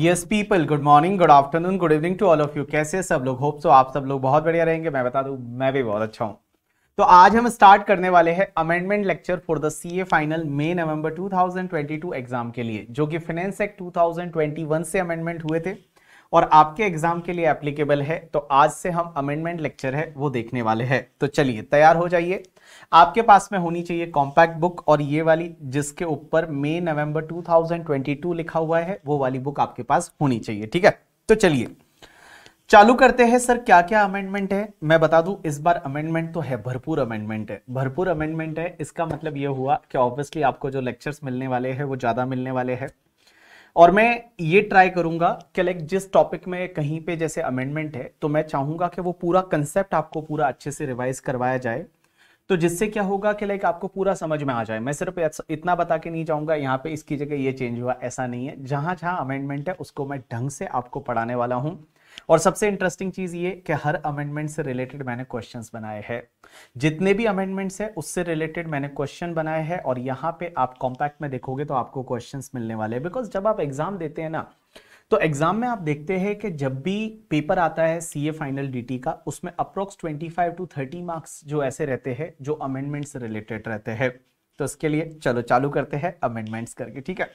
Yes people good morning good afternoon good evening to all of you कैसे सब लोग hope so आप सब लोग बहुत बढ़िया रहेंगे मैं बता दूं मैं भी बहुत अच्छा हूं तो आज हम स्टार्ट करने वाले हैं amendment lecture for the C A final May November 2022 exam के लिए जो कि फाइनेंस एक्ट 2021 से अमेंडमेंट हुए थे और आपके एग्जाम के लिए एप्लीकेबल है तो आज से हम अमेंडमेंट लेक्चर है वो देखने वाले हैं तो चलिए तैयार हो जाइए आपके पास में होनी चाहिए कॉम्पैक्ट बुक और ये वाली जिसके ऊपर मे नवंबर 2022 लिखा हुआ है वो वाली बुक आपके पास होनी चाहिए ठीक है तो चलिए चालू करते हैं सर क्या क्या अमेंडमेंट है मैं बता दूं इस बार अमेंडमेंट तो है भरपूर अमेंडमेंट है भरपूर अमेंडमेंट है इसका मतलब ये हुआ कि ऑब्वियसली आपको जो लेक्चर्स मिलने वाले हैं वो ज़्यादा मिलने वाले हैं और मैं ये ट्राई करूंगा कि लाइक जिस टॉपिक में कहीं पे जैसे अमेंडमेंट है तो मैं चाहूंगा कि वो पूरा कंसेप्ट आपको पूरा अच्छे से रिवाइज करवाया जाए तो जिससे क्या होगा कि लाइक आपको पूरा समझ में आ जाए मैं सिर्फ इतना बता के नहीं जाऊंगा यहाँ पे इसकी जगह ये चेंज हुआ ऐसा नहीं है जहां जहां अमेंडमेंट है उसको मैं ढंग से आपको पढ़ाने वाला हूँ और सबसे इंटरेस्टिंग चीज ये कि हर अमेंडमेंट से रिलेटेड मैंने क्वेश्चंस बनाए हैं जितने भी अमेंडमेंट्स है उससे रिलेटेड मैंने क्वेश्चन बनाए हैं और यहाँ पे आप कॉम्पैक्ट में देखोगे तो आपको क्वेश्चंस मिलने वाले हैं बिकॉज जब आप एग्जाम देते हैं ना तो एग्जाम में आप देखते हैं कि जब भी पेपर आता है सी फाइनल डी का उसमें approx twenty two thirty marks जो ऐसे रहते हैं जो अमेंडमेंट्स रिलेटेड रहते हैं तो इसके लिए चलो चालू करते हैं अमेंडमेंट्स करके ठीक है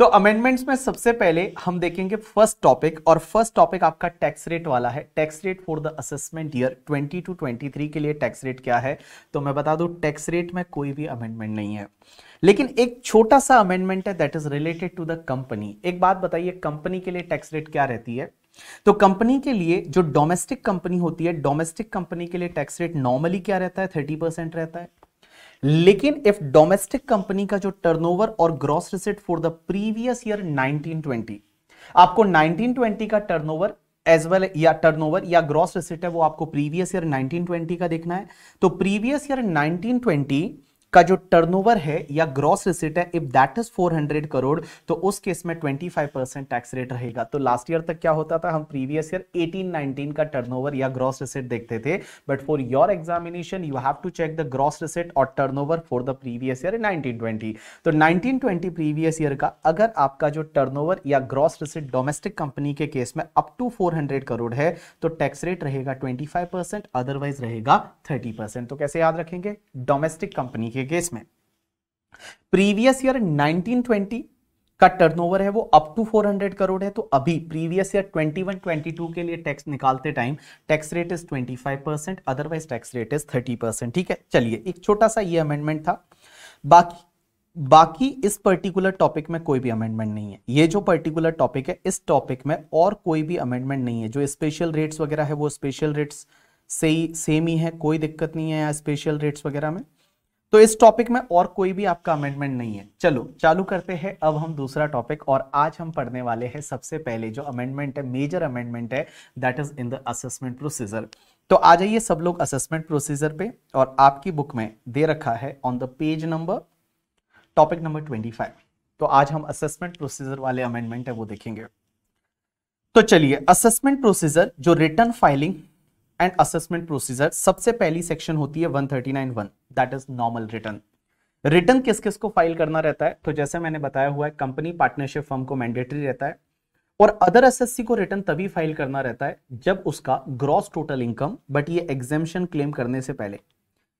तो अमेंडमेंट्स में सबसे पहले हम देखेंगे फर्स्ट टॉपिक और फर्स्ट टॉपिक आपका टैक्स रेट वाला है tax rate for the assessment year 20 to 23 के लिए टैक्स रेट क्या है तो मैं बता दूं टैक्स रेट में कोई भी अमेंडमेंट नहीं है लेकिन एक छोटा सा अमेंडमेंट है that is related to the company एक बात बताइए कंपनी के लिए टैक्स रेट क्या रहती है तो कंपनी के लिए जो डोमेस्टिक कंपनी होती है डोमेस्टिक कंपनी के लिए टैक्स रेट नॉर्मली क्या रहता है थर्टी परसेंट रहता है लेकिन इफ डोमेस्टिक कंपनी का जो टर्नओवर और gross receipt for the previous year 1920 आपको 1920 का टर्नओवर एज वेल या टर्नओवर या ग्रॉस रिसिट है वो आपको प्रीवियस ईयर 1920 का देखना है तो प्रीवियस ईयर 1920 का जो टर्नओवर है या ग्रॉस रिसिट है इफ दैट इज 400 करोड़ तो उस केस में 25 परसेंट टैक्स रेट रहेगा तो लास्ट ईयर तक क्या होता था हम प्रीवियस ईयर 18 19 का टर्नओवर या ग्रॉस रिसिट देखते थे but for your examination you have to check the gross receipt और turnover for the previous year nineteen twenty तो नाइनटीन ट्वेंटी प्रीवियस ईयर का अगर आपका जो टर्न या ग्रॉस रिसिट डोमेस्टिक कंपनी के केस में अप टू फोर करोड़ है तो टैक्स रेट रहेगा ट्वेंटी परसेंट अदरवाइज रहेगा थर्टी परसेंट तो कैसे याद रखेंगे डोमेस्टिक कंपनी के के केस में प्रीवियस ईयर 1920 का टर्नओवर है वो अप टू 400 करोड़ है तो अभी प्रीवियस ईयर 21 22 के लिए टैक्स निकालते time tax rate is 25 percent otherwise tax rate is 30 percent ठीक है चलिए एक छोटा सा ये अमेंडमेंट था बाकी बाकी इस पर्टिकुलर टॉपिक में कोई भी अमेंडमेंट नहीं है ये जो पर्टिकुलर टॉपिक है इस टॉपिक में और कोई भी अमेंडमेंट नहीं है जो स्पेशल रेट्स वगैरह है वो स्पेशल रेट्स से ही सेम ही है कोई दिक्कत नहीं है स्पेशल रेट्स वगैरह में तो इस टॉपिक में और कोई भी आपका अमेंडमेंट नहीं है चलो चालू करते हैं अब हम दूसरा टॉपिक और आज हम पढ़ने वाले हैं सबसे पहले जो अमेंडमेंट है मेजर अमेंडमेंट है that is in the assessment procedure तो आ जाइए सब लोग असेसमेंट प्रोसीजर पे और आपकी बुक में दे रखा है on the page number topic number twenty five तो आज हम असेसमेंट प्रोसीजर वाले अमेंडमेंट है वो देखेंगे तो चलिए असेसमेंट प्रोसीजर जो return filing and assessment procedure सबसे पहली सेक्शन होती है one that is normal return return किस किस को फाइल करना रहता है तो जैसे मैंने बताया हुआ है कंपनी पार्टनरशिप फर्म को मैंडेटरी रहता है और अदर एसएससी को रिटर्न तभी फाइल करना रहता है जब उसका ग्रॉस टोटल इनकम बट ये एग्जेम्पन क्लेम करने से पहले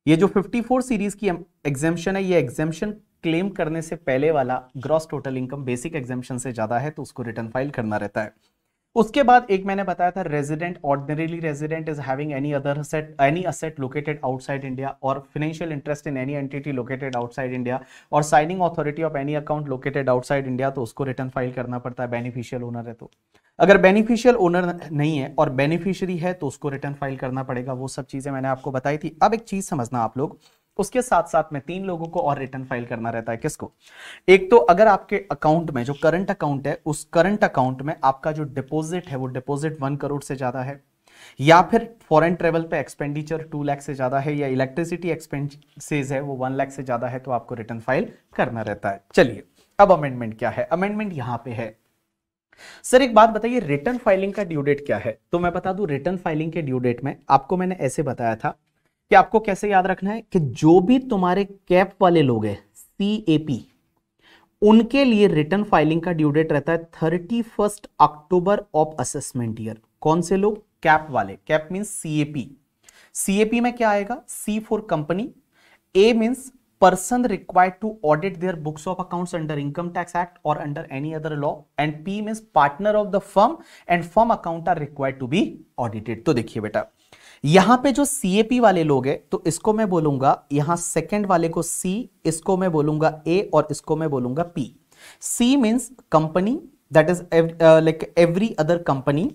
ये जो 54 सीरीज की एग्जेम्पन है ये एग्जेम्पन क्लेम करने से पहले वाला gross total income basic exemption से ज्यादा है तो उसको रिटर्न फाइल करना रहता है उसके बाद एक मैंने बताया था resident ordinarily resident is having any other asset any asset located outside India और financial interest in any entity located outside India और signing authority of any account located outside India तो उसको रिटर्न फाइल करना पड़ता है beneficial owner है तो अगर बेनिफिशियल ओनर नहीं है और बेनिफिशियरी है तो उसको रिटर्न फाइल करना पड़ेगा वो सब चीज़ें मैंने आपको बताई थी अब एक चीज़ समझना आप लोग उसके साथ साथ में तीन लोगों को और रिटर्न फाइल करना रहता है किसको एक तो अगर आपके अकाउंट में जो करंट अकाउंट है उस करंट अकाउंट में आपका जो डिपोजिट है वो डिपोजिट वन करोड़ से ज्यादा है या फिर फॉरेन ट्रेवल पे एक्सपेंडिचर टू लाख से ज्यादा है या इलेक्ट्रिसिटी एक्सपेंसेस है वो वन लाख से ज्यादा है तो आपको रिटर्न फाइल करना रहता है चलिए अब अमेंडमेंट क्या है अमेंडमेंट यहां पे है सर एक बात बताइए रिटर्न फाइलिंग का ड्यू डेट क्या है तो मैं बता दू रिटर्न फाइलिंग के ड्यू डेट में आपको मैंने ऐसे बताया था कि आपको कैसे याद रखना है कि जो भी तुम्हारे कैप वाले लोग हैं सी उनके लिए रिटर्न फाइलिंग का ड्यू डेट रहता है thirty first October of assessment year कौन से लोग कैप वाले CAP mean C CAP CAP में क्या आएगा C for company A means person required to audit their books of accounts under income tax act और under any other law and P means partner of the firm and firm account are required to be audited तो देखिए बेटा यहां पे जो CAP वाले लोग हैं तो इसको मैं बोलूंगा यहां सेकंड वाले को सी इसको मैं बोलूंगा ए और इसको मैं बोलूंगा P C means company that is like every other company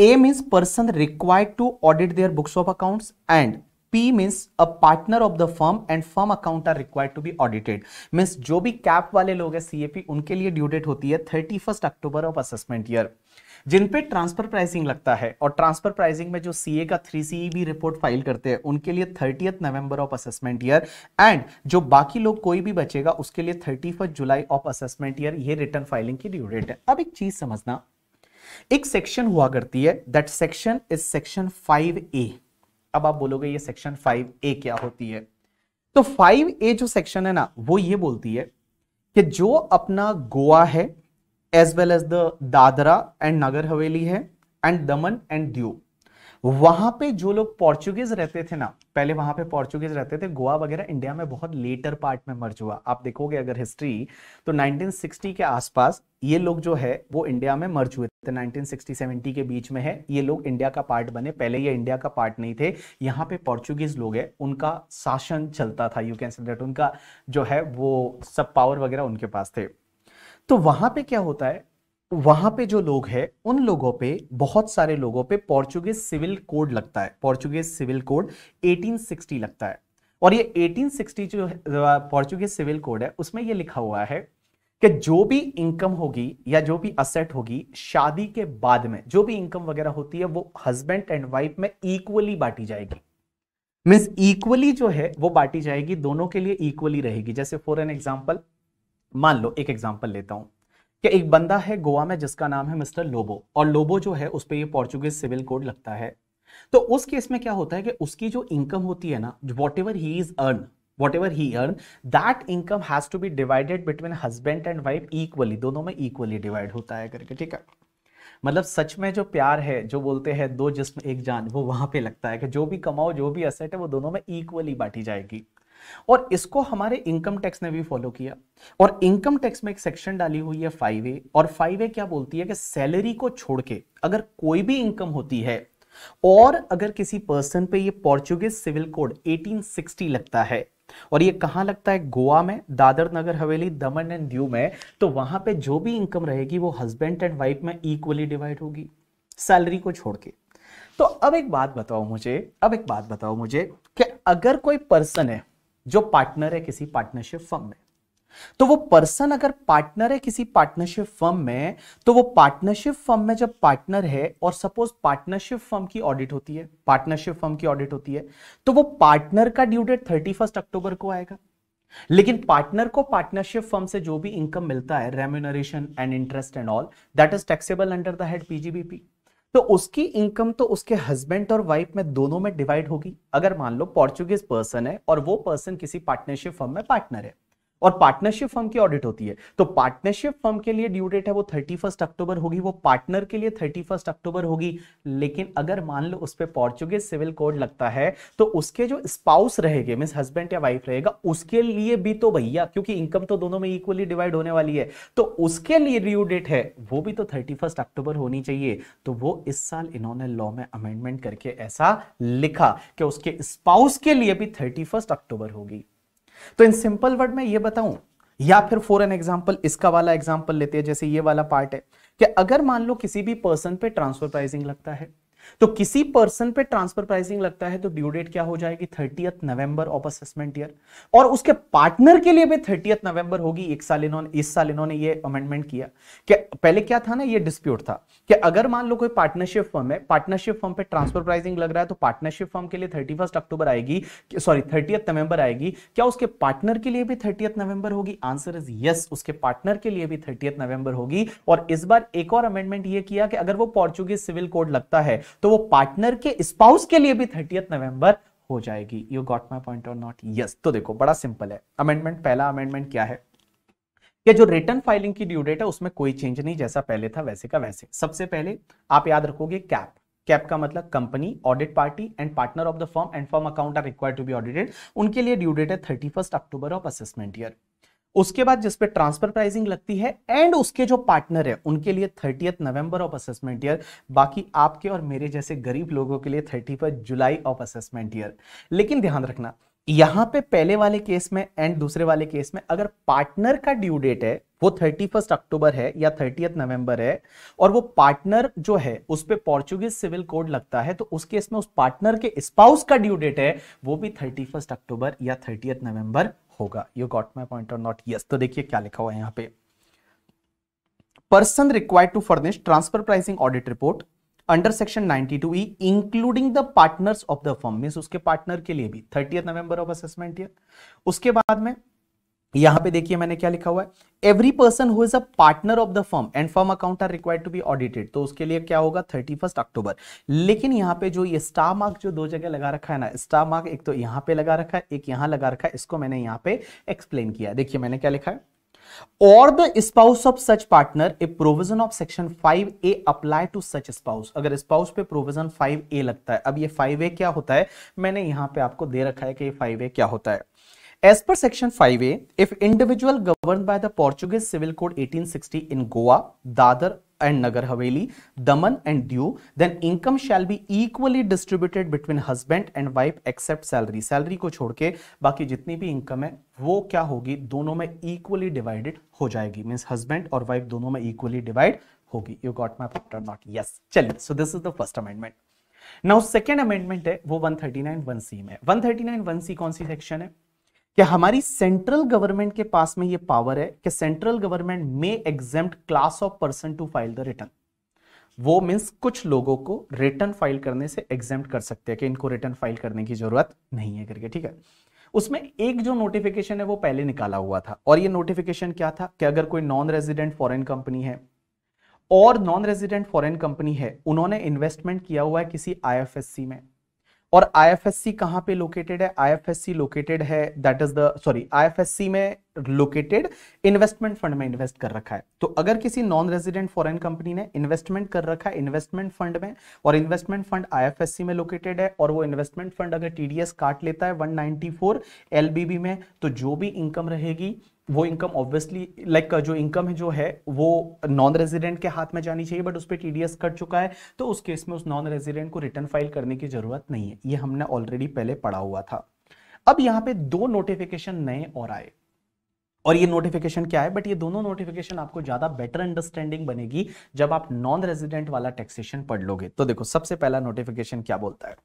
A means person required to audit their books of accounts and P means a partner of the firm and firm account are required to be audited means जो भी cap वाले लोग हैं CAP उनके लिए due date होती है first October of assessment year जिन पे ट्रांसफर प्राइसिंग लगता है और ट्रांसफर प्राइसिंग में जो सीए का थ्री सीई भी रिपोर्ट फाइल करते हैं उनके लिए thirty November of assessment year and जो बाकी लोग कोई भी बचेगा उसके लिए thirty July of assessment year ये रिटर्न फाइलिंग की ड्यू डेट है अब एक चीज समझना एक सेक्शन हुआ करती है that section is section five A अब आप बोलोगे ये सेक्शन ए क्या होती है तो फाइव ए जो सेक्शन है ना वो ये बोलती है कि जो अपना गोवा है as well as the Dadra and Nagar Haveli है एंड दमन एंड दियो वहां पे जो लोग पोर्चुगीज रहते थे ना पहले वहां पे पोर्चुगीज रहते थे गोवा वगैरह इंडिया में बहुत लेटर पार्ट में मर्ज हुआ आप देखोगे अगर हिस्ट्री तो 1960 के आसपास ये लोग जो है वो इंडिया में मर्ज हुए थे 1960-70 के बीच में है ये लोग इंडिया का पार्ट बने पहले ये इंडिया का पार्ट नहीं थे यहाँ पे पोर्चुगीज लोग है उनका शासन चलता था यू कैन से उनका जो है वो सब पावर वगैरह उनके पास थे तो वहां पे क्या होता है वहां पे जो लोग हैं उन लोगों पे बहुत सारे लोगों पे पोर्चुगेज सिविल कोड लगता है पोर्चुगेज सिविल कोड 1860 लगता है और ये 1860 जो पोर्चुगेज सिविल कोड है उसमें ये लिखा हुआ है कि जो भी इनकम होगी या जो भी असेट होगी शादी के बाद में जो भी इनकम वगैरह होती है वो हस्बैंड एंड वाइफ में इक्वली बांटी जाएगी मीन्स इक्वली जो है वो बांटी जाएगी दोनों के लिए इक्वली रहेगी जैसे फॉर एन एग्जाम्पल मान लो एक एग्जाम्पल लेता हूं कि एक बंदा है गोवा में जिसका नाम है मिस्टर लोबो और लोबो जो है उस पर यह पोर्चुगीज सिविल कोड लगता है तो उस केस में क्या होता है कि उसकी जो इनकम होती है ना whatever he is earn ever he earn that income has to be divided between husband and wife equally दोनों में इक्वली डिवाइड होता है करके ठीक है मतलब सच में जो प्यार है जो बोलते हैं दो जिसम एक जान वो वहां पे लगता है कि जो भी कमाओ जो भी असेट है वो दोनों में इक्वली बांटी जाएगी और इसको हमारे इनकम टैक्स ने भी फॉलो किया और इनकम टैक्स में एक सेक्शन डाली हुई है फाइव ए और फाइव ए क्या बोलती है कि सैलरी को छोड़ के अगर कोई भी इनकम होती है और अगर किसी पर्सन पे ये पोर्चुगीज सिविल कोड 1860 लगता है और ये कहां लगता है गोवा में दादर नगर हवेली दमन एंड दीव में तो वहां पे जो भी इनकम रहेगी वो हस्बैंड एंड वाइफ में इक्वली डिवाइड होगी सैलरी को छोड़ के तो अब एक बात बताओ मुझे अब एक बात बताओ मुझे कि अगर कोई पर्सन है जो पार्टनर है किसी पार्टनरशिप फर्म में तो वो पर्सन अगर पार्टनर है किसी पार्टनरशिप फर्म में तो वो पार्टनरशिप फर्म में जब पार्टनर है और सपोज पार्टनरशिप फर्म की ऑडिट होती है पार्टनरशिप फर्म की ऑडिट होती है तो वो पार्टनर का due date thirty first October को आएगा लेकिन पार्टनर को पार्टनरशिप फर्म से जो भी इनकम मिलता है remuneration and interest and all that is taxable under the head PGBP तो उसकी इनकम तो उसके हस्बैंड और वाइफ में दोनों में डिवाइड होगी अगर मान लो पोर्चुगीज पर्सन है और वो पर्सन किसी पार्टनरशिप फर्म में पार्टनर है और पार्टनरशिप फर्म की ऑडिट होती है तो पार्टनरशिप फर्म के लिए ड्यू डेट है वो थर्टी फर्स्ट अक्टूबर होगी वो पार्टनर के लिए थर्टी फर्स्ट अक्टूबर होगी लेकिन अगर मान लो उस पर पोर्चुगेज सिविल कोड लगता है तो उसके जो स्पाउस रहेंगे मीन हस्बैंड या वाइफ रहेगा उसके लिए भी तो भैया क्योंकि इनकम तो दोनों में इक्वली डिवाइड होने वाली है तो उसके लिए ड्यू डेट है वो भी तो थर्टी फर्स्ट अक्टूबर होनी चाहिए तो वो इस साल इन्होंने लॉ में अमेंडमेंट करके ऐसा लिखा कि उसके स्पाउस के लिए भी थर्टी फर्स्ट अक्टूबर होगी तो इन सिंपल वर्ड में ये बताऊं या फिर फॉर एन एग्जाम्पल इसका वाला एग्जाम्पल लेते हैं जैसे ये वाला पार्ट है कि अगर मान लो किसी भी पर्सन पे ट्रांसफर प्राइसिंग लगता है तो किसी पर्सन पे ट्रांसफर प्राइसिंग लगता है तो ड्यू डेट क्या हो जाएगी thirty November of assessment year और उसके पार्टनर के लिए भी थर्टी नवंबर होगी एक साल इन्होंने इस साल इन्होंने ये अमेंडमेंट किया कि पहले क्या था ना ये डिस्प्यूट था कि अगर मान लो कोई पार्टनरशिप फर्म है पार्टनरशिप फर्म पे ट्रांसफर प्राइसिंग लग रहा है तो पार्टनरशिप फर्म के लिए थर्टी अक्टूबर आएगी सॉरी थर्टी नवंबर आएगी क्या उसके पार्टनर के लिए भी थर्टी नवंबर होगी आंसर इज यस उसके पार्टनर के लिए भी थर्टी नवंबर होगी और इस बार एक और अमेंडमेंट यह किया कि अगर वो पोर्चुगीज सिविल कोड लगता है तो वो पार्टनर के स्पाउस के लिए भी थर्टी नवंबर हो जाएगी यू गॉट माई पॉइंट और नॉट यस तो देखो बड़ा सिंपल है अमेंडमेंट पहला अमेंडमेंट क्या है कि जो रिटर्न फाइलिंग की ड्यू डेट है उसमें कोई चेंज नहीं जैसा पहले था वैसे का वैसे सबसे पहले आप याद रखोगे कैप कैप का मतलब company audit party and partner of the firm and firm account are required to be audited उनके लिए ड्यू डेट है thirty first October of assessment year उसके बाद जिस पे ट्रांसफर प्राइसिंग लगती है एंड उसके जो पार्टनर है उनके लिए thirtieth November of assessment year बाकी आपके और मेरे जैसे गरीब लोगों के लिए thirty July of assessment year लेकिन ध्यान रखना यहां पे पहले वाले केस में एंड दूसरे वाले केस में अगर पार्टनर का ड्यू डेट है वो थर्टी फर्स्ट अक्टूबर है या थर्टी नवंबर है और वो पार्टनर जो है उस पर पोर्चुगीज सिविल कोड लगता है तो उस केस में उस पार्टनर के स्पाउस का ड्यू डेट है वो भी थर्टी फर्स्ट अक्टूबर या थर्टी नवंबर होगा यू गॉट माई पॉइंट और नॉट यस तो देखिए क्या लिखा हुआ है यहाँ पे person required to furnish transfer pricing audit report under section 92 E including the partners of the firm mean उसके पार्टनर के लिए भी thirty November of assessment year उसके बाद में यहां पे देखिए मैंने क्या लिखा हुआ है every person who is a partner of the firm and firm account are required to be audited तो उसके लिए क्या होगा थर्टी फर्स्ट अक्टूबर लेकिन यहाँ पे जो ये स्टार मार्क जो दो जगह लगा रखा है ना स्टार मार्क एक तो यहाँ पे लगा रखा है एक यहां लगा रखा है इसको मैंने यहाँ पे एक्सप्लेन किया देखिए मैंने क्या लिखा है और the spouse of such partner a provision of section 5 A apply to such spouse अगर स्पाउस पे प्रोविजन 5 ए लगता है अब ये 5 ए क्या होता है मैंने यहां पे आपको दे रखा है कि ये 5 ए क्या होता है As per section 5A, if individual governed by the Portuguese Civil Code 1860 in Goa, Dadar and Nagar Haveli, Daman and Diu, then income shall be equally distributed between husband and wife except salary. Salary को छोड़ के बाकी जितनी भी income है वो क्या होगी दोनों में equally divided हो जाएगी means husband और wife दोनों में equally divide होगी You got my point or not? Yes. चलिए so this is the first amendment. Now second amendment है वो 139 1C में 139 1C कौन सी section है कि हमारी सेंट्रल गवर्नमेंट के पास में ये पावर है कि सेंट्रल गवर्नमेंट में exempt class of person to file the return वो मीन्स कुछ लोगों को रिटर्न फाइल करने से एग्जेम कर सकते हैं कि इनको रिटर्न फाइल करने की जरूरत नहीं है करके ठीक है उसमें एक जो नोटिफिकेशन है वो पहले निकाला हुआ था और ये नोटिफिकेशन क्या था कि अगर कोई नॉन रेजिडेंट फॉरेन कंपनी है और नॉन रेजिडेंट फॉरेन कंपनी है उन्होंने इन्वेस्टमेंट किया हुआ है किसी आईएफएससी में और आईएफएससी कहां पे लोकेटेड है आईएफएससी लोकेटेड है that is the sorry IFSC में लोकेटेड इन्वेस्टमेंट फंड में इन्वेस्ट कर रखा है तो अगर किसी नॉन रेजिडेंट फॉरेन कंपनी ने इन्वेस्टमेंट कर रखा है इन्वेस्टमेंट फंड में और इन्वेस्टमेंट फंड आईएफएससी में लोकेटेड है और वो इन्वेस्टमेंट फंड अगर टीडीएस काट लेता है 194 एलबीबी में तो जो भी इनकम रहेगी वो इनकम ऑब्वियसली लाइक जो इनकम है जो है वो नॉन रेजिडेंट के हाथ में जानी चाहिए बट उस पर टी कट चुका है तो उस केस में उस नॉन रेजिडेंट को रिटर्न फाइल करने की जरूरत नहीं है ये हमने ऑलरेडी पहले पढ़ा हुआ था अब यहाँ पे दो नोटिफिकेशन नए और आए और ये नोटिफिकेशन क्या है बट ये दोनों नोटिफिकेशन आपको ज्यादा बेटर अंडरस्टैंडिंग बनेगी जब आप नॉन रेजिडेंट वाला टैक्सेशन पढ़ लोगे तो देखो सबसे पहला नोटिफिकेशन क्या बोलता है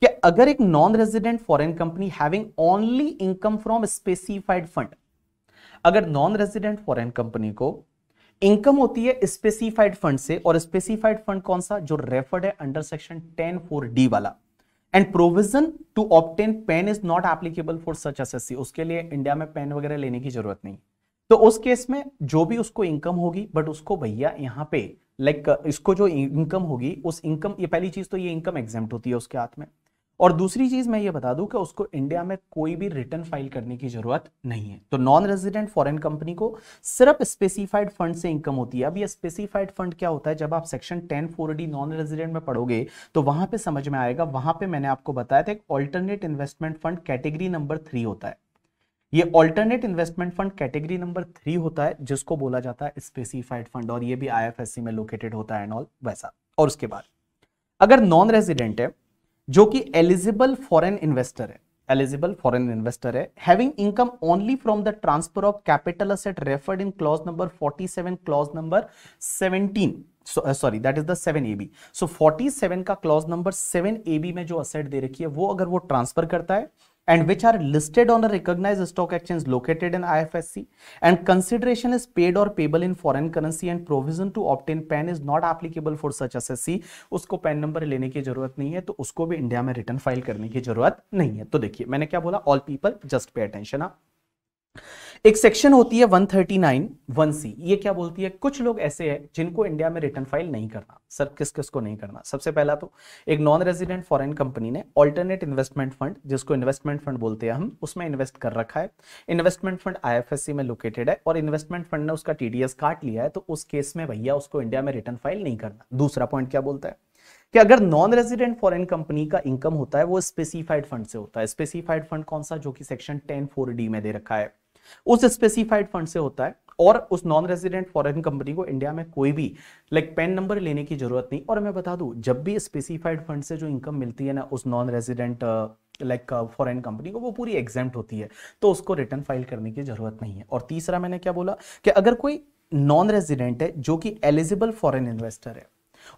कि अगर एक non resident foreign company having only income from specified fund अगर नॉन रेजिडेंट फॉरेन कंपनी को इनकम होती है स्पेसिफाइड फंड से और स्पेसिफाइड फंड कौन सा जो रेफर्ड है under section ten four D वाला and provision to obtain PAN is not applicable for such as उसके लिए इंडिया में पेन वगैरह लेने की जरूरत नहीं तो उस केस में जो भी उसको इनकम होगी बट उसको भैया यहाँ पे लाइक like, इसको जो इनकम होगी उस इनकम ये पहली चीज तो ये इनकम एग्जाम होती है उसके हाथ में और दूसरी चीज मैं ये बता दूं कि उसको इंडिया में कोई भी रिटर्न फाइल करने की जरूरत नहीं है तो नॉन रेजिडेंट फॉरेन कंपनी को सिर्फ स्पेसिफाइड फंड से इनकम होती है अब ये स्पेसिफाइड फंड क्या होता है जब आप section ten four D non resident में पढ़ोगे तो वहां पे समझ में आएगा वहां पर मैंने आपको बताया था एक alternate investment fund category number three होता है ये alternate investment fund category number three होता है जिसको बोला जाता है स्पेसिफाइड फंड और ये भी आई में लोकेटेड होता है एंड ऑल वैसा और उसके बाद अगर नॉन रेजिडेंट है जो कि एलिजिबल फॉरेन इन्वेस्टर है एलिजिबल फॉरेन इन्वेस्टर है having income only from the transfer of capital asset referred in clause number 47 clause number 17 sorry that is the seven A B so forty seven का clause number seven A B में जो asset दे रखी है वो अगर वो transfer करता है and which are listed on a recognized stock exchange located in IFSC and consideration is paid or payable in foreign currency and provision to obtain PAN is not applicable for such SSC उसको PAN number लेने की जरूरत नहीं है तो उसको भी India में रिटर्न फाइल करने की जरूरत नहीं है तो देखिए मैंने क्या बोला all people just pay attention आप एक सेक्शन होती है 139 1 सी ये क्या बोलती है कुछ लोग ऐसे हैं जिनको इंडिया में रिटर्न फाइल नहीं करना सर किस किस को नहीं करना सबसे पहला तो एक नॉन रेजिडेंट फॉरेन कंपनी ने ऑल्टरनेट इन्वेस्टमेंट फंड जिसको इन्वेस्टमेंट फंड बोलते हैं हम उसमें इन्वेस्ट कर रखा है इन्वेस्टमेंट फंड आई में लोकेटेड है और इन्वेस्टमेंट फंड ने उसका टीडीएस काट लिया है तो उस केस में भैया उसको इंडिया में रिटर्न फाइल नहीं करना दूसरा पॉइंट क्या बोलता है कि अगर नॉन रेजिडेंट फॉरेन कंपनी का इनकम होता है वो स्पेसिफाइड फंड से होता है स्पेसिफाइड फंड कौन सा जो कि सेक्शन टेन फोर डी में दे रखा है उस स्पेसिफाइड फंड से होता है और उस नॉन रेजिडेंट फॉरेन कंपनी को इंडिया में कोई भी लाइक पेन पैन नंबर लेने की जरूरत नहीं और मैं बता दूं जब भी स्पेसिफाइड फंड से जो इनकम मिलती है ना उस non resident like foreign company को वो पूरी एग्जाम होती है तो उसको रिटर्न फाइल करने की जरूरत नहीं है और तीसरा मैंने क्या बोला कि अगर कोई नॉन रेजिडेंट है जो कि एलिजिबल फॉरेन इन्वेस्टर है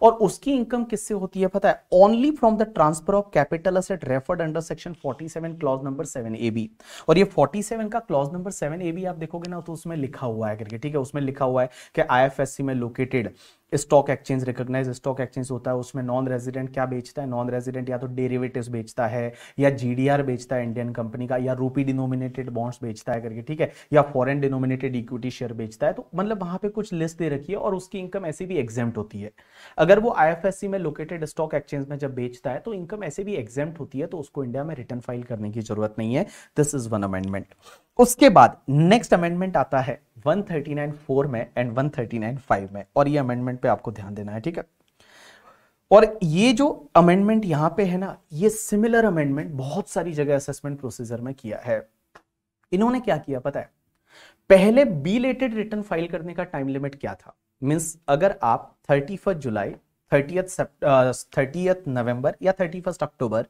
और उसकी इनकम किससे होती है पता है only from the transfer of capital asset referred under section 47 clause number 7 A B और ये 47 का क्लॉज नंबर 7 ए बी आप देखोगे ना तो उसमें लिखा हुआ है करके ठीक है उसमें लिखा हुआ है कि आईएफएससी में located stock exchange recognise stock exchange होता है उसमें नॉन रेजिडेंट क्या बेचता है नॉन रेजिडेंट या तो डेरिवेटिव्स बेचता है या जीडीआर बेचता है इंडियन कंपनी का या रूपी डिनोमिनेटेड बॉन्ड्स बेचता है करके ठीक है या फॉरेन डिनोमिनेटेड इक्विटी शेयर बेचता है तो मतलब वहां पर कुछ लिस्ट दे रखी है और उसकी इनकम ऐसी भी एग्जाम होती है अगर वो आई में लोकेटेड स्टॉक एक्सचेंज में जब बेचता है तो इनकम ऐसे भी एग्जाम होती है तो उसको इंडिया में रिटर्न फाइल करने की जरूरत नहीं है दिस इज वन अमेंडमेंट उसके बाद नेक्स्ट अमेंडमेंट आता है 139.4 में एंड 139.5 में और ये अमेंडमेंट पे आपको ध्यान देना है ठीक है और ये जो अमेंडमेंट यहां पे है ना ये सिमिलर अमेंडमेंट बहुत सारी जगह असेसमेंट प्रोसीजर में किया है इन्होंने क्या किया पता है पहले बीलेटेड रिटर्न फाइल करने का टाइम लिमिट क्या था मीन्स अगर आप thirty July thirtieth thirtieth November या थर्टी अक्टूबर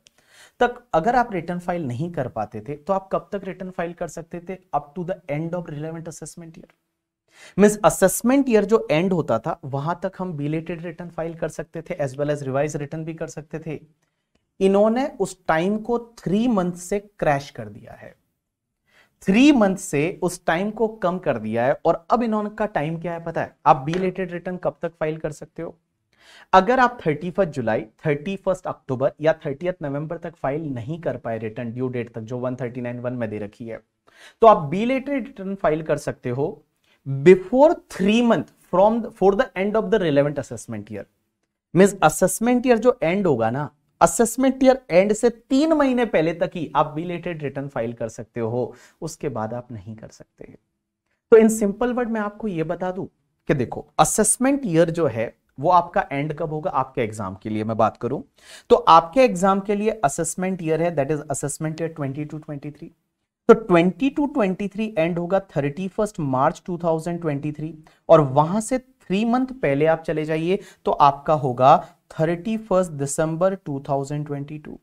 तक अगर आप रिटर्न फाइल नहीं कर पाते थे तो आप कब तक रिटर्न फाइल कर सकते थे up to the end of relevant assessment year means assessment year जो एंड होता था वहां तक हम बिलेटेड रिटर्न फाइल कर सकते थे as well as revise return भी कर सकते थे इन्होंने उस टाइम को थ्री मंथ से क्रैश कर दिया है थ्री मंथ से उस टाइम को कम कर दिया है और अब इन्होंने का टाइम क्या है पता है आप बिलेटेड रिटर्न कब तक फाइल कर सकते हो अगर आप thirty first July thirty first October या थर्टी नवंबर तक फाइल नहीं कर पाए रिटर्न ड्यू डेट तक जो वन थर्टी नाइन वन में दे रखी है तो आप बी लेटेड रिटर्न फाइल कर सकते हो before three month from for the end of the relevant assessment year mean assessment year जो एंड होगा ना असेसमेंट ईयर एंड से तीन महीने पहले तक ही आप रिलेटेड रिटर्न फाइल कर सकते हो उसके बाद आप नहीं कर सकते तो इन सिंपल वर्ड में आपको यह बता दूं कि देखो असेसमेंट ईयर जो है वो आपका एंड कब होगा आपके एग्जाम के लिए मैं बात करूं तो आपके एग्जाम के लिए असेसमेंट ईयर है दैट इज असेसमेंट ईयर 22 23 तो 20 टू 23 एंड होगा 31 मार्च 2023 और वहां से थ्री मंथ पहले आप चले जाइए तो आपका होगा 31 दिसंबर 2022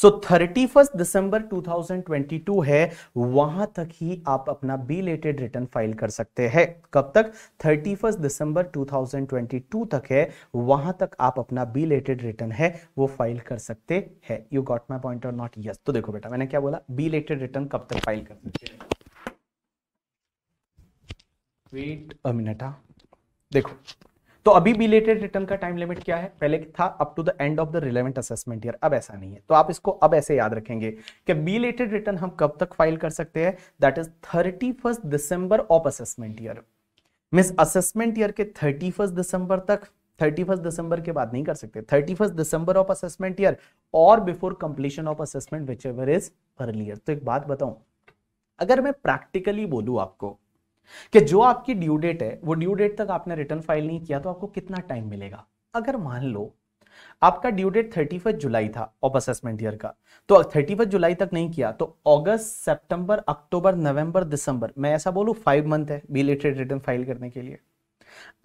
सो थर्टी फर्स्ट दिसंबर 2022 है वहां तक ही आप अपना बी लेटेड रिटर्न फाइल कर सकते हैं कब तक थर्टी फर्स्ट दिसंबर 2022 तक है वहां तक आप अपना बी लेटेड रिटर्न है वो फाइल कर सकते हैं यू गॉट माई पॉइंट और नॉट यस तो देखो बेटा मैंने क्या बोला बी लेटेड रिटर्न कब तक फाइल कर सकते हैं वेट अ हाँ। देखो तो अभी बिलेटेड रिटर्न का टाइम लिमिट क्या है पहले था up to the end of the relevant assessment year अब ऐसा नहीं है तो आप इसको अब ऐसे याद रखेंगे कि बिलेटेड रिटर्न हम कब तक फाइल कर सकते हैं that is thirty first December of assessment year means assessment year के थर्टी फर्स्ट दिसंबर तक थर्टी दिसंबर के बाद नहीं कर सकते thirty December of assessment year और before completion of assessment whichever is earlier तो एक बात बताऊं अगर मैं प्रैक्टिकली बोलूं आपको कि जो आपकी ड्यू डेट है वो ड्यू डेट तक आपने रिटर्न फाइल नहीं किया तो आपको कितना टाइम मिलेगा अगर मान लो आपका due date thirty first July था ऑफ असेसमेंट ईयर का तो थर्टी फर्स्ट जुलाई तक नहीं किया तो अगस्त सितंबर अक्टूबर नवंबर दिसंबर मैं ऐसा बोलूँ फाइव मंथ है बिलेटेड रिटर्न फाइल करने के लिए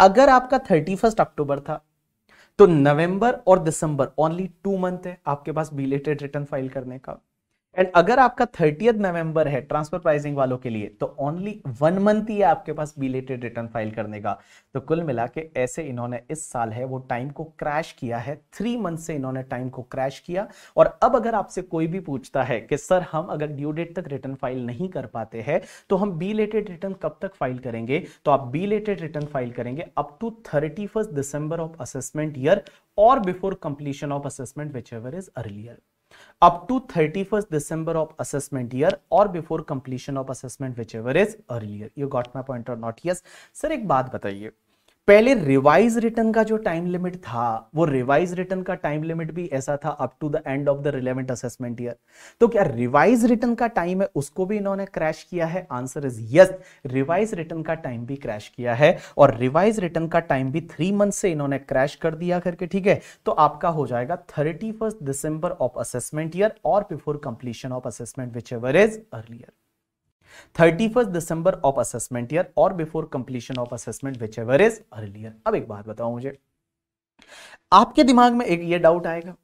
अगर आपका थर्टी फर्स्ट अक्टूबर था तो नवंबर और दिसंबर ओनली टू मंथ है आपके पास बिलेटेड रिटर्न फाइल करने का एंड अगर आपका थर्टियथ नवंबर है ट्रांसफर प्राइसिंग वालों के लिए तो ओनली वन मंथ ही है आपके पास बिलेटेड रिटर्न फाइल करने का तो कुल मिला के ऐसे इन्होंने इस साल है वो टाइम को क्रैश किया है थ्री मंथ से इन्होंने टाइम को क्रैश किया और अब अगर आपसे कोई भी पूछता है कि सर हम अगर ड्यू डेट तक रिटर्न फाइल नहीं कर पाते हैं तो हम बिलेटेड रिटर्न कब तक फाइल करेंगे तो आप बिलेटेड रिटर्न फाइल करेंगे up to thirty December of assessment year और before completion of assessment whichever is earlier up to thirty first December of assessment year और before completion of assessment whichever is earlier you got my point or not yes sir एक बात बताइए पहले revise return का जो time limit था वो revise return का टाइम लिमिट भी ऐसा था up to the end of the relevant assessment year तो क्या रिवाइज रिटर्न का टाइम है उसको भी इन्होंने क्रैश किया है answer is yes revise return का टाइम भी क्रैश किया है और रिवाइज रिटर्न का टाइम भी थ्री मंथ से इन्होंने क्रैश कर दिया करके ठीक है तो आपका हो जाएगा thirty December of assessment year और before completion of assessment whichever is earlier thirty first December of assessment year और before completion of assessment whichever is earlier अब एक बात बताओ मुझे आपके दिमाग में एक ये डाउट आएगा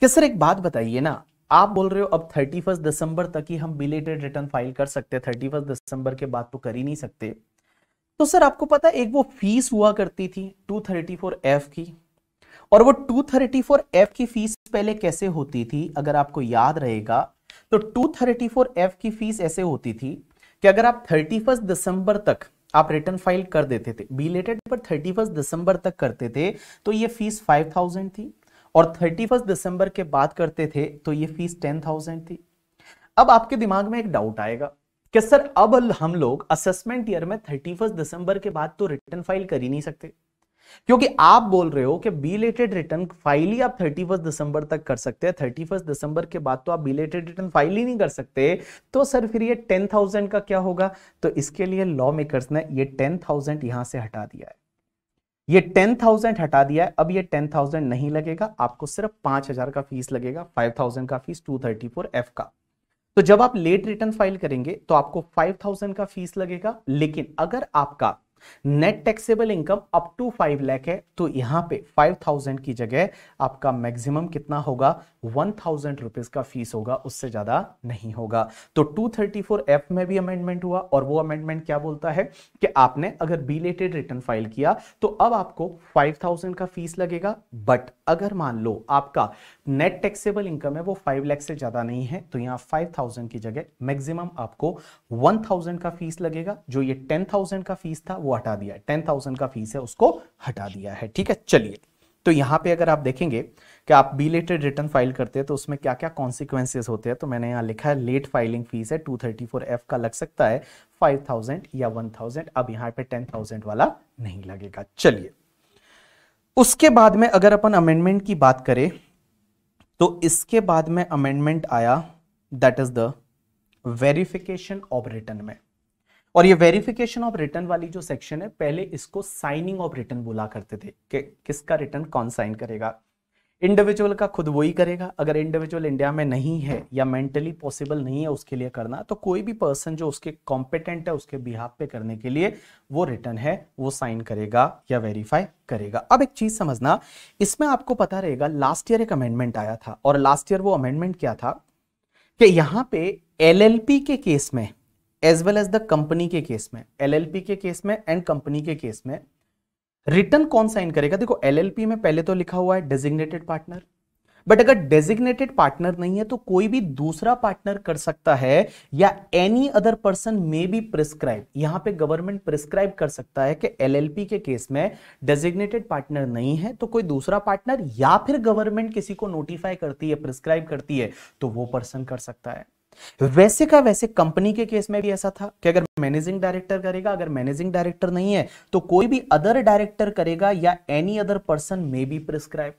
कि सर एक बात बताइए ना आप बोल रहे हो अब थर्टी फर्स्ट दिसंबर तक ही हम बिलेटेड रिटर्न फाइल कर सकते हैं थर्टी फर्स्ट दिसंबर के बाद तो कर ही नहीं सकते तो सर आपको पता एक वो फीस हुआ करती थी टू थर्टी फोर एफ की और वो टू थर्टी फोर एफ की फीस पहले कैसे होती थी अगर आपको याद रहेगा तो टू थर्टी फोर एफ की फीस ऐसे होती थी कि अगर आप थर्टी दिसंबर तक आप रिटर्न फाइल कर देते थे बीलेटेड पर थर्टी दिसंबर तक करते थे तो ये फीस फाइव थाउजेंड थी और थर्टी दिसंबर के बाद करते थे तो ये फीस टेन थाउजेंड थी अब आपके दिमाग में एक डाउट आएगा कि सर अब हम लोग असेसमेंट ईयर में थर्टी दिसंबर के बाद तो रिटर्न फाइल कर ही नहीं सकते क्योंकि आप बोल रहे हो कि बिलेटेड रिटर्न फाइल ही आप थर्टी फर्स्ट दिसंबर तक कर सकते हैं थर्टी फर्स्ट दिसंबर के बाद तो आप बिलेटेड रिटर्न फाइल ही नहीं कर सकते तो सर फिर ये टेन थाउजेंड का क्या होगा तो इसके लिए लॉ मेकर्स ने ये टेन थाउजेंड यहां से हटा दिया है ये टेन थाउजेंड हटा दिया है अब ये टेन थाउजेंड नहीं लगेगा आपको सिर्फ पांच हजार का फीस लगेगा फाइव थाउजेंड का fees two thirty four F का तो जब आप लेट रिटर्न फाइल करेंगे तो आपको फाइव थाउजेंड का फीस लगेगा लेकिन अगर आपका net taxable income up to five lakh है तो यहां पे फाइव थाउजेंड की जगह आपका मैक्सिमम कितना होगा वन थाउजेंड रुपीज का फीस होगा उससे ज्यादा नहीं होगा तो टू थर्टी फोर एफ में भी अमेंडमेंट हुआ और वो अमेंडमेंट क्या बोलता है कि आपने अगर बिलेटेड रिटर्न फाइल किया तो अब आपको फाइव थाउजेंड का फीस लगेगा बट अगर मान लो आपका नेट टैक्सेबल इनकम है वो फाइव लैख से ज्यादा नहीं है तो यहाँ फाइव थाउजेंड की जगह मैक्सिमम आपको वन थाउजेंड का फीस लगेगा जो ये टेन थाउजेंड का फीस था वो हटा दिया टेन थाउजेंड का फीस है उसको हटा दिया है ठीक है चलिए तो यहाँ पे अगर आप देखेंगे कि आप बी लेटेड रिटर्न फाइल करते हैं तो उसमें क्या क्या कॉन्सिक्वेंसेज होते हैं तो मैंने यहाँ लिखा है लेट फाइलिंग फीस है फोर एफ का लग सकता है थाउजेंड या थाउजेंड अब यहाँ पे थाउजेंड वाला नहीं लगेगा चलिए उसके बाद में अगर अपन अमेंडमेंट की बात करें तो इसके बाद में अमेंडमेंट आया that is the verification of return में और ये वेरिफिकेशन ऑफ रिटर्न वाली जो सेक्शन है पहले इसको साइनिंग ऑफ रिटर्न बोला करते थे कि किसका रिटर्न कौन साइन करेगा इंडिविजुअल का खुद वही करेगा अगर इंडिविजुअल इंडिया में नहीं है या मेंटली पॉसिबल नहीं है उसके लिए करना तो कोई भी पर्सन जो उसके कॉम्पिटेंट है उसके बिहाफ पे करने के लिए वो रिटर्न है वो साइन करेगा या वेरीफाई करेगा अब एक चीज समझना इसमें आपको पता रहेगा लास्ट ईयर एक अमेंडमेंट आया था और लास्ट ईयर वो अमेंडमेंट क्या था कि यहाँ पे एल के केस में as well as the company के केस में एलएलपी के केस में एंड कंपनी के केस में रिटर्न कौन साइन करेगा देखो एलएलपी में पहले तो लिखा हुआ है डेजिग्नेटेड पार्टनर बट अगर डेजिग्नेटेड पार्टनर नहीं है तो कोई भी दूसरा पार्टनर कर सकता है या any other person may be prescribe यहां पे गवर्नमेंट प्रिस्क्राइब कर सकता है कि एलएलपी के केस में डेजिग्नेटेड पार्टनर नहीं है तो कोई दूसरा पार्टनर या फिर गवर्नमेंट किसी को नोटिफाई करती है प्रिस्क्राइब करती है तो वो पर्सन कर सकता है वैसे का वैसे कंपनी के केस में भी ऐसा था कि अगर मैनेजिंग डायरेक्टर करेगा अगर मैनेजिंग डायरेक्टर नहीं है तो कोई भी अदर डायरेक्टर करेगा या any other person may be prescribe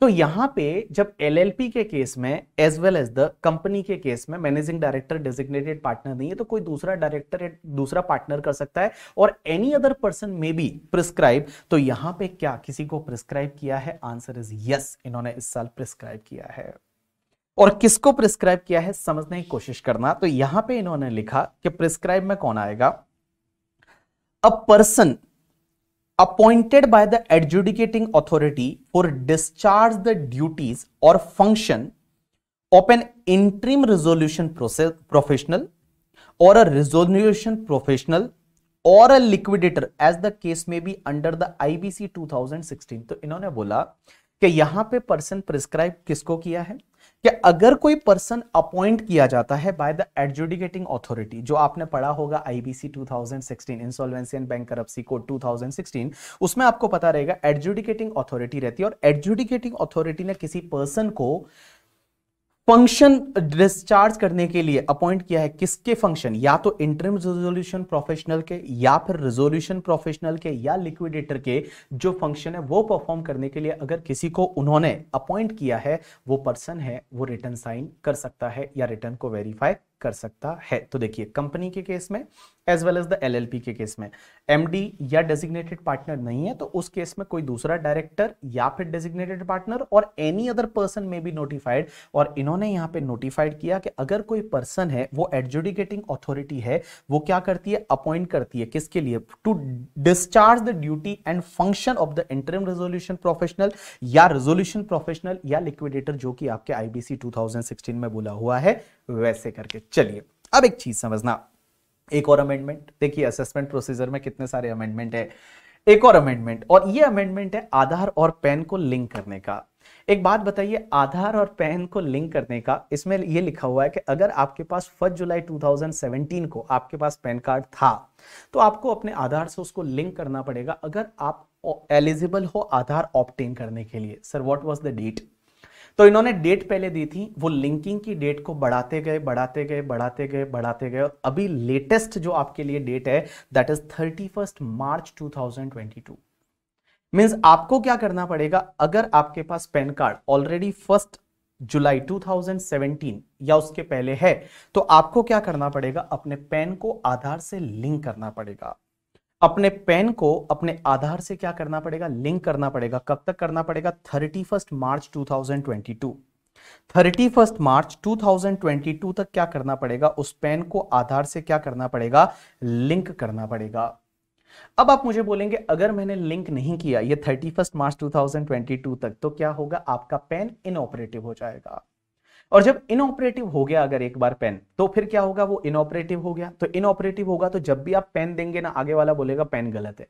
तो यहां पे जब एलएलपी के केस में as well as the company के केस में मैनेजिंग डायरेक्टर डेजिग्नेटेड पार्टनर नहीं है तो कोई दूसरा डायरेक्टर दूसरा पार्टनर कर सकता है और any other person may be prescribe तो यहां पे क्या किसी को प्रिस्क्राइब किया है आंसर इज यस इन्होंने इस साल प्रिस्क्राइब किया है और किसको प्रिस्क्राइब किया है समझने की कोशिश करना तो यहां पे इन्होंने लिखा कि प्रिस्क्राइब में कौन आएगा a person appointed by the adjudicating authority for discharge the duties और function of an interim resolution professional और अ रिजोल्यूशन प्रोफेशनल और a liquidator as the case may be under the IBC 2016 तो इन्होंने बोला कि यहां पे पर्सन प्रिस्क्राइब किसको किया है कि अगर कोई पर्सन अपॉइंट किया जाता है बाय द एडजुडिकेटिंग अथॉरिटी जो आपने पढ़ा होगा IBC 2016 insolvency and bankruptcy code 2016 उसमें आपको पता रहेगा एडजुडिकेटिंग अथॉरिटी रहती है और एडजुडिकेटिंग अथॉरिटी ने किसी पर्सन को फंक्शन डिस्चार्ज करने के लिए अपॉइंट किया है किसके फंक्शन या तो इंटरम रेजोल्यूशन प्रोफेशनल के या फिर रेजोल्यूशन प्रोफेशनल के या लिक्विडेटर के जो फंक्शन है वो परफॉर्म करने के लिए अगर किसी को उन्होंने अपॉइंट किया है वो पर्सन है वो रिटर्न साइन कर सकता है या रिटर्न को वेरीफाई कर सकता है तो देखिए कंपनी के केस में as well as the L LLP के केस में एम डी या डेजिग्नेटेड पार्टनर नहीं है तो उस केस में कोई दूसरा डायरेक्टर या फिर डेजिग्नेटेड पार्टनर और एनी अदर पर्सन में भी नोटिफाइड और इन्होंने यहाँ पे नोटिफाइड किया कि अगर कोई पर्सन है वो एडजुडिकेटिंग अथॉरिटी है वो क्या करती है अपॉइंट करती है किसके लिए to discharge the duty and function of the interim resolution professional या रेजोल्यूशन प्रोफेशनल या लिक्विडेटर जो कि आपके आईबीसी 2016 में बोला हुआ है वैसे करके चलिए अब एक चीज समझना एक और अमेंडमेंट देखिए असेसमेंट प्रोसीजर में कितने सारे अमेंडमेंट है एक और अमेंडमेंट और ये अमेंडमेंट है आधार और पैन को लिंक करने का एक बात बताइए आधार और पैन को लिंक करने का इसमें ये लिखा हुआ है कि अगर आपके पास फर्स्ट जुलाई 2017 को आपके पास पैन कार्ड था तो आपको अपने आधार से उसको लिंक करना पड़ेगा अगर आप एलिजिबल हो आधार ऑप्टेन करने के लिए sir what was the date तो इन्होंने डेट पहले दी थी वो लिंकिंग की डेट को बढ़ाते गए बढ़ाते गए बढ़ाते गए बढ़ाते गए अभी लेटेस्ट जो आपके लिए डेट है that is thirty first March two thousand twenty two means आपको क्या करना पड़ेगा अगर आपके पास PAN card already first July 2017 या उसके पहले है तो आपको क्या करना पड़ेगा अपने पैन को आधार से लिंक करना पड़ेगा अपने पेन को अपने आधार से क्या करना पड़ेगा लिंक करना पड़ेगा कब तक करना पड़ेगा thirty first March 2022 thirty first March 2022 तक क्या करना पड़ेगा उस पेन को आधार से क्या करना पड़ेगा लिंक करना पड़ेगा अब आप मुझे बोलेंगे अगर मैंने लिंक नहीं किया ये थर्टी फर्स्ट मार्च 2022 तक तो क्या होगा आपका पेन इनऑपरेटिव हो जाएगा और जब इनऑपरेटिव हो गया अगर एक बार पेन तो फिर क्या होगा वो इनऑपरेटिव हो गया तो इनऑपरेटिव होगा तो जब भी आप पेन देंगे ना आगे वाला बोलेगा पेन गलत है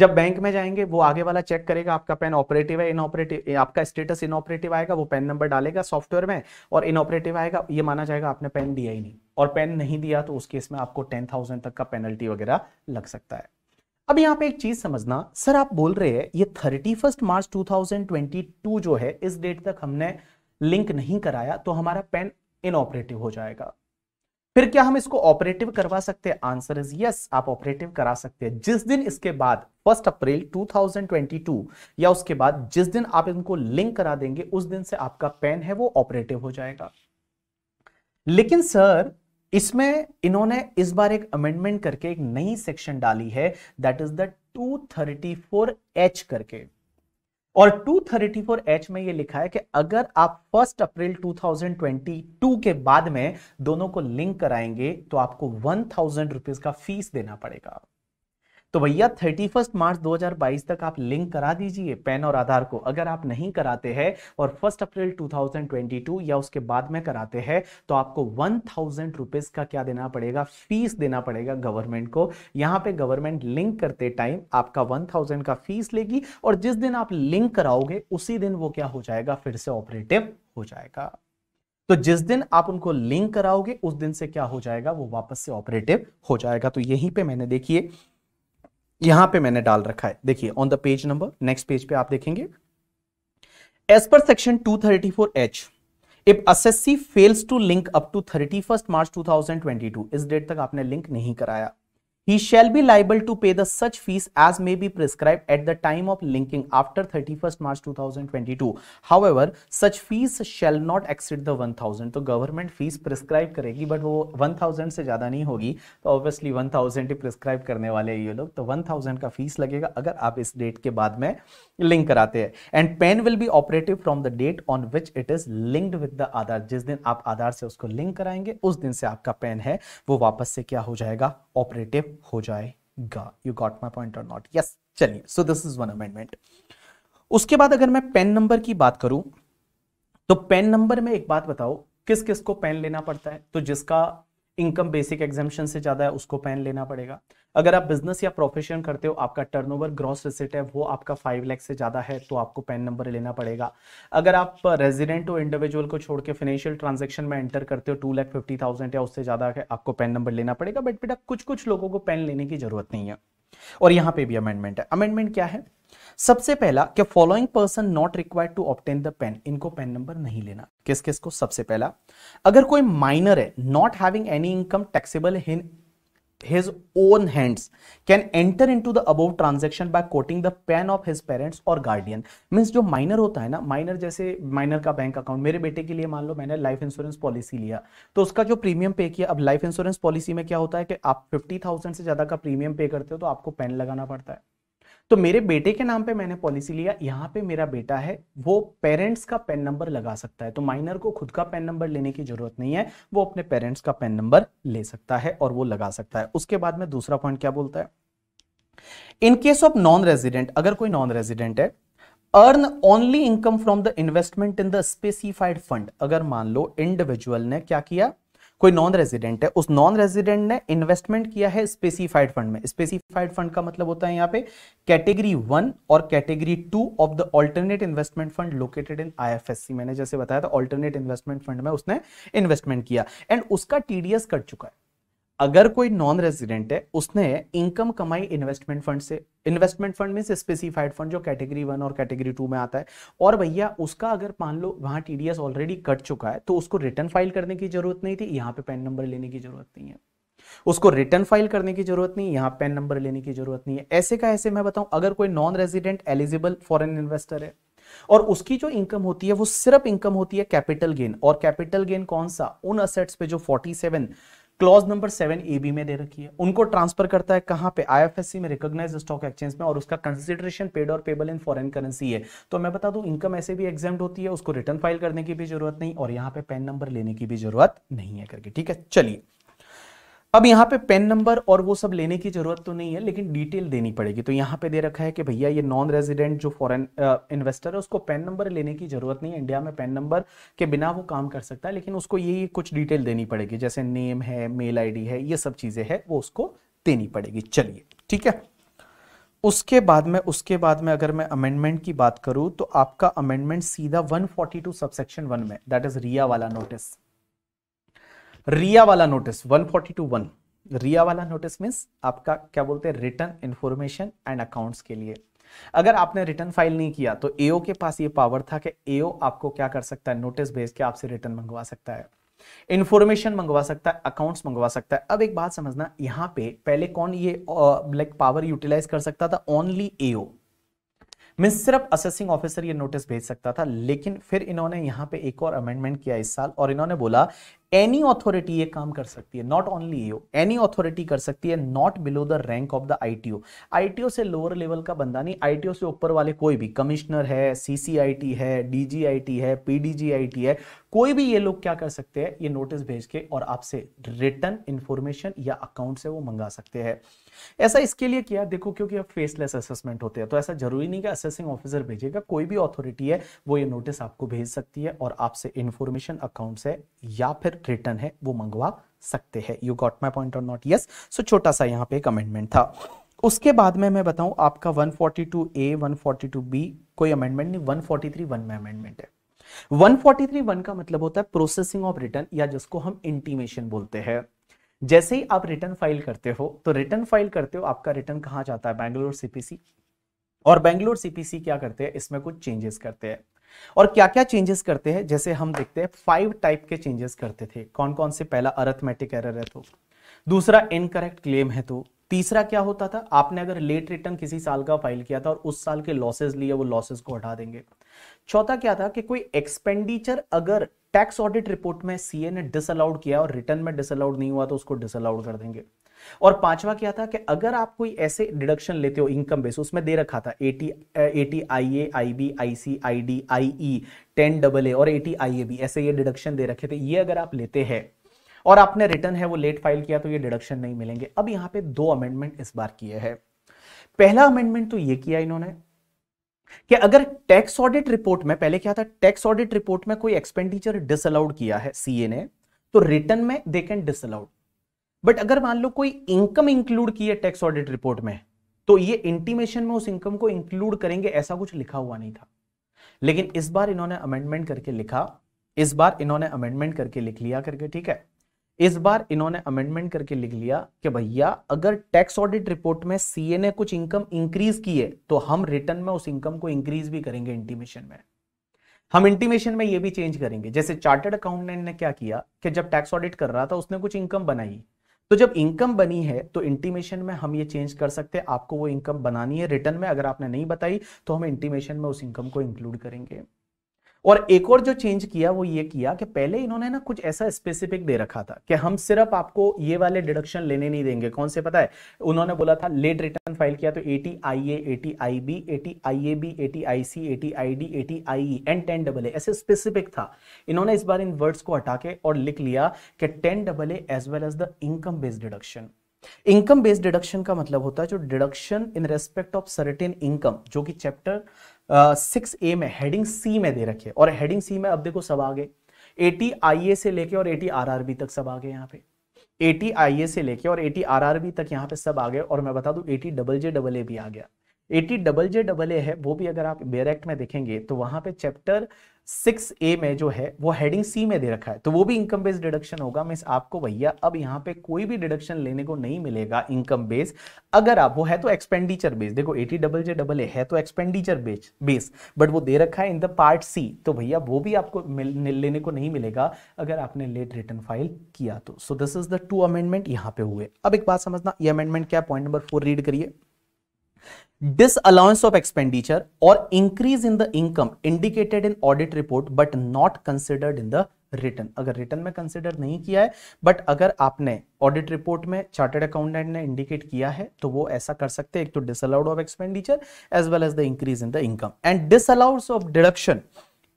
जब बैंक में जाएंगे वो आगे वाला चेक करेगा आपका पेन ऑपरेटिव है इनऑपरेटिव आपका स्टेटस इनऑपरेटिव आएगा वो पेन नंबर डालेगा सॉफ्टवेयर में और इनऑपरेटिव आएगा ये माना जाएगा आपने पेन दिया ही नहीं और पेन नहीं दिया तो उस केस में आपको टेन थाउजेंड तक का पेनल्टी वगैरह लग सकता है अब यहाँ पे एक चीज समझना सर आप बोल रहे हैं ये थर्टी फर्स्ट मार्च टू जो है इस डेट तक हमने लिंक नहीं कराया तो हमारा पेन इनऑपरेटिव हो जाएगा फिर क्या हम इसको ऑपरेटिव करवा सकते हैं आंसर इज यस आप ऑपरेटिव करा सकते हैं जिस दिन इसके बाद फर्स्ट अप्रैल 2022 या उसके बाद जिस दिन आप इनको लिंक करा देंगे उस दिन से आपका पेन है वो ऑपरेटिव हो जाएगा लेकिन सर इसमें इन्होंने इस बार एक अमेंडमेंट करके एक नई सेक्शन डाली है दैट इज द 234 एच करके और 234H में ये लिखा है कि अगर आप फर्स्ट अप्रैल 2022 के बाद में दोनों को लिंक कराएंगे तो आपको वन थाउजेंड रुपीज का फीस देना पड़ेगा तो भैया थर्टी फर्स्ट मार्च 2022 तक आप लिंक करा दीजिए पैन और आधार को अगर आप नहीं कराते हैं और फर्स्ट अप्रैल 2022 या उसके बाद में कराते हैं तो आपको वन थाउजेंड रुपीज का क्या देना पड़ेगा फीस देना पड़ेगा गवर्नमेंट को यहाँ पे गवर्नमेंट लिंक करते टाइम आपका वन थाउजेंड का फीस लेगी और जिस दिन आप लिंक कराओगे उसी दिन वो क्या हो जाएगा फिर से ऑपरेटिव हो जाएगा तो जिस दिन आप उनको लिंक कराओगे उस दिन से क्या हो जाएगा वो वापस से ऑपरेटिव हो जाएगा तो यहीं पे मैंने देखिए यहां पे मैंने डाल रखा है देखिए on the page number next page पे आप देखेंगे as per section two link up to thirty first March two thousand twenty 2022, इस डेट तक आपने लिंक नहीं कराया he shall be liable to pay the such fees as may be prescribed at the time of linking after 31st march 2022 however such fees shall not exceed the 1000 तो government fees prescribe करेगी but वो 1000 से ज़्यादा नहीं होगी तो obviously 1000 ही prescribe करने वाले ये लोग तो वन थाउजेंड का फीस लगेगा अगर आप इस डेट के बाद में लिंक कराते हैं and PAN will be operative from the date on which it is linked with the Aadhaar जिस दिन आप आधार से उसको लिंक कराएंगे उस दिन से आपका पेन है वो वापस से क्या हो जाएगा ऑपरेटिव हो जाएगा यू गॉट माई पॉइंट और नॉट यस चलिए so this is one amendment उसके बाद अगर मैं पेन नंबर की बात करूं तो पेन नंबर में एक बात बताओ किस किस को पेन लेना पड़ता है तो जिसका इनकम बेसिक एग्जामेशन से ज़्यादा है उसको पेन लेना पड़ेगा अगर आप बिजनेस या प्रोफेशन करते हो आपका टर्नओवर ग्रॉस रिसिट है वो आपका फाइव लैख से ज़्यादा है तो आपको पैन नंबर लेना पड़ेगा अगर आप रेजिडेंट और इंडिविजुअल को छोड़ के फाइनेंशियल ट्रांजेक्शन में एंटर करते हो टू लैख फिफ्टी थाउजेंड या उससे ज़्यादा है आपको पैन नंबर लेना पड़ेगा बट बेटा कुछ कुछ लोगों को पैन लेने की जरूरत नहीं है और यहाँ पे भी अमेंडमेंट है अमेंडमेंट क्या है सबसे पहला कि following person not required to obtain the PAN इनको पेन नंबर नहीं लेना किस किस को सबसे पहला अगर कोई माइनर है not having any income taxable in his own hands can enter into the above transaction by quoting the pen of his parents or guardian means जो minor होता है ना minor जैसे minor का बैंक अकाउंट मेरे बेटे के लिए मान लो मैंने लाइफ इंश्योरेंस पॉलिसी लिया तो उसका जो प्रीमियम पे किया अब लाइफ इंश्योरेंस पॉलिसी में क्या होता है कि आप 50,000 से ज़्यादा का प्रीमियम पे करते हो तो आपको पेन लगाना पड़ता है तो मेरे बेटे के नाम पे मैंने पॉलिसी लिया यहाँ पे मेरा बेटा है वो पेरेंट्स का पेन नंबर लगा सकता है तो माइनर को खुद का पेन नंबर लेने की जरूरत नहीं है वो अपने पेरेंट्स का पेन नंबर ले सकता है और वो लगा सकता है उसके बाद में दूसरा पॉइंट क्या बोलता है in case of non resident अगर कोई नॉन रेजिडेंट है earn only income from the investment in the specified fund अगर मान लो इंडिविजुअल ने क्या किया कोई नॉन रेजिडेंट है उस नॉन रेजिडेंट ने इन्वेस्टमेंट किया है स्पेसिफाइड फंड में स्पेसिफाइड फंड का मतलब होता है यहाँ पे कैटेगरी वन और category two of the alternate investment fund located in IFSC मैंने जैसे बताया था ऑल्टरनेट इन्वेस्टमेंट फंड में उसने इन्वेस्टमेंट किया एंड उसका टीडीएस कट चुका है अगर कोई नॉन रेजिडेंट है उसने इनकम कमाई इन्वेस्टमेंट फंड से इन्वेस्टमेंट फंड में स्पेसिफाइड फंड जो कैटेगरी वन और कैटेगरी टू में आता है और भैया उसका अगर मान लो वहां टीडीएस ऑलरेडी कट चुका है तो उसको रिटर्न फाइल करने की जरूरत नहीं थी यहाँ पे पैन नंबर लेने की जरूरत नहीं है उसको रिटर्न फाइल करने की जरूरत नहीं यहाँ पैन नंबर लेने की जरूरत नहीं है ऐसे का ऐसे मैं बताऊं अगर कोई non resident eligible foreign investor है और उसकी जो इनकम होती है वो सिर्फ इनकम होती है कैपिटल गेन और कैपिटल गेन कौन सा उन असेट्स पे जो 47 clause number seven A B में दे रखी है उनको ट्रांसफर करता है कहाँ पे आईएफएससी में रिकॉग्नाइज स्टॉक एक्सचेंज में और उसका कंसिडरेशन पेड और पेबल इन फॉरेन करेंसी है तो मैं बता दू इनकम ऐसे भी एग्जाम होती है उसको रिटर्न फाइल करने की भी जरूरत नहीं और यहाँ पे पेन नंबर लेने की भी जरूरत नहीं है करके ठीक है चलिए अब यहाँ पे पेन नंबर और वो सब लेने की जरूरत तो नहीं है लेकिन डिटेल देनी पड़ेगी तो यहाँ पे दे रखा है कि भैया ये नॉन रेजिडेंट जो फॉरेन इन्वेस्टर है उसको पेन नंबर लेने की जरूरत नहीं है इंडिया में पेन नंबर के बिना वो काम कर सकता है लेकिन उसको ये कुछ डिटेल देनी पड़ेगी जैसे नेम है मेल आई है ये सब चीजें है वो उसको देनी पड़ेगी चलिए ठीक है उसके बाद में उसके बाद में अगर मैं अमेंडमेंट की बात करूं तो आपका अमेंडमेंट सीधा 142 सबसेक्शन 1 में दैट इज रिया वाला नोटिस रिया वाला नोटिस फोर्टी वन रिया वाला नोटिस मीन आपका क्या बोलते हैं रिटर्न इंफॉर्मेशन एंड अकाउंट्स के लिए अगर आपने रिटर्न फाइल नहीं किया तो एओ के पास ये पावर था कि एओ आपको क्या कर सकता है नोटिस भेज के आपसे रिटर्न मंगवा सकता है इंफॉर्मेशन मंगवा सकता है अकाउंट्स मंगवा सकता है अब एक बात समझना यहां पे पहले कौन ये लाइक पावर यूटिलाइज कर सकता था ओनली एओ मैं सिर्फ असेसिंग ऑफिसर ये नोटिस भेज सकता था लेकिन फिर इन्होंने यहाँ पे एक और अमेंडमेंट किया इस साल और इन्होंने बोला एनी अथॉरिटी ये काम कर सकती है not only you any authority कर सकती है not below the rank of the ITO ITO से लोअर लेवल का बंदा नहीं आईटीओ से ऊपर वाले कोई भी कमिश्नर है सीसीआईटी है डीजीआईटी है पीडीजीआईटी है कोई भी ये लोग क्या कर सकते हैं ये नोटिस भेज के और आपसे रिटर्न इंफॉर्मेशन या अकाउंट से वो मंगा सकते हैं ऐसा इसके लिए किया देखो क्योंकि अब फेसलेस असेसमेंट होते हैं तो ऐसा जरूरी नहीं कि असेसिंग ऑफिसर भेजेगा कोई भी अथॉरिटी है वो ये नोटिस आपको भेज सकती है और आपसे इन्फॉर्मेशन अकाउंट है या फिर रिटर्न है वो मंगवा सकते हैं यू गॉट माई पॉइंट और नॉट यस सो छोटा सा यहाँ पे एक अमेंडमेंट था उसके बाद में मैं बताऊं आपका 142 ए 142 बी कोई अमेंडमेंट नहीं 143 वन में अमेंडमेंट है 143 वन का मतलब होता है प्रोसेसिंग ऑफ रिटर्न या जिसको हम इंटीमेशन बोलते हैं जैसे ही आप रिटर्न फाइल करते हो तो रिटर्न फाइल करते हो आपका रिटर्न कहाँ जाता है बैंगलोर सीपीसी और बैंगलोर सीपीसी क्या करते हैं इसमें कुछ चेंजेस करते हैं और क्या क्या चेंजेस करते हैं जैसे हम देखते हैं फाइव टाइप के चेंजेस करते थे कौन कौन से पहला अरथमेटिक एरर है तो दूसरा इनकरेक्ट क्लेम है तो तीसरा क्या होता था आपने अगर लेट रिटर्न किसी साल का फाइल किया था और उस साल के लॉसेस लिए वो लॉसेस को हटा देंगे चौथा क्या था कि कोई एक्सपेंडिचर अगर टैक्स ऑडिट रिपोर्ट में सीए ने डिसअलाउड किया और रिटर्न में डिसअलाउड नहीं हुआ तो उसको डिसअलाउड कर देंगे और पांचवा क्या था कि अगर आप कोई ऐसे डिडक्शन लेते हो इनकम बेस उसमें दे रखा था eighty eighty I A I B I C I D I E ten double A और एटी आई ए बी ऐसे ये डिडक्शन दे रखे थे ये अगर आप लेते हैं और आपने रिटर्न है वो लेट फाइल किया तो ये डिडक्शन नहीं मिलेंगे अब यहां पे दो अमेंडमेंट इस बार किए हैं पहला अमेंडमेंट तो ये किया इन्होंने कि अगर टैक्स ऑडिट रिपोर्ट में पहले क्या था टैक्स ऑडिट रिपोर्ट में कोई एक्सपेंडिचर डिसअलाउड किया है सीए ने तो रिटर्न में दे कैन डिसअलाउड बट अगर मान लो कोई इनकम इंक्लूड की है टैक्स ऑडिट रिपोर्ट में तो ये इंटीमेशन में उस इनकम को इंक्लूड करेंगे ऐसा कुछ लिखा हुआ नहीं था लेकिन इस बार इन्होंने अमेंडमेंट करके लिखा इस बार इन्होंने अमेंडमेंट करके लिख लिया करके ठीक है इस बार इन्होंने अमेंडमेंट करके लिख लिया कि भैया अगर टैक्स ऑडिट रिपोर्ट में सीए ने कुछ इनकम इंक्रीज की है तो हम रिटर्न में उस इनकम को इंक्रीज भी करेंगे इंटीमेशन में हम इंटीमेशन में यह भी चेंज करेंगे जैसे चार्टर्ड अकाउंटेंट ने क्या किया कि जब टैक्स ऑडिट कर रहा था उसने कुछ इनकम बनाई तो जब इनकम बनी है तो इंटीमेशन में हम ये चेंज कर सकते हैं आपको वो इनकम बनानी है रिटर्न में अगर आपने नहीं बताई तो हम इंटीमेशन में उस इनकम को इंक्लूड करेंगे और एक और जो चेंज किया वो ये किया कि पहले इन्होंने ना कुछ ऐसा स्पेसिफिक दे रखा था कि हम सिर्फ आपको ये वाले डिडक्शन लेने नहीं देंगे कौन से पता है उन्होंने बोला था लेट रिटर्न फाइल किया तो eighty I A eighty I B eighty I A B eighty I C eighty I D eighty I E and ten double A ऐसे specific था इन्होंने इस बार इन words को हटा के और लिख लिया कि ten double A as well as the income based deduction income based deduction का मतलब होता है जो deduction in respect of certain income जो कि चैप्टर सिक्स ए में हेडिंग सी में दे रखे और हेडिंग सी में अब देखो सब आगे ए एटी आई ए से लेके और एटी आर आर बी तक सब आ गए यहाँ पे टी आई ए से लेके और एटी आर आर बी तक यहाँ पे सब आ गए और मैं बता eighty double J double A भी आ गया eighty double J double A है वो भी अगर आप बेयर एक्ट में देखेंगे तो वहां पे चैप्टर सिक्स ए में जो है वो हेडिंग सी में दे रखा है तो वो भी इनकम बेस्ड डिडक्शन होगा मीन्स आपको भैया अब यहाँ पे कोई भी डिडक्शन लेने को नहीं मिलेगा इनकम बेस अगर आप वो है तो एक्सपेंडिचर बेस देखो eighty double J double A है तो एक्सपेंडिचर बेस बेस बट वो दे रखा है इन द पार्ट सी तो भैया वो भी आपको मिल, लेने को नहीं मिलेगा अगर आपने लेट रिटर्न फाइल किया तो so this is the two amendment यहाँ पे हुए अब एक बात समझना ये अमेंडमेंट क्या पॉइंट नंबर फोर रीड करिए अलाउंस ऑफ एक्सपेंडिचर और increase in the income indicated in audit report but not considered in the return अगर रिटर्न में कंसिडर नहीं किया है बट अगर आपने ऑडिट रिपोर्ट में चार्टर्ड अकाउंटेंट ने इंडिकेट किया है तो वो ऐसा कर सकते हैं एक तो disallowed of expenditure as well as the increase in the income and disallowed of deduction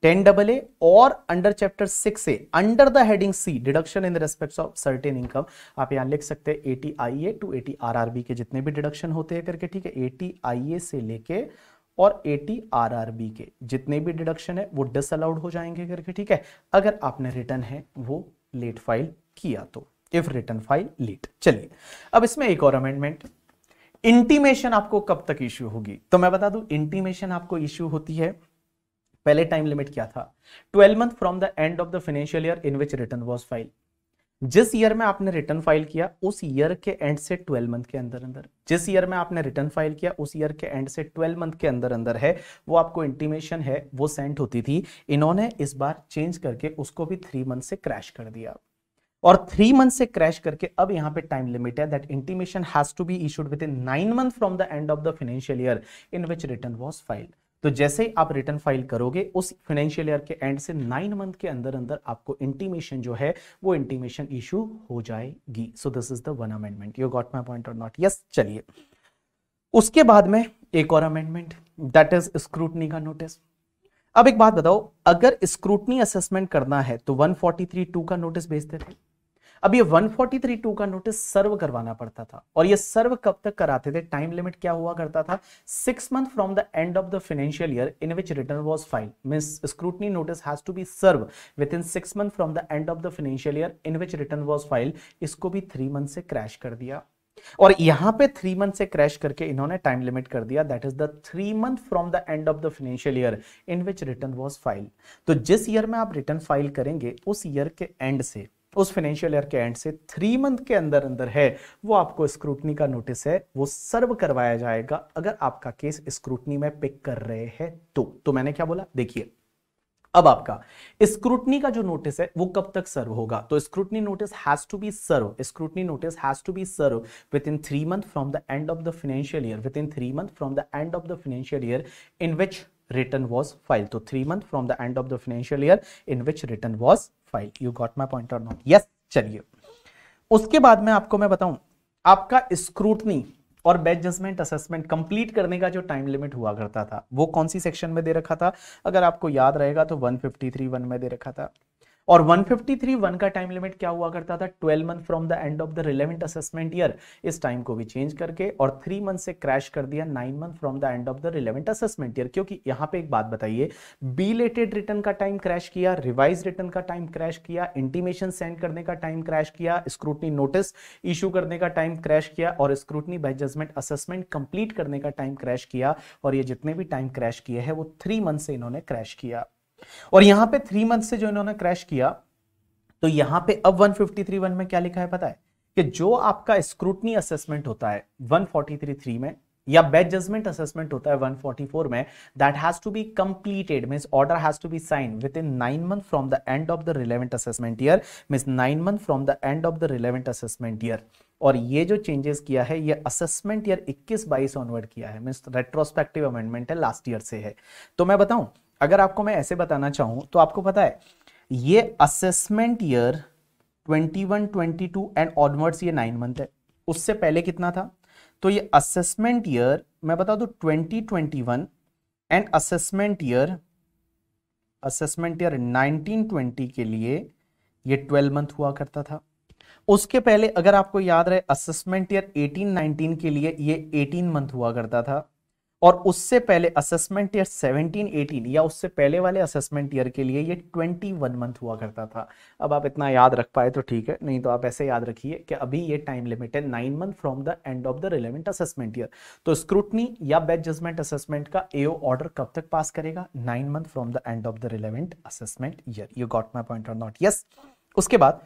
ten double A और under chapter six A under heading C deduction in the respect of certain income आप यहां लिख सकते हैं eighty to R RRB के जितने भी deduction होते हैं करके ठीक है आई ए से लेके और eighty R R B के जितने भी डिडक्शन है वो डिस अलाउड हो जाएंगे करके ठीक है अगर आपने रिटर्न है वो लेट फाइल किया तो इफ रिटर्न फाइल लेट चलिए अब इसमें एक और अमेंडमेंट इंटीमेशन आपको कब तक इश्यू होगी तो मैं बता दू इंटीमेशन आपको इश्यू होती है पहले टाइम लिमिट क्या था twelve month from the end of the financial year in which return was file जिस ईयर में आपने रिटर्न फाइल किया उस ईयर के एंड से ट्वेल्व मंथ के अंदर अंदर जिस ईयर में आपने रिटर्न फाइल किया उस ईयर के एंड से ट्वेल्व मंथ के अंदर अंदर है वो आपको इंटीमेशन है वो सेंड होती थी इन्होंने इस बार चेंज करके उसको भी थ्री मंथ से क्रैश कर दिया और थ्री मंथ से क्रैश करके अब यहाँ पे टाइम लिमिट है that intimation has to be issued within nine month from the end of the financial year in which return was filed तो जैसे आप रिटर्न फाइल करोगे उस फाइनेंशियल ईयर के एंड से नाइन मंथ के अंदर अंदर आपको इंटीमेशन जो है वो इंटीमेशन इशू हो जाएगी so this is the one amendment you got my point और नॉट यस चलिए उसके बाद में एक और अमेंडमेंट दैट इज स्क्रूटनी का नोटिस अब एक बात बताओ अगर स्क्रूटनी असेसमेंट करना है तो 143 टू का नोटिस भेजते थे अब ये 1432 का नोटिस सर्व करवाना पड़ता था और ये सर्व कब तक कराते थे टाइम लिमिट क्या हुआ करता था six month from the end of the financial year in which return was file mean scrutiny notice has to be serve within six month from the end of the financial year in which return was file इसको भी three month से crash कर दिया और यहां पे three month से crash करके इन्होंने टाइम लिमिट कर दिया that is the three month from the end of the financial year in which return was file तो जिस ईयर में आप रिटर्न फाइल करेंगे उस ईयर के एंड से उस फाइनेंशियल ईयर के एंड से थ्री मंथ के अंदर अंदर है वो आपको स्क्रूटनी का नोटिस है वो सर्व करवाया जाएगा अगर आपका केस स्क्रूटनी में पिक कर रहे हैं तो तो मैंने क्या बोला देखिए अब आपका स्क्रूटनी का जो नोटिस है वो कब तक सर्व होगा तो scrutiny notice has to be serve scrutiny notice has to be serve within three month from the end of the financial year within three month from the end of the financial year in which return was file तो three month from the end of the financial year in which return was file you got my point और not yes चलिए उसके बाद में आपको मैं बताऊं आपका स्क्रूटनी और बैच जजमेंट असेसमेंट कंप्लीट करने का जो टाइम लिमिट हुआ करता था वो कौन सी सेक्शन में दे रखा था अगर आपको याद रहेगा तो 153 वन में दे रखा था और 153 वन का टाइम लिमिट क्या हुआ करता था 12 month from the end of the relevant assessment year इस टाइम को भी चेंज करके और थ्री मंथ से क्रैश कर दिया nine month from the end of the relevant assessment year क्योंकि यहां पे एक बात बताइए बीलेटेड रिटर्न का टाइम क्रैश किया रिवाइज रिटर्न का टाइम क्रैश किया इंटीमेशन सेंड करने का टाइम क्रैश किया स्क्रूटनी नोटिस इशू करने का टाइम क्रैश किया और scrutiny by judgement assessment complete करने का टाइम क्रैश किया और ये जितने भी टाइम क्रैश किए हैं वो थ्री मंथ से इन्होंने क्रैश किया और यहां पे थ्री मंथ से जो इन्होंने क्रैश किया तो यहां पे अब 153 वन में क्या लिखा है पता है कि जो आपका स्क्रूटनी असेसमेंट होता है 143.3 में या बेड जजमेंट असेसमेंट होता है 144 में that has to be completed means order has to be sign within nine month from the end of the relevant assessment year means nine month from the end of the relevant assessment year और ये जो changes किया है ये assessment year 21 22 onward किया है means retrospective amendment है last year से है तो मैं बताऊं अगर आपको मैं ऐसे बताना चाहूं तो आपको पता है ये असेसमेंट ईयर 21, 22 एंड ऑनवर्ड्स ये नाइन मंथ है उससे पहले कितना था तो ये असेसमेंट ईयर मैं बता दू 2021 and assessment year assessment year 1920 के लिए ये 12 मंथ हुआ करता था उसके पहले अगर आपको याद रहे असेसमेंट ईयर 18, 19 के लिए ये 18 मंथ हुआ करता था और उससे पहले असेसमेंट ईयर 17 18 या उससे पहले वाले असेसमेंट ईयर के लिए ये 21 मंथ हुआ करता था अब आप इतना याद रख पाए तो ठीक है नहीं तो आप ऐसे याद रखिए कि अभी ये टाइम लिमिट है nine month from the end of the relevant assessment year तो स्क्रूटनी या बैच जजमेंट असेसमेंट का एओ ऑर्डर कब तक पास करेगा nine month from the end of the relevant assessment year you got my point और not yes उसके बाद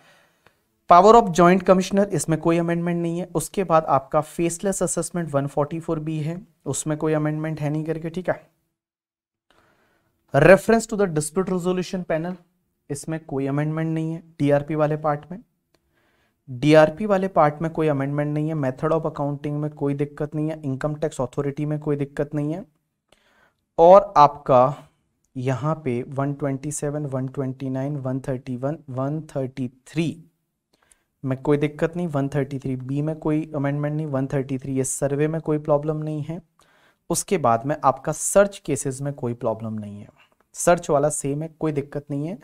power of joint commissioner इसमें कोई अमेंडमेंट नहीं है उसके बाद आपका फेसलेस असेसमेंट 144 बी है उसमें कोई अमेंडमेंट है नहीं करके ठीक है reference to the dispute resolution panel इसमें कोई अमेंडमेंट नहीं है डीआरपी वाले पार्ट में डीआरपी वाले पार्ट में कोई अमेंडमेंट नहीं है मेथड ऑफ अकाउंटिंग में कोई दिक्कत नहीं है इनकम टैक्स ऑथोरिटी में कोई दिक्कत नहीं है और आपका यहां पे 127, 129, 131, 133 में कोई दिक्कत नहीं 133 बी में कोई अमेंडमेंट नहीं 133 ये सर्वे में कोई प्रॉब्लम नहीं है उसके बाद में आपका सर्च केसेस में कोई प्रॉब्लम नहीं है सर्च वाला सेम है कोई दिक्कत नहीं है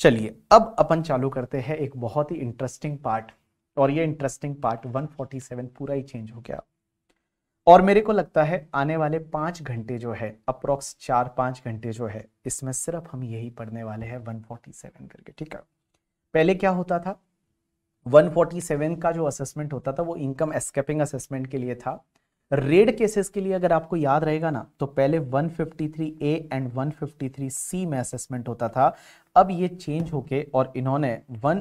चलिए अब अपन चालू करते हैं एक बहुत ही इंटरेस्टिंग पार्ट और ये इंटरेस्टिंग पार्ट 147 पूरा ही चेंज हो गया और मेरे को लगता है आने वाले पाँच घंटे जो है अप्रोक्स चार पाँच घंटे जो है इसमें सिर्फ हम यही पढ़ने वाले हैं 147 करके ठीक है पहले क्या होता था 147 का जो असेसमेंट होता था वो इनकम एस्केपिंग असेसमेंट के लिए था रेड केसेस के लिए अगर आपको याद रहेगा ना तो पहले 153 ए एंड 153 सी में असेसमेंट होता था अब ये चेंज होके और इन्होंने 1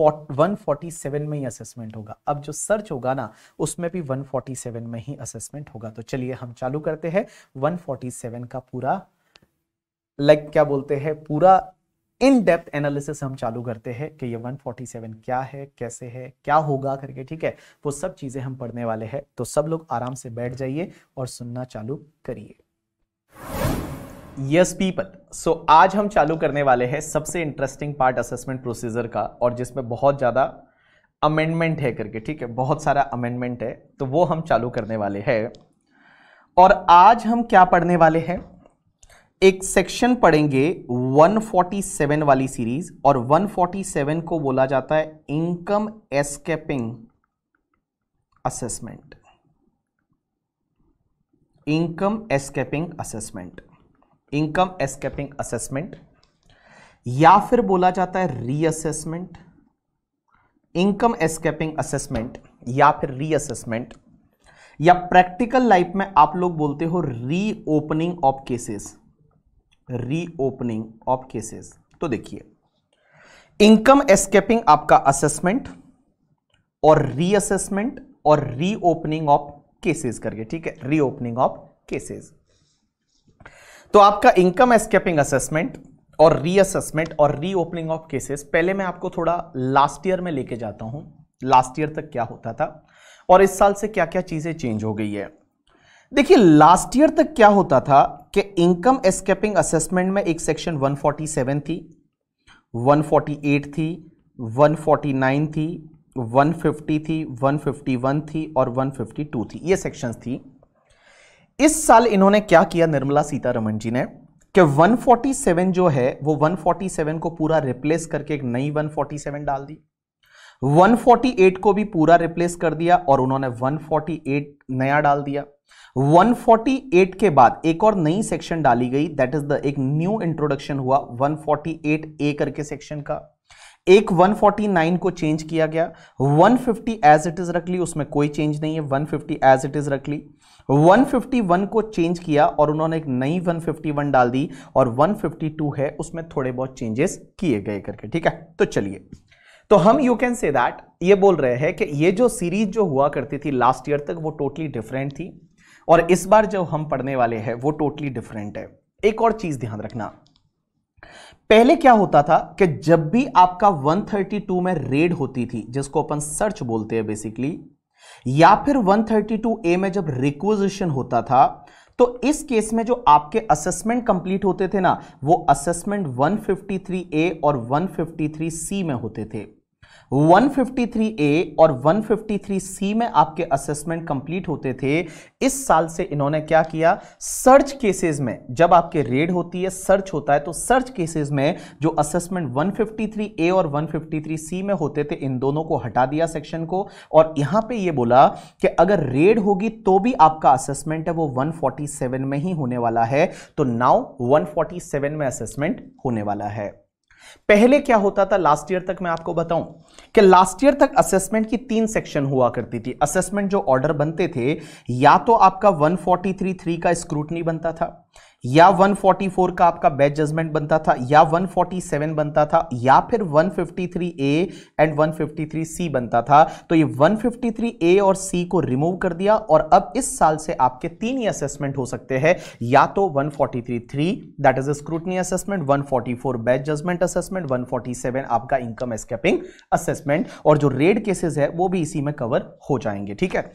147 में ही असेसमेंट होगा अब जो सर्च होगा ना उसमें भी 147 में ही असेसमेंट होगा तो चलिए हम चालू करते हैं 147 का पूरा लाइक like, क्या बोलते हैं पूरा इन डेप्थ एनालिसिस हम चालू करते हैं कि ये 147 क्या है कैसे है क्या होगा करके ठीक है वो सब चीज़ें हम पढ़ने वाले हैं तो सब लोग आराम से बैठ जाइए और सुनना चालू करिए यस पीपल सो आज हम चालू करने वाले हैं सबसे इंटरेस्टिंग पार्ट असेसमेंट प्रोसीजर का और जिसमें बहुत ज़्यादा अमेंडमेंट है करके ठीक है बहुत सारा अमेंडमेंट है तो वो हम चालू करने वाले हैं और आज हम क्या पढ़ने वाले हैं एक सेक्शन पढ़ेंगे 147 वाली सीरीज और 147 को बोला जाता है income escaping assessment income escaping assessment income escaping assessment या फिर बोला जाता है रीअसेसमेंट इनकम एस्केपिंग असेसमेंट या फिर रीअसेसमेंट या प्रैक्टिकल लाइफ में आप लोग बोलते हो reopening of cases reopening of cases तो देखिए इनकम एस्केपिंग आपका असेसमेंट और रीअसेसमेंट और रीओपनिंग ऑफ केसेस करके ठीक है रीओपनिंग ऑफ केसेस तो आपका इनकम एस्केपिंग असेसमेंट और रीअसेसमेंट और रीओपनिंग ऑफ केसेस पहले मैं आपको थोड़ा लास्ट ईयर में लेके जाता हूं लास्ट ईयर तक क्या होता था और इस साल से क्या क्या चीज़ें चेंज हो गई है देखिए लास्ट ईयर तक क्या होता था कि इनकम एस्केपिंग असेसमेंट में एक सेक्शन 147 थी 148 थी 149 थी 150 थी 151 थी और 152 थी ये सेक्शंस थी इस साल इन्होंने क्या किया निर्मला सीतारमन जी ने कि 147 जो है वो 147 को पूरा रिप्लेस करके एक नई 147 डाल दी 148 को भी पूरा रिप्लेस कर दिया और उन्होंने 148 नया डाल दिया 148 के बाद एक और नई सेक्शन डाली गई दैट इज द एक न्यू इंट्रोडक्शन हुआ 148 ए करके सेक्शन का एक 149 को चेंज किया गया 150 एज इट इज रख ली उसमें कोई चेंज नहीं है 150 एज इट इज रख ली 151 को चेंज किया और उन्होंने एक नई 151 डाल दी और 152 है उसमें थोड़े बहुत चेंजेस किए गए करके ठीक है तो चलिए तो हम यू कैन से दैट ये बोल रहे हैं कि ये जो सीरीज जो हुआ करती थी लास्ट ईयर तक वो टोटली डिफरेंट थी और इस बार जो हम पढ़ने वाले हैं वो टोटली डिफरेंट है एक और चीज ध्यान रखना पहले क्या होता था कि जब भी आपका 132 में रेड होती थी जिसको अपन सर्च बोलते हैं बेसिकली या फिर 132 ए में जब रिक्वजिशन होता था तो इस केस में जो आपके असेसमेंट कंप्लीट होते थे ना वो असेसमेंट 153 ए और 153 सी में होते थे ए और सी में आपके असेसमेंट कंप्लीट होते थे इस साल से इन्होंने क्या किया सर्च केसेस में जब आपके रेड होती है सर्च होता है तो सर्च केसेस में जो असेसमेंट ए और सी में होते थे इन दोनों को हटा दिया सेक्शन को और यहां पे ये बोला कि अगर रेड होगी तो भी आपका असेसमेंट है वो 147 में ही होने वाला है तो नाउ 147 में असेसमेंट होने वाला है पहले क्या होता था लास्ट ईयर तक मैं आपको बताऊं कि लास्ट ईयर तक असेसमेंट की तीन सेक्शन हुआ करती थी असेसमेंट जो ऑर्डर बनते थे या तो आपका 1433 का स्क्रूटनी बनता था या 144 का आपका बेस्ट जजमेंट बनता था या 147 बनता था या फिर 153 ए एंड 153 सी बनता था तो ये 153 ए और सी को रिमूव कर दिया और अब इस साल से आपके तीन ही असेसमेंट हो सकते हैं या तो 143 three that is scrutiny assessment 144 best judgement assessment 147 आपका इनकम एस्केपिंग असेसमेंट और जो रेड केसेस है वो भी इसी में कवर हो जाएंगे ठीक है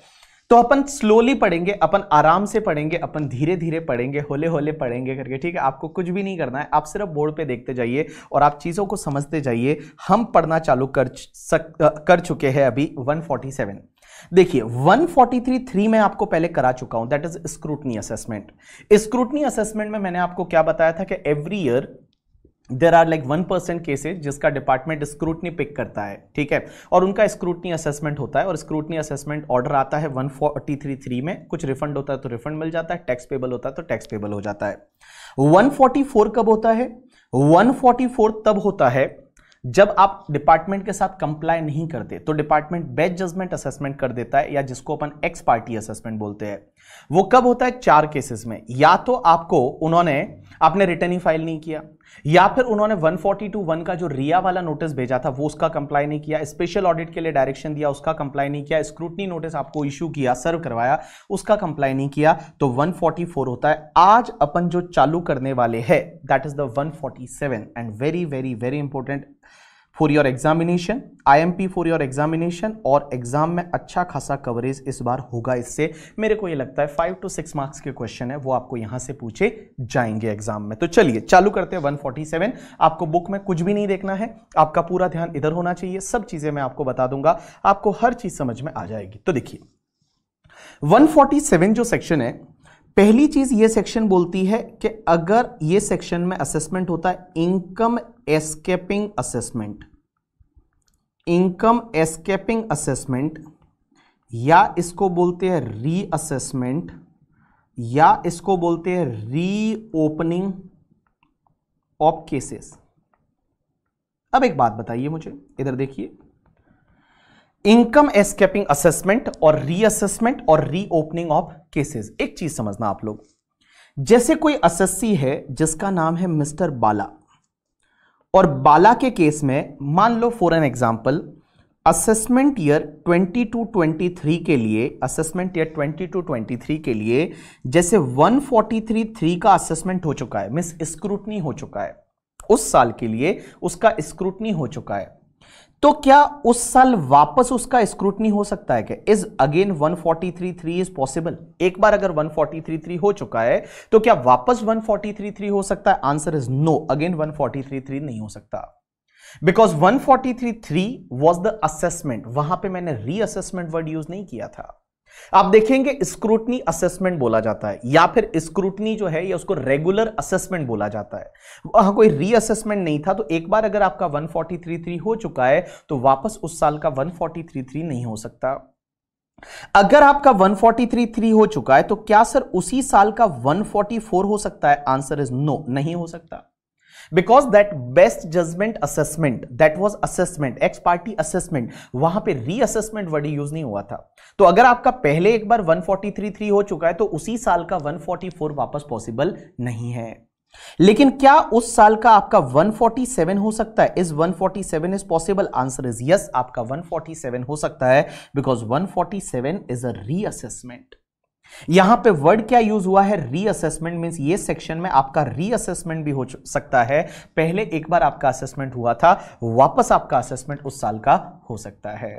तो अपन स्लोली पढ़ेंगे अपन आराम से पढ़ेंगे अपन धीरे धीरे पढ़ेंगे होले होले पढ़ेंगे करके ठीक है आपको कुछ भी नहीं करना है आप सिर्फ बोर्ड पे देखते जाइए और आप चीज़ों को समझते जाइए हम पढ़ना चालू कर सक कर चुके हैं अभी 147 देखिए 143 थ्री में आपको पहले करा चुका हूं that is scrutiny assessment scrutiny assessment में मैंने आपको क्या बताया था कि every year there are like one percent cases जिसका डिपार्टमेंट स्क्रूटनी पिक करता है ठीक है और उनका स्क्रूटनी असेसमेंट होता है और स्क्रूटनी असेसमेंट ऑर्डर आता है वन फोर्टी थ्री थ्री में कुछ रिफंड होता है तो रिफंड मिल जाता है टैक्स पेबल होता है तो टैक्स पेबल हो जाता है वन फोर्टी फोर कब होता है वन फोर्टी फोर तब होता है जब आप डिपार्टमेंट के साथ कंप्लाई नहीं करते तो डिपार्टमेंट बेस्ट जजमेंट असेसमेंट कर देता है या जिसको अपन एक्स पार्टी असेसमेंट बोलते हैं वो कब होता है चार केसेस में या तो आपको उन्होंने आपने रिटर्न ही फाइल नहीं किया या फिर उन्होंने 1421 का जो रिया वाला नोटिस भेजा था वो उसका कंप्लाई नहीं किया स्पेशल ऑडिट के लिए डायरेक्शन दिया उसका कंप्लाई नहीं किया स्क्रूटनी नोटिस आपको इश्यू किया सर्व करवाया उसका कंप्लाई नहीं किया तो 144 होता है आज अपन जो चालू करने वाले हैं that is the 147 and very very very important for your examination IMP for your examination और एग्जाम में अच्छा खासा कवरेज इस बार होगा इससे मेरे को ये लगता है फाइव टू सिक्स मार्क्स के क्वेश्चन है वो आपको यहां से पूछे जाएंगे एग्जाम में तो चलिए चालू करते हैं 147 आपको बुक में कुछ भी नहीं देखना है आपका पूरा ध्यान इधर होना चाहिए सब चीजें मैं आपको बता दूंगा आपको हर चीज समझ में आ जाएगी तो देखिए 147 जो सेक्शन है पहली चीज ये सेक्शन बोलती है कि अगर ये सेक्शन में असेसमेंट होता है income escaping assessment income escaping assessment या इसको बोलते हैं री असेसमेंट या इसको बोलते हैं री ओपनिंग ऑफ केसेस अब एक बात बताइए मुझे इधर देखिए income escaping assessment or reassessment or री ओपनिंग ऑफ केसेस एक चीज समझना आप लोग जैसे कोई असस्सी है जिसका नाम है मिस्टर बाला और बाला के केस में मान लो for an example assessment year 22 to 23 के लिए असेसमेंट ईयर 22 टू 23 के लिए जैसे 143-3 का असेसमेंट हो चुका है मिस स्क्रूटनी हो चुका है उस साल के लिए उसका स्क्रूटनी हो चुका है तो क्या उस साल वापस उसका स्क्रूटनी हो सकता है क्या इज अगेन 1433 इज पॉसिबल एक बार अगर 1433 हो चुका है तो क्या वापस 1433 हो सकता है आंसर इज नो अगेन 1433 नहीं हो सकता बिकॉज 1433 वॉज द असेसमेंट वहां पे मैंने रीअसेसमेंट वर्ड यूज नहीं किया था आप देखेंगे स्क्रूटनी असेसमेंट बोला जाता है या फिर स्क्रूटनी जो है या उसको रेगुलर असेसमेंट बोला जाता है वहां कोई रीअसेसमेंट नहीं था तो एक बार अगर आपका 1433 हो चुका है तो वापस उस साल का 1433 नहीं हो सकता अगर आपका 1433 हो चुका है तो क्या सर उसी साल का 144 हो सकता है आंसर इज नो नहीं हो सकता because that best judgement assessment that was assessment ex parte assessment वहां पर री असेसमेंट वर्ड यूज नहीं हुआ था तो अगर आपका पहले एक बार 1433 हो चुका है तो उसी साल का 144 वापस पॉसिबल नहीं है लेकिन क्या उस साल का आपका 147 हो सकता है is 147 is possible answer is yes आपका 147 हो सकता है बिकॉज 147 इज अ रीअसेसमेंट यहां पे वर्ड क्या यूज हुआ है रीअसेसमेंट मींस ये सेक्शन में आपका रीअसेसमेंट भी हो सकता है पहले एक बार आपका असेसमेंट हुआ था वापस आपका असेसमेंट उस साल का हो सकता है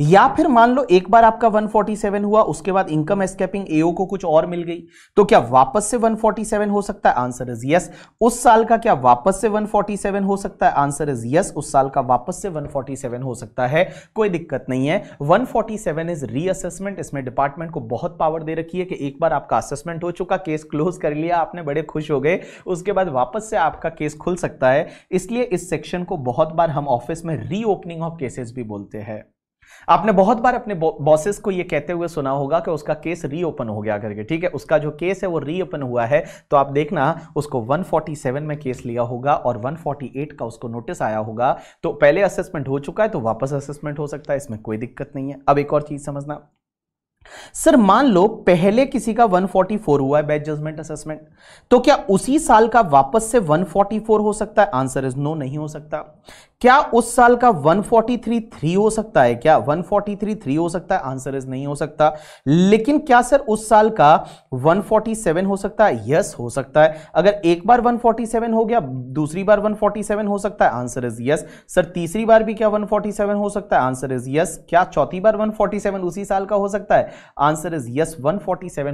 या फिर मान लो एक बार आपका 147 हुआ उसके बाद इनकम एस्केपिंग एओ को कुछ और मिल गई तो क्या वापस से 147 हो सकता है आंसर इज यस उस साल का क्या वापस से 147 हो सकता है आंसर इज यस उस साल का वापस से 147 हो सकता है कोई दिक्कत नहीं है 147 इज रीअसेसमेंट इसमें डिपार्टमेंट को बहुत पावर दे रखी है कि एक बार आपका असेसमेंट हो चुका केस क्लोज कर लिया आपने बड़े खुश हो गए उसके बाद वापस से आपका केस खुल सकता है इसलिए इस सेक्शन को बहुत बार हम ऑफिस में रीओपनिंग ऑफ केसेस भी बोलते हैं आपने बहुत बार अपने बॉसेस को ये कहते हुए सुना होगा कि उसका केस रीओपन हो गया करके ठीक है उसका जो केस है वो रीओपन हुआ है तो आप देखना उसको 147 में केस लिया होगा और 148 का उसको नोटिस आया होगा तो पहले असेसमेंट हो चुका है तो वापस असेसमेंट हो सकता है इसमें कोई दिक्कत नहीं है अब एक और चीज समझना सर मान लो पहले किसी का 144 हुआ है बैच जजमेंट असेसमेंट तो क्या उसी साल का वापस से 144 हो सकता है आंसर इज नो नहीं हो सकता क्या उस साल का 143 थ्री हो सकता है क्या 143 थ्री हो सकता है आंसर इज नहीं हो सकता लेकिन क्या सर उस साल का 147 हो सकता है यस yes, हो सकता है अगर एक बार 147 हो गया दूसरी बार 147 हो सकता है आंसर इज यस सर तीसरी बार भी क्या 147 हो सकता है आंसर इज यस क्या चौथी बार 147 उसी साल का हो सकता है आंसर इज यस वन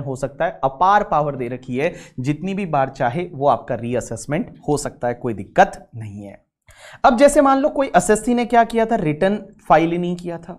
हो सकता है अपार पावर दे रखी है जितनी भी बार चाहे वो आपका रीअसेसमेंट हो सकता है कोई दिक्कत नहीं है अब जैसे मान लो कोई असेस्सी ने क्या किया था रिटर्न फाइल नहीं किया था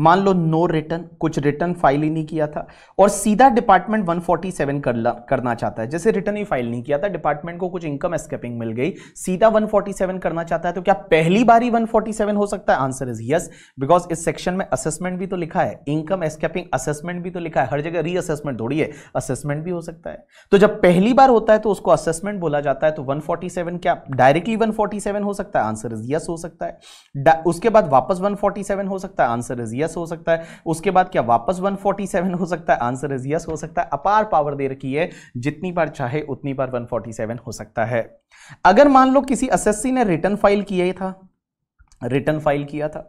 मान लो नो रिटर्न कुछ रिटर्न फाइल ही नहीं किया था और सीधा डिपार्टमेंट 147 सेवन करना चाहता है जैसे रिटर्न ही फाइल नहीं किया था डिपार्टमेंट को कुछ इनकम स्केपिंग मिल गई सीधा 147 करना चाहता है तो क्या पहली बार ही 147 हो सकता है आंसर इज यस बिकॉज इस सेक्शन में असेसमेंट भी तो लिखा है इनकम स्केपिंग असेसमेंट भी तो लिखा है हर जगह री असेसमेंट थोड़ी है असेसमेंट भी हो सकता है तो जब पहली बार होता है तो उसको असेसमेंट बोला जाता है तो वन क्या डायरेक्टली वन हो सकता है आंसर इज यस हो सकता है उसके बाद वापस वन हो सकता है आंसर इज यस हो सकता है उसके बाद क्या वापस 147 हो सकता है आंसर इज यस हो सकता है अपार पावर दे रखी है जितनी बार चाहे उतनी बार 147 हो सकता है अगर मान लो किसी एसएससी ने रिटर्न फाइल किया ही था रिटर्न फाइल किया था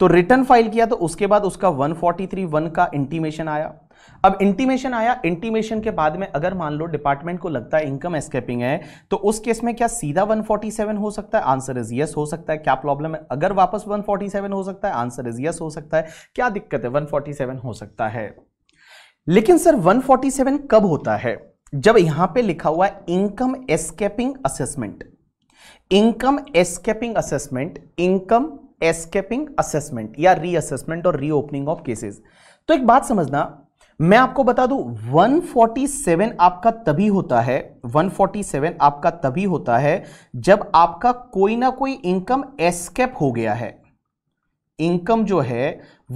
तो रिटर्न फाइल किया तो उसके बाद उसका 143 वन का इंटीमेशन आया अब इंटीमेशन आया इंटीमेशन के बाद में अगर मान लो डिपार्टमेंट को लगता है इनकम एस्केपिंग है तो उस केस में क्या सीधा 147 हो सकता है आंसर इज यस हो सकता है क्या प्रॉब्लम है अगर वापस 147 हो सकता है आंसर इज यस हो सकता है क्या दिक्कत है 147 हो सकता है लेकिन सर 147 कब होता है जब यहां पे लिखा हुआ है income escaping assessment income escaping assessment income escaping assessment या रीअसेसमेंट और रीओपनिंग ऑफ केसेस तो एक बात समझना मैं आपको बता दूं 147 आपका तभी होता है 147 आपका तभी होता है जब आपका कोई ना कोई इनकम एस्केप हो गया है इनकम जो है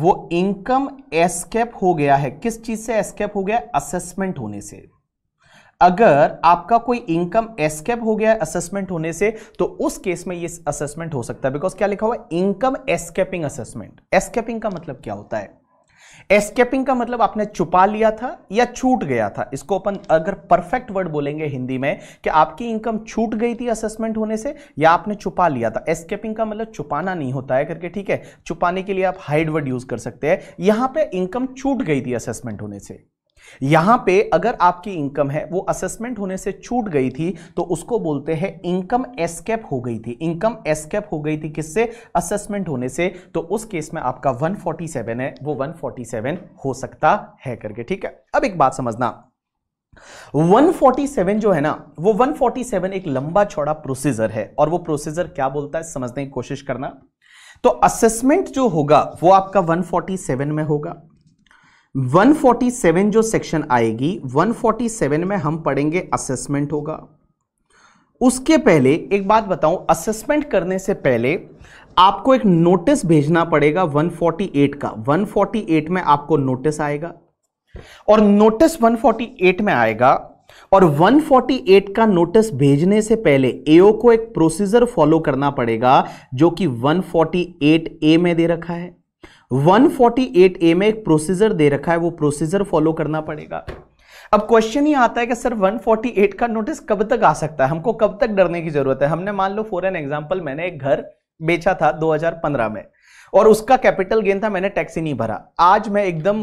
वो इनकम एस्केप हो गया है किस चीज से एस्केप हो गया असेसमेंट होने से अगर आपका कोई इनकम एस्केप हो गया असेसमेंट होने से तो उस केस में ये असेसमेंट हो सकता है बिकॉज क्या लिखा हुआ इनकम एस्केपिंग असेसमेंट एस्केपिंग का मतलब क्या होता है एस्केपिंग का मतलब आपने छुपा लिया था या छूट गया था इसको अपन अगर परफेक्ट वर्ड बोलेंगे हिंदी में कि आपकी इनकम छूट गई थी असेसमेंट होने से या आपने छुपा लिया था एस्केपिंग का मतलब छुपाना नहीं होता है करके ठीक है छुपाने के लिए आप हाइड वर्ड यूज कर सकते हैं यहां पे इनकम छूट गई थी असेसमेंट होने से यहां पे अगर आपकी इनकम है वो असेसमेंट होने से छूट गई थी तो उसको बोलते हैं इनकम एस्केप हो गई थी इनकम एस्केप हो गई थी किससे असेसमेंट होने से तो उस केस में आपका 147 है वो 147 हो सकता है करके ठीक है अब एक बात समझना 147 जो है ना वो 147 एक लंबा चौड़ा प्रोसीजर है और वो प्रोसीजर क्या बोलता है समझने की कोशिश करना तो असेसमेंट जो होगा वो आपका 147 में होगा 147 जो सेक्शन आएगी 147 में हम पढ़ेंगे असेसमेंट होगा उसके पहले एक बात बताऊं असेसमेंट करने से पहले आपको एक नोटिस भेजना पड़ेगा 148 का 148 में आपको नोटिस आएगा और नोटिस 148 में आएगा और 148 का नोटिस भेजने से पहले एओ को एक प्रोसीजर फॉलो करना पड़ेगा जो कि 148 ए में दे रखा है 148 ए में एक प्रोसीजर दे रखा है वो प्रोसीजर फॉलो करना पड़ेगा अब क्वेश्चन ही आता है कि सर 148 का नोटिस कब तक आ सकता है हमको कब तक डरने की जरूरत है हमने मान लो फॉर एन एग्जाम्पल मैंने एक घर बेचा था 2015 में और उसका कैपिटल गेन था मैंने टैक्स ही नहीं भरा आज मैं एकदम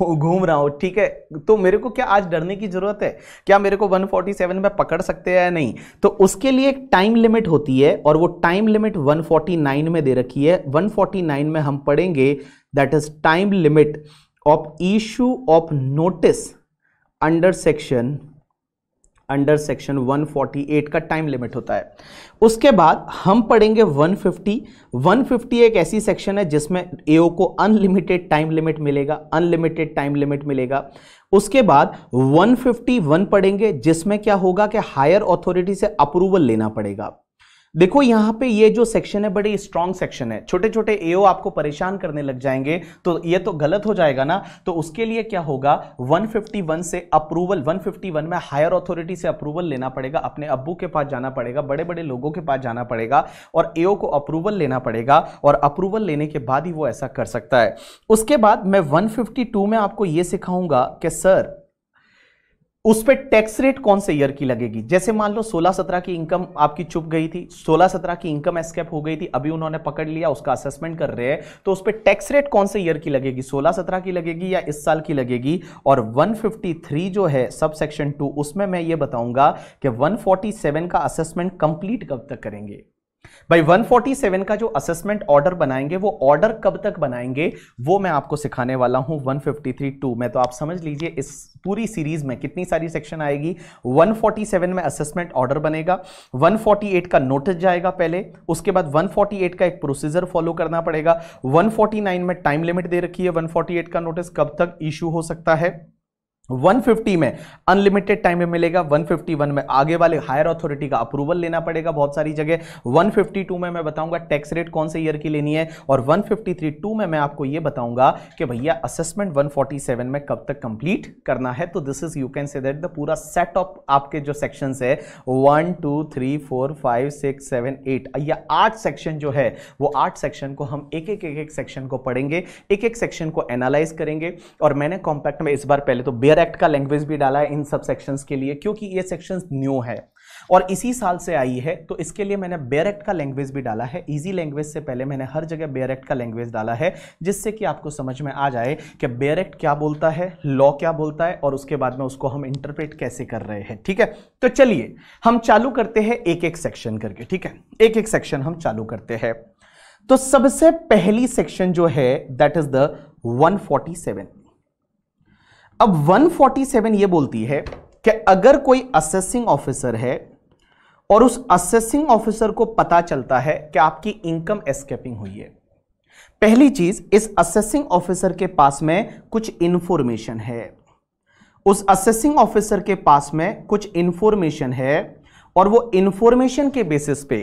घूम रहा हूँ ठीक है तो मेरे को क्या आज डरने की जरूरत है क्या मेरे को 147 में पकड़ सकते हैं या नहीं तो उसके लिए एक टाइम लिमिट होती है और वो टाइम लिमिट 149 में दे रखी है 149 में हम पढ़ेंगे that is time limit of issue of notice under section under section 148 का टाइम लिमिट होता है उसके बाद हम पढ़ेंगे 150 150 एक ऐसी सेक्शन है जिसमें एओ को अनलिमिटेड टाइम लिमिट मिलेगा अनलिमिटेड टाइम लिमिट मिलेगा उसके बाद 151 पढ़ेंगे जिसमें क्या होगा कि हायर अथॉरिटी से अप्रूवल लेना पड़ेगा देखो यहां पे ये जो सेक्शन है बड़े स्ट्रांग सेक्शन है छोटे छोटे एओ आपको परेशान करने लग जाएंगे तो ये तो गलत हो जाएगा ना तो उसके लिए क्या होगा 151 से अप्रूवल 151 में हायर अथॉरिटी से अप्रूवल लेना पड़ेगा अपने अब्बू के पास जाना पड़ेगा बड़े बड़े लोगों के पास जाना पड़ेगा और एओ को अप्रूवल लेना पड़ेगा और अप्रूवल लेने के बाद ही वो ऐसा कर सकता है उसके बाद मैं वन में आपको ये सिखाऊंगा कि सर उस पर टैक्स रेट कौन से ईयर की लगेगी जैसे मान लो 16-17 की इनकम आपकी चुप गई थी 16-17 की इनकम एस्केप हो गई थी अभी उन्होंने पकड़ लिया उसका असेसमेंट कर रहे हैं तो उस पर टैक्स रेट कौन से ईयर की लगेगी 16-17 की लगेगी या इस साल की लगेगी और 153 जो है सब सेक्शन टू उसमें मैं ये बताऊंगा कि वन का असेसमेंट कंप्लीट कब तक करेंगे भाई 147 का जो असेसमेंट ऑर्डर बनाएंगे वो ऑर्डर कब तक बनाएंगे वो मैं आपको सिखाने वाला हूं 153 टू में तो आप समझ लीजिए इस पूरी सीरीज में कितनी सारी सेक्शन आएगी 147 में असेसमेंट ऑर्डर बनेगा 148 का नोटिस जाएगा पहले उसके बाद 148 का एक प्रोसीजर फॉलो करना पड़ेगा 149 में टाइम लिमिट दे रखी है 148 का नोटिस कब तक इश्यू हो सकता है 150 में अनलिमिटेड टाइम में मिलेगा 151 में आगे वाले हायर अथॉरिटी का अप्रूवल लेना पड़ेगा बहुत सारी जगह 152 में मैं बताऊंगा टैक्स रेट कौन से ईयर की लेनी है और 153 टू में मैं आपको ये बताऊंगा कि भैया असेसमेंट 147 में कब तक कंप्लीट करना है तो this is you can say that the पूरा सेट ऑफ आपके जो सेक्शन है one two three four five six seven eight या आठ सेक्शन जो है वो आठ सेक्शन को हम एक एक एक एक सेक्शन को पढ़ेंगे एक एक सेक्शन को एनालाइज करेंगे और मैंने कॉम्पैक्ट में इस बार पहले तो बेयर एक्ट का लैंग्वेज भी डाला है इन सब सेक्शंस के लिए क्योंकि ये सेक्शंस न्यू है और इसी साल से आई है तो इसके लिए मैंने बेयर एक्ट का लैंग्वेज भी डाला है इजी लैंग्वेज से पहले मैंने हर जगह बेयर एक्ट का लैंग्वेज डाला है जिससे कि आपको समझ में आ जाए कि बेयर एक्ट क्या बोलता है लॉ क्या बोलता है और उसके बाद में उसको हम इंटरप्रेट कैसे कर रहे हैं ठीक है तो चलिए हम चालू करते हैं एक एक सेक्शन करके ठीक है एक एक सेक्शन हम चालू करते हैं तो सबसे पहली सेक्शन जो है दैट इज द वन अब 147 ये बोलती है कि अगर कोई असेसिंग ऑफिसर है और उस असेसिंग ऑफिसर को पता चलता है कि आपकी इनकम एस्केपिंग हुई है पहली चीज इस असेसिंग ऑफिसर के पास में कुछ इंफॉर्मेशन है उस असेसिंग ऑफिसर के पास में कुछ इंफॉर्मेशन है और वो इंफॉर्मेशन के बेसिस पे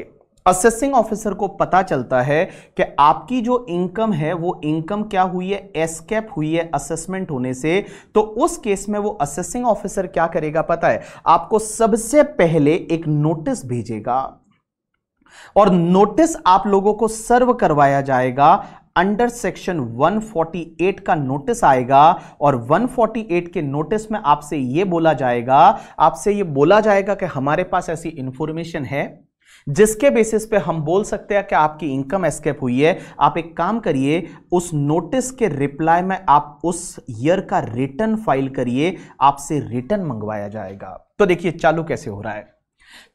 असेसिंग ऑफिसर को पता चलता है कि आपकी जो इनकम है वो इनकम क्या हुई है एस हुई है असेसमेंट होने से तो उस केस में वो असेसिंग ऑफिसर क्या करेगा पता है आपको सबसे पहले एक नोटिस भेजेगा और नोटिस आप लोगों को सर्व करवाया जाएगा अंडर सेक्शन 148 का नोटिस आएगा और 148 के नोटिस में आपसे यह बोला जाएगा आपसे यह बोला जाएगा कि हमारे पास ऐसी इंफॉर्मेशन है जिसके बेसिस पे हम बोल सकते हैं कि आपकी इनकम एस्केप हुई है आप एक काम करिए उस नोटिस के रिप्लाई में आप उस ईयर का रिटर्न फाइल करिए आपसे रिटर्न मंगवाया जाएगा तो देखिए चालू कैसे हो रहा है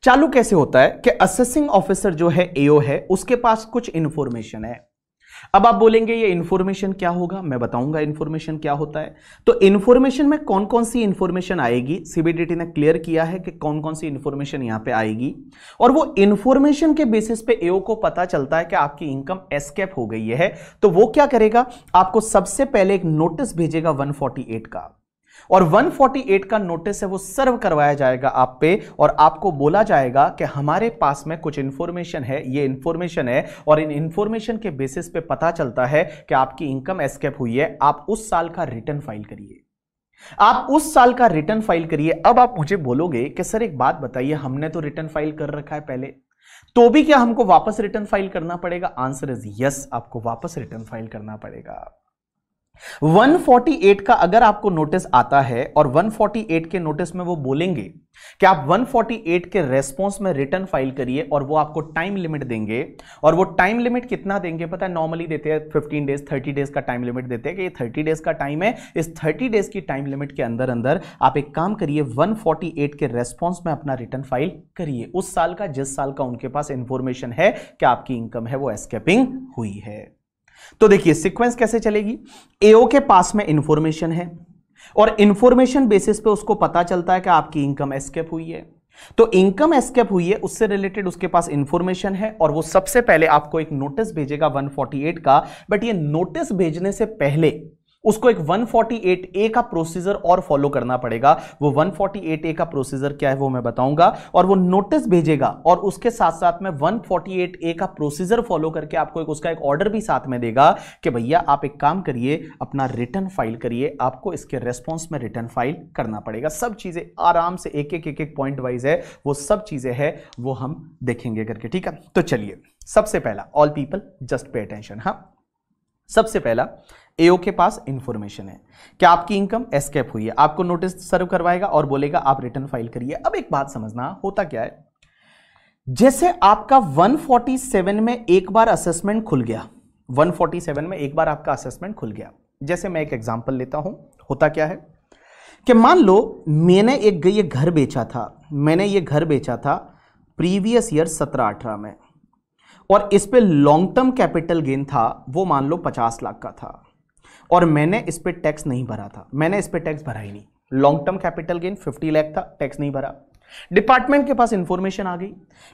चालू कैसे होता है कि असेसिंग ऑफिसर जो है एओ है उसके पास कुछ इंफॉर्मेशन है अब आप बोलेंगे ये इंफॉर्मेशन क्या होगा मैं बताऊंगा इन्फॉर्मेशन क्या होता है तो इन्फॉर्मेशन में कौन कौन सी इन्फॉर्मेशन आएगी सीबीडीटी ने क्लियर किया है कि कौन कौन सी इंफॉर्मेशन यहां पे आएगी और वो इन्फॉर्मेशन के बेसिस पे एओ को पता चलता है कि आपकी इनकम एस्केप हो गई है तो वो क्या करेगा आपको सबसे पहले एक नोटिस भेजेगा वन का और 148 का नोटिस है वो सर्व करवाया जाएगा आप पे और आपको बोला जाएगा कि हमारे पास में कुछ इंफॉर्मेशन है ये इंफॉर्मेशन है और इन इंफॉर्मेशन के बेसिस पे पता चलता है कि आपकी इनकम एस्केप हुई है आप उस साल का रिटर्न फाइल करिए आप उस साल का रिटर्न फाइल करिए अब आप मुझे बोलोगे कि सर एक बात बताइए हमने तो रिटर्न फाइल कर रखा है पहले तो भी क्या हमको वापस रिटर्न फाइल करना पड़ेगा आंसर इज यस आपको वापस रिटर्न फाइल करना पड़ेगा 148 का अगर आपको नोटिस आता है और 148 के नोटिस में वो बोलेंगे कि आप 148 के रेस्पॉन्स में रिटर्न फाइल करिए और वो आपको टाइम लिमिट देंगे और वो टाइम लिमिट कितना देंगे पता है नॉर्मली देते हैं 15 डेज 30 डेज का टाइम लिमिट देते हैं कि ये 30 डेज का टाइम है इस 30 डेज की टाइम लिमिट के अंदर अंदर आप एक काम करिए 148 के रेस्पॉन्स में अपना रिटर्न फाइल करिए उस साल का जिस साल का उनके पास इंफॉर्मेशन है कि आपकी इनकम है वो एस्केपिंग हुई है तो देखिए सीक्वेंस कैसे चलेगी एओ के पास में इंफॉर्मेशन है और इंफॉर्मेशन बेसिस पे उसको पता चलता है कि आपकी इनकम एस्केप हुई है तो इनकम एस्केप हुई है उससे रिलेटेड उसके पास इंफॉर्मेशन है और वो सबसे पहले आपको एक नोटिस भेजेगा 148 का बट ये नोटिस भेजने से पहले उसको एक 148A ए का प्रोसीजर और फॉलो करना पड़ेगा वो 148A का प्रोसीजर क्या है वो मैं बताऊंगा और वो नोटिस भेजेगा और उसके साथ साथ में 148A का प्रोसीजर फॉलो करके आपको एक उसका एक ऑर्डर भी साथ में देगा कि भैया आप एक काम करिए अपना रिटर्न फाइल करिए आपको इसके रेस्पॉन्स में रिटर्न फाइल करना पड़ेगा सब चीज़ें आराम से एक एक एक एक पॉइंट वाइज है वो सब चीज़ें है वो हम देखेंगे करके ठीक है तो चलिए सबसे पहला all people just pay attention हाँ सबसे पहला एओ के पास इंफॉर्मेशन है क्या आपकी इनकम एस्केप हुई है आपको नोटिस सर्व करवाएगा और बोलेगा आप रिटर्न फाइल करिए अब एक बात समझना होता क्या है जैसे आपका 147 में एक बार असेसमेंट खुल गया 147 में एक बार आपका असेसमेंट खुल गया जैसे मैं एक एग्जांपल लेता हूं होता क्या है कि मान लो मैंने एक ये घर बेचा था मैंने ये घर बेचा था प्रीवियस ईयर सत्रह अठारह में और इस पर लॉन्ग टर्म कैपिटल गेन था वो मान लो पचास लाख का था और मैंने इस पर टैक्स नहीं भरा था मैंने इस पर टैक्स भरा ही नहीं long term capital gain 50 lakh था टैक्स नहीं भरा डिपार्टमेंट के पास इंफॉर्मेशन आ गई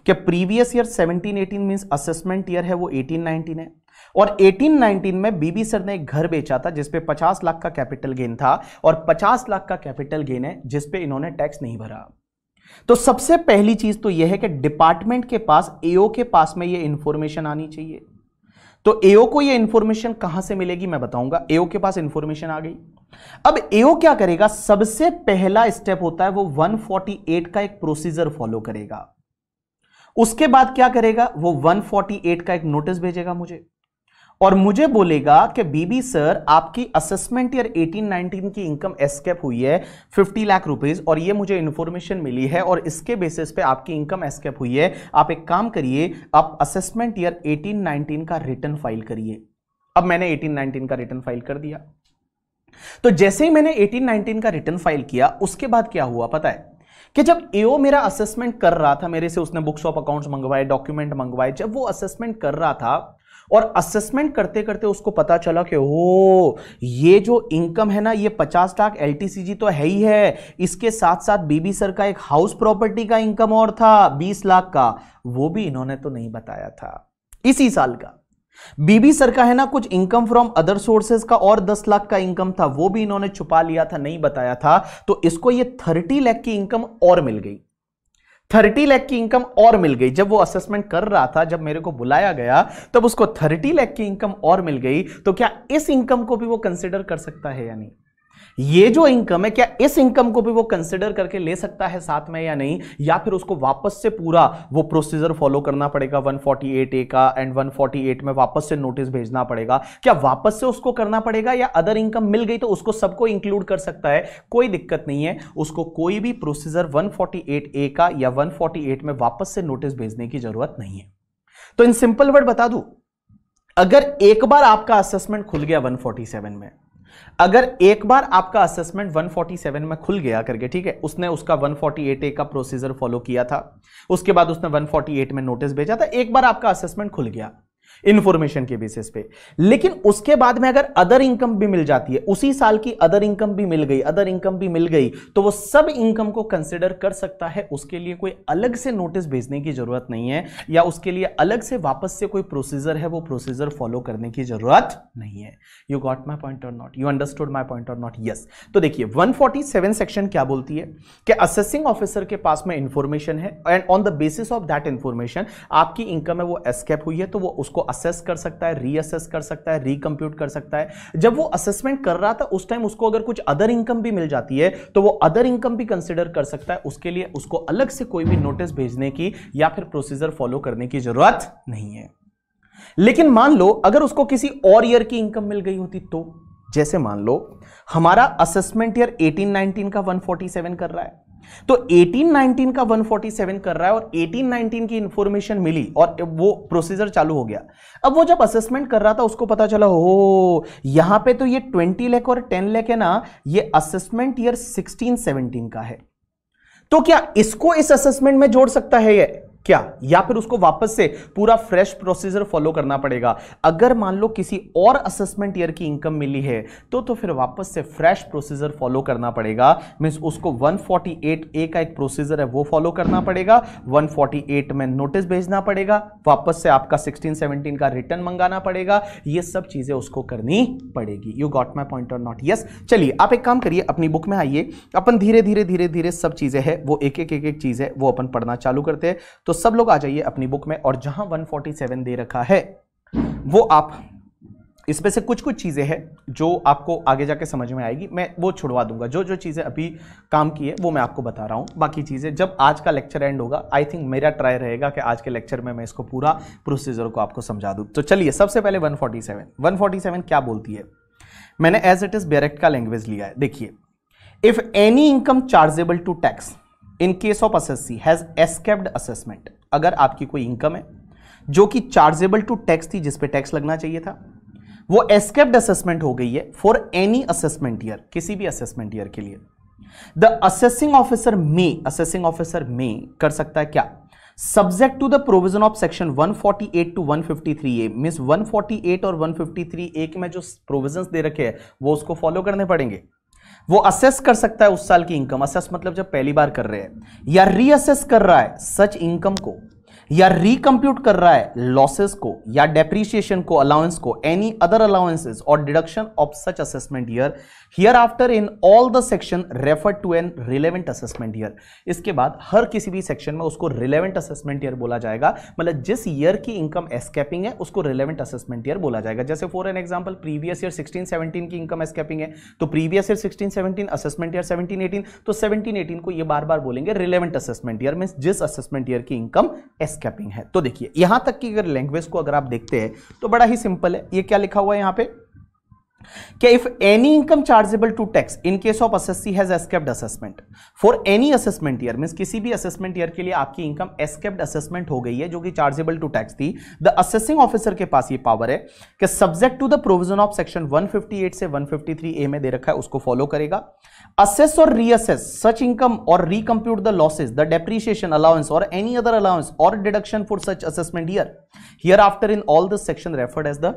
कि previous year 17 18 means assessment year है वो 18 19 है और 18 19 में बीबी सर ने एक घर बेचा था जिसपे 50 लाख का कैपिटल गेन था और 50 लाख का कैपिटल गेन है जिसपे इन्होंने टैक्स नहीं भरा तो सबसे पहली चीज तो यह है कि डिपार्टमेंट के पास एओ के पास में यह इंफॉर्मेशन आनी चाहिए तो एओ को ये इंफॉर्मेशन कहां से मिलेगी मैं बताऊंगा एओ के पास इंफॉर्मेशन आ गई अब एओ क्या करेगा सबसे पहला स्टेप होता है वो 148 का एक प्रोसीजर फॉलो करेगा उसके बाद क्या करेगा वो 148 का एक नोटिस भेजेगा मुझे और मुझे बोलेगा कि बीबी सर आपकी असेसमेंट ईयर 18-19 की इनकम एस्केप हुई है 50 लाख रुपीस और ये मुझे इन्फॉर्मेशन मिली है और इसके बेसिस पे आपकी इनकम एस्केप हुई है आप एक काम करिए आप असेसमेंट ईयर 18-19 का रिटर्न फाइल करिए अब मैंने 18-19 का रिटर्न फाइल कर दिया तो जैसे ही मैंने एटीन नाइनटीन का रिटर्न फाइल किया उसके बाद क्या हुआ पता है कि जब एओ मेरा असेसमेंट कर रहा था मेरे से उसने बुक्स ऑफ अकाउंट्स मंगवाए डॉक्यूमेंट मंगवाए जब वो असेसमेंट कर रहा था और असेसमेंट करते करते उसको पता चला कि ओ ये जो इनकम है ना ये पचास लाख एल तो है ही है इसके साथ साथ बीबी सर का एक हाउस प्रॉपर्टी का इनकम और था बीस लाख का वो भी इन्होंने तो नहीं बताया था इसी साल का बीबी सर का है ना कुछ इनकम फ्रॉम अदर सोर्सेज का और दस लाख का इनकम था वो भी इन्होंने छुपा लिया था नहीं बताया था तो इसको ये थर्टी लाख की इनकम और मिल गई थर्टी लैख की इनकम और मिल गई जब वो असेसमेंट कर रहा था जब मेरे को बुलाया गया तब उसको थर्टी लैख की इनकम और मिल गई तो क्या इस इनकम को भी वो कंसिडर कर सकता है या नहीं ये जो इनकम है क्या इस इनकम को भी वो कंसिडर करके ले सकता है साथ में या नहीं या फिर उसको वापस से पूरा वो प्रोसीजर फॉलो करना पड़ेगा 148 ए का एंड 148 में वापस से नोटिस भेजना पड़ेगा क्या वापस से उसको करना पड़ेगा या अदर इनकम मिल गई तो उसको सबको इंक्लूड कर सकता है कोई दिक्कत नहीं है उसको कोई भी प्रोसीजर एट ए का या एट में वापस से नोटिस भेजने की जरूरत नहीं है तो इन सिंपल वर्ड बता दू अगर एक बार आपका असेसमेंट खुल गया 147 में अगर एक बार आपका असेसमेंट 147 में खुल गया करके ठीक है उसने उसका 148 ए का प्रोसीजर फॉलो किया था उसके बाद उसने 148 में नोटिस भेजा था एक बार आपका असेसमेंट खुल गया इन्फॉर्मेशन के बेसिस पे लेकिन उसके बाद में अगर अदर इनकम भी मिल जाती है उसी साल की अदर इनकम भी मिल गई अदर इनकम भी मिल गई तो वो सब इनकम को कंसिडर कर सकता है उसके लिए कोई अलग से नोटिस भेजने की जरूरत नहीं है या उसके लिए अलग से वापस से कोई प्रोसीजर है वो प्रोसीजर फॉलो करने की जरूरत नहीं है यू गॉट माई पॉइंट और not you understood my point और नॉट यस तो देखिए 147 सेक्शन क्या बोलती है कि असेसिंग ऑफिसर के पास में इंफॉर्मेशन है and on the basis of that information आपकी इनकम है वो एस्केप हुई है तो वो उसको असेस कर सकता है रीअसेस कर सकता है रिकम्प्यूट कर सकता है जब वो असेसमेंट कर रहा था उस टाइम उसको अगर कुछ अदर इनकम भी मिल जाती है तो वो अदर इनकम भी कंसिडर कर सकता है उसके लिए उसको अलग से कोई भी नोटिस भेजने की या फिर प्रोसीजर फॉलो करने की जरूरत नहीं है लेकिन मान लो अगर उसको किसी और ईयर की इनकम मिल गई होती तो जैसे मान लो हमारा असेसमेंट ईयर 1819 का 147 कर रहा है तो 1819 का 147 कर रहा है और 1819 की इंफॉर्मेशन मिली और वो प्रोसीजर चालू हो गया अब वो जब असेसमेंट कर रहा था उसको पता चला हो यहां पे तो ये 20 लाख और 10 लाख है ना ये असेसमेंट ईयर 17 का है तो क्या इसको इस असेसमेंट में जोड़ सकता है ये क्या या फिर उसको वापस से पूरा फ्रेश प्रोसीजर फॉलो करना पड़ेगा अगर मान लो किसी और असेसमेंट ईयर की इनकम मिली है तो तो फिर वापस से फ्रेश प्रोसीजर फॉलो करना पड़ेगा मीन्स उसको 148 ए का एक प्रोसीजर है वो फॉलो करना पड़ेगा 148 में नोटिस भेजना पड़ेगा वापस से आपका 16 17 का रिटर्न मंगाना पड़ेगा ये सब चीज़ें उसको करनी पड़ेगी यू गॉट माई पॉइंट और नॉट यस चलिए आप एक काम करिए अपनी बुक में आइए अपन धीरे धीरे धीरे धीरे सब चीज़ें हैं वो एक एक एक एक चीज़ है वो अपन पढ़ना चालू करते हैं तो तो सब लोग आ जाइए अपनी बुक में और जहां 147 दे रखा है वो आप इसमें से कुछ कुछ चीज़ें हैं जो आपको आगे जाके समझ में आएगी मैं वो छुड़वा दूंगा जो जो चीज़ें अभी काम की है वो मैं आपको बता रहा हूं बाकी चीज़ें जब आज का लेक्चर एंड होगा आई थिंक मेरा ट्राई रहेगा कि आज के लेक्चर में मैं इसको पूरा प्रोसीजर को आपको समझा दूं तो चलिए सबसे पहले 147 147 क्या बोलती है मैंने एज इट इज़ डायरेक्ट का लैंग्वेज लिया है देखिए if any income chargeable to tax in case of assessee has escaped assessment अगर आपकी कोई इनकम है जो कि चार्जेबल टू टैक्स थी जिस पे टैक्स लगना चाहिए था वो एस्केप्ड असेसमेंट हो गई है फॉर एनी असेसमेंट ईयर किसी भी असेसमेंट ईयर के लिए the assessing officer may assessing officer may कर सकता है क्या subject to the provision of section 148 to 153 A means 148 और 153 ए के में जो प्रोविजन दे रखे हैं वो उसको फॉलो करने पड़ेंगे वो असेस कर सकता है उस साल की इनकम असेस मतलब जब पहली बार कर रहे हैं या रीअसेस कर रहा है सच इनकम को या रिकम्प्यूट कर रहा है लॉसेस को या डेप्रीशिएशन को अलाउंस को any other allowances or deduction of such assessment year hereafter in all the section refer to an relevant assessment year इसके बाद हर किसी भी सेक्शन में उसको रिलेवेंट असेसमेंट ईयर बोला जाएगा मतलब जिस ईयर की इनकम एस्केपिंग है उसको रिलेवेंट असेसमेंट ईयर बोला जाएगा जैसे for an example previous year sixteen seventeen की इनकम एस्केपिंग है तो previous year sixteen seventeen assessment year seventeen eighteen तो सेवनटीन एटीन को ये बार बार बोलेंगे रिलेवेंट असेसमेंट ईयर मीन जिस असेसमेंट ईयर की इनकम एस्केप स्कैपिंग है तो देखिए यहां तक की अगर लैंग्वेज को अगर आप देखते हैं तो बड़ा ही सिंपल है ये क्या लिखा हुआ है यहां पे कि if any income chargeable to tax in case of assessee has escaped assessment for any assessment year mean किसी भी असेसमेंट ईयर के लिए आपकी इनकम एस्केप्ड असेसमेंट हो गई है जो कि चार्जेबल टू टैक्स थी द असेसिंग ऑफिसर के पास ये पावर है कि subject to the provision of section 158 से 153 ए में दे रखा है उसको फॉलो करेगा assess or reassess such income or recompute the losses the depreciation allowance or any other allowance or deduction for such assessment year hereafter in all the section referred as the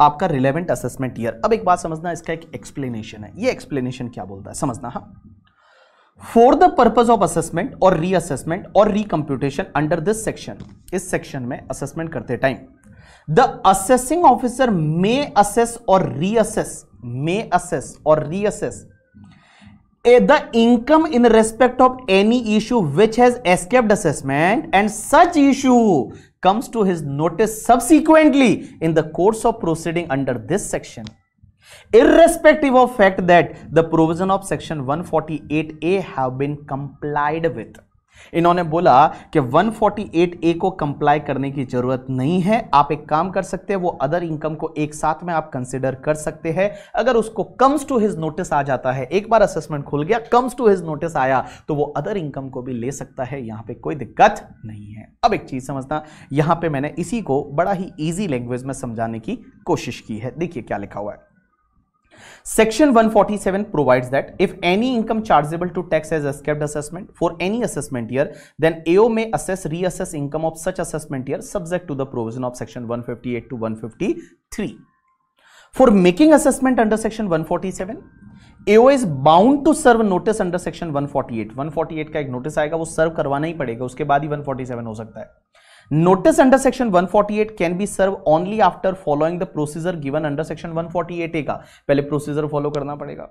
आपका relevant assessment year अब एक बात समझना इसका एक explanation है ये explanation क्या बोलता है समझना हा for the purpose of assessment or reassessment or recomputation under this section इस सेक्शन में असेसमेंट करते time the assessing officer may assess or reassess may assess or reassess the income in respect of any issue which has escaped assessment and such issue comes to his notice subsequently in the course of proceeding under this section irrespective of fact that the provision of section 148a have been complied with इन्होंने बोला कि 148 ए को comply करने की ज़रूरत नहीं है आप एक काम कर सकते हैं वो अदर इनकम को एक साथ में आप कंसिडर कर सकते हैं अगर उसको कम्स टू हिज नोटिस आ जाता है एक बार असेसमेंट खुल गया कम्स टू हिज नोटिस आया तो वो अदर इनकम को भी ले सकता है यहां पे कोई दिक्कत नहीं है अब एक चीज़ समझना यहां पे मैंने इसी को बड़ा ही ईजी लैंग्वेज में समझाने की कोशिश की है देखिए क्या लिखा हुआ है Section 147 provides that if any income chargeable to tax has escaped assessment for any assessment year, then AO may assess reassess income of such assessment year subject to the provision of section 158 to 153. For making assessment under section 147, AO is bound to serve notice under section 148. 148 का एक notice आएगा वो सर्व करवाना ही पड़ेगा उसके बाद ही 147 हो सकता है notice under section 148 can be served only after following the procedure given under section 148 a का पहले procedure follow करना पड़ेगा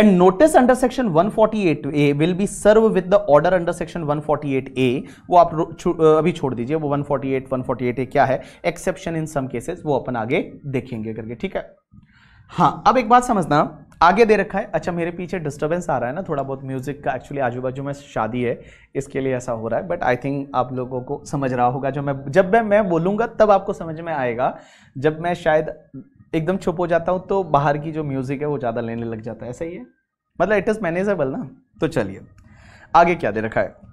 and notice under section 148 a will be served with the order under section 148 a वो आप अभी छोड़ दीजिए वो 148 148 a क्या है exception in some cases वो अपन आगे देखेंगे करके ठीक है हाँ अब एक बात समझना आगे दे रखा है अच्छा मेरे पीछे डिस्टर्बेंस आ रहा है ना थोड़ा बहुत म्यूज़िक का एक्चुअली आजू बाजू में शादी है इसके लिए ऐसा हो रहा है बट आई थिंक आप लोगों को समझ रहा होगा जो मैं जब मैं मैं बोलूँगा तब आपको समझ में आएगा जब मैं शायद एकदम छुप हो जाता हूँ तो बाहर की जो म्यूज़िक है वो ज़्यादा लेने लग जाता है ऐसा ही है मतलब इट इज़ मैनेजेबल ना तो चलिए आगे क्या दे रखा है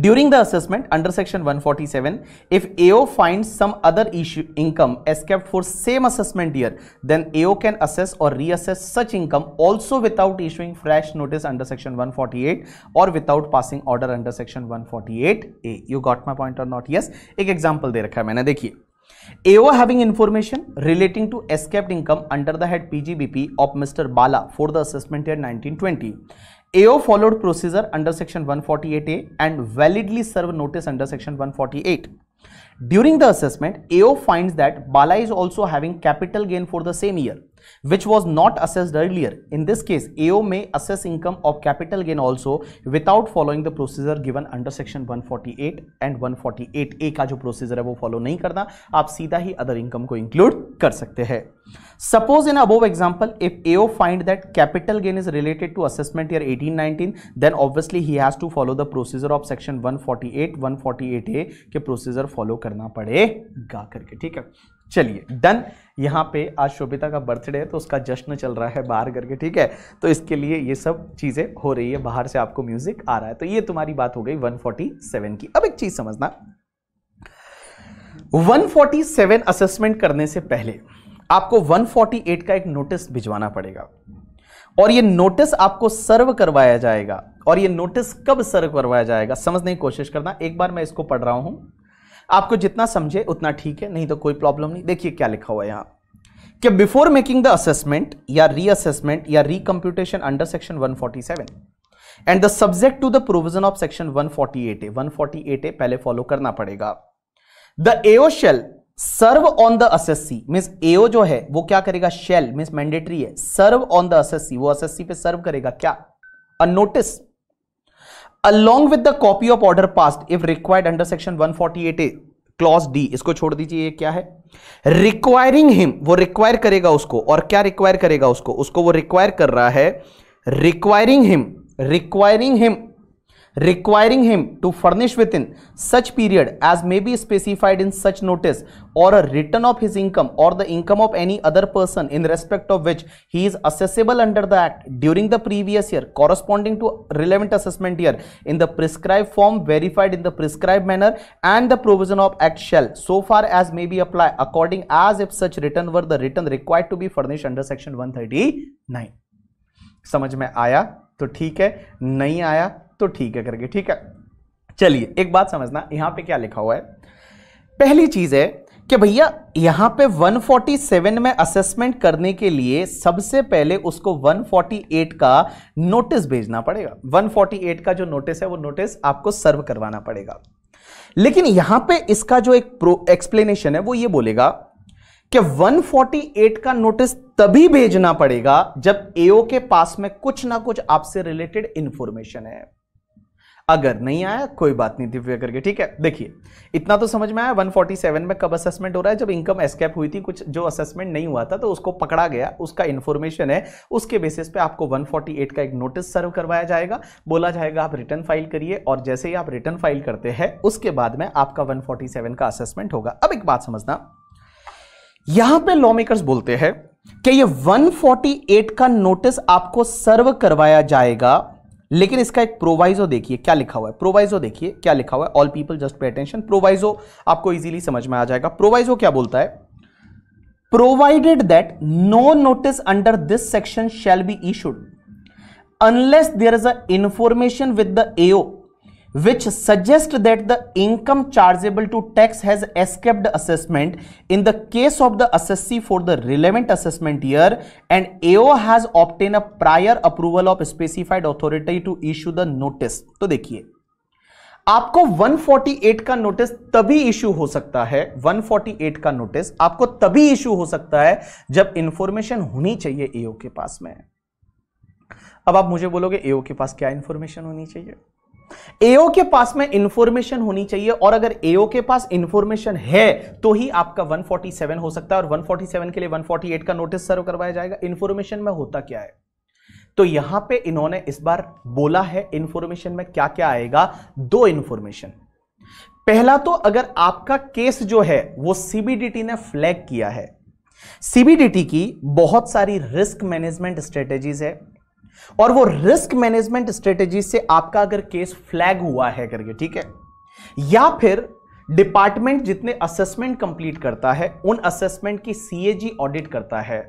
during the assessment under section 147 if AO finds some other issue income escaped for same assessment year then AO can assess or reassess such income also without issuing fresh notice under section 148 or without passing order under section 148a you got my point or not yes एक example दे रखा है मैंने देखिए AO having information relating to escaped income under the head PGBP of Mr. Bala for the assessment year 1920 AO followed procedure under section 148A and validly served notice under section 148. During the assessment, AO finds that Bala is also having capital gain for the same year. which was not assessed earlier. In this case, AO may assess income of capital gain also without following the procedure given under section 148 and 148A का जो procedure है वो follow नहीं करना आप सीधा ही other income को include कर सकते हैं Suppose in above example, if AO find that capital gain is related to assessment year 1819, then obviously he has to follow the procedure of section 148, 148A के procedure follow करना पड़ेगा करके ठीक है चलिए डन यहाँ पे आज शोभिता का बर्थडे है तो उसका जश्न चल रहा है बाहर करके ठीक है तो इसके लिए ये सब चीज़ें हो रही है बाहर से आपको म्यूजिक आ रहा है तो ये तुम्हारी बात हो गई 147 की अब एक चीज़ समझना 147 असेसमेंट करने से पहले आपको 148 का एक नोटिस भिजवाना पड़ेगा और ये नोटिस आपको सर्व करवाया जाएगा और ये नोटिस कब सर्व करवाया जाएगा समझने की कोशिश करना एक बार मैं इसको पढ़ रहा हूं आपको जितना समझे उतना ठीक है नहीं तो कोई प्रॉब्लम नहीं देखिए क्या लिखा हुआ है यहाँ कि बिफोर मेकिंग द असेसमेंट या reassessment or recomputation under section 147 and the subject to the provision of section eight A eight A पहले फॉलो करना पड़ेगा the AO shall serve on the assessee means AO जो है वो क्या करेगा shall means mandatory है सर्व ऑन द असेसी वो असेसी पे सर्व करेगा क्या notice along of order copy if required under section one forty eight A clause D इसको छोड़ दीजिए क्या है रिक्वायरिंग हिम वो रिक्वायर करेगा उसको और क्या रिक्वायर करेगा उसको उसको वो रिक्वायर कर रहा है requiring him requiring him requiring him to furnish within such period as may be specified in such notice or a return of his income or the income of any other person in respect of which he is assessable under the act during the previous year corresponding to relevant assessment year in the prescribed form verified in the prescribed manner and the provision of act shall so far as may be apply according as if such return were the return required to be furnished under section 139 समझ में आया तो ठीक है नहीं आया तो ठीक है करके ठीक है चलिए एक बात समझना यहां पे क्या लिखा हुआ है पहली चीज है कि भैया यहां पे 147 में असेसमेंट करने के लिए सबसे पहले उसको 148 का नोटिस भेजना पड़ेगा 148 का जो नोटिस है वो नोटिस आपको सर्व करवाना पड़ेगा लेकिन यहां पे इसका जो एक प्रो एक्सप्लेनेशन है वो ये बोलेगा कि 148 का नोटिस तभी भेजना पड़ेगा जब एओ के पास में कुछ ना कुछ आपसे रिलेटेड इंफॉर्मेशन है अगर नहीं आया कोई बात नहीं दिव्या करके ठीक है देखिए इतना तो समझ में आया 147 में कब असेसमेंट हो रहा है जब इनकम एस्केप हुई थी कुछ जो असेसमेंट नहीं हुआ था तो उसको पकड़ा गया उसका इन्फॉर्मेशन है उसके बेसिस पे आपको 148 का एक नोटिस सर्व करवाया जाएगा बोला जाएगा आप रिटर्न फाइल करिए और जैसे ही आप रिटर्न फाइल करते हैं उसके बाद में आपका वन का असेसमेंट होगा अब एक बात समझना यहां पर लॉ मेकर्स बोलते हैं कि ये 148 का नोटिस आपको सर्व करवाया जाएगा लेकिन इसका एक प्रोवाइजो देखिए क्या लिखा हुआ है प्रोवाइजो देखिए क्या लिखा हुआ है all people just pay attention proviso आपको इजीली समझ में आ जाएगा प्रोवाइजो क्या बोलता है provided that no notice under this section shall be issued unless there is a information with the AO which suggest that the income chargeable to tax has escaped assessment in the case of the assessee for the relevant assessment year and AO has obtained a prior approval of specified authority to issue the notice तो देखिए आपको 148 का notice तभी issue हो सकता है 148 का notice आपको तभी इश्यू हो सकता है जब इंफॉर्मेशन होनी चाहिए एओ के पास में अब आप मुझे बोलोगे एओ के पास क्या इंफॉर्मेशन होनी चाहिए एओ के पास में इंफॉर्मेशन होनी चाहिए और अगर एओ के पास इंफॉर्मेशन है तो ही आपका 147 हो सकता है और 147 के लिए 148 का नोटिस सर्व करवाया जाएगा इंफॉर्मेशन में होता क्या है तो यहां पे इन्होंने इस बार बोला है इंफॉर्मेशन में क्या क्या आएगा दो इंफॉर्मेशन पहला तो अगर आपका केस जो है वो सीबीडीटी ने फ्लैग किया है सीबीडीटी की बहुत सारी रिस्क मैनेजमेंट स्ट्रेटेजीज है और वो रिस्क मैनेजमेंट स्ट्रेटेजी से आपका अगर केस फ्लैग हुआ है करके ठीक है या फिर डिपार्टमेंट जितने असेसमेंट कंप्लीट करता है उन असेसमेंट की सीएजी ऑडिट करता है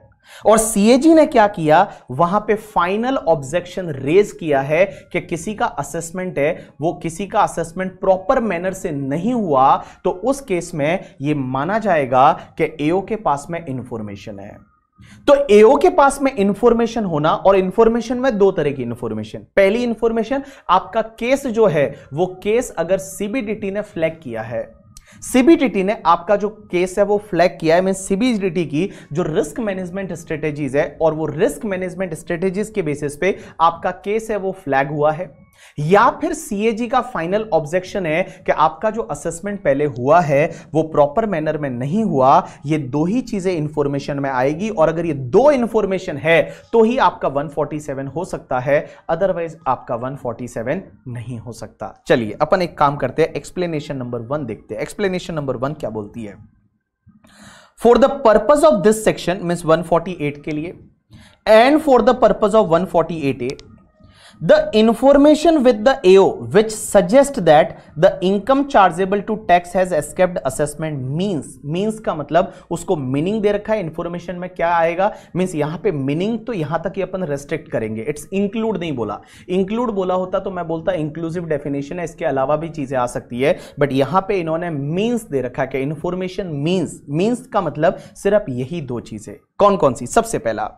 और सीएजी ने क्या किया वहां पे फाइनल ऑब्जेक्शन रेज किया है कि किसी का असेसमेंट है वो किसी का असेसमेंट प्रॉपर मैनर से नहीं हुआ तो उस केस में ये माना जाएगा कि एओ के पास में इंफॉर्मेशन है तो एओ के पास में इंफॉर्मेशन होना और इंफॉर्मेशन में दो तरह की इंफॉर्मेशन पहली इंफॉर्मेशन आपका केस जो है वो केस अगर सीबीडीटी ने फ्लैग किया है सीबीडीटी ने आपका जो केस है वो फ्लैग किया है मीन सीबीडीटी की जो रिस्क मैनेजमेंट स्ट्रेटेजीज है और वो रिस्क मैनेजमेंट स्ट्रेटेजीज के बेसिस पे आपका केस है वो फ्लैग हुआ है या फिर सीएजी का फाइनल ऑब्जेक्शन है कि आपका जो असेसमेंट पहले हुआ है वो प्रॉपर मैनर में नहीं हुआ ये दो ही चीजें इंफॉर्मेशन में आएगी और अगर ये दो इंफॉर्मेशन है तो ही आपका 147 हो सकता है अदरवाइज आपका 147 नहीं हो सकता चलिए अपन एक काम करते हैं एक्सप्लेनेशन नंबर वन देखते हैं एक्सप्लेनेशन नंबर वन क्या बोलती है for the purpose of this section mean one के लिए and for the purpose of one A the information with the AO which suggest that the income chargeable to tax has escaped assessment means means का मतलब उसको meaning दे रखा है information में क्या आएगा मींस यहां पे मीनिंग तो यहां तक ही अपन रेस्ट्रिक्ट करेंगे इट्स इंक्लूड नहीं बोला इंक्लूड बोला होता तो मैं बोलता इंक्लूसिव डेफिनेशन है इसके अलावा भी चीजें आ सकती है बट यहां पर इन्होंने मीन्स दे रखा कि इंफॉर्मेशन मीन्स मीन्स का मतलब सिर्फ यही दो चीजें कौन कौन सी सबसे पहला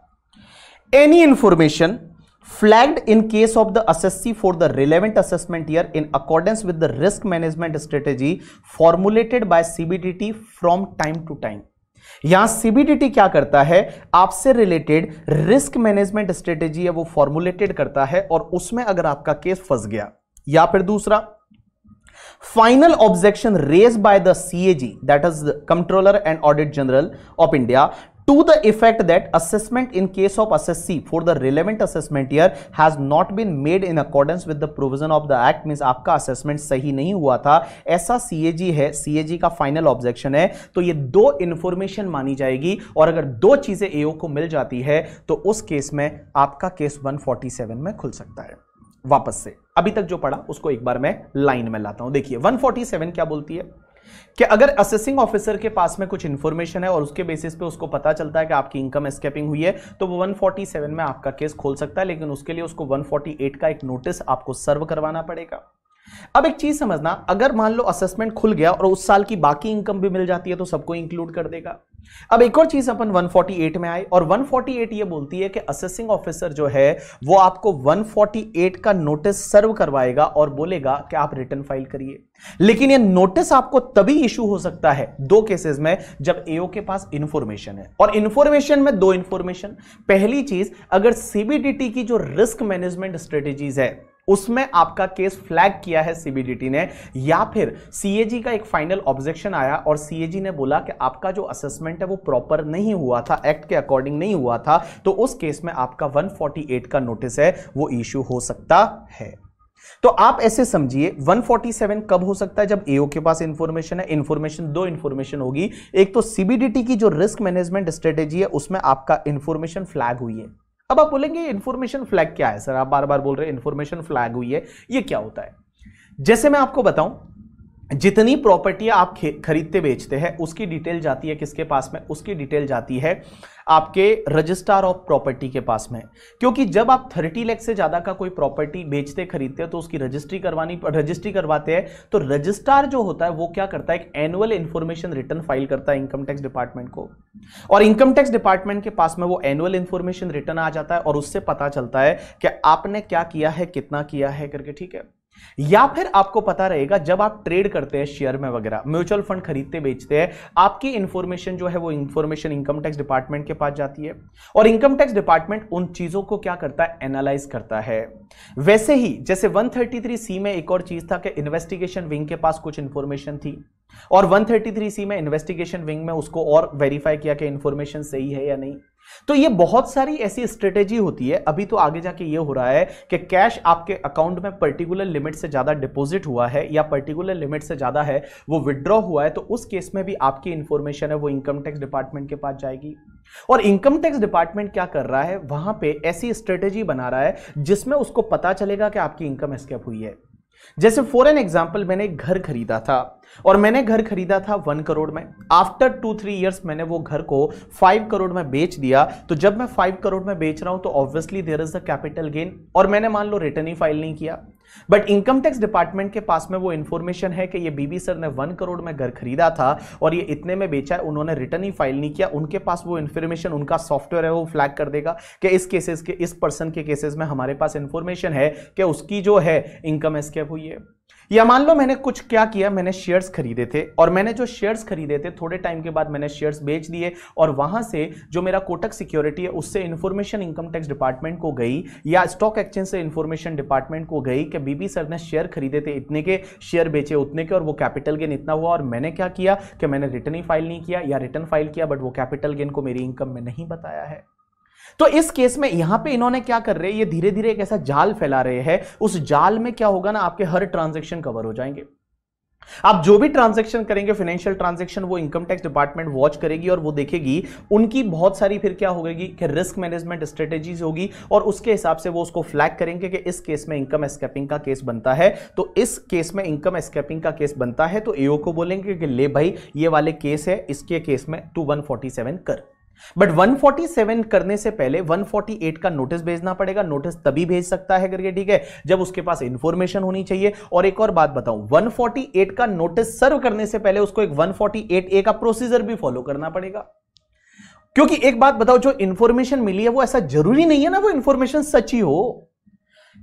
any information flagged in case of the assessee for the relevant assessment year in accordance with the risk management strategy formulated by CBDT from time to time यहां सीबीडीटी क्या करता है आपसे रिलेटेड रिस्क मैनेजमेंट स्ट्रेटेजी है वो formulated करता है और उसमें अगर आपका केस फंस गया या फिर दूसरा final objection raised by the CAG that is the Comptroller and Audit General of India to the effect that assessment in case of assessee for the relevant assessment year has not been made in accordance with the provision of the act means आपका assessment सही नहीं हुआ था ऐसा CAG है CAG का final objection है तो ये दो information मानी जाएगी और अगर दो चीजें AO को मिल जाती है तो उस केस में आपका केस 147 में खुल सकता है वापस से अभी तक जो पढ़ा उसको एक बार मैं लाइन में लाता हूं देखिए 147 क्या बोलती है कि अगर असेसिंग ऑफिसर के पास में कुछ इन्फॉर्मेशन है और उसके बेसिस पे उसको पता चलता है कि आपकी इनकम स्केपिंग हुई है तो वो 147 में आपका केस खोल सकता है लेकिन उसके लिए उसको 148 का एक नोटिस आपको सर्व करवाना पड़ेगा अब एक चीज समझना अगर मान लो असेसमेंट खुल गया और उस साल की बाकी इनकम भी मिल जाती है तो सबको इंक्लूड कर देगा अब एक और चीज अपन 148 में आए और 148 ये बोलती है कि असेसिंग ऑफिसर जो है वो आपको 148 का नोटिस सर्व करवाएगा और बोलेगा कि आप रिटर्न फाइल करिए लेकिन ये नोटिस आपको तभी इशू हो सकता है दो केसेस में जब एओ के पास इंफॉर्मेशन है और इंफॉर्मेशन में दो इंफॉर्मेशन पहली चीज अगर सीबीडीटी की जो रिस्क मैनेजमेंट स्ट्रेटेजीज है उसमें आपका केस फ्लैग किया है सीबीडीटी ने या फिर सीएजी का एक फाइनल ऑब्जेक्शन आया और सीएजी ने बोला कि आपका जो असेसमेंट है वो प्रॉपर नहीं हुआ था एक्ट के अकॉर्डिंग नहीं हुआ था तो उस केस में आपका 148 का नोटिस है वो इश्यू हो सकता है तो आप ऐसे समझिए 147 कब हो सकता है जब एओ के पास इंफॉर्मेशन है इंफॉर्मेशन दो इंफॉर्मेशन होगी एक तो सीबीडीटी की जो रिस्क मैनेजमेंट स्ट्रेटेजी है उसमें आपका इंफॉर्मेशन फ्लैग हुई है अब आप बोलेंगे इन्फॉर्मेशन फ्लैग क्या है सर आप बार बार बोल रहे हैं इन्फॉर्मेशन फ्लैग हुई है ये क्या होता है जैसे मैं आपको बताऊं जितनी प्रॉपर्टी आप खरीदते बेचते हैं उसकी डिटेल जाती है किसके पास में उसकी डिटेल जाती है आपके रजिस्ट्रार ऑफ प्रॉपर्टी के पास में क्योंकि जब आप 30 लाख से ज़्यादा का कोई प्रॉपर्टी बेचते खरीदते हैं तो उसकी रजिस्ट्री करवानी रजिस्ट्री करवाते हैं तो रजिस्ट्रार जो होता है वो क्या करता है एक एनुअल इन्फॉर्मेशन रिटर्न फाइल करता है इनकम टैक्स डिपार्टमेंट को और इनकम टैक्स डिपार्टमेंट के पास में वो एनुअल इन्फॉर्मेशन रिटर्न आ जाता है और उससे पता चलता है कि आपने क्या किया है कितना किया है करके ठीक है या फिर आपको पता रहेगा जब आप ट्रेड करते हैं शेयर में वगैरह म्यूचुअल फंड खरीदते बेचते हैं आपकी इंफॉर्मेशन जो है वो इंफॉर्मेशन इनकम टैक्स डिपार्टमेंट के पास जाती है और इनकम टैक्स डिपार्टमेंट उन चीजों को क्या करता है एनालाइज करता है वैसे ही जैसे 133 सी में एक और चीज था कि इन्वेस्टिगेशन विंग के पास कुछ इंफॉर्मेशन थी और 133 सी में इन्वेस्टिगेशन विंग में उसको और वेरीफाई किया कि इंफॉर्मेशन सही है या नहीं तो ये बहुत सारी ऐसी स्ट्रेटेजी होती है अभी तो आगे जाके ये हो रहा है कि कैश आपके अकाउंट में पर्टिकुलर लिमिट से ज़्यादा डिपॉजिट हुआ है या पर्टिकुलर लिमिट से ज़्यादा है वो विड्रॉ हुआ है तो उस केस में भी आपकी इंफॉर्मेशन है वो इनकम टैक्स डिपार्टमेंट के पास जाएगी और इनकम टैक्स डिपार्टमेंट क्या कर रहा है वहां पे ऐसी स्ट्रेटेजी बना रहा है जिसमें उसको पता चलेगा कि आपकी इनकम एस्केप हुई है जैसे फॉर एन एग्जाम्पल मैंने घर खरीदा था और मैंने घर खरीदा था वन करोड़ में आफ्टर टू थ्री इयर्स मैंने वो घर को फाइव करोड़ में बेच दिया तो जब मैं फाइव करोड़ में बेच रहा हूं तो obviously there is the capital gain और मैंने मान लो रिटर्न ही फाइल नहीं किया बट इनकम टैक्स डिपार्टमेंट के पास में वो इन्फॉर्मेशन है कि ये बीबी सर ने वन करोड़ में घर खरीदा था और ये इतने में बेचा है उन्होंने रिटर्न ही फाइल नहीं किया उनके पास वो इन्फॉर्मेशन उनका सॉफ्टवेयर है वो फ्लैग कर देगा कि इस केसेस के इस पर्सन के केसेस में हमारे पास इन्फॉर्मेशन है कि उसकी जो है इनकम एस्केप हुई है या मान लो मैंने कुछ क्या किया मैंने शेयर्स खरीदे थे और मैंने जो शेयर्स खरीदे थे थोड़े टाइम के बाद मैंने शेयर्स बेच दिए और वहां से जो मेरा कोटक सिक्योरिटी है उससे इन्फॉर्मेशन इनकम टैक्स डिपार्टमेंट को गई या स्टॉक एक्सचेंज से इन्फॉर्मेशन डिपार्टमेंट को गई कि बीबी सर ने शेयर खरीदे थे इतने के शेयर बेचे उतने के और वो कैपिटल गेन इतना हुआ और मैंने क्या किया कि मैंने रिटर्न ही फाइल नहीं किया या रिटर्न फाइल किया बट वो कैपिटल गेन को मेरी इनकम में नहीं बताया है तो इस केस में यहां पे इन्होंने क्या कर रहे हैं ये धीरे धीरे एक ऐसा जाल फैला रहे हैं उस जाल में क्या होगा ना आपके हर ट्रांजेक्शन कवर हो जाएंगे आप जो भी ट्रांजेक्शन करेंगे फाइनेंशियल ट्रांजेक्शन वो इनकम टैक्स डिपार्टमेंट वॉच करेगी और वो देखेगी उनकी बहुत सारी फिर क्या होगी कि रिस्क मैनेजमेंट स्ट्रेटेजीज होगी और उसके हिसाब से वो उसको फ्लैग करेंगे कि इस केस में इनकम एस्केपिंग का केस बनता है तो इस केस में इनकम एस्केपिंग का केस बनता है तो एओ को बोलेंगे कि ले भाई ये वाले केस है इसके केस में टू वन फोर्टी सेवन कर बट 147 करने से पहले 148 का नोटिस भेजना पड़ेगा नोटिस तभी भेज सकता है करके ठीक है जब उसके पास इंफॉर्मेशन होनी चाहिए और एक और बात बताऊं 148 का नोटिस सर्व करने से पहले उसको एक 148 ए का प्रोसीजर भी फॉलो करना पड़ेगा क्योंकि एक बात बताओ जो इंफॉर्मेशन मिली है वो ऐसा जरूरी नहीं है ना वो इंफॉर्मेशन सच ही हो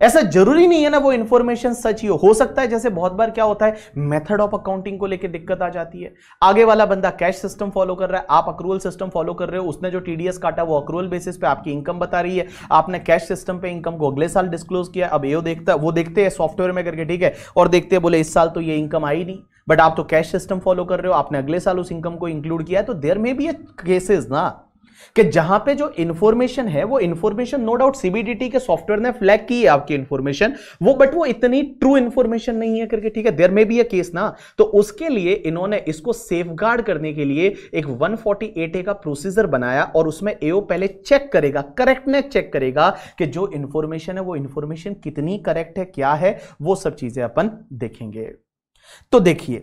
ऐसा जरूरी नहीं है ना वो इन्फॉर्मेशन सच ही हो हो सकता है जैसे बहुत बार क्या होता है मेथड ऑफ अकाउंटिंग को लेकर दिक्कत आ जाती है आगे वाला बंदा कैश सिस्टम फॉलो कर रहा है आप अक्रूवल सिस्टम फॉलो कर रहे हो उसने जो टीडीएस काटा वो अक्रूवल बेसिस पे आपकी इनकम बता रही है आपने कैश सिस्टम पे इनकम को अगले साल डिस्क्लोज किया अब ये देखता वो देखते हैं सॉफ्टवेयर में करके ठीक है और देखते हैं बोले इस साल तो ये इनकम आई नहीं बट आप तो कैश सिस्टम फॉलो कर रहे हो आपने अगले साल उस इनकम को इंक्लूड किया है तो देर में भी केसेस ना कि जहां पे जो इंफॉर्मेशन है वो इंफॉर्मेशन नो डाउट सीबीडीटी के सॉफ्टवेयर ने फ्लैग की है आपकी इंफॉर्मेशन वो बट वो इतनी ट्रू इंफॉर्मेशन नहीं है करके ठीक है देर में भी ये केस ना तो उसके लिए इन्होंने इसको सेफ करने के लिए एक वन ए का प्रोसीजर बनाया और उसमें एओ पहले चेक करेगा करेक्टनेस चेक करेगा कि जो इंफॉर्मेशन है वो इंफॉर्मेशन कितनी करेक्ट है क्या है वो सब चीजें अपन देखेंगे तो देखिए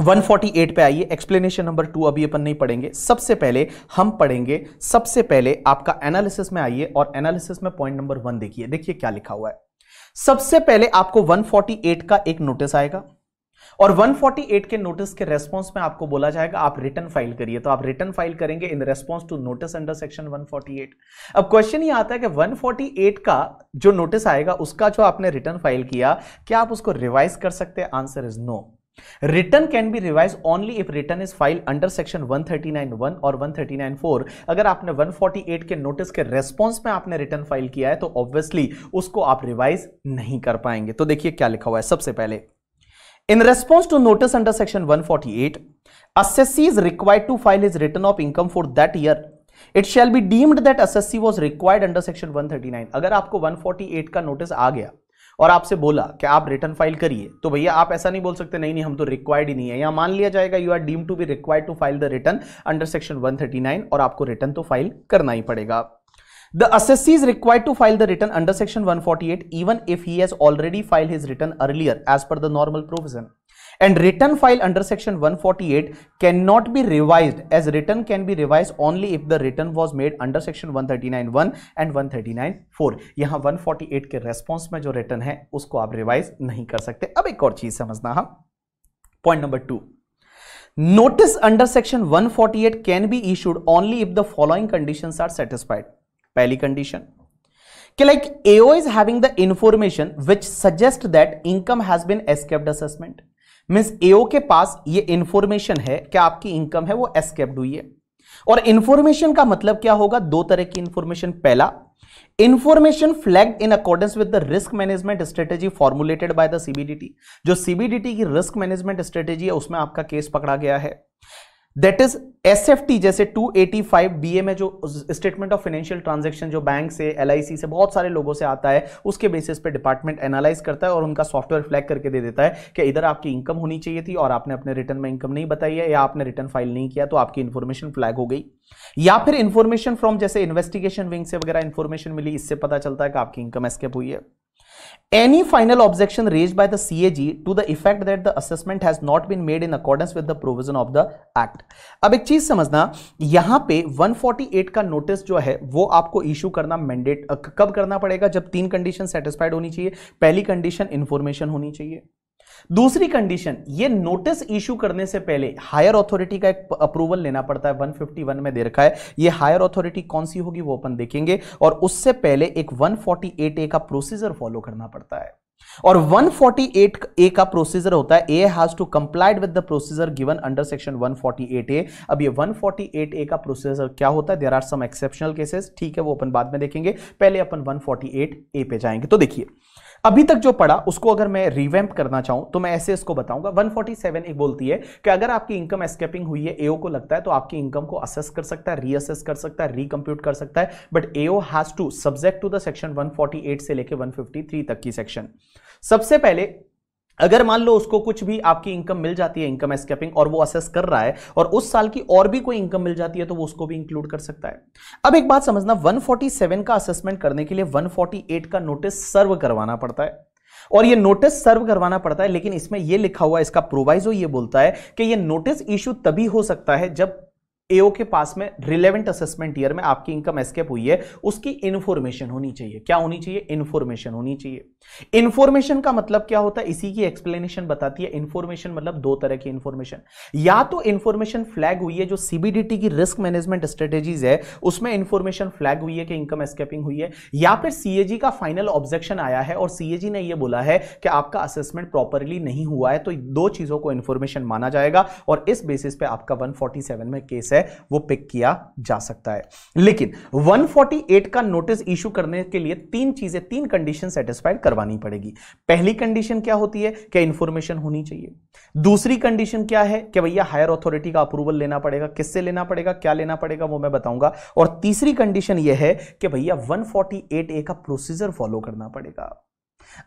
148 पे आइए एक्सप्लेनेशन नंबर टू अभी अपन नहीं पढ़ेंगे सबसे पहले हम पढ़ेंगे सबसे पहले आपका एनालिसिस में आइए और एनालिसिस में पॉइंट नंबर वन देखिए देखिए क्या लिखा हुआ है सबसे पहले आपको 148 का एक नोटिस आएगा और 148 के नोटिस के रेस्पॉन्स में आपको बोला जाएगा आप रिटर्न फाइल करिए तो आप रिटर्न फाइल करेंगे in response to notice under section 148 अब क्वेश्चन ये आता है कि 148 का जो नोटिस आएगा उसका जो आपने रिटर्न फाइल किया क्या आप उसको रिवाइज कर सकते हैं answer is no return can be revise only if return is file under section 1391 और 1394 अगर आपने 148 के नोटिस के रेस्पॉन्स में आपने रिटर्न फाइल किया है तो ऑब्वियसली उसको आप रिवाइज नहीं कर पाएंगे तो देखिए क्या लिखा हुआ है सबसे पहले in response to notice under section 148 forty is required to file is return of income for that year it shall be deemed that as was required under section one 139 अगर आपको वन फोर्टी एट का नोटिस आ गया और आपसे बोला कि आप रिटर्न फाइल करिए तो भैया आप ऐसा नहीं बोल सकते नहीं नहीं हम तो रिक्वायर्ड ही नहीं है या मान लिया जाएगा you are deem to be required to file the return under section 139 और आपको रिटर्न तो फाइल करना ही पड़ेगा the assess is required to file the return under section 148 even if he has already file his return earlier as per the normal provision and written file under section 148 cannot be revised as written can be revised only if the written was made under section 139.1 and 139.4 यहां 148 के response में जो return है उसको आप revise नहीं कर सकते अब एक और चीज समझना हम point number two notice under section 148 can be issued only if the following conditions are satisfied pehli condition कि like AO is having the information which suggest that income has been escaped assessment means AO के पास ये information है क्या आपकी income है वो escaped हुई है और इंफॉर्मेशन का मतलब क्या होगा दो तरह की इंफॉर्मेशन पहला information flag in accordance with the risk management strategy formulated by the CBDT जो सीबीडीटी की रिस्क मैनेजमेंट स्ट्रेटेजी है उसमें आपका केस पकड़ा गया है दैट इज एस जैसे 285 ए में जो स्टेटमेंट ऑफ फाइनेंशियल ट्रांजेक्शन जो बैंक से एल से बहुत सारे लोगों से आता है उसके बेसिस पे डिपार्टमेंट एनालाइज करता है और उनका सॉफ्टवेयर फ्लैग करके दे देता है कि इधर आपकी इनकम होनी चाहिए थी और आपने अपने रिटर्न में इनकम नहीं बताई है या आपने रिटर्न फाइल नहीं किया तो आपकी इन्फॉर्मेशन फ्लैग हो गई या फिर इन्फॉर्मेशन फ्रॉम जैसे इन्वेस्टिगेशन विंग से वगैरह इन्फॉर्मेशन मिली इससे पता चलता है कि आपकी इनकम एस्केप हुई है any final objection raised by the CAG to the effect that the assessment has not been made in accordance with the provision of the act अब एक चीज समझना यहां पे 148 का नोटिस जो है वो आपको इश्यू करना मैंडेट कब करना पड़ेगा जब तीन कंडीशन सेटिस्फाइड होनी चाहिए पहली कंडीशन इंफॉर्मेशन होनी चाहिए दूसरी कंडीशन ये नोटिस इशू करने से पहले हायर अथॉरिटी का एक अप्रूवल लेना पड़ता है 151 में दे रखा है ये हायर अथॉरिटी कौन सी होगी वो अपन देखेंगे और उससे पहले एक 148 ए का प्रोसीजर फॉलो करना पड़ता है और 148 ए का प्रोसीजर होता है A has to complied with the procedure given under section 148 A अब ये 148 ए का प्रोसीजर क्या होता है there are some exceptional cases ठीक है वो अपन बाद में देखेंगे पहले अपन 148 ए पे जाएंगे तो देखिए अभी तक जो पढ़ा उसको अगर मैं रिवैम्प करना चाहूं तो मैं ऐसे इसको बताऊंगा 147 एक बोलती है कि अगर आपकी इनकम एस्केपिंग हुई है एओ को लगता है तो आपकी इनकम को असेस कर सकता है रीअसेस कर सकता है रिकम्प्यूट कर सकता है but AO has to subject to the section 148 से लेके 153 तक की सेक्शन सबसे पहले अगर मान लो उसको कुछ भी आपकी इनकम मिल जाती है इनकम एस्केपिंग और वो असेस कर रहा है और उस साल की और भी कोई इनकम मिल जाती है तो वो उसको भी इंक्लूड कर सकता है अब एक बात समझना 147 का असेसमेंट करने के लिए 148 का नोटिस सर्व करवाना पड़ता है और ये नोटिस सर्व करवाना पड़ता है लेकिन इसमें ये लिखा हुआ इसका प्रोवाइजो ये बोलता है कि ये नोटिस इश्यू तभी हो सकता है जब एओ के पास में रिलेवेंट असेसमेंट ईयर में आपकी इनकम एस्केप हुई है उसकी इंफॉर्मेशन होनी चाहिए क्या होनी चाहिए इन्फॉर्मेशन होनी चाहिए इंफॉर्मेशन का मतलब क्या होता है इसी की एक्सप्लेनेशन बताती है इंफॉर्मेशन मतलब दो तरह की इंफॉर्मेशन या तो इंफॉर्मेशन फ्लैग हुई है जो सीबीडीटी की रिस्क मैनेजमेंट स्ट्रेटेजीज है उसमें इन्फॉर्मेशन फ्लैग हुई है कि इनकम एस्केपिंग हुई है या फिर सीएजी का फाइनल ऑब्जेक्शन आया है और सीएजी ने यह बोला है कि आपका असेसमेंट प्रॉपरली नहीं हुआ है तो दो चीजों को इंफॉर्मेशन माना जाएगा और इस बेसिस पे आपका 147 में केस है है वो पिक किया जा सकता है लेकिन 148 का नोटिस इशू करने के लिए तीन चीजें तीन कंडीशन सेटिस्फाइड करवानी पड़ेगी पहली कंडीशन क्या होती है क्या इंफॉर्मेशन होनी चाहिए दूसरी कंडीशन क्या है कि भैया हायर अथॉरिटी का अप्रूवल लेना पड़ेगा किससे लेना पड़ेगा क्या लेना पड़ेगा वो मैं बताऊंगा और तीसरी कंडीशन यह है कि भैया वन ए का प्रोसीजर फॉलो करना पड़ेगा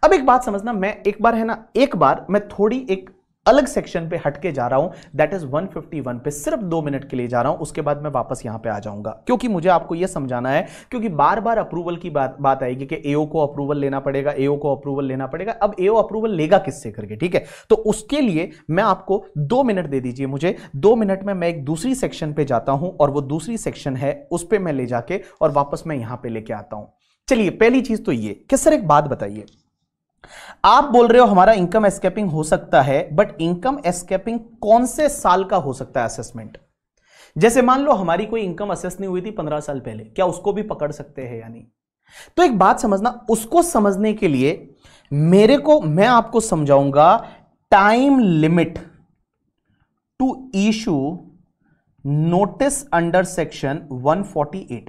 अब एक बात समझना मैं एक बार है ना एक बार मैं थोड़ी एक अलग सेक्शन पे हटके जा रहा हूं दैट इज 151 पे सिर्फ दो मिनट के लिए जा रहा हूं उसके बाद मैं वापस यहां पे आ जाऊंगा क्योंकि मुझे आपको यह समझाना है क्योंकि बार बार अप्रूवल की बात बात आएगी कि एओ को अप्रूवल लेना पड़ेगा एओ को अप्रूवल लेना पड़ेगा अब एओ अप्रूवल लेगा किससे करके ठीक है तो उसके लिए मैं आपको दो मिनट दे दीजिए मुझे दो मिनट में मैं एक दूसरी सेक्शन पे जाता हूं और वो दूसरी सेक्शन है उस पर मैं ले जाके और वापस मैं यहां पर लेके आता हूं चलिए पहली चीज तो ये सर एक बात बताइए आप बोल रहे हो हमारा इनकम एस्केपिंग हो सकता है बट इनकम एस्केपिंग कौन से साल का हो सकता है असेसमेंट जैसे मान लो हमारी कोई इनकम असेस नहीं हुई थी पंद्रह साल पहले क्या उसको भी पकड़ सकते हैं यानी तो एक बात समझना उसको समझने के लिए मेरे को मैं आपको समझाऊंगा time limit to issue notice under section 148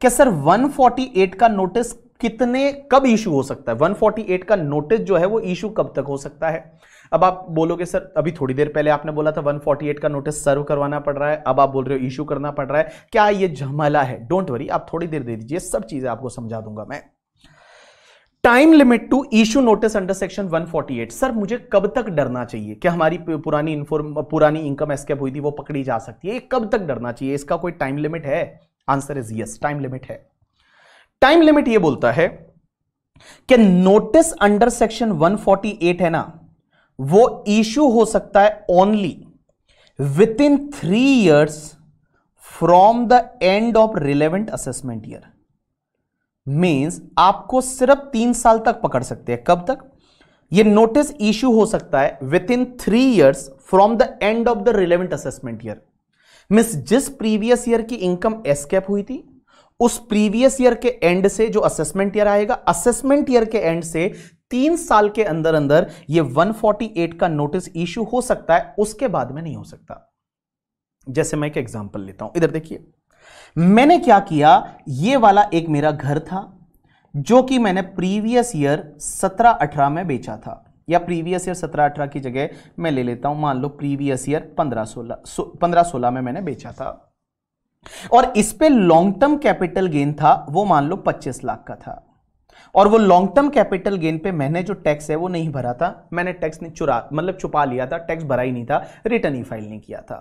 क्या सर 148 का नोटिस कितने कब इशू हो सकता है 148 का नोटिस जो है वो इशू कब तक हो सकता है अब आप बोलोगे सर अभी थोड़ी देर पहले आपने बोला था 148 का नोटिस सर्व करवाना पड़ रहा है अब आप बोल रहे हो इशू करना पड़ रहा है क्या ये झमला है डोंट वरी आप थोड़ी देर दे दीजिए सब चीजें आपको समझा दूंगा मैं time limit to issue notice under section 148 sir मुझे कब तक डरना चाहिए क्या हमारी पुरानी इन्फॉर्म पुरानी इनकम एस्केप हुई थी वो पकड़ी जा सकती है कब तक डरना चाहिए इसका कोई टाइम लिमिट है answer is yes time limit है टाइम लिमिट ये बोलता है कि नोटिस अंडर सेक्शन 148 है ना वो इश्यू हो सकता है only within three years from the end of relevant assessment year means आपको सिर्फ तीन साल तक पकड़ सकते हैं कब तक ये नोटिस इश्यू हो सकता है within three years from the end of the relevant assessment year means जिस प्रीवियस ईयर की इनकम एस्केप हुई थी उस प्रीवियस ईयर के एंड से जो असेसमेंट ईयर आएगा असेसमेंट ईयर के एंड से तीन साल के अंदर अंदर ये 148 का नोटिस इश्यू हो सकता है उसके बाद में नहीं हो सकता जैसे मैं एक एग्जांपल लेता हूं इधर देखिए मैंने क्या किया ये वाला एक मेरा घर था जो कि मैंने प्रीवियस ईयर 17-18 में बेचा था या प्रीवियस ईयर 17-18 की जगह मैं ले लेता हूं मान लो प्रीवियस ईयर 15-16 15-16 में मैंने बेचा था और इस पे लॉन्ग टर्म कैपिटल गेन था वो मान लो 25 लाख का था और वो लॉन्ग टर्म कैपिटल गेन पे मैंने जो टैक्स है वो नहीं भरा था मैंने टैक्स ने चुरा मतलब छुपा लिया था टैक्स भरा ही नहीं था रिटर्न ही फाइल नहीं किया था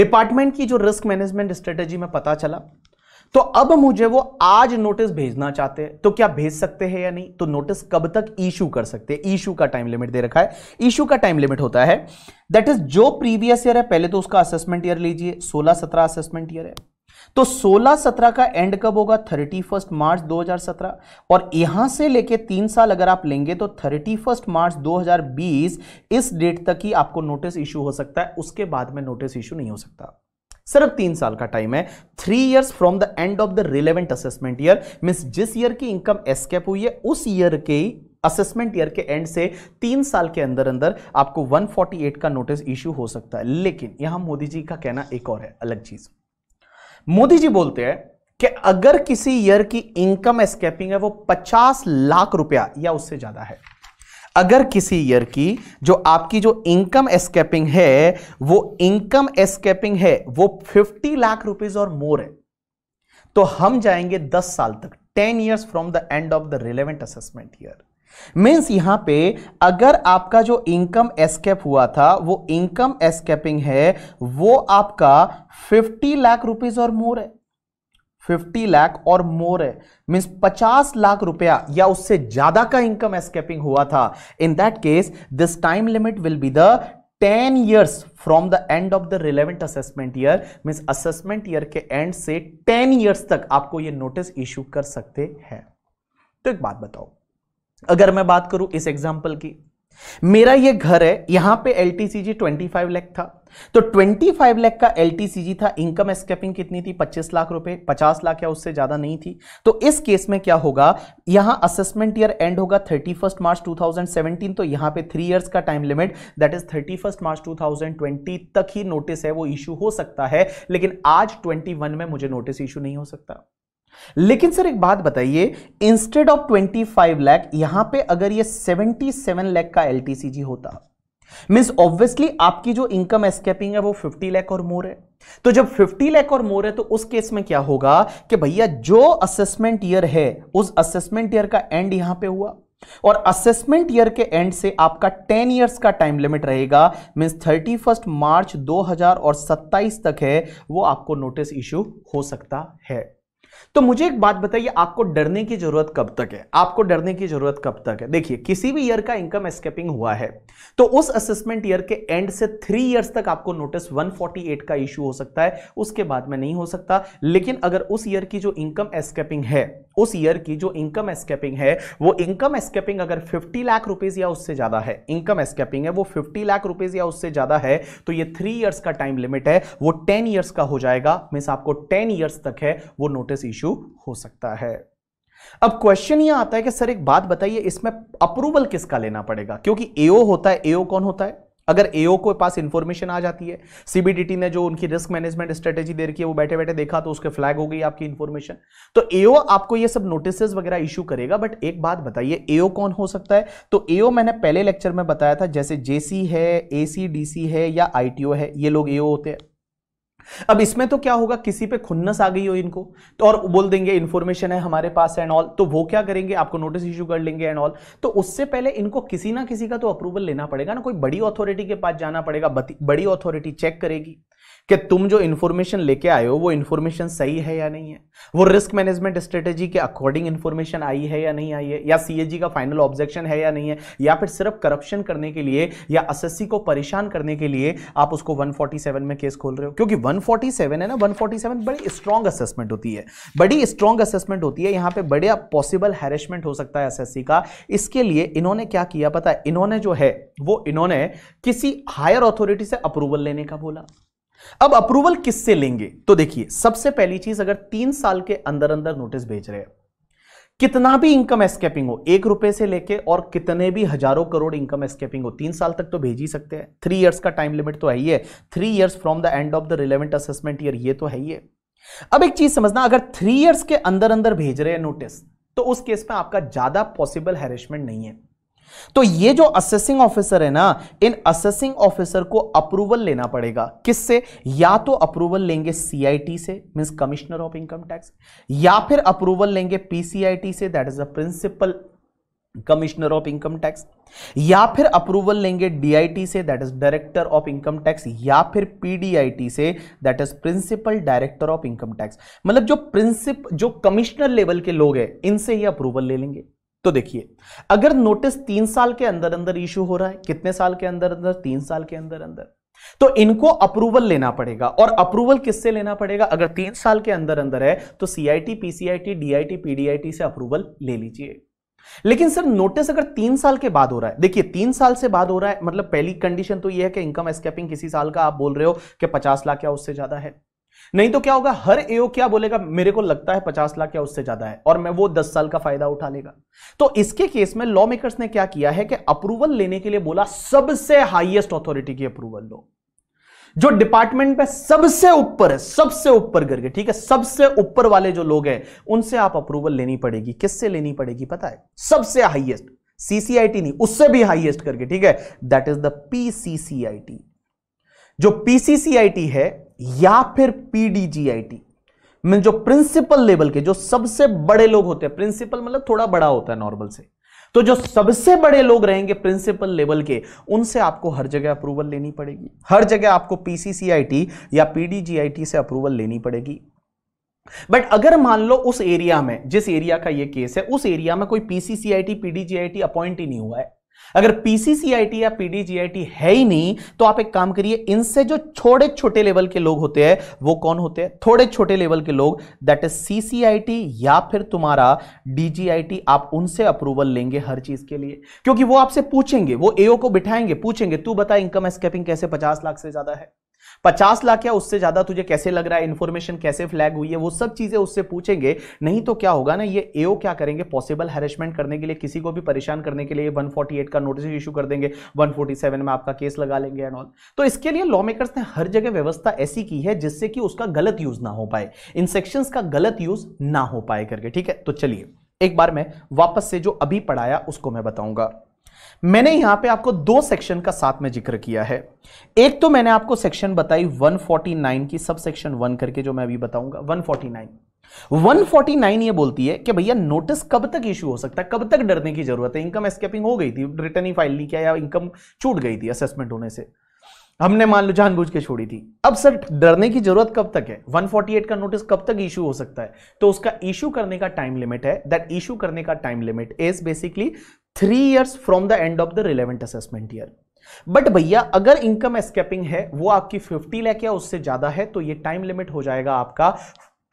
डिपार्टमेंट की जो रिस्क मैनेजमेंट स्ट्रेटेजी में पता चला तो अब मुझे वो आज नोटिस भेजना चाहते हैं तो क्या भेज सकते हैं या नहीं तो नोटिस कब तक इशू कर सकते हैं इशू का टाइम लिमिट दे रखा है इशू का टाइम लिमिट होता है दैट इज जो प्रीवियस ईयर है पहले तो उसका असेसमेंट ईयर लीजिए 16 17 असेसमेंट ईयर है तो 16 17 का एंड कब होगा 31 मार्च 2017 और यहां से लेके तीन साल अगर आप लेंगे तो 31 मार्च 2020 इस डेट तक ही आपको नोटिस इशू हो सकता है उसके बाद में नोटिस इशू नहीं हो सकता सिर्फ तीन साल का टाइम है three years from the end of the relevant assessment year mean जिस ईयर की इनकम एस्केप हुई है उस ईयर के असेसमेंट ईयर के एंड से तीन साल के अंदर अंदर आपको 148 का नोटिस इश्यू हो सकता है लेकिन यहां मोदी जी का कहना एक और है अलग चीज मोदी जी बोलते हैं कि अगर किसी ईयर की इनकम एस्केपिंग है वो 50 लाख रुपया या उससे ज्यादा है अगर किसी ईयर की जो आपकी जो इनकम एस्केपिंग है वो इनकम एस्केपिंग है वो 50 लाख रुपीस और मोर है तो हम जाएंगे 10 साल तक 10 years from the end of the relevant assessment year means यहां पे अगर आपका जो इनकम एस्केप हुआ था वो इनकम एस्केपिंग है वो आपका 50 लाख रुपीस और मोर है 50 लाख और मोर है मीन्स 50 लाख रुपया या उससे ज्यादा का इनकम एस्केपिंग हुआ था in that case this time limit will be the 10 years from the end of the relevant assessment year means assessment year के एंड से 10 इयर्स तक आपको ये नोटिस इश्यू कर सकते हैं तो एक बात बताओ अगर मैं बात करूं इस एग्जाम्पल की मेरा ये घर है यहां पे L T C G twenty five lakh था तो फाइव लैख का एल था इनकम स्केपिंग कितनी थी पच्चीस लाख रुपए पचास लाख या उससे ज्यादा नहीं थी तो इस केस में क्या होगा यहां असेसमेंट ईयर एंड होगा first March two thousand seventeen तो यहां पे थ्री ईयर्स का time limit that is thirty first March two thousand twenty तक ही नोटिस है वो इश्यू हो सकता है लेकिन आज ट्वेंटी वन में मुझे नोटिस इशू नहीं हो सकता लेकिन सर एक बात बताइए इंस्टेड ऑफ 25 लाख यहां पे अगर ये 77 लाख का एलटीसीजी होता मीन्स ऑब्वियसली आपकी जो इनकम एस्केपिंग है वो 50 लाख और मोर है तो जब 50 लाख और मोर है तो उस केस में क्या होगा कि भैया जो असेसमेंट ईयर है उस असेसमेंट ईयर का एंड यहां पे हुआ और असेसमेंट ईयर के एंड से आपका 10 इयर्स का टाइम लिमिट रहेगा थर्टी फर्स्ट मार्च हजार और 27 तक है वो आपको नोटिस इश्यू हो सकता है तो मुझे एक बात बताइए आपको डरने की जरूरत कब तक है आपको डरने की जरूरत कब तक है देखिए किसी भी ईयर का इनकम एस्केपिंग हुआ है तो उस असेसमेंट ईयर के एंड से थ्री ईयर्स तक आपको नोटिस 148 का इश्यू हो सकता है उसके बाद में नहीं हो सकता लेकिन अगर उस ईयर की जो इनकम एस्केपिंग है उस ईयर की जो इनकम एस्केपिंग है वो इनकम एस्केपिंग अगर फिफ्टी लाख रुपीज या उससे ज्यादा है इनकम एस्केपिंग है वो फिफ्टी लाख रुपीज या उससे ज्यादा है तो ये थ्री ईयर्स का टाइम लिमिट है वो टेन ईयर्स का हो जाएगा मीन आपको टेन ईयर्स तक है वो नोटिस इश्यू इश्यू हो सकता है अब क्वेश्चन ये आता है कि सर एक बात बताइए इसमें अप्रूवल किसका लेना पड़ेगा क्योंकि एओ होता है एओ कौन होता है अगर एओ के पास इंफॉर्मेशन आ जाती है सीबीडीटी ने जो उनकी रिस्क मैनेजमेंट स्ट्रेटेजी दे रखी है वो बैठे बैठे देखा तो उसके फ्लैग हो गई आपकी इंफॉर्मेशन तो एओ आपको ये सब नोटिस वगैरह इशू करेगा बट एक बात बताइए एओ कौन हो सकता है तो एओ मैंने पहले लेक्चर में बताया था जैसे जेसी है ए है या आई है ये लोग एओ होते हैं अब इसमें तो क्या होगा किसी पे खुन्नस आ गई हो इनको तो और बोल देंगे इन्फॉर्मेशन है हमारे पास एंड ऑल तो वो क्या करेंगे आपको नोटिस इश्यू कर लेंगे एंड ऑल तो उससे पहले इनको किसी ना किसी का तो अप्रूवल लेना पड़ेगा ना कोई बड़ी अथॉरिटी के पास जाना पड़ेगा बड़ी अथॉरिटी चेक करेगी कि तुम जो इन्फॉर्मेशन लेके आए हो वो इन्फॉर्मेशन सही है या नहीं है वो रिस्क मैनेजमेंट स्ट्रेटेजी के अकॉर्डिंग इन्फॉर्मेशन आई है या नहीं आई है या सी का फाइनल ऑब्जेक्शन है या नहीं है या फिर सिर्फ करप्शन करने के लिए या एस को परेशान करने के लिए आप उसको 147 में केस खोल रहे हो क्योंकि 147 है ना 147 बड़ी स्ट्रॉन्ग असेसमेंट होती है बड़ी स्ट्रॉन्ग असेसमेंट होती है यहाँ पर बड़े पॉसिबल हैरेसमेंट हो सकता है एस का इसके लिए इन्होंने क्या किया पता है इन्होंने जो है वो इन्होंने किसी हायर अथॉरिटी से अप्रूवल लेने का बोला अब अप्रूवल किससे लेंगे तो देखिए सबसे पहली चीज अगर तीन साल के अंदर अंदर नोटिस भेज रहे हैं कितना भी इनकम एस्केपिंग हो एक रुपए से लेके और कितने भी हजारों करोड़ इनकम एस्केपिंग हो तीन साल तक तो भेज ही सकते हैं थ्री इयर्स का टाइम लिमिट तो है ही है three years from the end of the relevant assessment year ये तो है ही है अब एक चीज समझना अगर थ्री इयर्स के अंदर अंदर भेज रहे हैं नोटिस तो उस केस में आपका ज्यादा पॉसिबल हैरेसमेंट नहीं है तो ये जो असेसिंग ऑफिसर है ना इन असेसिंग ऑफिसर को अप्रूवल लेना पड़ेगा किससे या तो अप्रूवल लेंगे सीआईटी से means commissioner of income tax या फिर अप्रूवल लेंगे पीसीआईटी से that is a principal commissioner of income tax या फिर अप्रूवल लेंगे डीआईटी से that is director of income tax या फिर पीडीआईटी से that is principal director of income tax मतलब जो प्रिंसिप जो कमिश्नर लेवल के लोग हैं इनसे ही अप्रूवल ले लेंगे तो देखिए अगर नोटिस तीन साल के अंदर अंदर इशू हो रहा है कितने साल के अंदर अंदर तीन साल के अंदर अंदर तो इनको अप्रूवल लेना पड़ेगा और अप्रूवल किससे लेना पड़ेगा अगर तीन साल के अंदर अंदर है तो सीआईटी पीसीआईटी डीआईटी पीडीआईटी से अप्रूवल ले लीजिए लेकिन सर नोटिस अगर तीन साल के बाद हो रहा है देखिए तीन साल से बाद हो रहा है मतलब पहली कंडीशन तो यह है कि इनकम एस्केपिंग किसी साल का आप बोल रहे हो कि पचास लाख या उससे ज्यादा है नहीं तो क्या होगा हर एओ क्या बोलेगा मेरे को लगता है पचास लाख या उससे ज्यादा है और मैं वो दस साल का फायदा उठा लेगा तो इसके केस में लॉ मेकर्स ने क्या किया है कि अप्रूवल लेने के लिए बोला सबसे हाईएस्ट अथॉरिटी की अप्रूवल लो जो डिपार्टमेंट में सबसे ऊपर है सबसे ऊपर करके ठीक है सबसे ऊपर वाले जो लोग हैं उनसे आप अप्रूवल लेनी पड़ेगी किससे लेनी पड़ेगी पता है सबसे हाईएस्ट सीसीआईटी नहीं उससे भी हाईएस्ट करके ठीक है दैट इज द पीसीसीआईटी जो पीसीसीआईटी है या फिर पीडीजीआईटी मीन जो प्रिंसिपल लेवल के जो सबसे बड़े लोग होते हैं प्रिंसिपल मतलब थोड़ा बड़ा होता है नॉर्मल से तो जो सबसे बड़े लोग रहेंगे प्रिंसिपल लेवल के उनसे आपको हर जगह अप्रूवल लेनी पड़ेगी हर जगह आपको पीसीसीआईटी या पीडीजीआईटी से अप्रूवल लेनी पड़ेगी बट अगर मान लो उस एरिया में जिस एरिया का ये केस है उस एरिया में कोई पीसीसीआईटी पीडीजीआईटी अपॉइंट ही नहीं हुआ है अगर पीसीसीआईटी या पीडीजीआईटी है ही नहीं तो आप एक काम करिए इनसे जो छोटे छोटे लेवल के लोग होते हैं वो कौन होते हैं थोड़े छोटे लेवल के लोग दैट इज सीसीआईटी या फिर तुम्हारा डीजीआईटी आप उनसे अप्रूवल लेंगे हर चीज के लिए क्योंकि वो आपसे पूछेंगे वो एओ को बिठाएंगे पूछेंगे तू बता इनकम स्केपिंग कैसे पचास लाख से ज्यादा है पचास लाख या उससे ज्यादा तुझे कैसे लग रहा है इन्फॉर्मेशन कैसे फ्लैग हुई है वो सब चीजें उससे पूछेंगे नहीं तो क्या होगा ना ये एओ क्या करेंगे पॉसिबल हेरेसमेंट करने के लिए किसी को भी परेशान करने के लिए 148 का नोटिस इशू कर देंगे 147 में आपका केस लगा लेंगे एंड ऑल तो इसके लिए लॉ मेकर्स ने हर जगह व्यवस्था ऐसी की है जिससे कि उसका गलत यूज ना हो पाए इन सेक्शन का गलत यूज ना हो पाए करके ठीक है तो चलिए एक बार मैं वापस से जो अभी पढ़ाया उसको मैं बताऊंगा मैंने यहां पे आपको दो सेक्शन का साथ में जिक्र किया है एक तो मैंने आपको सेक्शन बताई 149 की सब सेक्शन वन करके जो मैं अभी बताऊंगा 149 149 ये बोलती है कि भैया नोटिस कब तक इश्यू हो सकता है कब तक डरने की जरूरत है इनकम एस्केपिंग हो गई थी रिटर्न ही फाइल नहीं किया या इनकम छूट गई थी असेसमेंट होने से हमने मान लो जानबूझ के छोड़ी थी अब सर डरने की जरूरत कब तक है 148 का नोटिस कब तक इशू हो सकता है तो उसका इशू करने का टाइम लिमिट है दैट इशू करने का time limit is basically three years from the end of the relevant assessment year but भैया अगर इनकम एस्केपिंग है वो आपकी 50 लाख या उससे ज्यादा है तो ये टाइम लिमिट हो जाएगा आपका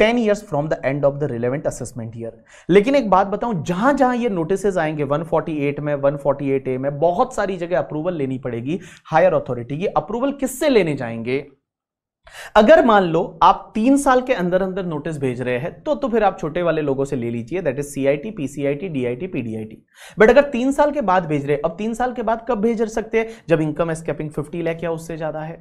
10 years from the end of the relevant assessment year लेकिन एक बात बताऊं जहां जहां ये नोटिसेज आएंगे 148 में 148 ए में बहुत सारी जगह अप्रूवल लेनी पड़ेगी हायर अथॉरिटी ये अप्रूवल किससे लेने जाएंगे अगर मान लो आप तीन साल के अंदर अंदर नोटिस भेज रहे हैं तो तो फिर आप छोटे वाले लोगों से ले लीजिए that is CIT PCIT DIT PDIT but अगर तीन साल के बाद भेज रहे अब तीन साल के बाद कब भेज सकते हैं जब इनकम स्केपिंग फिफ्टी लाख या उससे ज्यादा है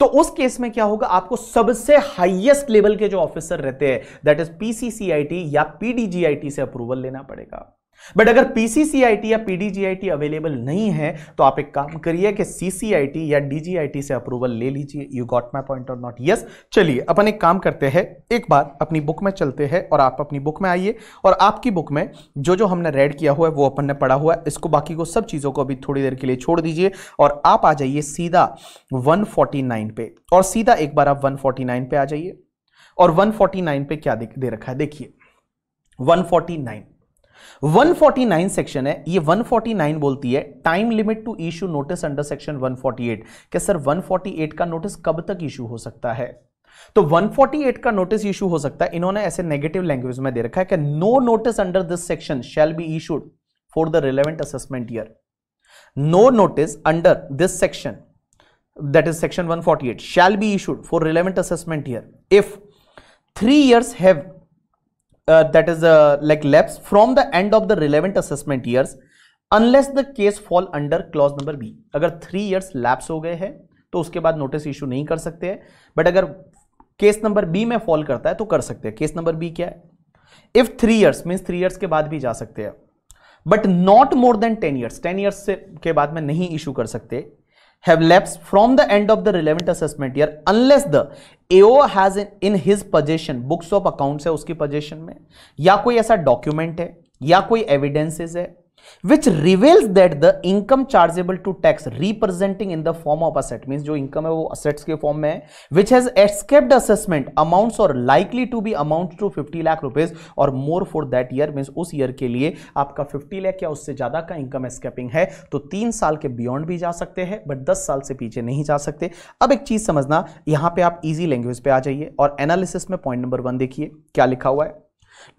तो उस केस में क्या होगा आपको सबसे हाईएस्ट लेवल के जो ऑफिसर रहते हैं दैट इज पीसीसीआईटी या पीडीजीआईटी से अप्रूवल लेना पड़ेगा बट अगर पीसीसीआईटी या पीडीजीआईटी अवेलेबल नहीं है तो आप एक काम करिए कि सीसीआईटी या डीजीआईटी से अप्रूवल ले लीजिए यू गॉट माई पॉइंट और नॉट यस चलिए अपन एक काम करते हैं एक बार अपनी बुक में चलते हैं और आप अपनी बुक में आइए और आपकी बुक में जो जो हमने रेड किया हुआ है वो अपन ने पढ़ा हुआ है इसको बाकी को सब चीज़ों को अभी थोड़ी देर के लिए छोड़ दीजिए और आप आ जाइए सीधा वन पे और सीधा एक बार आप वन पे आ जाइए और वन पे क्या दे रखा है देखिए वन 149 सेक्शन है ये 149 बोलती है time limit to issue notice under section 148 क्या सर 148 का नोटिस कब तक इशू हो सकता है तो 148 का नोटिस इशू हो सकता है इन्होंने ऐसे नेगेटिव लैंग्वेज में दे रखा है कि no notice under this section shall be issued for the relevant assessment year no notice under this section that is section 148 shall be issued for relevant assessment year if three years have uh, that is uh, like lapse from the end of the relevant assessment years unless the case fall under clause number b agar 3 years lapse ho gaye hai to uske baad notice issue nahi kar sakte hai but agar case number b mein fall karta hai to kar sakte hai case number b kya hai if 3 years means 3 years ke baad bhi ja sakte hai but not more than 10 years 10 years se ke baad mein nahi issue kar sakte have lapsed from the end of the relevant assessment year unless the AO has in, in his possession books of accounts है उसकी possession में या कोई ऐसा document है या कोई evidences है which reveals that the income chargeable to tax representing in the form of asset means जो income है वो assets के form में है which has escaped assessment amounts or likely to be amounts to 50 lakh rupees or more for that year means उस year के लिए आपका 50 लाख या उससे ज़्यादा का income escaping है तो तीन साल के beyond भी जा सकते हैं but 10 साल से पीछे नहीं जा सकते अब एक चीज़ समझना यहाँ पे आप easy language पे आ जाइए और analysis में point number वन देखिए क्या लिखा हुआ है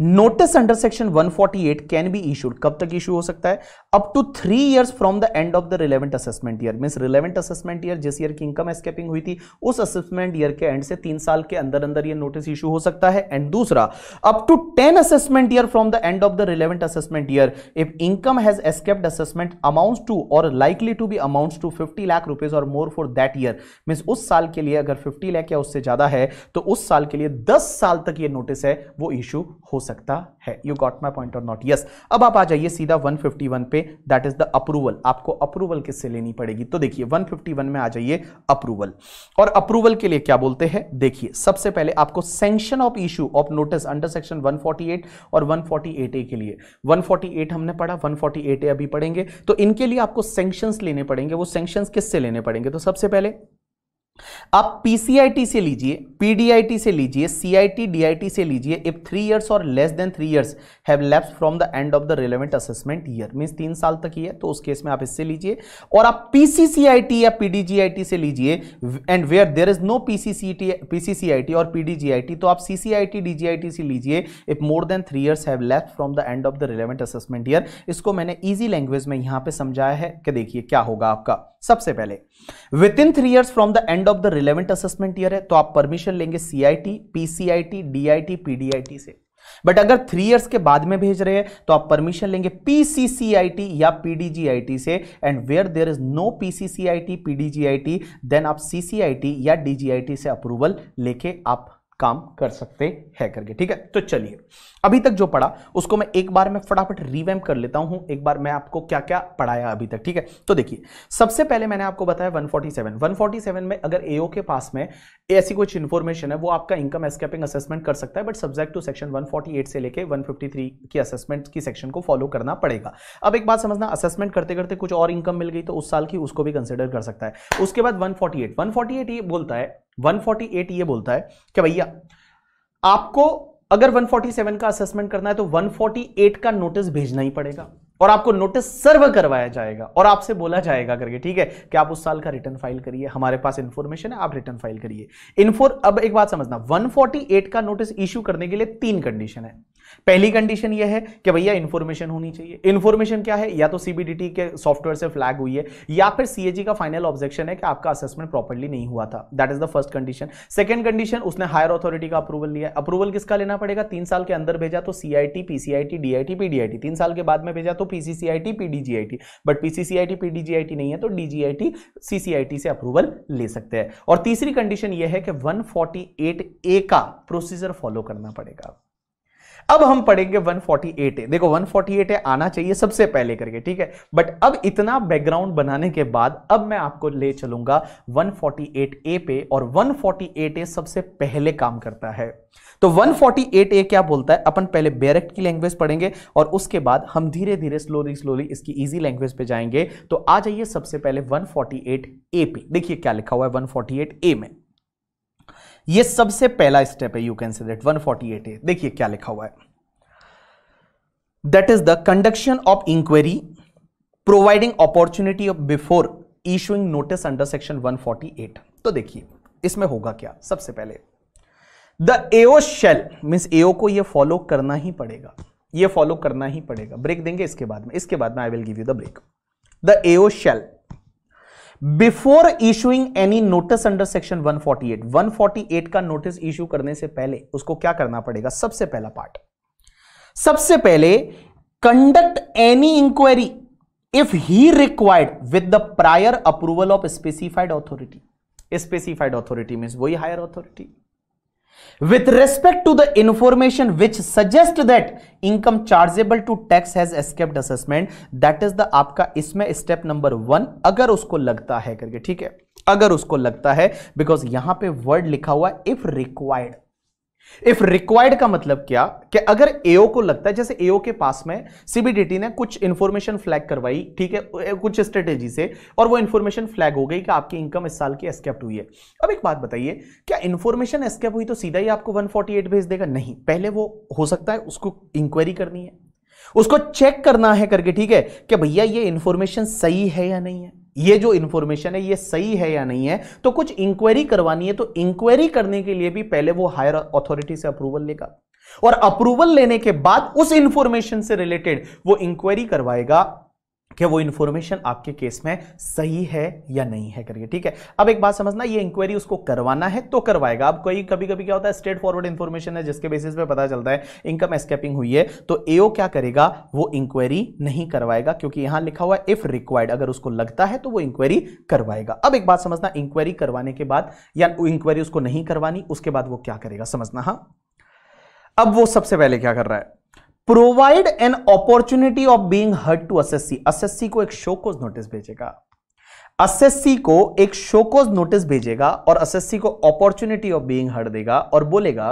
notice under section 148 can be issued कब तक इशू हो सकता है up to three years from the end of the relevant assessment year mean relevant assessment year जिस ईयर की इनकम एस्केपिंग हुई थी उस असेसमेंट ईयर के एंड से तीन साल के अंदर अंदर यह नोटिस इशू हो सकता है एंड दूसरा up to ten assessment year from the end of the relevant assessment year if income has escaped assessment amount to or likely to be amount to fifty lakh rupees और more for that year mean उस साल के लिए अगर fifty lakh या उससे ज्यादा है तो उस साल के लिए दस साल तक यह नोटिस है वो इशू हो सकता है यू गॉट माई पॉइंट और नॉट यस अब आप आ जाइए सीधा 151 पे दैट इज द अप्रूवल आपको अप्रूवल किससे लेनी पड़ेगी तो देखिए 151 में आ जाइए अप्रूवल और अप्रूवल के लिए क्या बोलते हैं देखिए सबसे पहले आपको sanction of issue of notice under section 148 और 148 ए के लिए 148 हमने पढ़ा 148 ए अभी पढ़ेंगे तो इनके लिए आपको सेंक्शन लेने पड़ेंगे वो सेंक्शन किससे लेने पड़ेंगे तो सबसे पहले आप पीसीआईटी से लीजिए पीडीआईटी से लीजिए सीआईटी डीआईटी से लीजिए if three years or less than three years have lapse from the end of the relevant assessment year means तीन साल तक ही है तो उस केस में आप इससे लीजिए और आप पीसीसीआईटी या पीडीजीआईटी से लीजिए and where there is no PCCT PCCIT or PDGIT तो आप सीसीआईटी डीजीआईटी से लीजिए if more than three years have lapse from the end of the relevant assessment year इसको मैंने ईजी लैंग्वेज में यहां पर समझाया है कि देखिए क्या होगा आपका सबसे पहले within three years from the end of the relevant assessment year है तो आप परमिशन लेंगे सीआईटी पीसीआईटी डीआईटी पीडीआईटी से बट अगर थ्री इयर्स के बाद में भेज रहे हैं तो आप परमिशन लेंगे पीसीसीआईटी या पीडीजीआईटी से and where there is no PCCIT PDGIT then आप सीसीआईटी या डीजीआईटी से अप्रूवल लेके आप काम कर सकते हैं करके ठीक है तो चलिए अभी तक जो पढ़ा उसको मैं एक बार में फटाफट रिवैम्प कर लेता हूं एक बार मैं आपको क्या क्या पढ़ाया अभी तक ठीक है तो देखिए सबसे पहले मैंने आपको बताया 147 147 में अगर एओ के पास में ऐसी कुछ इन्फॉर्मेशन है वो आपका इनकम एस्केपिंग असेसमेंट कर सकता है बट सब्जेक्ट टू सेक्शन 148 से लेके 153 की असेसमेंट की सेक्शन को फॉलो करना पड़ेगा अब एक बात समझना असेसमेंट करते करते कुछ और इनकम मिल गई तो उस साल की उसको भी कंसिडर कर सकता है उसके बाद वन फोर्टी ये बोलता है वन ये बोलता है कि भैया आपको अगर 147 का असेसमेंट करना है तो 148 का नोटिस भेजना ही पड़ेगा और आपको नोटिस सर्व करवाया जाएगा और आपसे बोला जाएगा करके ठीक है कि आप उस साल का रिटर्न फाइल करिए हमारे पास इन्फॉर्मेशन है आप रिटर्न फाइल करिए इन्फोर अब एक बात समझना 148 का नोटिस इश्यू करने के लिए तीन कंडीशन है पहली कंडीशन यह है कि भैया इन्फॉर्मेशन होनी चाहिए इन्फॉर्मेशन क्या है या तो सीबीडीटी के सॉफ्टवेयर से फ्लैग हुई है या फिर सीएजी का फाइनल ऑब्जेक्शन है कि आपका असेसमेंट प्रॉपरली नहीं हुआ था that is the first condition second condition उसने हायर अथॉरिटी का अप्रूवल लिया अप्रूवल किसका लेना पड़ेगा तीन साल के अंदर भेजा तो सीआईटी पीसीआईटी डीआईटी पीडीआईटी तीन साल के बाद में भेजा तो PCCIT PDGIT but PCCIT PDGIT नहीं है तो डीजीआईटी सीसीआईटी से अप्रूवल ले सकते हैं और तीसरी कंडीशन यह है कि 148 ए का प्रोसीजर फॉलो करना पड़ेगा अब हम पढ़ेंगे 148 ए देखो 148 ए आना चाहिए सबसे पहले करके ठीक है बट अब इतना बैकग्राउंड बनाने के बाद अब मैं आपको ले चलूंगा 148 ए पे और 148 ए सबसे पहले काम करता है तो 148 ए क्या बोलता है अपन पहले बेरेक्ट की लैंग्वेज पढ़ेंगे और उसके बाद हम धीरे धीरे स्लोली स्लोली इसकी इजी लैंग्वेज पे जाएंगे तो आ जाइए सबसे पहले 148 ए पे देखिए क्या लिखा हुआ है 148 ए में ये सबसे पहला स्टेप है you can say that 148 A देखिए क्या लिखा हुआ है that is the conduction of inquiry providing opportunity of before issuing notice under section 148 तो देखिए इसमें होगा क्या सबसे पहले the AO shall means AO को यह फॉलो करना ही पड़ेगा यह फॉलो करना ही पड़ेगा ब्रेक देंगे इसके बाद में इसके बाद में I will give you the break the AO shall before issuing any notice under section 148 148 का नोटिस इशू करने से पहले उसको क्या करना पड़ेगा सबसे पहला पार्ट सबसे पहले conduct any inquiry if he required with the prior approval of specified authority specified authority mean वही higher authority with respect to the information which suggest that income chargeable to tax has escaped assessment that is the आपका इसमें step number one अगर उसको लगता है करके ठीक है अगर उसको लगता है बिकॉज यहां पे वर्ड लिखा हुआ इफ रिक्वायर्ड इफ रिक्वायर्ड का मतलब क्या कि अगर एओ को लगता है जैसे एओ के पास में सीबीडीटी ने कुछ इंफॉर्मेशन फ्लैग करवाई ठीक है कुछ स्ट्रेटेजी से और वो इंफॉर्मेशन फ्लैग हो गई कि आपकी इनकम इस साल की एस्केप्ट हुई है अब एक बात बताइए क्या इंफॉर्मेशन एस्केप हुई तो सीधा ही आपको 148 भेज देगा नहीं पहले वो हो सकता है उसको इंक्वायरी करनी है उसको चेक करना है करके ठीक है कि भैया ये इंफॉर्मेशन सही है या नहीं है ये जो इंफॉर्मेशन है ये सही है या नहीं है तो कुछ इंक्वायरी करवानी है तो इंक्वायरी करने के लिए भी पहले वो हायर अथॉरिटी से अप्रूवल लेगा और अप्रूवल लेने के बाद उस इंफॉर्मेशन से रिलेटेड वो इंक्वायरी करवाएगा कि वो इन्फॉर्मेशन आपके केस में सही है या नहीं है करके ठीक है अब एक बात समझना ये इंक्वायरी उसको करवाना है तो करवाएगा अब कई कभी कभी क्या होता है स्ट्रेट फॉरवर्ड इन्फॉर्मेशन है जिसके बेसिस पे पता चलता है इनकम एस्केपिंग हुई है तो एओ क्या करेगा वो इंक्वायरी नहीं करवाएगा क्योंकि यहां लिखा हुआ इफ रिक्वायर्ड अगर उसको लगता है तो वो इंक्वायरी करवाएगा अब एक बात समझना इंक्वायरी करवाने के बाद या इंक्वायरी उसको नहीं करवानी उसके बाद वो क्या करेगा समझना हाँ अब वो सबसे पहले क्या कर रहा है provide an opportunity of being heard to assessee assessee को एक शोकोज नोटिस भेजेगा असेसी को एक शोकोज नोटिस भेजेगा और असेसी को अपॉर्चुनिटी ऑफ बीइंग हर्ट देगा और बोलेगा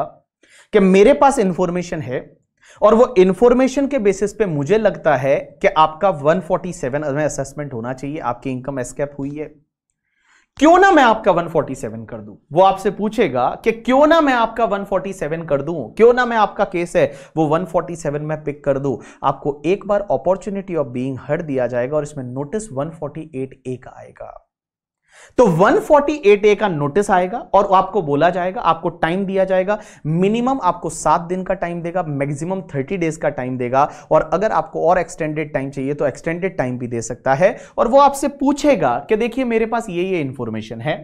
कि मेरे पास इंफॉर्मेशन है और वो इंफॉर्मेशन के बेसिस पे मुझे लगता है कि आपका 147 में असेसमेंट होना चाहिए आपकी इनकम एस्केप हुई है क्यों ना मैं आपका 147 कर दूं वो आपसे पूछेगा कि क्यों ना मैं आपका 147 कर दूं क्यों ना मैं आपका केस है वो 147 में पिक कर दूं आपको एक बार अपॉर्चुनिटी ऑफ बीइंग हर दिया जाएगा और इसमें नोटिस 148 ए का आएगा तो 148 ए का नोटिस आएगा और आपको बोला जाएगा आपको टाइम दिया जाएगा मिनिमम आपको सात दिन का टाइम देगा मैक्सिमम 30 डेज का टाइम देगा और अगर आपको और एक्सटेंडेड टाइम चाहिए तो एक्सटेंडेड टाइम भी दे सकता है और वो आपसे पूछेगा कि देखिए मेरे पास ये ये इंफॉर्मेशन है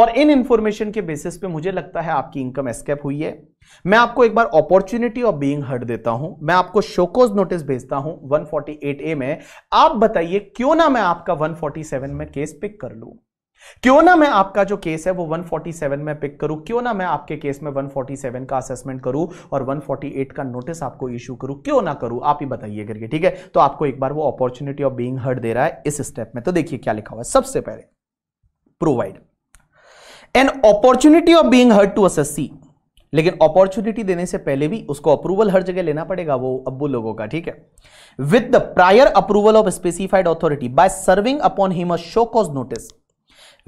और इन इंफॉर्मेशन के बेसिस पे मुझे लगता है आपकी इनकम एस्केप हुई है मैं आपको एक बार अपॉर्चुनिटी ऑफ बीइंग हर्ड देता हूं मैं आपको शोकोज नोटिस भेजता हूं 148 ए में आप बताइए क्यों ना मैं आपका 147 में केस पिक कर लूं क्यों ना मैं आपका जो केस है वो 147 में पिक करूं क्यों ना मैं आपके केस में 147 का असेसमेंट करूं और 148 का नोटिस आपको इश्यू करूं क्यों ना करूं आप ही बताइए करके ठीक है तो आपको एक बार वो अपॉर्चुनिटी ऑफ बीइंग हर्ड दे रहा है इस स्टेप में तो देखिए क्या लिखा हुआ है सबसे पहले provide an opportunity of being heard to assessee लेकिन अपॉर्चुनिटी देने से पहले भी उसको अप्रूवल हर जगह लेना पड़ेगा वो अबू लोगों का ठीक है with the prior approval of specified authority by serving upon him a show cause notice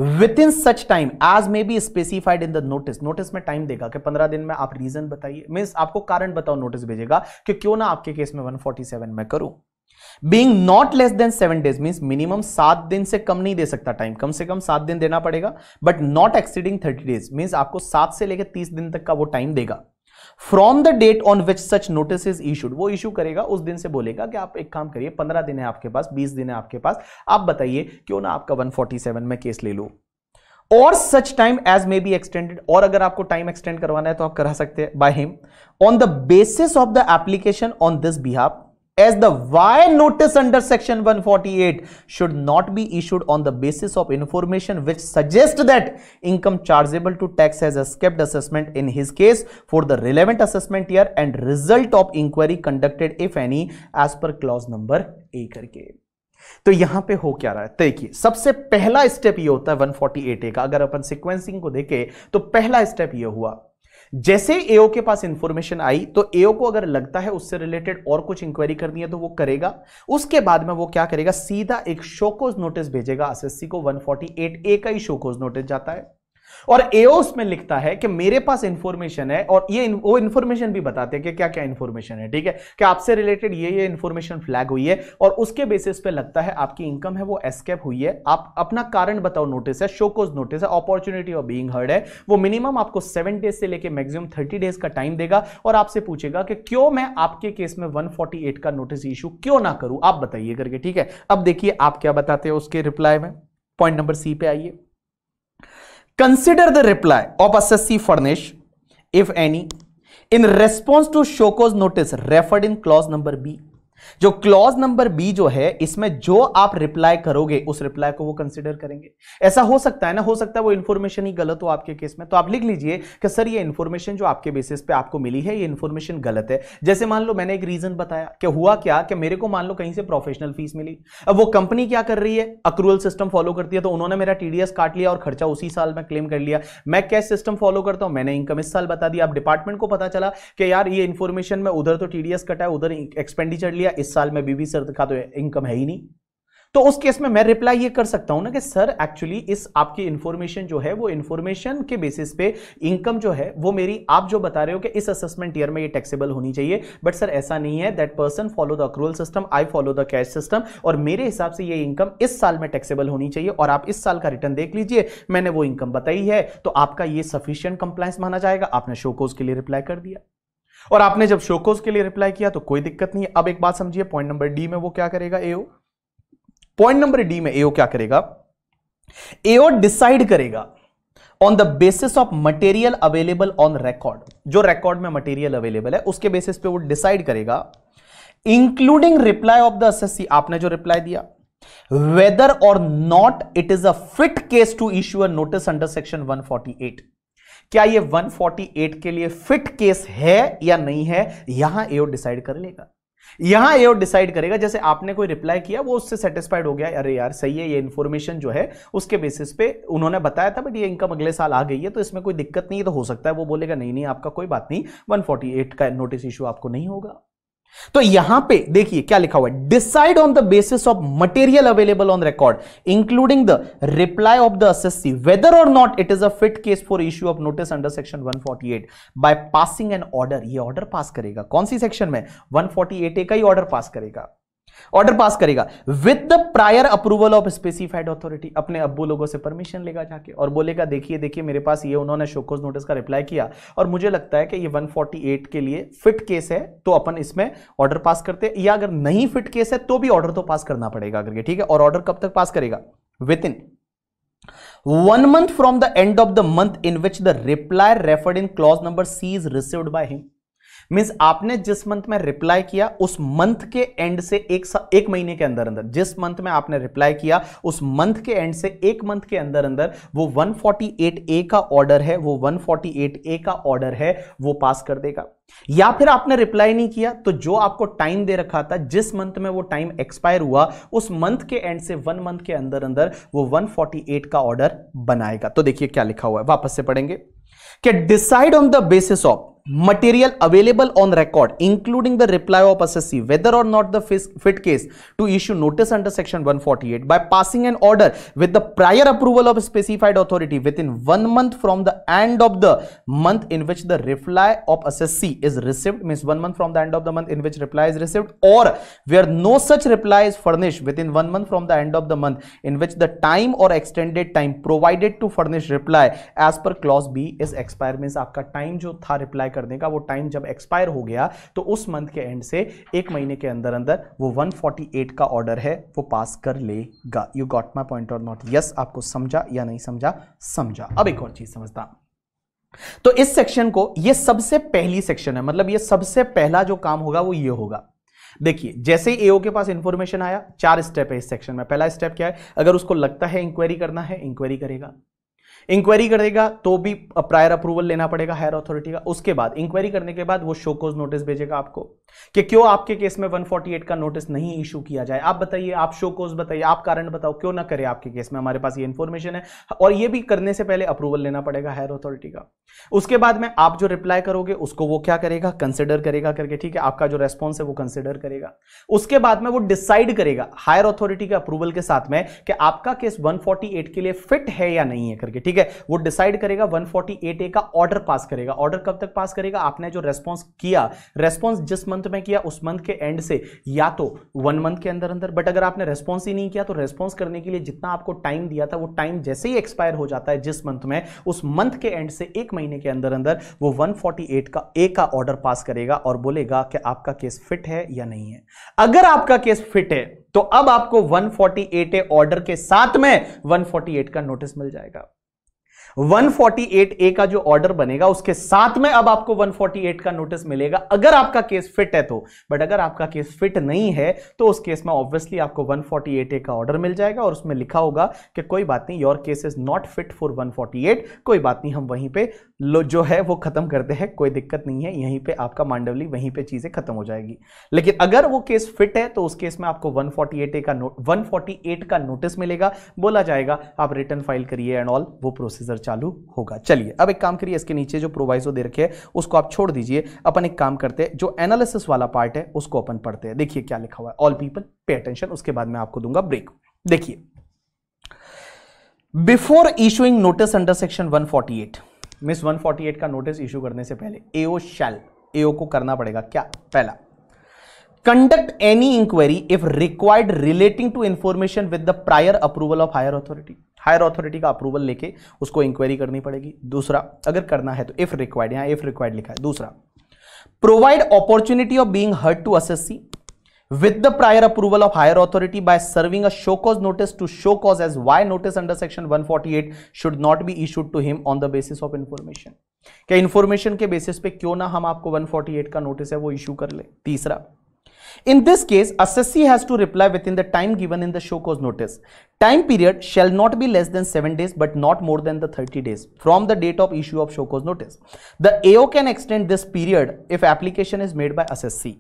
within such time as may be specified in the notice notice में टाइम देगा कि पंद्रह दिन में आप रीजन बताइए मीन आपको कारण बताओ नोटिस भेजेगा कि क्यों ना आपके केस में 147 में करूं being not less than seven days mean minimum सात दिन से कम नहीं दे सकता टाइम कम से कम सात दिन देना पड़ेगा but not exceeding thirty days means आपको सात से लेकर तीस दिन तक का वो टाइम देगा from the date on which such notice is issued वो इशू करेगा उस दिन से बोलेगा कि आप एक काम करिए पंद्रह दिन है आपके पास बीस दिन है आपके पास आप बताइए क्यों ना आपका वन फोर्टी सेवन में केस ले लो और such time as may be extended और अगर आपको टाइम एक्सटेंड करवाना है तो आप करा सकते हैं by him on the basis of the application on this behalf as the why notice under section 148 should not be issued on the basis of information which suggests that income chargeable to tax has escaped assessment in his case for the relevant assessment year and result of inquiry conducted if any as per clause number a करके तो यहां पे हो क्या रहा है देखिए सबसे पहला स्टेप ये होता है 148 ए का अगर अपन सिक्वेंसिंग को देखें तो पहला स्टेप ये हुआ जैसे एओ के पास इंफॉर्मेशन आई तो एओ को अगर लगता है उससे रिलेटेड और कुछ इंक्वायरी करनी है तो वो करेगा उसके बाद में वो क्या करेगा सीधा एक शोकोज नोटिस भेजेगा एसएससी को 148 ए का ही शोकोज नोटिस जाता है और एओस में लिखता है कि मेरे पास इंफॉर्मेशन है और ये वो इंफॉर्मेशन भी बताते हैं कि क्या क्या इंफॉर्मेशन है ठीक है कि आपसे रिलेटेड ये ये इंफॉर्मेशन फ्लैग हुई है और उसके बेसिस पे लगता है आपकी इनकम है वो एस्केप हुई है आप अपना कारण बताओ नोटिस है शोकोज नोटिस है अपॉर्चुनिटी ऑफ बींग हर्ड है वो मिनिमम आपको सेवन डेज से लेकर मैक्सिमम थर्टी डेज का टाइम देगा और आपसे पूछेगा कि क्यों मैं आपके केस में वन का नोटिस इशू क्यों ना करूं आप बताइए करके ठीक है अब देखिए आप क्या बताते हैं उसके रिप्लाई में पॉइंट नंबर सी पे आइए Consider the reply of assessee furnish, if any, in response to Shoko's notice referred in clause number B. जो क्लॉज नंबर बी जो है इसमें जो आप रिप्लाई करोगे उस रिप्लाई को वो कंसिडर करेंगे ऐसा हो सकता है ना हो सकता है वो इन्फॉर्मेशन ही गलत हो आपके केस में तो आप लिख लीजिए कि सर ये इन्फॉर्मेशन जो आपके बेसिस पे आपको मिली है ये इन्फॉर्मेशन गलत है जैसे मान लो मैंने एक रीजन बताया कि हुआ क्या कि मेरे को मान लो कहीं से प्रोफेशनल फीस मिली अब वो कंपनी क्या कर रही है अक्रूवल सिस्टम फॉलो करती है तो उन्होंने मेरा टीडीएस काट लिया और खर्चा उसी साल में क्लेम कर लिया मैं कैश सिस्टम फॉलो करता हूं मैंने इनकम इस साल बता दिया आप डिपार्टमेंट को पता चला कि यार ये इन्फॉर्मेशन में उधर तो टीडीएस कटा है उधर एक्सपेंडिचर लिया इस साल में बीबी सर का तो इनकम है ही नहीं तो उस केस में मैं रिप्लाई ये कर सकता हूं ना कि सर एक्चुअली इस आपकी इंफॉर्मेशन जो है वो इंफॉर्मेशन के बेसिस पे इनकम जो है वो मेरी आप जो बता रहे हो कि इस असेसमेंट ईयर में ये टैक्सेबल होनी चाहिए बट सर ऐसा नहीं है that person follow the accrual system I follow the cash system और मेरे हिसाब से ये इनकम इस साल में टैक्सेबल होनी चाहिए और आप इस साल का रिटर्न देख लीजिए मैंने वो इनकम बताई है तो आपका ये सफिशियंट कंप्लाइंस माना जाएगा आपने शोकोज के लिए रिप्लाई कर दिया और आपने जब शोकोस के लिए रिप्लाई किया तो कोई दिक्कत नहीं अब एक बात समझिए पॉइंट नंबर डी में वो क्या करेगा एओ पॉइंट नंबर डी में एओ क्या करेगा एओ डिसाइड करेगा on the basis of material available on record जो रिकॉर्ड में मटेरियल अवेलेबल है उसके बेसिस पे वो डिसाइड करेगा including reply of the assessee आपने जो रिप्लाई दिया whether or not it is a fit case to issue a notice under section 148 क्या ये 148 के लिए फिट केस है या नहीं है यहां एओ डिसाइड कर लेगा यहां एओ डिसाइड करेगा जैसे आपने कोई रिप्लाई किया वो उससे सेटिस्फाइड हो गया अरे यार सही है ये इंफॉर्मेशन जो है उसके बेसिस पे उन्होंने बताया था बट ये इनकम अगले साल आ गई है तो इसमें कोई दिक्कत नहीं है तो हो सकता है वो बोलेगा नहीं नहीं आपका कोई बात नहीं 148 का नोटिस इशू आपको नहीं होगा तो यहां पे देखिए क्या लिखा हुआ है decide on the basis of material available on record including the reply of the assessee whether or not it is a fit case for issue of notice under section 148 by passing an order ये order pass करेगा कौन C section में 148 A का ही order pass करेगा order pass करेगा with the prior approval of specified authority अपने अब्बू लोगों से परमिशन लेगा जाके और बोलेगा देखिए देखिए मेरे पास ये उन्होंने शोकोज नोटिस का रिप्लाई किया और मुझे लगता है कि ये 148 के लिए फिट केस है तो अपन इसमें ऑर्डर पास करते या अगर नहीं फिट केस है तो भी ऑर्डर तो पास करना पड़ेगा करके ठीक है और ऑर्डर कब तक पास करेगा within one month from the end of the month in which the reply referred in clause number C is received by him means आपने जिस मंथ में रिप्लाई किया उस मंथ के एंड से एक एक महीने के अंदर अंदर जिस मंथ में आपने रिप्लाई किया उस मंथ के एंड से एक मंथ के अंदर अंदर वो 148 ए का ऑर्डर है वो 148 ए का ऑर्डर है वो पास कर देगा या फिर आपने रिप्लाई नहीं किया तो जो आपको टाइम दे रखा था जिस मंथ में वो टाइम एक्सपायर हुआ उस मंथ के एंड से वन मंथ के अंदर अंदर वो 148 का ऑर्डर बनाएगा तो देखिए क्या लिखा हुआ है वापस से पढ़ेंगे कि decide on the basis of material available on record including the reply of assessee whether or not the fit case to issue notice under section 148 by passing an order with the prior approval of specified authority within one month from the end of the month in which the reply of assessee is received means one month from the end of the month in which reply is received or where no such reply is furnished within one month from the end of the month in which the time or extended time provided to furnish reply as per clause b is expired means aapka time jo tha reply करने का वो time जब expire हो गया तो उस मंथ के एंड से एक महीने के अंदर अंदर वो 148 का ऑर्डर है वो पास कर लेगा यू गॉट माई पॉइंट और नॉट यस आपको समझा या नहीं समझा समझा अब एक और चीज समझता तो इस सेक्शन को ये सबसे पहली सेक्शन है मतलब ये सबसे पहला जो काम होगा वो ये होगा देखिए जैसे ही एओ के पास इंफॉर्मेशन आया चार स्टेप है इस सेक्शन में पहला स्टेप क्या है अगर उसको लगता है इंक्वायरी करना है इंक्वायरी करेगा इंक्वायरी करेगा तो भी प्रायर अप्रूवल लेना पड़ेगा हायर अथॉरिटी का उसके बाद इंक्वायरी करने के बाद वो शोकोज नोटिस भेजेगा आपको कि क्यों आपके केस में 148 का नोटिस नहीं इशू किया जाए आप बताइए आप शो कोस बताइए आप कारण बताओ क्यों ना करें आपके केस में हमारे पास ये इंफॉर्मेशन है और ये भी करने से पहले अप्रूवल लेना पड़ेगा हायर अथॉरिटी का उसके बाद में आप जो रिप्लाई करोगे उसको वो क्या करेगा कंसिडर करेगा करके ठीक है आपका जो रेस्पॉन्स है वो कंसिडर करेगा उसके बाद में वो डिसाइड करेगा हायर अथॉरिटी के अप्रूवल के साथ में कि आपका केस वन के लिए फिट है या नहीं है करके ठीक है वो डिसाइड करेगा वन ए का ऑर्डर पास करेगा ऑर्डर कब तक पास करेगा आपने जो रेस्पॉन्स किया रेस्पॉन्स जिस मंथ में किया उस मंथ के एंड से या तो वन मंथ के अंदर अंदर बट अगर आपने रेस्पॉन्स ही नहीं किया तो रेस्पॉन्स करने के लिए जितना आपको टाइम दिया था वो टाइम जैसे ही एक्सपायर हो जाता है जिस मंथ में उस मंथ के एंड से एक महीने के अंदर अंदर वो वन का ए का ऑर्डर पास करेगा और बोलेगा कि आपका केस फिट है या नहीं है अगर आपका केस फिट है तो अब आपको 148 ए ऑर्डर के साथ में 148 का नोटिस मिल जाएगा 148 ए का जो ऑर्डर बनेगा उसके साथ में अब आपको 148 का नोटिस मिलेगा अगर आपका केस फिट है तो बट अगर आपका केस फिट नहीं है तो उस केस में ऑब्वियसली आपको 148 ए का ऑर्डर मिल जाएगा और उसमें लिखा होगा कि कोई बात नहीं your case is not fit for 148 कोई बात नहीं हम वहीं पे लो जो है वो ख़त्म करते हैं कोई दिक्कत नहीं है यहीं पे आपका मांडवली वहीं पे चीज़ें खत्म हो जाएगी लेकिन अगर वो केस फिट है तो उस केस में आपको 148 ए का नोट 148 का नोटिस मिलेगा बोला जाएगा आप रिटर्न फाइल करिए एंड ऑल वो प्रोसीजर चालू होगा चलिए अब एक काम करिए इसके नीचे जो प्रोवाइजो दे रखे है उसको आप छोड़ दीजिए अपन एक काम करते हैं जो एनालिसिस वाला पार्ट है उसको अपन पढ़ते हैं देखिए क्या लिखा हुआ है ऑल पीपल पे अटेंशन उसके बाद में आपको दूंगा ब्रेक देखिए before issuing notice under section one miss 148 का नोटिस इश्यू करने से पहले एओ शैल एओ को करना पड़ेगा क्या पहला conduct any inquiry if required relating to information with the prior approval of higher authority higher authority का अप्रूवल लेके उसको इंक्वायरी करनी पड़ेगी दूसरा अगर करना है तो इफ रिक्वायर्ड यहां इफ रिक्वायर्ड लिखा है दूसरा provide opportunity of being heard to as with the prior approval of higher authority by serving a show cause notice to show cause as why notice under section 148 should not be issued to him on the basis of information क्या information के basis पे क्यों ना हम आपको 148 का notice है वो इशू कर ले तीसरा In this case, assessee has to reply within the time given in the show cause notice. Time period shall not be less than 7 days but not more than the 30 days from the date of issue of show cause notice. The AO can extend this period if application is made by assessee.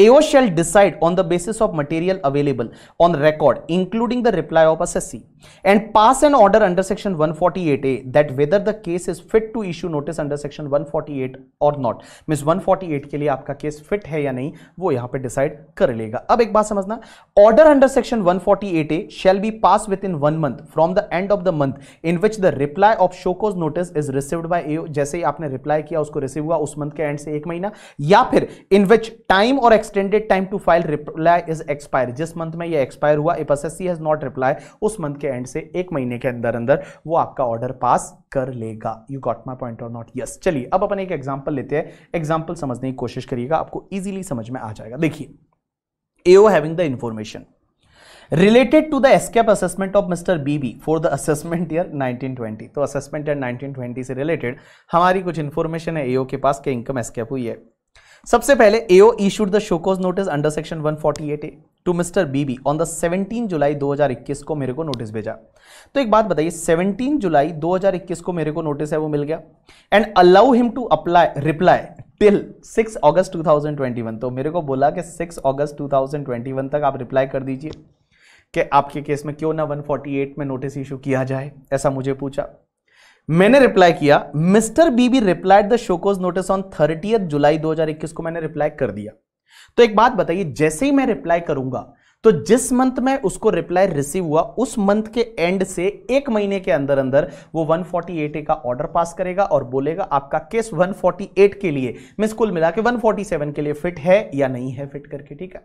AO shall decide on the basis of material available on record, including the reply of a SSC, and pass an order under Section 148A that whether the case is fit to issue notice under Section 148 or not. Means 148 के लिए आपका case fit है या नहीं वो यहां पे decide कर लेगा अब एक बात समझना order under section 148A shall be passed within one month from the end of the month in which the reply of show cause notice is received by AO. जैसे ही आपने रिप्लाई किया उसको रिसीव हुआ उस मंथ के एंड से एक महीना या फिर in which time or extended time to file reply is expire जिस मंथ में ये एक्सपायर हुआ if assessee has not reply उस मंथ के एंड से एक महीने के अंदर अंदर वो आपका ऑर्डर पास कर लेगा यू गॉट माई पॉइंट और नॉट यस चलिए अब अपन एक एग्जाम्पल लेते हैं एग्जाम्पल समझने की कोशिश करिएगा आपको ईजिली समझ में आ जाएगा देखिए AO having the information information related to the escape assessment of B BB for the assessment year 1920 तो assessment year 1920 से रिलेटेड हमारी कुछ इन्फॉर्मेशन है AO के पास कि इनकम एस्केप हुई है सबसे पहले AO issued the show cause notice under section 148 A to mister BB on the 17 July 2021 को मेरे को नोटिस भेजा तो एक बात बताइए 17 जुलाई 2021 को मेरे को नोटिस है वो मिल गया and allow him to apply reply till 6 August 2021 तो मेरे को बोला कि 6 अगस्त 2021 तक आप रिप्लाई कर दीजिए कि आपके केस में क्यों ना 148 में नोटिस इशू किया जाए ऐसा मुझे पूछा मैंने रिप्लाई किया mister BB replied the show cause notice on thirty July 2021 को मैंने रिप्लाई कर दिया तो एक बात बताइए जैसे ही मैं रिप्लाई करूंगा तो जिस मंथ में उसको रिप्लाई रिसीव हुआ उस मंथ के एंड से एक महीने के अंदर अंदर वो 148 ए का ऑर्डर पास करेगा और बोलेगा आपका केस 148 के लिए मिस कुल मिला के 147 के लिए फिट है या नहीं है फिट करके ठीक है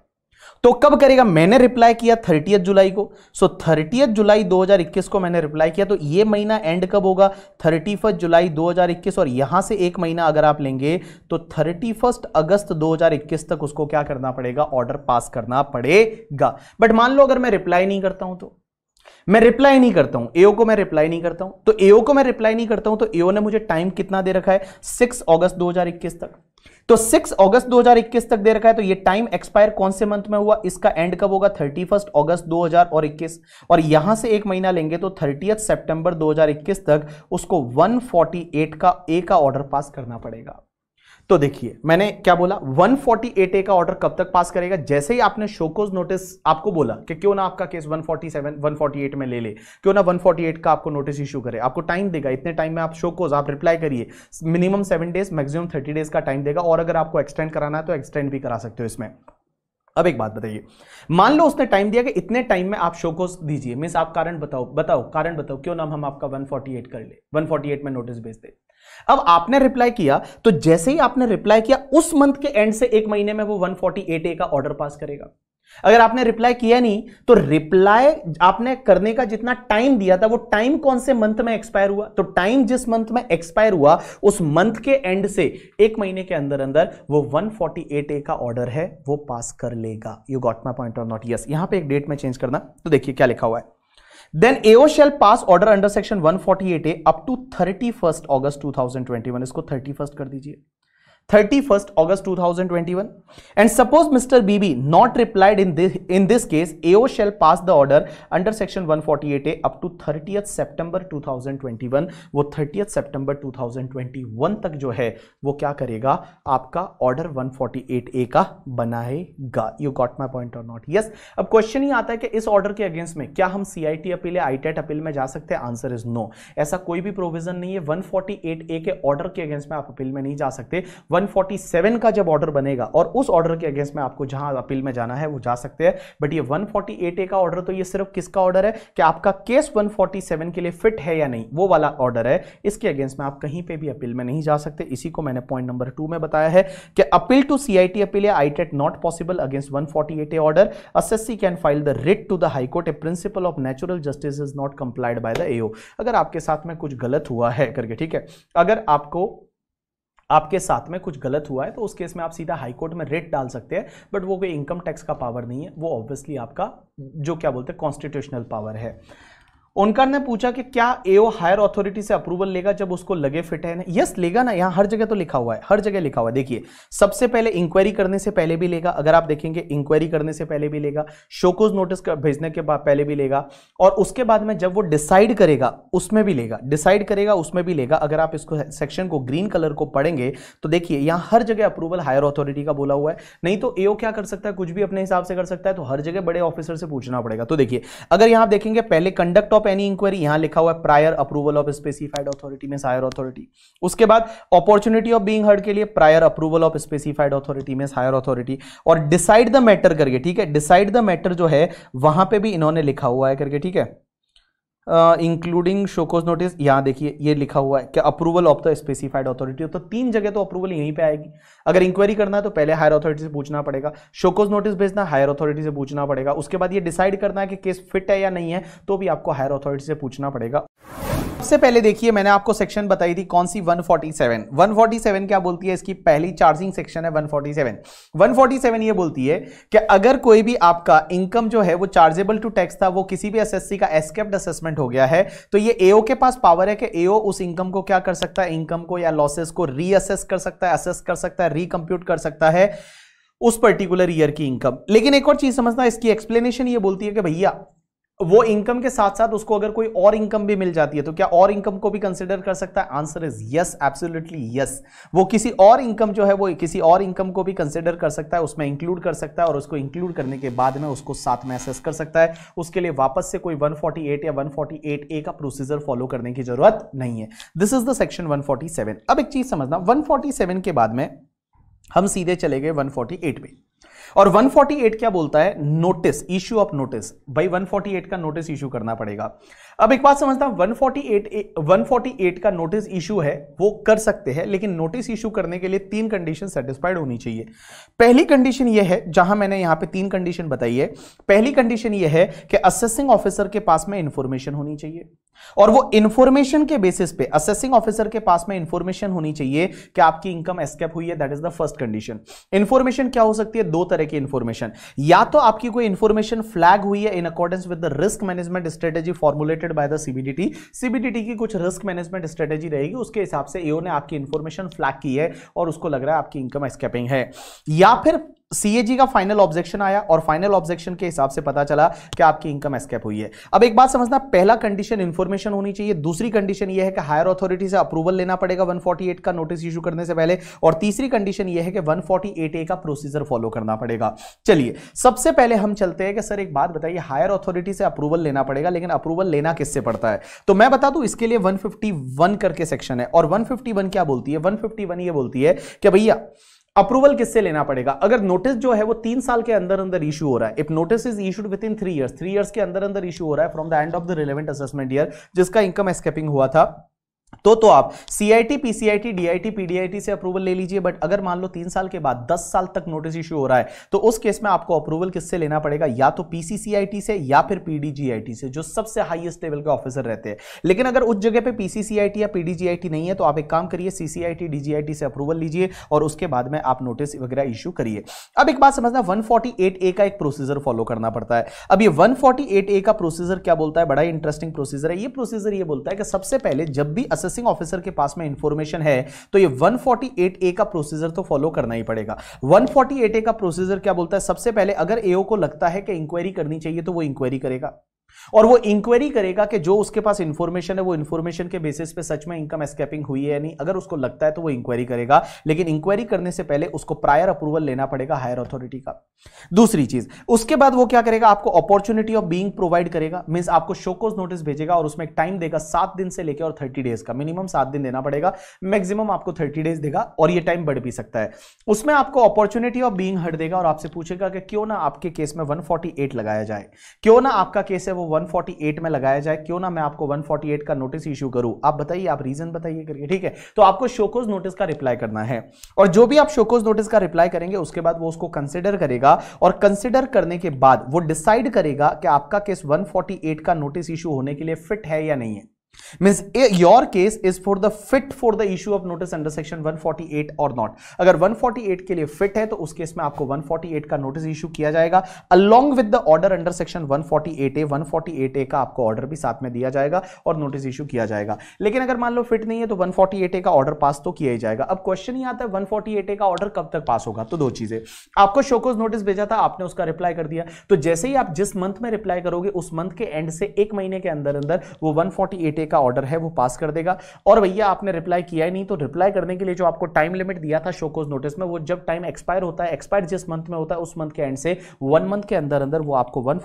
तो कब करेगा मैंने रिप्लाई किया थर्टी जुलाई को सो थर्टी जुलाई 2021 को मैंने रिप्लाई किया तो ये महीना एंड कब होगा थर्टी फर्स्ट जुलाई 2021 और यहां से एक महीना अगर आप लेंगे तो थर्टी फर्स्ट अगस्त 2021 तक उसको क्या करना पड़ेगा ऑर्डर पास करना पड़ेगा बट मान लो अगर मैं रिप्लाई नहीं करता हूं तो मैं रिप्लाई नहीं करता हूं एओ को मैं रिप्लाई नहीं करता हूं तो एओ को मैं रिप्लाई नहीं करता हूं तो एओ ने मुझे टाइम कितना दे रखा है सिक्स अगस्त 2021 तक तो 6 अगस्त 2021 तक दे रखा है तो ये टाइम एक्सपायर कौन से मंथ में हुआ इसका एंड कब होगा 31 अगस्त 2021 और और यहां से एक महीना लेंगे तो 30 सितंबर 2021 तक उसको 148 का ए का ऑर्डर पास करना पड़ेगा तो देखिए मैंने क्या बोला एट ए का ऑर्डर कब तक पास करेगा जैसे ही आपने शोकोज नोटिस आपको बोला कि क्यों ना आपका केस 147 148 में ले ले क्यों ना 148 का आपको नोटिस इशू करे आपको टाइम देगा इतने टाइम में आप शोकोज आप रिप्लाई करिए minimum seven days maximum thirty days का टाइम देगा और अगर आपको एक्सटेंड कराना है तो एक्सटेंड भी करा सकते हो इसमें अब एक बात बताइए मान लो उसने टाइम दिया कि इतने टाइम में आप शो को दीजिए मीन आप कारण बताओ बताओ कारण बताओ क्यों नाम हम आपका 148 कर ले 148 में नोटिस भेज दे अब आपने रिप्लाई किया तो जैसे ही आपने रिप्लाई किया उस मंथ के एंड से एक महीने में वो 148 ए का ऑर्डर पास करेगा अगर आपने रिप्लाई किया नहीं तो रिप्लाई आपने करने का जितना टाइम दिया था वो टाइम कौन से मंथ में एक्सपायर हुआ तो टाइम जिस मंथ में एक्सपायर हुआ उस मंथ के एंड से एक महीने के अंदर अंदर वो 148 ए का ऑर्डर है वो पास कर लेगा you got my point of not yes यहां पे एक डेट में चेंज करना तो देखिए क्या लिखा हुआ है then AO shall pass order under section eight A up to thousand twenty 2021 इसको फर्स्ट कर दीजिए 31st August 2021. And suppose Mr. BB not replied in this, in this case, AO shall pass the order under section 148A up to 30th September 2021. वो 30th September 2021 तक जो है वो क्या करेगा आपका ऑर्डर 148A का बनाएगा यू गॉट माई पॉइंट और नॉट यस अब क्वेश्चन ही आता है कि इस ऑर्डर के अगेंस्ट में क्या हम सी आई टी अपील या आई टेट अपील में जा सकते हैं आंसर इज नो ऐसा कोई भी प्रोविजन नहीं है 148A के ऑर्डर के अगेंस्ट में आप अपील में नहीं जा सकते 147 का जब ऑर्डर बनेगा और उस ऑर्डर के अगेंस्ट में आपको जहां अपील में जाना है वो जा सकते हैं बट ये 148 ए का ऑर्डर तो ये सिर्फ किसका ऑर्डर है कि आपका केस 147 के लिए फिट है या नहीं वो वाला ऑर्डर है इसके अगेंस्ट में आप कहीं पे भी अपील में नहीं जा सकते इसी को मैंने पॉइंट नंबर टू में बताया है कि अपील टू सी अपील या I not possible against one A order as can file the writ to the high court a principle of natural justice is not complied by the AO अगर आपके साथ में कुछ गलत हुआ है करके ठीक है अगर आपको आपके साथ में कुछ गलत हुआ है तो उस केस में आप सीधा हाईकोर्ट में रेट डाल सकते हैं बट वो कोई इनकम टैक्स का पावर नहीं है वो ऑब्वियसली आपका जो क्या बोलते हैं कॉन्स्टिट्यूशनल पावर है ओनकार ने पूछा कि क्या एओ हायर अथॉरिटी से अप्रूवल लेगा जब उसको लगे फिट है ना यस लेगा ना यहाँ हर जगह तो लिखा हुआ है हर जगह लिखा हुआ है देखिए सबसे पहले इंक्वायरी करने से पहले भी लेगा अगर आप देखेंगे इंक्वायरी करने से पहले भी लेगा शोकोज नोटिस भेजने के बाद पहले भी लेगा और उसके बाद में जब वो डिसाइड करेगा उसमें भी लेगा डिसाइड करेगा उसमें भी लेगा अगर आप इसको सेक्शन को ग्रीन कलर को पढ़ेंगे तो देखिए यहाँ हर जगह अप्रूवल हायर अथॉरिटी का बोला हुआ है नहीं तो एओ क्या कर सकता है कुछ भी अपने हिसाब से कर सकता है तो हर जगह बड़े ऑफिसर से पूछना पड़ेगा तो देखिए अगर यहाँ आप देखेंगे पहले conduct of of any inquiry यहां लिखा हुआ है prior approval of specified authority में हायर अथॉरिटी उसके बाद अपॉर्चुनिटी ऑफ बीइंग हर्ड के लिए prior approval of specified authority में हायर अथॉरिटी और डिसाइड द मैटर करके ठीक है डिसाइड द मैटर जो है वहां पे भी इन्होंने लिखा हुआ है करके ठीक है इंक्लूडिंग शोकोज नोटिस यहाँ देखिए ये लिखा हुआ है कि approval of the specified authority तो तीन जगह तो अप्रूवल यहीं पे आएगी अगर इंक्वायरी करना है तो पहले हायर अथॉरिटी से पूछना पड़ेगा शोकोज नोटिस भेजना हायर अथॉरिटी से पूछना पड़ेगा उसके बाद ये डिसाइड करना है कि केस फिट है या नहीं है तो भी आपको हायर अथॉरिटी से पूछना पड़ेगा सबसे पहले देखिए मैंने आपको सेक्शन बताई थी कौन सी 147 147 क्या बोलती है इसकी पहली चार्जिंग सेक्शन है 147 147 ये बोलती है कि अगर कोई भी आपका इनकम जो है वो चार्जेबल टू टैक्स था वो किसी भी एसएससी का एस्केप्ड असेसमेंट परसेंट हो गया है तो ये एओ के पास पावर है कि एओ उस इनकम को क्या कर सकता है इनकम को या लॉसेस को रीअसेस कर सकता है असेस कर सकता है रिकम्प्यूट कर सकता है उस पर्टिकुलर ईयर की इनकम लेकिन एक और चीज समझना इसकी एक्सप्लेनेशन ये बोलती है कि भैया वो इनकम के साथ साथ उसको अगर कोई और इनकम भी मिल जाती है तो क्या और इनकम को भी कंसिडर कर सकता है answer is yes absolutely yes वो किसी और इनकम जो है वो किसी और इनकम को भी कंसिडर कर सकता है उसमें इंक्लूड कर सकता है और उसको इंक्लूड करने के बाद में उसको साथ में असेस कर सकता है उसके लिए वापस से कोई 148 या 148 ए का प्रोसीजर फॉलो करने की जरूरत नहीं है this is the section one अब एक चीज समझना वन के बाद में हम सीधे चले गए 148 पे और 148 क्या बोलता है नोटिस इश्यू ऑफ नोटिस भाई 148 का नोटिस इश्यू करना पड़ेगा अब एक बात समझता हूं 148 148 का नोटिस इश्यू है वो कर सकते हैं लेकिन नोटिस इश्यू करने के लिए तीन कंडीशन सेटिस्फाइड होनी चाहिए पहली कंडीशन ये है जहां मैंने यहां पे तीन कंडीशन बताई है पहली कंडीशन ये है कि असेसिंग ऑफिसर के पास में इंफॉर्मेशन होनी चाहिए और वो इंफॉर्मेशन के बेसिस पे असेसिंग ऑफिसर के पास में इंफॉर्मेशन होनी चाहिए कि आपकी इनकम एस्केप हुई है that is the first condition information क्या हो सकती है दो तरह की इंफॉर्मेशन या तो आपकी कोई इंफॉर्मेशन फ्लैग हुई है in accordance with the risk management strategy formulated by the CBDT CBDT की कुछ रिस्क मैनेजमेंट स्ट्रेटेजी रहेगी उसके हिसाब से ईओ ने आपकी इंफॉर्मेशन फ्लैग की है और उसको लग रहा है आपकी इनकम एस्केपिंग है या फिर सीएजी का फाइनल ऑब्जेक्शन आया और फाइनल ऑब्जेक्शन के हिसाब से पता चला कि आपकी इनकम एस्केप हुई है अब एक बात समझना पहला कंडीशन इंफॉर्मेशन होनी चाहिए दूसरी कंडीशन यह है कि हायर अथॉरिटी से अप्रूवल लेना पड़ेगा 148 का नोटिस इशू करने से पहले और तीसरी कंडीशन यह है कि 148 ए का प्रोसीजर फॉलो करना पड़ेगा चलिए सबसे पहले हम चलते हैं कि सर एक बात बताइए हायर अथॉरिटी से अप्रूवल लेना पड़ेगा लेकिन अप्रूवल लेना किससे पड़ता है तो मैं बता दू इसके लिए वन करके सेक्शन है और वन क्या बोलती है वन ये बोलती है कि भैया अप्रूवल किससे लेना पड़ेगा अगर नोटिस जो है वो तीन साल के अंदर अंदर इशू हो रहा है if notice is issued within three years three years के अंदर अंदर इशू हो रहा है from the end of the relevant assessment year जिसका इनकम एस्केपिंग हुआ था तो तो आप सीआईटी पीसीआईटी टी पीडीआईटी से अप्रूवल ले लीजिए बट अगर मान लो तीन साल के बाद दस साल तक नोटिस इश्यू हो रहा है तो उस केस में आपको अप्रूवल किससे लेना पड़ेगा या तो पीसीसीआईटी से या फिर पीडीजीआईटी से जो सबसे हाईएस्ट लेवल के ऑफिसर रहते हैं लेकिन अगर उस जगह पे पीसीसीआईटी या पीडीजीआईटी नहीं है तो आप एक काम करिए सीसीआईटी डीजीआईटी से अप्रूवल लीजिए और उसके बाद में आप नोटिस वगैरह इश्यू करिए अब एक बात समझना वन ए का एक प्रोसीजर फॉलो करना पड़ता है अब ये वन ए का प्रोसीजर क्या बोलता है बड़ा इंटरेस्टिंग प्रोसीजर है ये प्रोसीजर ये बोलता है कि सबसे पहले जब भी असेसिंग ऑफिसर के पास में इंफॉर्मेशन है तो ये 148 ए का प्रोसीजर तो फॉलो करना ही पड़ेगा 148 ए का प्रोसीजर क्या बोलता है सबसे पहले अगर एओ को लगता है कि इंक्वायरी करनी चाहिए तो वो इंक्वायरी करेगा और वो इंक्वायरी करेगा कि जो उसके पास इंफॉर्मेशन है वो इंफॉर्मेशन के बेसिस पे सच में इनकम एस्केपिंग हुई है या नहीं अगर उसको लगता है तो वो इंक्वायरी करेगा लेकिन इंक्वायरी करने से पहले उसको प्रायर अप्रूवल लेना पड़ेगा हायर अथॉरिटी का दूसरी चीज उसके बाद वो क्या करेगा आपको अपॉर्चुनिटी ऑफ बींग प्रोवाइड करेगा मीन्स आपको शोकोज नोटिस भेजेगा और उसमें एक टाइम देगा सात दिन से लेकर और थर्टी डेज का मिनिमम सात दिन देना पड़ेगा मैक्सिमम आपको थर्टी डेज देगा और ये टाइम बढ़ भी सकता है उसमें आपको अपॉर्चुनिटी ऑफ बींग हट देगा और आपसे पूछेगा कि क्यों ना आपके केस में वन लगाया जाए क्यों ना आपका केस है वो 148 में लगाया जाए क्यों ना मैं आपको 148 का नोटिस इश्यू करूं आप बताइए आप रीजन बताइए करिए ठीक है तो आपको शोकोज नोटिस का रिप्लाई करना है और जो भी आप शोकोज नोटिस का रिप्लाई करेंगे उसके बाद वो उसको कंसिडर करेगा और कंसिडर करने के बाद वो डिसाइड करेगा कि आपका केस वन का नोटिस इशू होने के लिए फिट है या नहीं है means your case is for the fit for the issue of notice under section 148 or not अगर 148 के लिए फिट है तो उस केस में आपको 148 का नोटिस इशू किया जाएगा along with the order under section 148 A 148 A का आपको ऑर्डर भी साथ में दिया जाएगा और नोटिस इशू किया जाएगा लेकिन अगर मान लो फिट नहीं है तो 148 ए का ऑर्डर पास तो किया ही जाएगा अब क्वेश्चन ही आता है 148 ए का ऑर्डर कब तक पास होगा तो दो चीजें आपको शोकोज नोटिस भेजा था आपने उसका रिप्लाई कर दिया तो जैसे ही आप जिस मंथ में रिप्लाई करोगे उस मंथ के एंड से एक महीने के अंदर अंदर वो वन ए का ऑर्डर है वो पास कर देगा और भैया आपने रिप्लाई किया ही नहीं तो रिप्लाई करने के लिए जो आपको टाइम लिमिट दिया था शोकोज नोटिस में वो जब टाइम एक्सपायर होता है एक्सपायर जिस मंथ में होता है उस मंथ के एंड से वन मंथ के अंदर अंदर वो आपको वन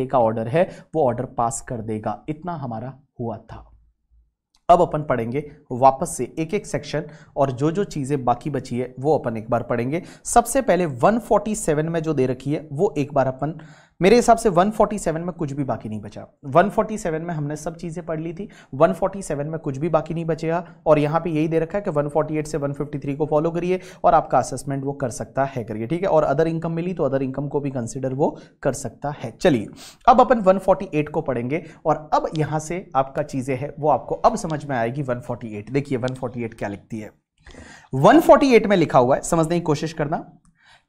ए का ऑर्डर है वो ऑर्डर पास कर देगा इतना हमारा हुआ था अब अपन पढ़ेंगे वापस से एक एक सेक्शन और जो जो चीज़ें बाकी बची है वो अपन एक बार पढ़ेंगे सबसे पहले 147 में जो दे रखी है वो एक बार अपन मेरे हिसाब से 147 में कुछ भी बाकी नहीं बचा 147 में हमने सब चीज़ें पढ़ ली थी 147 में कुछ भी बाकी नहीं बचेगा और यहाँ पे यही दे रखा है कि 148 से 153 को फॉलो करिए और आपका असेसमेंट वो कर सकता है करिए ठीक है और अदर इनकम मिली तो अदर इनकम को भी कंसिडर वो कर सकता है चलिए अब अपन वन को पढ़ेंगे और अब यहाँ से आपका चीज़ें है वो आपको अब समझ में आएगी वन देखिए वन क्या लिखती है 148 में लिखा हुआ है समझने की कोशिश करना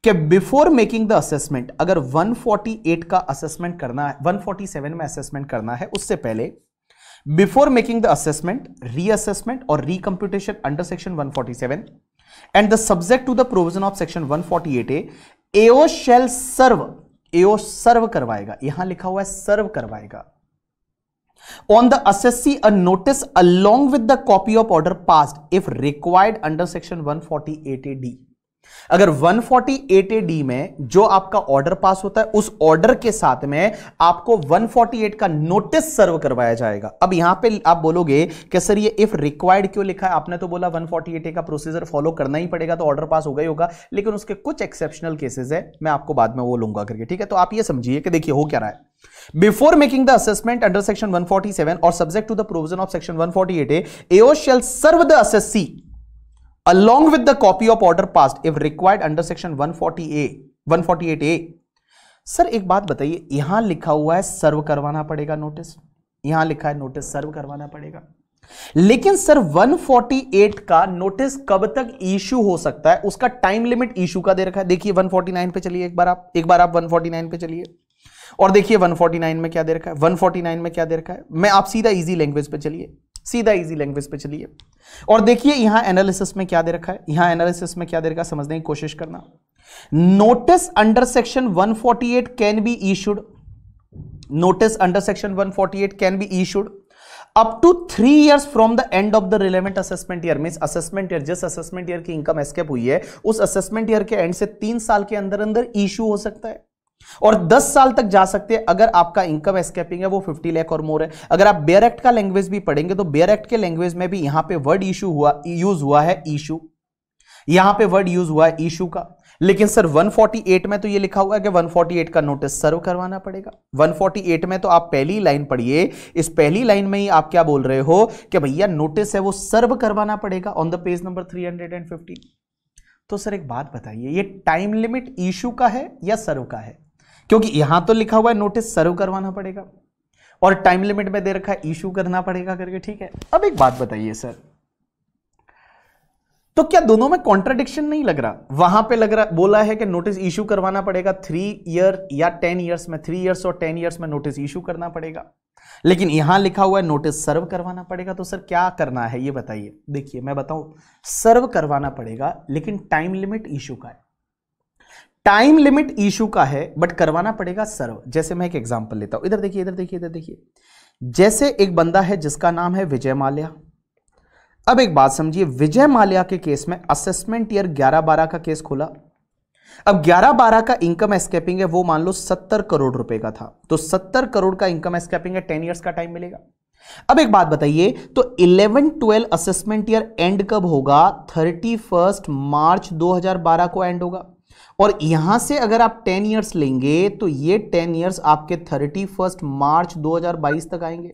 कि बिफोर मेकिंग द असेसमेंट अगर 148 का असेसमेंट करना है 147 में असेसमेंट करना है उससे पहले before making the assessment reassessment or recomputation under section 147 forty seven and the subject to the provision of section one AO shall serve AO serve करवाएगा यहां लिखा हुआ है सर्व करवाएगा on the assessee a notice along with the copy of order pass if required under section one forty eight A D अगर 148 AD में जो आपका ऑर्डर पास होता है उस ऑर्डर के साथ में आपको 148 का नोटिस सर्व करवाया जाएगा अब यहां पे आप बोलोगे कि सर ये इफ रिक्वायर्ड क्यों लिखा है आपने तो बोला 148 का प्रोसीजर फॉलो करना ही पड़ेगा तो ऑर्डर पास होगा ही होगा लेकिन उसके कुछ एक्सेप्शनल केसेस है मैं आपको बाद में वो लूंगा करके ठीक है तो आप ये समझिए कि देखिए हो क्या रहा है before making the under section section 147 subject to the provision of section section 148A, AO shall serve the assessee along with the copy of order passed if required under section 140a 148a sir एक बात बताइए यहां लिखा हुआ है सर्व करवाना पड़ेगा notice यहां लिखा है नोटिस सर्व करवाना पड़ेगा लेकिन सर 148 का नोटिस कब तक इश्यू हो सकता है उसका टाइम लिमिट इश्यू का दे रखा है देखिए 149 पे चलिए एक बार आप एक बार आप 149 पे चलिए और देखिए 149 में क्या दे रखा है 149 में क्या दे रखा है मैं आप सीधा इजी लैंग्वेज पे चलिए सीधा इजी लैंग्वेज पे चलिए और देखिए यहां एनालिसिस में क्या दे रखा है यहां एनालिसिस में क्या दे रखा है समझने की कोशिश करना notice under section 148 can be issued notice under section 148 can be issued up to three years from the end of the relevant assessment year mean assessment year जिस असेसमेंट ईयर की इनकम एस्केप हुई है उस assessment year के end से तीन साल के अंदर अंदर इशू हो सकता है और 10 साल तक जा सकते हैं अगर आपका इनकम एस्केपिंग है वो 50 लाख और मोर है अगर आप बेयर एक्ट का लैंग्वेज भी पढ़ेंगे तो बेयर एक्ट के लैंग्वेज में भी यहां पे वर्ड इशू हुआ यूज हुआ है इशू यहां पे वर्ड यूज हुआ है इशू का लेकिन सर 148 में तो ये लिखा हुआ है कि 148 का नोटिस सर्व करवाना पड़ेगा 148 में तो आप पहली लाइन पढ़िए इस पहली लाइन में ही आप क्या बोल रहे हो कि भैया नोटिस है वो सर्व करवाना पड़ेगा ऑन द पेज नंबर 315 तो सर एक बात बताइए ये टाइम लिमिट इशू का है या सर्व का है क्योंकि यहां तो लिखा हुआ है नोटिस सर्व करवाना पड़ेगा और टाइम लिमिट में दे रखा है इशू करना पड़ेगा करके ठीक है अब एक बात बताइए सर तो क्या दोनों में कॉन्ट्राडिक्शन नहीं लग रहा वहां पे लग रहा बोला है कि नोटिस इशू करवाना पड़ेगा थ्री ईयर या टेन ईयर्स में थ्री ईयर्स और टेन ईयर्स में नोटिस इशू करना पड़ेगा लेकिन यहां लिखा हुआ है नोटिस सर्व करवाना पड़ेगा तो सर क्या करना है ये बताइए देखिए मैं बताऊं सर्व करवाना पड़ेगा लेकिन टाइम लिमिट इशू का है टाइम लिमिट इशू का है बट करवाना पड़ेगा सर्व जैसे मैं एक एग्जांपल लेता हूं इधर देखिए इधर देखिए इधर देखिए जैसे एक बंदा है जिसका नाम है विजय माल्या अब एक बात समझिए विजय माल्या के केस में असेसमेंट ईयर 11 12 का केस खोला अब 11 12 का इनकम एस्केपिंग है वो मान लो 70 करोड़ रुपए का था तो 70 करोड़ का इनकम एस्केपिंग है 10 इयर्स का टाइम मिलेगा अब एक बात बताइए तो 11 12 असेसमेंट ईयर एंड कब होगा 31 मार्च 2012 को एंड होगा और यहां से अगर आप टेन ईयर्स लेंगे तो ये टेन ईयर्स आपके थर्टी फर्स्ट मार्च 2022 तक आएंगे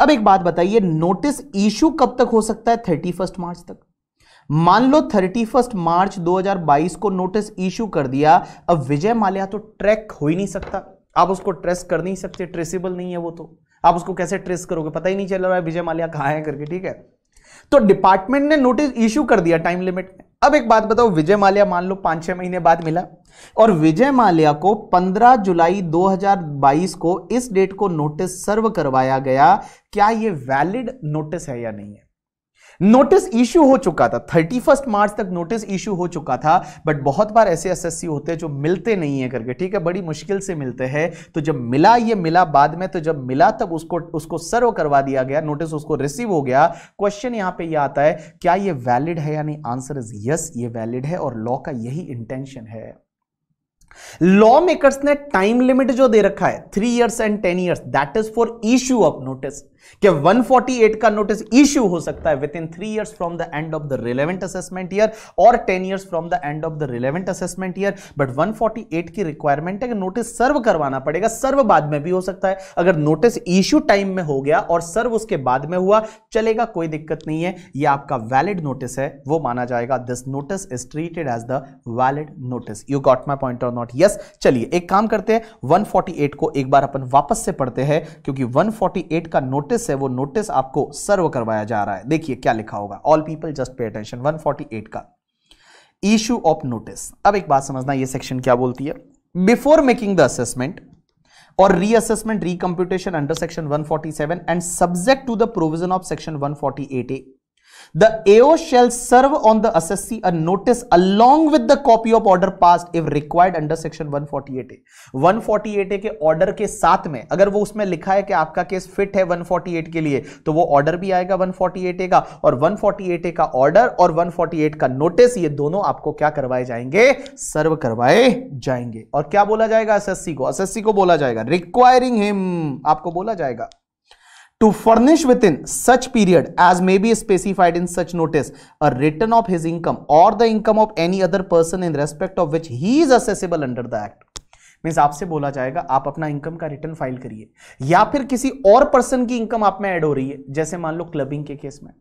अब एक बात बताइए नोटिस इशू कब तक हो सकता है थर्टी फर्स्ट मार्च तक मान लो थर्टी फर्स्ट मार्च 2022 को नोटिस इशू कर दिया अब विजय माल्या तो ट्रैक हो ही नहीं सकता आप उसको ट्रेस कर नहीं सकते ट्रेसेबल नहीं है वो तो आप उसको कैसे ट्रेस करोगे पता ही नहीं चल रहा है विजय माल्या कहा है करके ठीक है तो डिपार्टमेंट ने नोटिस इशू कर दिया टाइम लिमिट में अब एक बात बताओ विजय माल्या मान लो पांच छह महीने बाद मिला और विजय माल्या को 15 जुलाई 2022 को इस डेट को नोटिस सर्व करवाया गया क्या यह वैलिड नोटिस है या नहीं है नोटिस इश्यू हो चुका था थर्टी फर्स्ट मार्च तक नोटिस इश्यू हो चुका था बट बहुत बार ऐसे एसएससी होते हैं जो मिलते नहीं है करके ठीक है बड़ी मुश्किल से मिलते हैं तो जब मिला ये मिला बाद में तो जब मिला तब उसको उसको सर्व करवा दिया गया नोटिस उसको रिसीव हो गया क्वेश्चन यहां पे ये यह आता है क्या ये वैलिड है यानी आंसर इज यस ये वैलिड है और लॉ का यही इंटेंशन है लॉ मेकर्स ने टाइम लिमिट जो दे रखा है three years and ten years that is for issue of notice कि 148 का नोटिस इश्यू हो सकता है within three years from the end of the relevant assessment year और ten years from the end of the relevant assessment year but 148 की requirement है कि notice serve करवाना पड़ेगा सर्व बाद में भी हो सकता है अगर नोटिस इश्यू टाइम में हो गया और सर्व उसके बाद में हुआ चलेगा कोई दिक्कत नहीं है यह आपका वैलिड नोटिस है वो माना जाएगा this notice is treated as the valid notice you got my point of not yes चलिए एक काम करते हैं वन को एक बार अपन वापस से पढ़ते हैं क्योंकि वन का नोटिस नोटिस है वो नोटिस आपको सर्व करवाया जा रहा है देखिए क्या लिखा होगा all people just pay attention 148 का इशू ऑफ नोटिस अब एक बात समझना ये सेक्शन क्या बोलती है बिफोर मेकिंग द असेसमेंट और reassessment recomputation under section 147 and subject to the provision of section 148 A The AO shall serve on the assessee a notice along with the copy of order passed if required under section 148A. 148A के order के साथ में अगर वो उसमें लिखा है कि आपका केस फिट है 148 के लिए तो वो order भी आएगा 148A का और 148A का order और 148 का notice ये दोनों आपको क्या करवाए जाएंगे सर्व करवाए जाएंगे और क्या बोला जाएगा एसएससी को एसएससी को बोला जाएगा रिक्वायरिंग हिम आपको बोला जाएगा to furnish within such period as may be specified in such notice a return of his income or the income of any other person in respect of which he is accessible under the act means आपसे बोला जाएगा आप अपना income का return file करिए या फिर किसी और पर्सन की इनकम आप में ऐड हो रही है जैसे मान लो क्लबिंग के केस में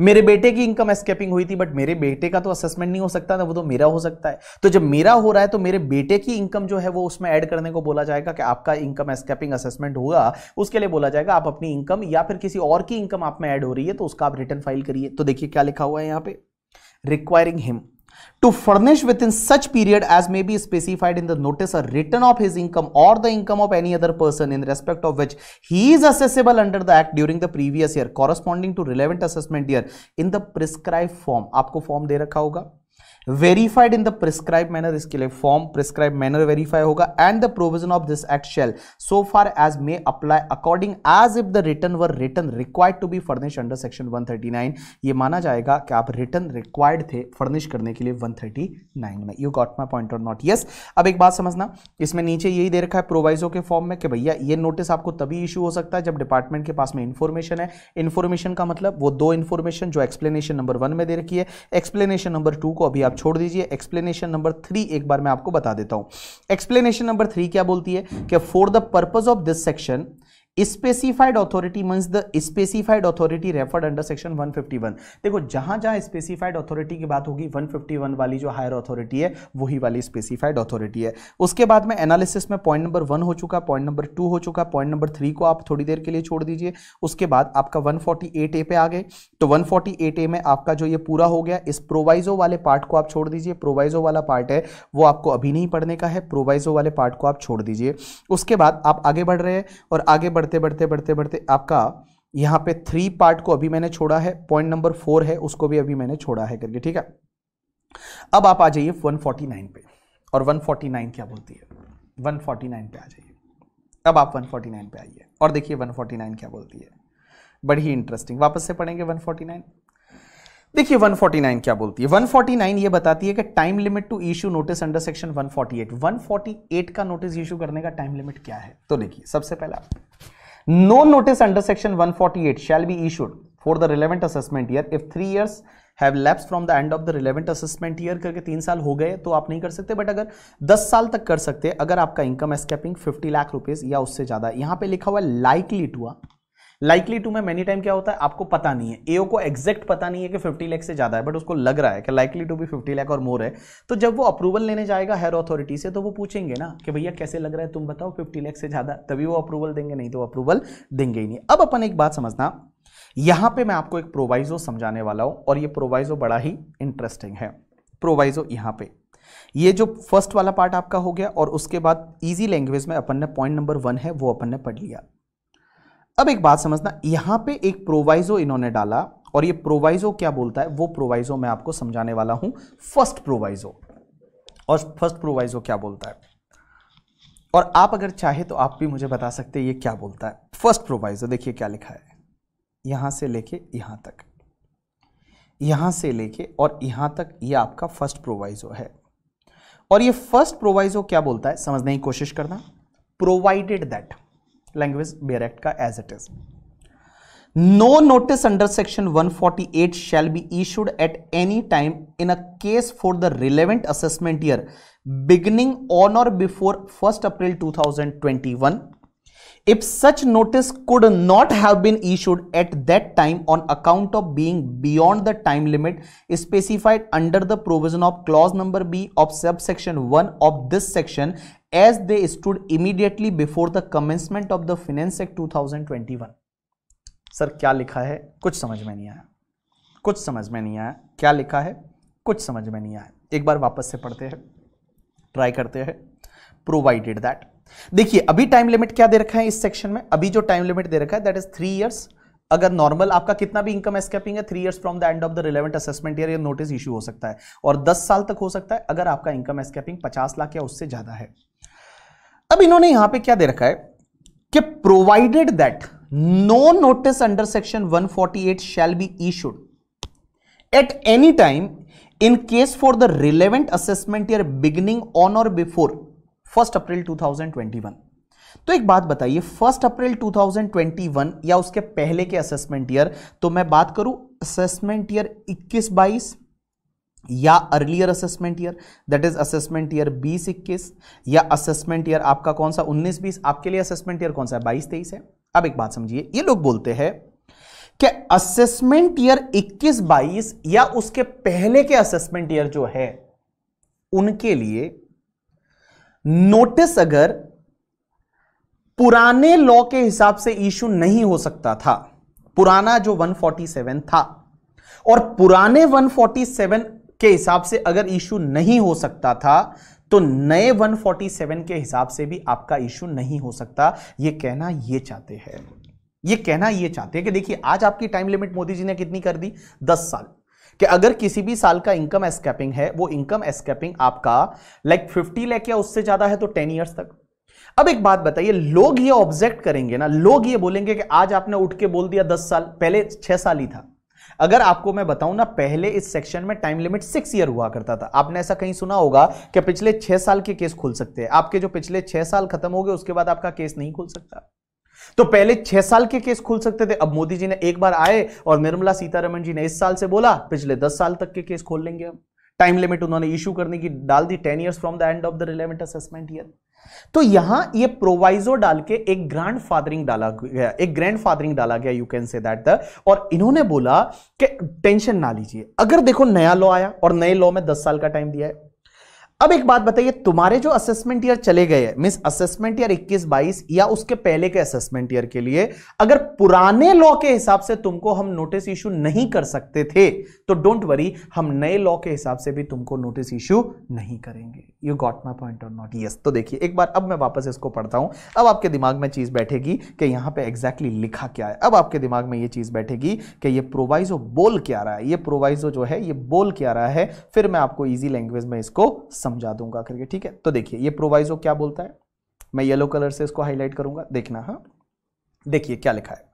मेरे बेटे की इनकम एस्केपिंग हुई थी बट मेरे बेटे का तो असेसमेंट नहीं हो सकता ना वो तो मेरा हो सकता है तो जब मेरा हो रहा है तो मेरे बेटे की इनकम जो है वो उसमें ऐड करने को बोला जाएगा कि आपका इनकम एस्केपिंग असेसमेंट होगा उसके लिए बोला जाएगा आप अपनी इनकम या फिर किसी और की इनकम आप में ऐड हो रही है तो उसका आप रिटर्न फाइल करिए तो देखिए क्या लिखा हुआ है यहाँ पे requiring him to furnish within such period as may be specified in the notice a return of his income or the income of any other person in respect of which he is assessable under the act during the previous year corresponding to relevant assessment year in the prescribed form आपको form दे रखा होगा verified in the prescribe manner इसके लिए form prescribe manner verify होगा and the provision of this act shall so far as may apply according as if the return were return required to be furnish under section 139 ये माना जाएगा कि आप return required थे furnish करने के लिए 139 में यू गॉट माई पॉइंट और नॉट यस अब एक बात समझना इसमें नीचे यही दे रखा है प्रोवाइजो के फॉर्म में कि भैया ये नोटिस आपको तभी इशू हो सकता है जब डिपार्टमेंट के पास में इन्फॉर्मेशन है इन्फॉर्मेशन का मतलब वो दो इन्फॉर्मेशन जो एक्सप्लेनेशन नंबर वन में दे रखी है एक्सप्लेनेशन नंबर टू को अभी आप छोड़ दीजिए एक्सप्लेनेशन नंबर थ्री एक बार मैं आपको बता देता हूं एक्सप्लेनेशन नंबर थ्री क्या बोलती है कि for the purpose of this section specified authority means the specified authority referred under section 151 देखो जहां जहां स्पेसिफाइड अथॉरिटी की बात होगी 151 वाली जो हायर अथॉरिटी है वही वाली स्पेसिफाइड अथॉरिटी है उसके बाद में एनालिसिस में पॉइंट नंबर वन हो चुका पॉइंट नंबर टू हो चुका पॉइंट नंबर थ्री को आप थोड़ी देर के लिए छोड़ दीजिए उसके बाद आपका वन ए पे आ गए तो वन ए में आपका जो ये पूरा हो गया इस प्रोवाइजो वाले पार्ट को आप छोड़ दीजिए प्रोवाइजो वाला पार्ट है वो आपको अभी नहीं पढ़ने का है प्रोवाइजो वाले पार्ट को आप छोड़ दीजिए उसके बाद आप आगे बढ़ रहे हैं और आगे बढ़ बढ़ते बढ़ते बढ़ते बढ़ते आपका यहाँ पे थ्री पार्ट को अभी मैंने छोड़ा है पॉइंट नंबर फोर है उसको भी अभी मैंने छोड़ा है करके ठीक है अब आप आ जाइए 149 पे और 149 क्या बोलती है 149 पे आ जाइए अब आप 149 पे आइए और देखिए 149 क्या बोलती है बड़ी इंटरेस्टिंग वापस से पढ़ेंगे 149 देखिए 149 क्या बोलती है 149 ये बताती है कि time limit to issue notice under section 148 148 का नोटिस इशू करने का टाइम लिमिट क्या है तो देखिए सबसे पहला no notice under section 148 shall be issued for the relevant assessment year if 3 years have lapsed from the end of the relevant assessment year करके तीन साल हो गए तो आप नहीं कर सकते बट अगर 10 साल तक कर सकते अगर आपका इनकम एस्केपिंग 50 लाख रुपीस या उससे ज़्यादा यहाँ पे लिखा हुआ लाइकली टू लाइकली टू में मेनी टाइम क्या होता है आपको पता नहीं है एओ को एग्जैक्ट पता नहीं है कि फिफ्टी लैख से ज़्यादा है बट उसको लग रहा है कि लाइकली टू भी फिफ्टी लैख और मोर है तो जब वो अप्रूवल लेने जाएगा हेयर अथॉरिटी से तो वो पूछेंगे ना कि भैया कैसे लग रहा है तुम बताओ फिफ्टी लैख से ज़्यादा तभी वो अप्रूवल देंगे नहीं तो अप्रूवल देंगे ही नहीं अब अपन एक बात समझना यहाँ पे मैं आपको एक प्रोवाइजो समझाने वाला हूँ और ये प्रोवाइजो बड़ा ही इंटरेस्टिंग है प्रोवाइजो यहाँ पे ये जो फर्स्ट वाला पार्ट आपका हो गया और उसके बाद इजी लैंग्वेज में अपन ने पॉइंट नंबर वन है वो अपन ने पढ़ लिया अब एक बात समझना यहां पे एक प्रोवाइजो इन्होंने डाला और ये प्रोवाइजो क्या बोलता है वो प्रोवाइजो मैं आपको समझाने वाला हूं फर्स्ट प्रोवाइजो और फर्स्ट प्रोवाइजो क्या बोलता है और आप अगर चाहे तो आप भी मुझे बता सकते हैं ये क्या बोलता है फर्स्ट प्रोवाइजो देखिए क्या लिखा है यहां से लेके यहां तक यहां से लेके और यहां तक ये यह आपका फर्स्ट प्रोवाइजो है और ये फर्स्ट प्रोवाइजो क्या बोलता है समझने की कोशिश करना provided that language bare act का as it is no notice under section 148 forty eight shall be issued at any time in a case for the relevant assessment year beginning on or before first April two thousand twenty one if such notice could not have been issued at that time on account of being beyond the time limit specified under the provision of clause number B of sub section one of this section as they stood immediately before the commencement of the finance act two sir क्या लिखा है कुछ समझ में नहीं आया कुछ समझ में नहीं आया क्या लिखा है कुछ समझ में नहीं आया एक बार वापस से पढ़ते हैं ट्राई करते हैं प्रोवाइडेड दैट देखिए अभी टाइम लिमिट क्या दे रखा है इस सेक्शन में अभी जो टाइम लिमिट दे रखा है दैट इज थ्री ईयर्स अगर नॉर्मल आपका कितना भी इनकम एस्केपिंग है three years from the end of the relevant assessment year ये नोटिस इशू हो सकता है और दस साल तक हो सकता है अगर आपका इनकम एस्केपिंग पचास लाख या उससे ज्यादा है अब इन्होंने यहां पे क्या दे रखा है कि provided that no notice under section 148 shall be issued at any time in case for the relevant assessment year beginning on or before first April 2021 तो एक बात बताइए फर्स्ट अप्रैल 2021 या उसके पहले के असेसमेंट ईयर तो मैं बात करूं असेसमेंट ईयर 21 22 या earlier assessment year that is assessment year 20 21 या असेसमेंट ईयर आपका कौन सा 19 20 आपके लिए असेसमेंट ईयर कौन सा है बाईस तेईस है अब एक बात समझिए ये लोग बोलते हैं कि असेसमेंट ईयर 21 22 या उसके पहले के असेसमेंट ईयर जो है उनके लिए नोटिस अगर पुराने लॉ के हिसाब से इश्यू नहीं हो सकता था पुराना जो 147 था और पुराने 147 के हिसाब से अगर इश्यू नहीं हो सकता था तो नए 147 के हिसाब से भी आपका इश्यू नहीं हो सकता यह कहना यह चाहते हैं यह कहना यह चाहते हैं कि देखिए आज आपकी टाइम लिमिट मोदी जी ने कितनी कर दी 10 साल कि अगर किसी भी साल का इनकम एस्केपिंग है वो इनकम एस्केपिंग आपका लाइक फिफ्टी लैख या उससे ज्यादा है तो टेन ईयर्स तक अब एक बात बताइए लोग ये ऑब्जेक्ट करेंगे ना लोग ये बोलेंगे कि आज आपने उठ के बोल दिया दस साल पहले छह साल ही था अगर आपको मैं बताऊं ना पहले इस सेक्शन में टाइम लिमिट सिक्स ईयर हुआ करता था आपने ऐसा कहीं सुना होगा कि पिछले छह साल के केस खुल सकते हैं आपके जो पिछले छह साल खत्म हो गए उसके बाद आपका केस नहीं खुल सकता तो पहले छह साल के केस खुल सकते थे अब मोदी जी ने एक बार आए और निर्मला सीतारमन जी ने इस साल से बोला पिछले दस साल तक के केस खोल लेंगे हम टाइम लिमिट उन्होंने इश्यू करने की डाल दी ten year from the end of the relevant assessment year तो यहां ये प्रोवाइजो डाल के एक ग्रैंड फादरिंग डाला गया एक ग्रैंड फादरिंग डाला गया you can say that the और इन्होंने बोला कि टेंशन ना लीजिए अगर देखो नया लॉ आया और नए लॉ में दस साल का टाइम दिया है अब एक बात बताइए तुम्हारे जो असेसमेंट ईयर चले गए मिस असेसमेंट ईयर 21 22 या उसके पहले के असेसमेंट ईयर के लिए अगर पुराने लॉ के हिसाब से तुमको हम नोटिस इश्यू नहीं कर सकते थे तो डोंट वरी हम नए लॉ के हिसाब से भी तुमको नोटिस इश्यू नहीं करेंगे यू गॉट माई पॉइंट और नॉट यस तो देखिए एक बार अब मैं वापस इसको पढ़ता हूं अब आपके दिमाग में चीज बैठेगी कि यहां पर एग्जैक्टली exactly लिखा क्या है अब आपके दिमाग में यह चीज बैठेगी कि यह प्रोवाइजो बोल क्या रहा है यह प्रोवाइजो जो है यह बोल क्या रहा है फिर मैं आपको ईजी लैंग्वेज में इसको समझा दूंगा करके ठीक है तो देखिए ये प्रोवाइजो क्या बोलता है मैं येलो कलर से इसको हाईलाइट करूंगा देखना हाँ देखिए क्या लिखा है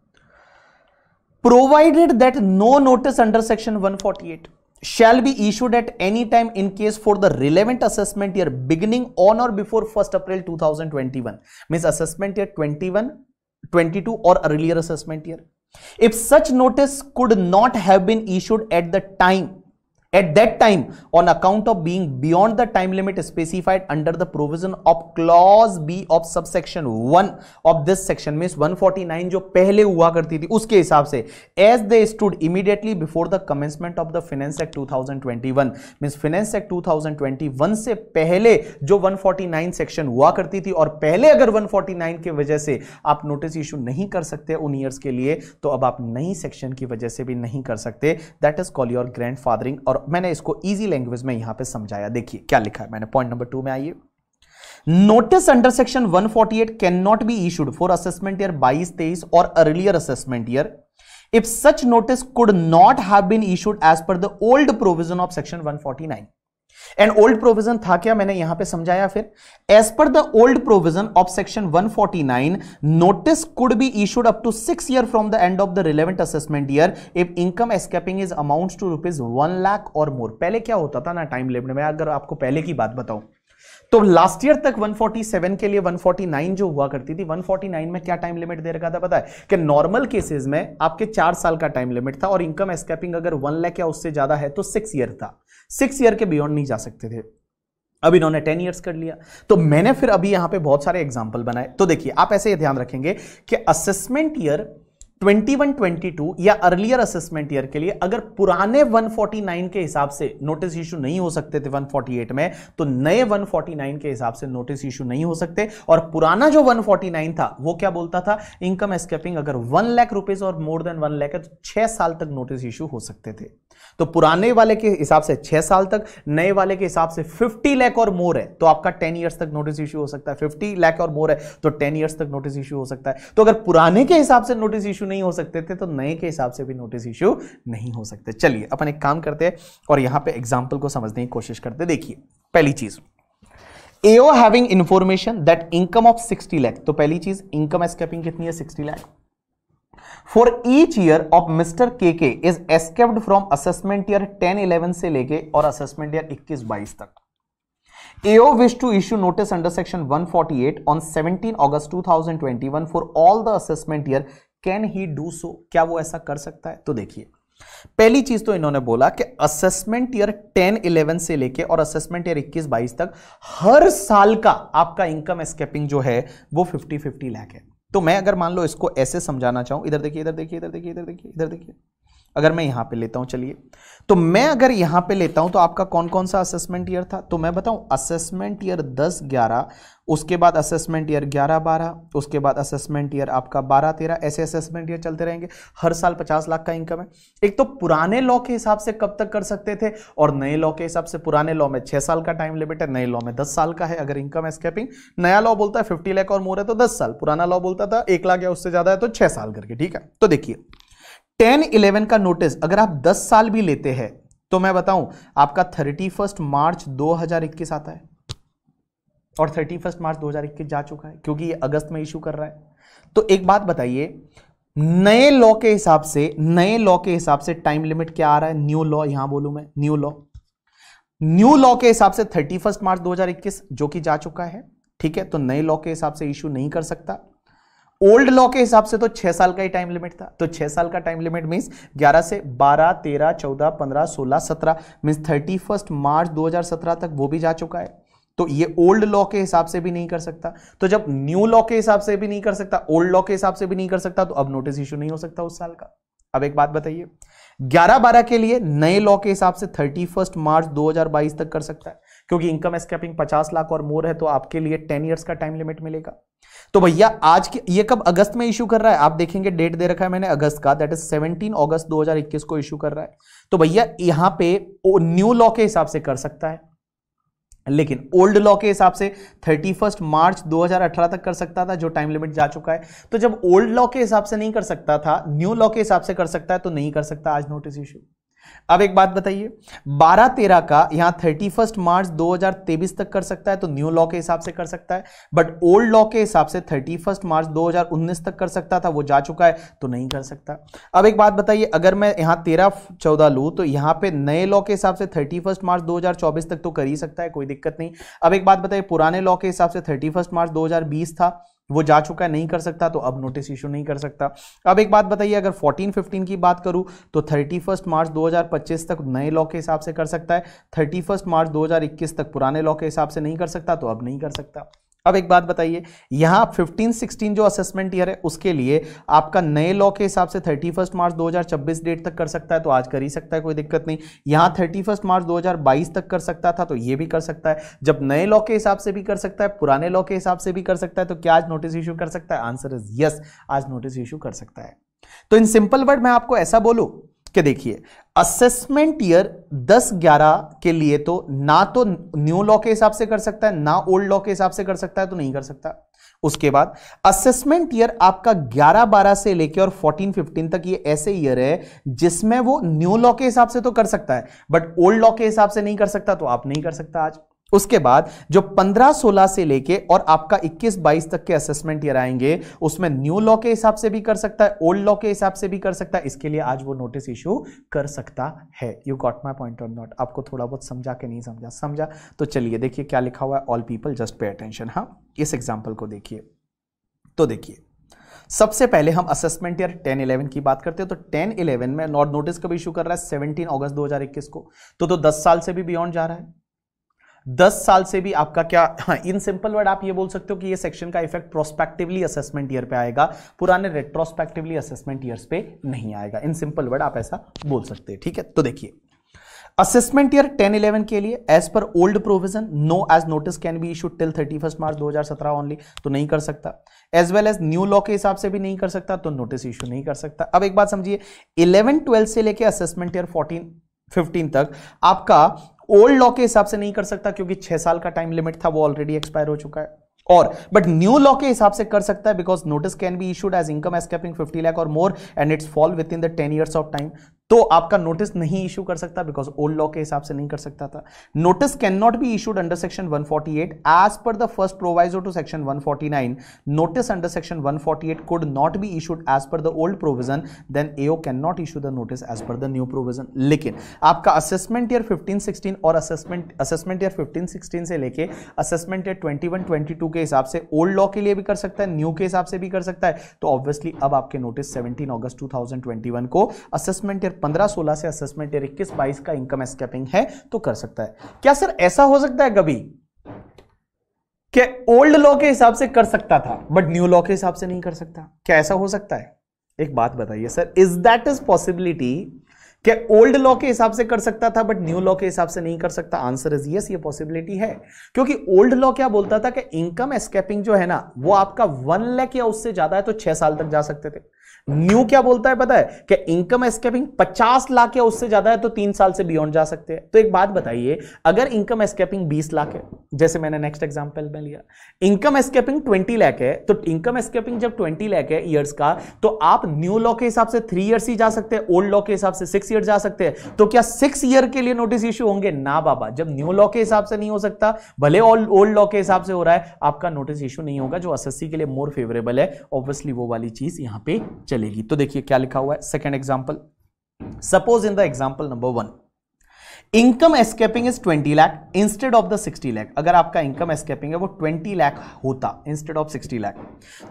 provided that no notice under section 148 forty eight shall be issued at any time in case for the relevant assessment year beginning on or before first April 2021 thousand assessment year 21 22 or earlier assessment year if such notice could not have been issued at the time at that time on account of being beyond the time limit specified under the provision of clause B of subsection one of this section mean one forty nine जो पहले हुआ करती थी उसके हिसाब से as the stood immediately before the commencement of the finance act two thousand twenty one means finance act two thousand twenty one से पहले जो वन फोर्टी नाइन सेक्शन हुआ करती थी और पहले अगर वन फोर्टी नाइन की वजह से आप नोटिस इशू नहीं कर सकते उन ईयर्स के लिए तो अब आप नई सेक्शन की वजह से भी नहीं कर सकते that is call your grandfathering और मैंने इसको इजी लैंग्वेज में यहां पे समझाया देखिए क्या लिखा है मैंने पॉइंट नंबर टू में आइए notice under section 148 can not be issued for assessment year 22 तेईस or earlier assessment year if such notice could not have been issued as per the old provision of section 149 and old provision था क्या मैंने यहां पे समझाया फिर as per the old provision of section 149 notice could be issued up to six year from the end of the relevant assessment year if income escaping is amount to rupees one lakh or more पहले क्या होता था ना time limit में अगर आपको पहले की बात बताऊं तो लास्ट ईयर तक 147 के लिए 149 जो हुआ करती थी 149 में क्या टाइम लिमिट दे रखा था पता है कि नॉर्मल केसेस में आपके चार साल का टाइम लिमिट था और इनकम एस्केपिंग अगर वन लैख या उससे ज्यादा है तो सिक्स ईयर था सिक्स ईयर के बियॉन्ड नहीं जा सकते थे अब इन्होंने टेन ईयर्स कर लिया तो मैंने फिर अभी यहां पे बहुत सारे एग्जाम्पल बनाए तो देखिए आप ऐसे ध्यान रखेंगे कि असेसमेंट ईयर 21-22 या अर्लियर असेसमेंट ईयर के लिए अगर पुराने 149 के हिसाब से नोटिस इशू नहीं हो सकते थे 148 में तो नए 149 के हिसाब से नोटिस इशू नहीं हो सकते और पुराना जो 149 था वो क्या बोलता था इनकम एस्केपिंग अगर 1 लाख रुपीज और मोर देन 1 लाख है तो 6 साल तक नोटिस इशू हो सकते थे तो पुराने वाले के हिसाब से छह साल तक नए वाले के हिसाब से 50 लाख और मोर है तो आपका 10 इयर्स तक नोटिस इशू हो सकता है 50 लाख और मोर है तो 10 इयर्स तक नोटिस इशू हो सकता है तो अगर पुराने के हिसाब से नोटिस इशू इशू नहीं हो सकते थे तो नए के हिसाब से भी नोटिस इशू नहीं हो सकते चलिए अपन एक काम करते हैं और यहां पे एग्जांपल को समझने की कोशिश करते देखिए पहली चीज़ AO having information that income of sixty lakh तो पहली चीज इनकम एस्केपिंग कितनी है sixty lakh for each year of mister K K is escaped from assessment year 10 11 से लेके और असेसमेंट ईयर 21 22 तक AO wish to issue notice under section 148 on 17 August 2021 for all the assessment year can he do so क्या वो ऐसा कर सकता है तो देखिए पहली चीज तो इन्होंने बोला कि असेसमेंट ईयर 10 11 से लेके और असेसमेंट ईयर 21 22 तक हर साल का आपका इनकम स्केपिंग जो है वो 50 50 लाख है तो मैं अगर मान लो इसको ऐसे समझाना चाहूं इधर देखिए इधर देखिए इधर देखिए इधर देखिए इधर देखिए अगर मैं यहां पे लेता हूं चलिए तो मैं अगर यहां पे लेता हूं तो आपका कौन कौन सा असेसमेंट ईयर था तो मैं बताऊं असेसमेंट ईयर 10 11 उसके बाद असेसमेंट ईयर 11 12 उसके बाद असेसमेंट ईयर आपका 12 13 ऐसे असेसमेंट ईयर चलते रहेंगे हर साल 50 लाख का इनकम है एक तो पुराने लॉ के हिसाब से कब तक कर सकते थे और नए लॉ के हिसाब से पुराने लॉ में छह साल का टाइम लिमिट है नए लॉ में दस साल का है अगर इनकम स्केपिंग नया लॉ बोलता है फिफ्टी लैख और मोर है तो दस साल पुराना लॉ बोलता था एक लाख या उससे ज़्यादा है तो छह साल करके ठीक है तो देखिए टेन इलेवन का नोटिस अगर आप दस साल भी लेते हैं तो मैं बताऊं आपका थर्टी फर्स्ट मार्च 2021 आता है और थर्टी फर्स्ट मार्च 2021 जा चुका है क्योंकि ये अगस्त में इशू कर रहा है तो एक बात बताइए नए लॉ के हिसाब से नए लॉ के हिसाब से टाइम लिमिट क्या आ रहा है न्यू लॉ यहां बोलूं मैं न्यू लॉ न्यू लॉ के हिसाब से थर्टी फर्स्ट मार्च 2021 जो कि जा चुका है ठीक है तो नए लॉ के हिसाब से इशू नहीं कर सकता ओल्ड लॉ के हिसाब से तो छह साल का ही टाइम लिमिट था तो छह साल का टाइम लिमिट मीन्स ग्यारह से बारह तेरह चौदह पंद्रह सोलह सत्रह मीन्स फर्स्ट मार्च सत्रह तक वो भी जा चुका है तो ये ओल्ड लॉ के हिसाब से भी नहीं कर सकता तो जब न्यू लॉ के हिसाब से भी नहीं कर सकता ओल्ड लॉ के हिसाब से भी नहीं कर सकता तो अब नोटिस इश्यू नहीं हो सकता उस साल का अब एक बात बताइए 11 12 के लिए नए लॉ के हिसाब से 31 मार्च 2022 तक कर सकता है क्योंकि income scaping 50 lakh or more है तो आपके लिए 10 इयर्स का टाइम लिमिट मिलेगा तो भैया आज के ये कब अगस्त में इशू कर रहा है आप देखेंगे डेट दे रखा है मैंने अगस्त का दैट इज 17 अगस्त 2021 को इशू कर रहा है तो भैया यहां पे न्यू लॉ के हिसाब से कर सकता है लेकिन ओल्ड लॉ के हिसाब से 31 मार्च 2018 तक कर सकता था जो टाइम लिमिट जा चुका है तो जब ओल्ड लॉ के हिसाब से नहीं कर सकता था न्यू लॉ के हिसाब से कर सकता है तो नहीं कर सकता आज नोटिस इशू अब एक बात बताइए बारह तेरह का यहां फर्स्ट मार्च तेईस तक कर सकता है तो न्यू लॉ के हिसाब से कर सकता है बट ओल्ड लॉ के हिसाब से थर्टी फर्स्ट मार्च दो हजार उन्नीस तक कर सकता था वो जा चुका है तो नहीं कर सकता अब एक बात बताइए अगर मैं यहां तेरह चौदह लू तो यहां पे नए लॉ के हिसाब से थर्टी फर्स्ट मार्च दो हजार चौबीस तक तो कर ही सकता है कोई दिक्कत नहीं अब एक बात बताइए पुराने लॉ के हिसाब से थर्टी फर्स्ट मार्च दो हजार बीस था वो जा चुका है नहीं कर सकता तो अब नोटिस इशू नहीं कर सकता अब एक बात बताइए अगर 14 15 की बात करूं तो 31 मार्च 2025 तक नए लॉ के हिसाब से कर सकता है 31 मार्च 2021 तक पुराने लॉ के हिसाब से नहीं कर सकता तो अब नहीं कर सकता अब एक बात बताइए यहां 15 16 जो असेसमेंट ईयर है उसके लिए आपका नए लॉ के हिसाब से 31 मार्च 2026 डेट तक कर सकता है तो आज कर ही सकता है कोई दिक्कत नहीं यहां 31 मार्च 2022 तक कर सकता था तो ये भी कर सकता है जब नए लॉ के हिसाब से भी कर सकता है पुराने लॉ के हिसाब से भी कर सकता है तो क्या आज नोटिस इश्यू कर सकता है आंसर इज यस आज नोटिस इश्यू कर सकता है तो इन सिंपल वर्ड मैं आपको ऐसा बोलू कि देखिए असेसमेंट ईयर 10-11 के लिए तो ना तो न्यू लॉ के हिसाब से कर सकता है ना ओल्ड लॉ के हिसाब से कर सकता है तो नहीं कर सकता उसके बाद असेसमेंट ईयर आपका 11 12 से लेकर और 14 15 तक ये ऐसे ईयर है जिसमें वो न्यू लॉ के हिसाब से तो कर सकता है बट ओल्ड लॉ के हिसाब से नहीं कर सकता तो आप नहीं कर सकता आज उसके बाद जो 15-16 से लेके और आपका 21-22 तक के असेसमेंट ईयर आएंगे उसमें न्यू लॉ के हिसाब से भी कर सकता है ओल्ड लॉ के हिसाब से भी कर सकता है इसके लिए आज वो नोटिस इश्यू कर सकता है you got my point or not आपको थोड़ा बहुत समझा के नहीं समझा समझा तो चलिए देखिए क्या लिखा हुआ है all people just pay attention हाँ इस एग्जाम्पल को देखिए तो देखिए सबसे पहले हम असेसमेंट ईयर 10 11 की बात करते हैं तो 10 11 में नॉट नोटिस कब इशू कर रहा है 17 अगस्त 2021 को तो तो 10 साल से भी बियॉन्ड जा रहा है दस साल से भी आपका क्या हाँ इन सिंपल वर्ड आप ये बोल सकते हो कि ये सेक्शन का इफेक्ट प्रोस्पेक्टिवली असेसमेंट ईयर पे आएगा पुराने रेट्रोस्पेक्टिवली असेसमेंट ईयर्स पे नहीं आएगा इन सिंपल वर्ड आप ऐसा बोल सकते हैं ठीक है तो देखिए असेसमेंट ईयर 10 11 के लिए as per old provision no as notice can be issue till 31 March 2017 only तो नहीं कर सकता as well as new law के हिसाब से भी नहीं कर सकता तो नोटिस इशू नहीं कर सकता अब एक बात समझिए 11 12 से लेके असेसमेंट ईयर 14 15 तक आपका ओल्ड लॉ के हिसाब से नहीं कर सकता क्योंकि छह साल का टाइम लिमिट था वो ऑलरेडी एक्सपायर हो चुका है और बट न्यू लॉ के हिसाब से कर सकता है because notice can be issued as income escaping 50 lakh or more and it's fall within the 10 years of time तो आपका नोटिस नहीं इश्यू कर सकता बिकॉज ओल्ड लॉ के हिसाब से नहीं कर सकता था notice can not be issued under section 148 as per the first proviso to section 149 notice under section 148 could not be issued as per the old provision then AO can not issue the notice as per the new provision लेकिन आपका assessment year 15 16 और assessment assessment year 15 16 से लेके assessment year 21 22 के हिसाब से old law के लिए भी कर सकता है न्यू के हिसाब से भी कर सकता है तो ऑब्वियसली अब आपके नोटिस 17 अगस्त 2021 को असेसमेंट ईयर सिर्फ 15-16 से असेसमेंट ईयर 21-22 का इनकम एस्केपिंग है तो कर सकता है क्या सर ऐसा हो सकता है कभी ओल्ड लॉ के हिसाब से कर सकता था बट न्यू लॉ के हिसाब से नहीं कर सकता क्या ऐसा हो सकता है एक बात बताइए sir is that is possibility क्या ओल्ड लॉ के हिसाब से कर सकता था बट न्यू लॉ के हिसाब से नहीं कर सकता आंसर इज यस ये पॉसिबिलिटी है क्योंकि ओल्ड लॉ क्या बोलता था कि इनकम एस्केपिंग जो है ना वो आपका वन लैख या उससे ज्यादा है तो छह साल तक जा सकते थे न्यू क्या बोलता है पता है कि इनकम एस्केपिंग 50 लाख या उससे ज्यादा है तो तीन साल से बियॉन्ड जा सकते हैं तो एक बात बताइए अगर इनकम एस्केपिंग 20 लाख है जैसे मैंने नेक्स्ट एग्जांपल में लिया इनकम एस्केपिंग 20 लाख है तो इनकम एस्केपिंग जब 20 लाख है ईयर्स का तो आप न्यू लॉ के हिसाब से थ्री ईयर्स ही जा सकते हैं ओल्ड लॉ के हिसाब से सिक्स ईयर जा सकते हैं तो क्या सिक्स ईयर के लिए नोटिस इश्यू होंगे ना बाबा जब न्यू लॉ के हिसाब से नहीं हो सकता भले ओल्ड लॉ के हिसाब से हो रहा है आपका नोटिस इश्यू नहीं होगा जो एस के लिए मोर फेवरेबल है ऑब्वियसली वो वाली चीज यहां पर चलेगी तो देखिए क्या लिखा हुआ है second example suppose in the example number one income escaping is 20 lakh instead of the 60 lakh अगर आपका इनकम एस्केपिंग है वो 20 लाख होता इंस्टेड ऑफ 60 लाख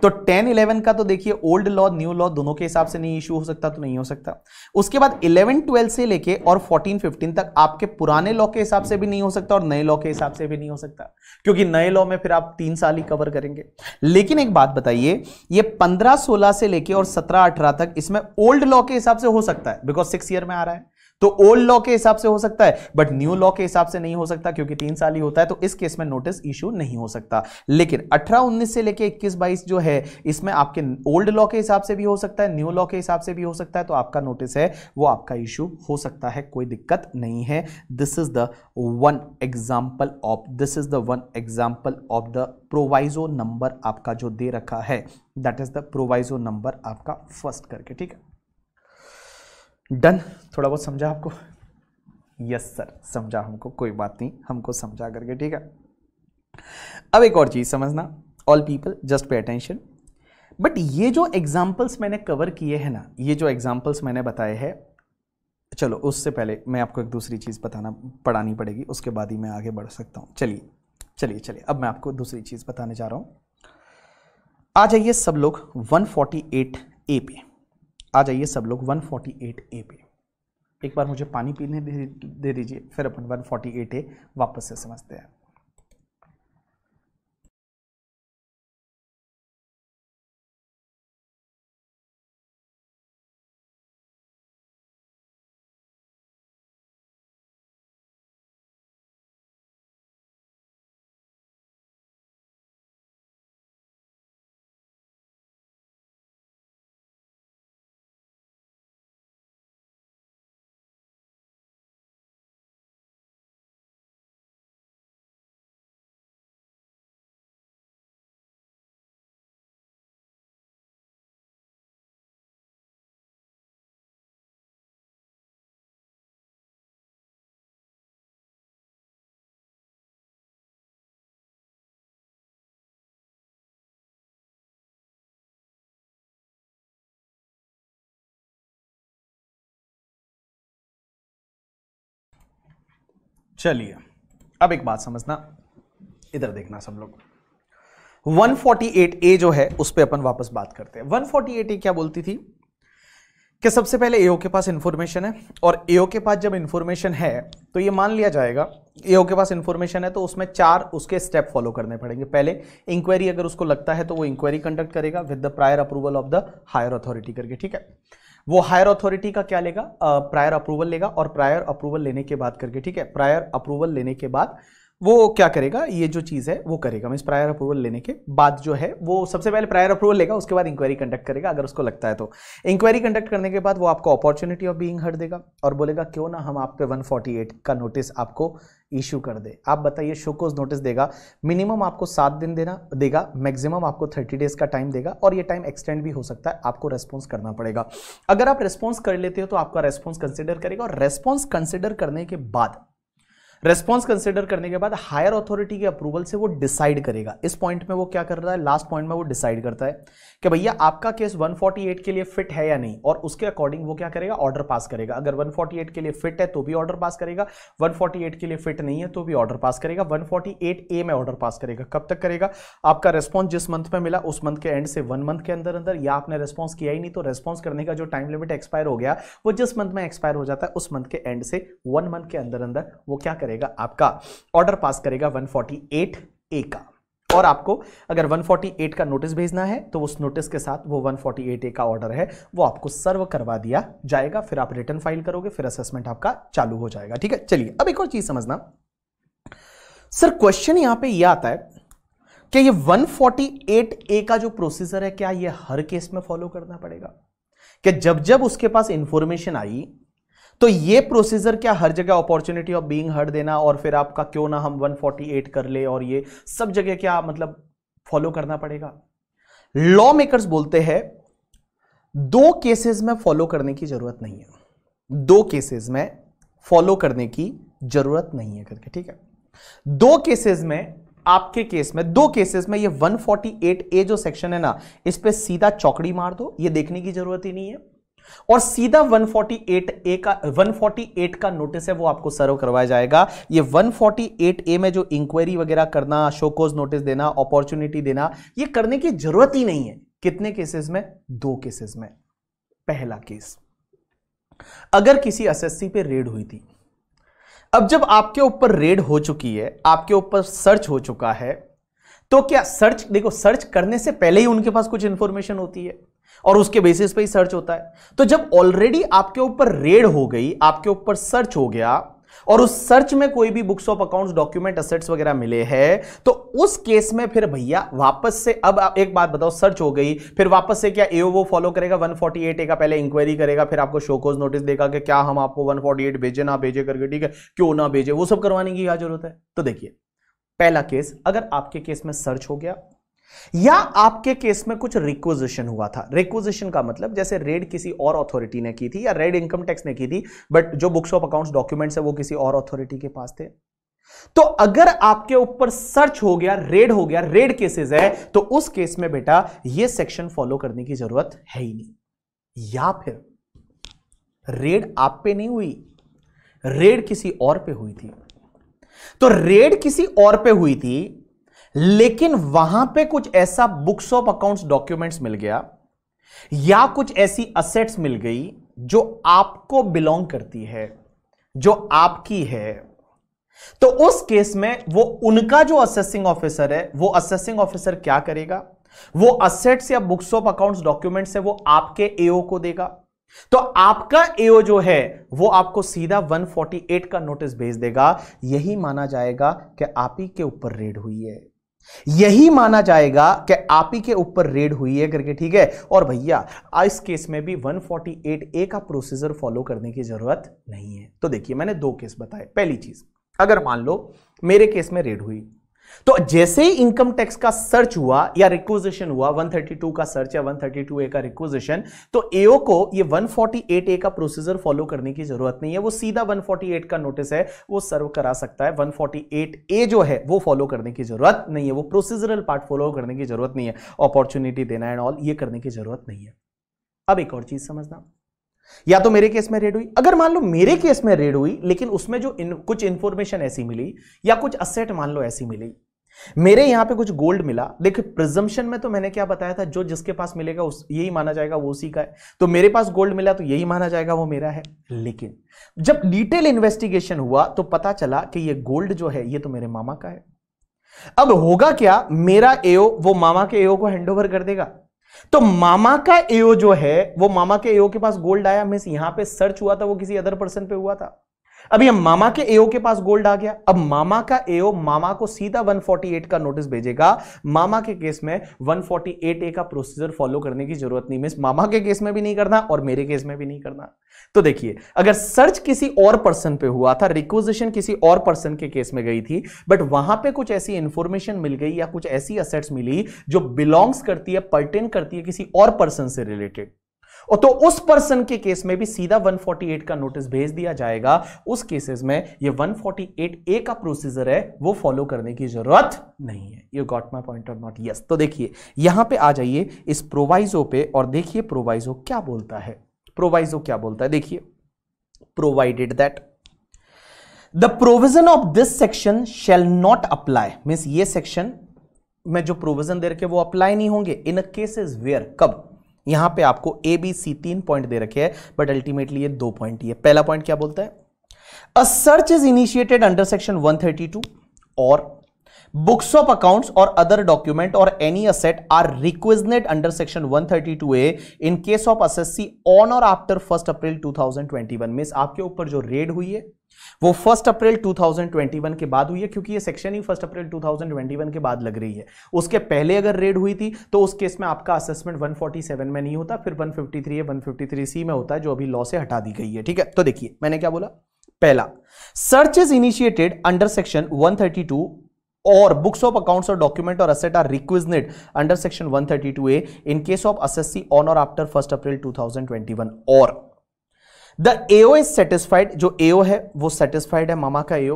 तो 10 11 का तो देखिए ओल्ड लॉ न्यू लॉ दोनों के हिसाब से नहीं इशू हो सकता तो नहीं हो सकता उसके बाद 11 12 से लेके और 14 15 तक आपके पुराने लॉ के हिसाब से भी नहीं हो सकता और नए लॉ के हिसाब से भी नहीं हो सकता क्योंकि नए लॉ में फिर आप तीन साल ही कवर करेंगे लेकिन एक बात बताइए ये पंद्रह सोलह से लेके और सत्रह अठारह तक इसमें ओल्ड लॉ के हिसाब से हो सकता है बिकॉज सिक्स ईयर में आ रहा है तो ओल्ड लॉ के हिसाब से हो सकता है बट न्यू लॉ के हिसाब से नहीं हो सकता क्योंकि तीन साल ही होता है तो इस केस में नोटिस इश्यू नहीं हो सकता लेकिन अठारह उन्नीस से लेकर इक्कीस बाईस जो है इसमें आपके ओल्ड लॉ के हिसाब से भी हो सकता है न्यू लॉ के हिसाब से भी हो सकता है तो आपका नोटिस है वो आपका इशू हो सकता है कोई दिक्कत नहीं है this is the one example of this is the one example of the proviso number आपका जो दे रखा है that is the proviso number आपका फर्स्ट करके ठीक है डन थोड़ा बहुत समझा आपको यस सर समझा हमको कोई बात नहीं हमको समझा करके ठीक है अब एक और चीज़ समझना all people just pay attention but ये जो एग्जाम्पल्स मैंने कवर किए हैं ना ये जो एग्जाम्पल्स मैंने बताए हैं चलो उससे पहले मैं आपको एक दूसरी चीज़ बताना पढ़ानी पड़ेगी उसके बाद ही मैं आगे बढ़ सकता हूँ चलिए चलिए चलिए अब मैं आपको दूसरी चीज़ बताने जा रहा हूँ आ जाइए सब लोग 148 ए पे आ जाइए सब लोग 148 ए पे एक बार मुझे पानी पीने दे दीजिए फिर अपन 148 ए वापस से समझते हैं चलिए अब एक बात समझना इधर देखना सब लोग 148 ए जो है उस पर अपन वापस बात करते हैं 148 ए क्या बोलती थी कि सबसे पहले एओ के पास इंफॉर्मेशन है और एओ के पास जब इंफॉर्मेशन है तो ये मान लिया जाएगा एओ के पास इंफॉर्मेशन है तो उसमें चार उसके स्टेप फॉलो करने पड़ेंगे पहले इंक्वायरी अगर उसको लगता है तो वो इंक्वायरी कंडक्ट करेगा with the prior approval of the higher authority करके ठीक है वो हायर अथॉरिटी का क्या लेगा प्रायर अप्रूवल लेगा और प्रायर अप्रूवल लेने के बाद करके ठीक है प्रायर अप्रूवल लेने के बाद वो क्या करेगा ये जो चीज़ है वो करेगा मीन्स प्रायर अप्रूवल लेने के बाद जो है वो सबसे पहले प्रायर अप्रूवल लेगा उसके बाद इंक्वायरी कंडक्ट करेगा अगर उसको लगता है तो इंक्वायरी कंडक्ट करने के बाद वो आपको अपॉर्चुनिटी ऑफ बीइंग हट देगा और बोलेगा क्यों ना हम आप पे 148 का नोटिस आपको इशू कर दे आप बताइए शोकोज नोटिस देगा मिनिमम आपको सात दिन देना देगा मैक्सिमम आपको थर्टी डेज का टाइम देगा और ये टाइम एक्सटेंड भी हो सकता है आपको रेस्पॉन्स करना पड़ेगा अगर आप रेस्पॉन्स कर लेते हो तो आपका रेस्पॉन्स कंसिडर करेगा और रेस्पॉन्स कंसिडर करने के बाद रेस्पॉन्स कंसिडर करने के बाद हायर अथॉरिटी के अप्रूवल से वो डिसाइड करेगा इस पॉइंट में वो क्या कर रहा है लास्ट पॉइंट में वो डिसाइड करता है कि भैया आपका केस 148 के लिए फिट है या नहीं और उसके अकॉर्डिंग वो क्या करेगा ऑर्डर पास करेगा अगर 148 के लिए फिट है तो भी ऑर्डर पास करेगा 148 के लिए फिट नहीं है तो भी ऑर्डर पास करेगा 148 ए में ऑर्डर पास करेगा कब तक करेगा आपका रेस्पॉन्स जिस मंथ में मिला उस मंथ के एंड से वन मंथ के अंदर अंदर या आपने रेस्पॉन्स किया ही नहीं तो रेस्पॉन्स करने का जो टाइम लिमिट एक्सपायर हो गया वो जिस मंथ में एक्सपायर हो जाता है उस मंथ के एंड से वन मंथ के अंदर अंदर वो क्या करेगा करेगा आपका ऑर्डर पास करेगा 148 ए का और आपको अगर 148 का नोटिस भेजना है तो उस नोटिस के साथ वो 148 ए का ऑर्डर है वो आपको सर्व करवा दिया जाएगा फिर आप रिटर्न फाइल करोगे फिर असेसमेंट आपका चालू हो जाएगा ठीक है चलिए अब एक और चीज समझना सर क्वेश्चन यहां पे ये आता है कि ये 148 ए का जो प्रोसीजर है क्या ये हर केस में फॉलो करना पड़ेगा कि जब जब उसके पास इंफॉर्मेशन आई तो ये प्रोसीजर क्या हर जगह अपॉर्चुनिटी ऑफ बीइंग हर्ड देना और फिर आपका क्यों ना हम 148 कर ले और ये सब जगह क्या मतलब फॉलो करना पड़ेगा लॉ मेकर्स बोलते हैं दो केसेस में फॉलो करने की जरूरत नहीं है दो केसेस में फॉलो करने की जरूरत नहीं है करके ठीक है दो केसेस में आपके केस में दो केसेस में ये 148 ए जो सेक्शन है ना इस पर सीधा चौकड़ी मार दो ये देखने की जरूरत ही नहीं है और सीधा 148 ए का 148 का नोटिस है वो आपको सर्व करवाया जाएगा ये 148 ए में जो इंक्वायरी वगैरह करना शोकोज नोटिस देना अपॉर्चुनिटी देना ये करने की जरूरत ही नहीं है कितने केसेस में दो केसेस में पहला केस अगर किसी एसएससी पे रेड हुई थी अब जब आपके ऊपर रेड हो चुकी है आपके ऊपर सर्च हो चुका है तो क्या सर्च देखो सर्च करने से पहले ही उनके पास कुछ इंफॉर्मेशन होती है और उसके बेसिस पे ही सर्च होता है तो जब ऑलरेडी आपके ऊपर रेड हो गई आपके ऊपर सर्च हो गया और उस सर्च में कोई भी books of accounts document assets वगैरह मिले हैं तो उस केस में फिर भैया वापस से अब आप एक बात बताओ सर्च हो गई फिर वापस से क्या एओ वो फॉलो करेगा 148 ए का पहले इंक्वायरी करेगा फिर आपको शोकोज नोटिस देगा कि क्या हम आपको 148 भेजे ना भेजे करके ठीक है क्यों ना भेजे वो सब करवाने की क्या जरूरत है तो देखिए पहला केस अगर आपके केस में सर्च हो गया या आपके केस में कुछ रिक्वजिशन हुआ था रिक्वजिशन का मतलब जैसे रेड किसी और अथॉरिटी ने की थी या रेड इनकम टैक्स ने की थी बट जो बुक्स ऑफ अकाउंट्स डॉक्यूमेंट्स है वो किसी और अथॉरिटी के पास थे तो अगर आपके ऊपर सर्च हो गया रेड हो गया रेड केसेस है तो उस केस में बेटा यह सेक्शन फॉलो करने की जरूरत है ही नहीं या फिर रेड आप पे नहीं हुई रेड किसी और पे हुई थी तो रेड किसी और पे हुई थी लेकिन वहां पे कुछ ऐसा बुक्स ऑफ अकाउंट्स डॉक्यूमेंट्स मिल गया या कुछ ऐसी असेट्स मिल गई जो आपको बिलोंग करती है जो आपकी है तो उस केस में वो उनका जो असेसिंग ऑफिसर है वो असेसिंग ऑफिसर क्या करेगा वो असेट्स या बुक्स ऑफ अकाउंट्स डॉक्यूमेंट्स है वो आपके एओ को देगा तो आपका एओ जो है वो आपको सीधा 148 का नोटिस भेज देगा यही माना जाएगा कि आप ही के ऊपर रेड हुई है यही माना जाएगा कि आप ही के ऊपर रेड हुई है करके ठीक है और भैया इस केस में भी 148 ए का प्रोसीजर फॉलो करने की जरूरत नहीं है तो देखिए मैंने दो केस बताए पहली चीज अगर मान लो मेरे केस में रेड हुई तो जैसे ही इनकम टैक्स का सर्च हुआ या रिक्वेजेशन हुआ 132 का सर्च या 132 ए का रिक्वेजेशन तो एओ को ये 148 ए का प्रोसीजर फॉलो करने की जरूरत नहीं है वो सीधा 148 का नोटिस है वो सर्व करा सकता है 148 ए जो है वो फॉलो करने की जरूरत नहीं है वो प्रोसीजरल पार्ट फॉलो करने की जरूरत नहीं है अपॉर्चुनिटी देना एंड ऑल ये करने की जरूरत नहीं है अब एक और चीज समझना या तो मेरे केस में रेड हुई अगर मान लो मेरे केस में रेड हुई लेकिन उसमें जो इन, कुछ इंफॉर्मेशन ऐसी मिली या कुछ असेट मान लो ऐसी मिली मेरे यहां पे कुछ गोल्ड मिला देखिए प्रिजम्पशन में तो मैंने क्या बताया था जो जिसके पास मिलेगा उस यही माना जाएगा वो उसी का है तो मेरे पास गोल्ड मिला तो यही माना जाएगा वो मेरा है लेकिन जब डिटेल इन्वेस्टिगेशन हुआ तो पता चला कि ये गोल्ड जो है ये तो मेरे मामा का है अब होगा क्या मेरा एओ वो मामा के एओ को हैंडओवर कर देगा तो मामा का एओ जो है वो मामा के एओ के पास गोल्ड आया मिस यहां पे सर्च हुआ था वो किसी अदर पर्सन पे हुआ था अभी हम मामा के एओ के पास गोल्ड आ गया अब मामा का एओ मामा को सीधा 148 का नोटिस भेजेगा मामा के केस में 148 ए का प्रोसीजर फॉलो करने की जरूरत नहीं मिस मामा के केस में भी नहीं करना और मेरे केस में भी नहीं करना तो देखिए अगर सर्च किसी और पर्सन पे हुआ था रिक्विजिशन किसी और पर्सन के केस में गई थी बट वहां पे कुछ ऐसी इंफॉर्मेशन मिल गई या कुछ ऐसी असेट्स मिली जो बिलोंग्स करती है पर्टेन करती है किसी और पर्सन से रिलेटेड और तो उस पर्सन के केस में भी सीधा 148 का नोटिस भेज दिया जाएगा उस केसेस में ये 148 ए का प्रोसीजर है वो फॉलो करने की जरूरत नहीं है यू गॉट माय पॉइंट और नॉट यस तो देखिए यहां पे आ जाइए इस प्रोवाइजो पे और देखिए प्रोवाइजो क्या बोलता है प्रोवाइजो क्या बोलता है देखिए provided that the provision of this section shall not apply means ये सेक्शन में जो प्रोविजन दे रखे वो अप्लाई नहीं होंगे इन केसेस वेयर कब यहां पे आपको ए बी सी तीन पॉइंट दे रखे हैं बट अल्टीमेटली ये दो पॉइंट ये पहला पॉइंट क्या बोलता है a search is initiated under section 132 or books of accounts or other document or any asset are requested under section A in case of assessee on or after first April 2021 में आपके ऊपर जो red हुई है वो first April 2021 के बाद हुई है क्योंकि ये सेक्शन ही फर्स्ट अप्रैल 2021 के बाद लग रही है उसके पहले अगर रेड हुई थी तो उस केस में आपका असेसमेंट 147 में नहीं होता फिर 153 है 153 सी में होता है जो अभी लॉ से हटा दी गई है ठीक है तो देखिए मैंने क्या बोला पहला search is initiated under section 132 or books or books of accounts or document or asset are requisite under section 132a in case of assessee on or after first April 2021 or the AO is satisfied जो एओ है वो satisfied है मामा का AO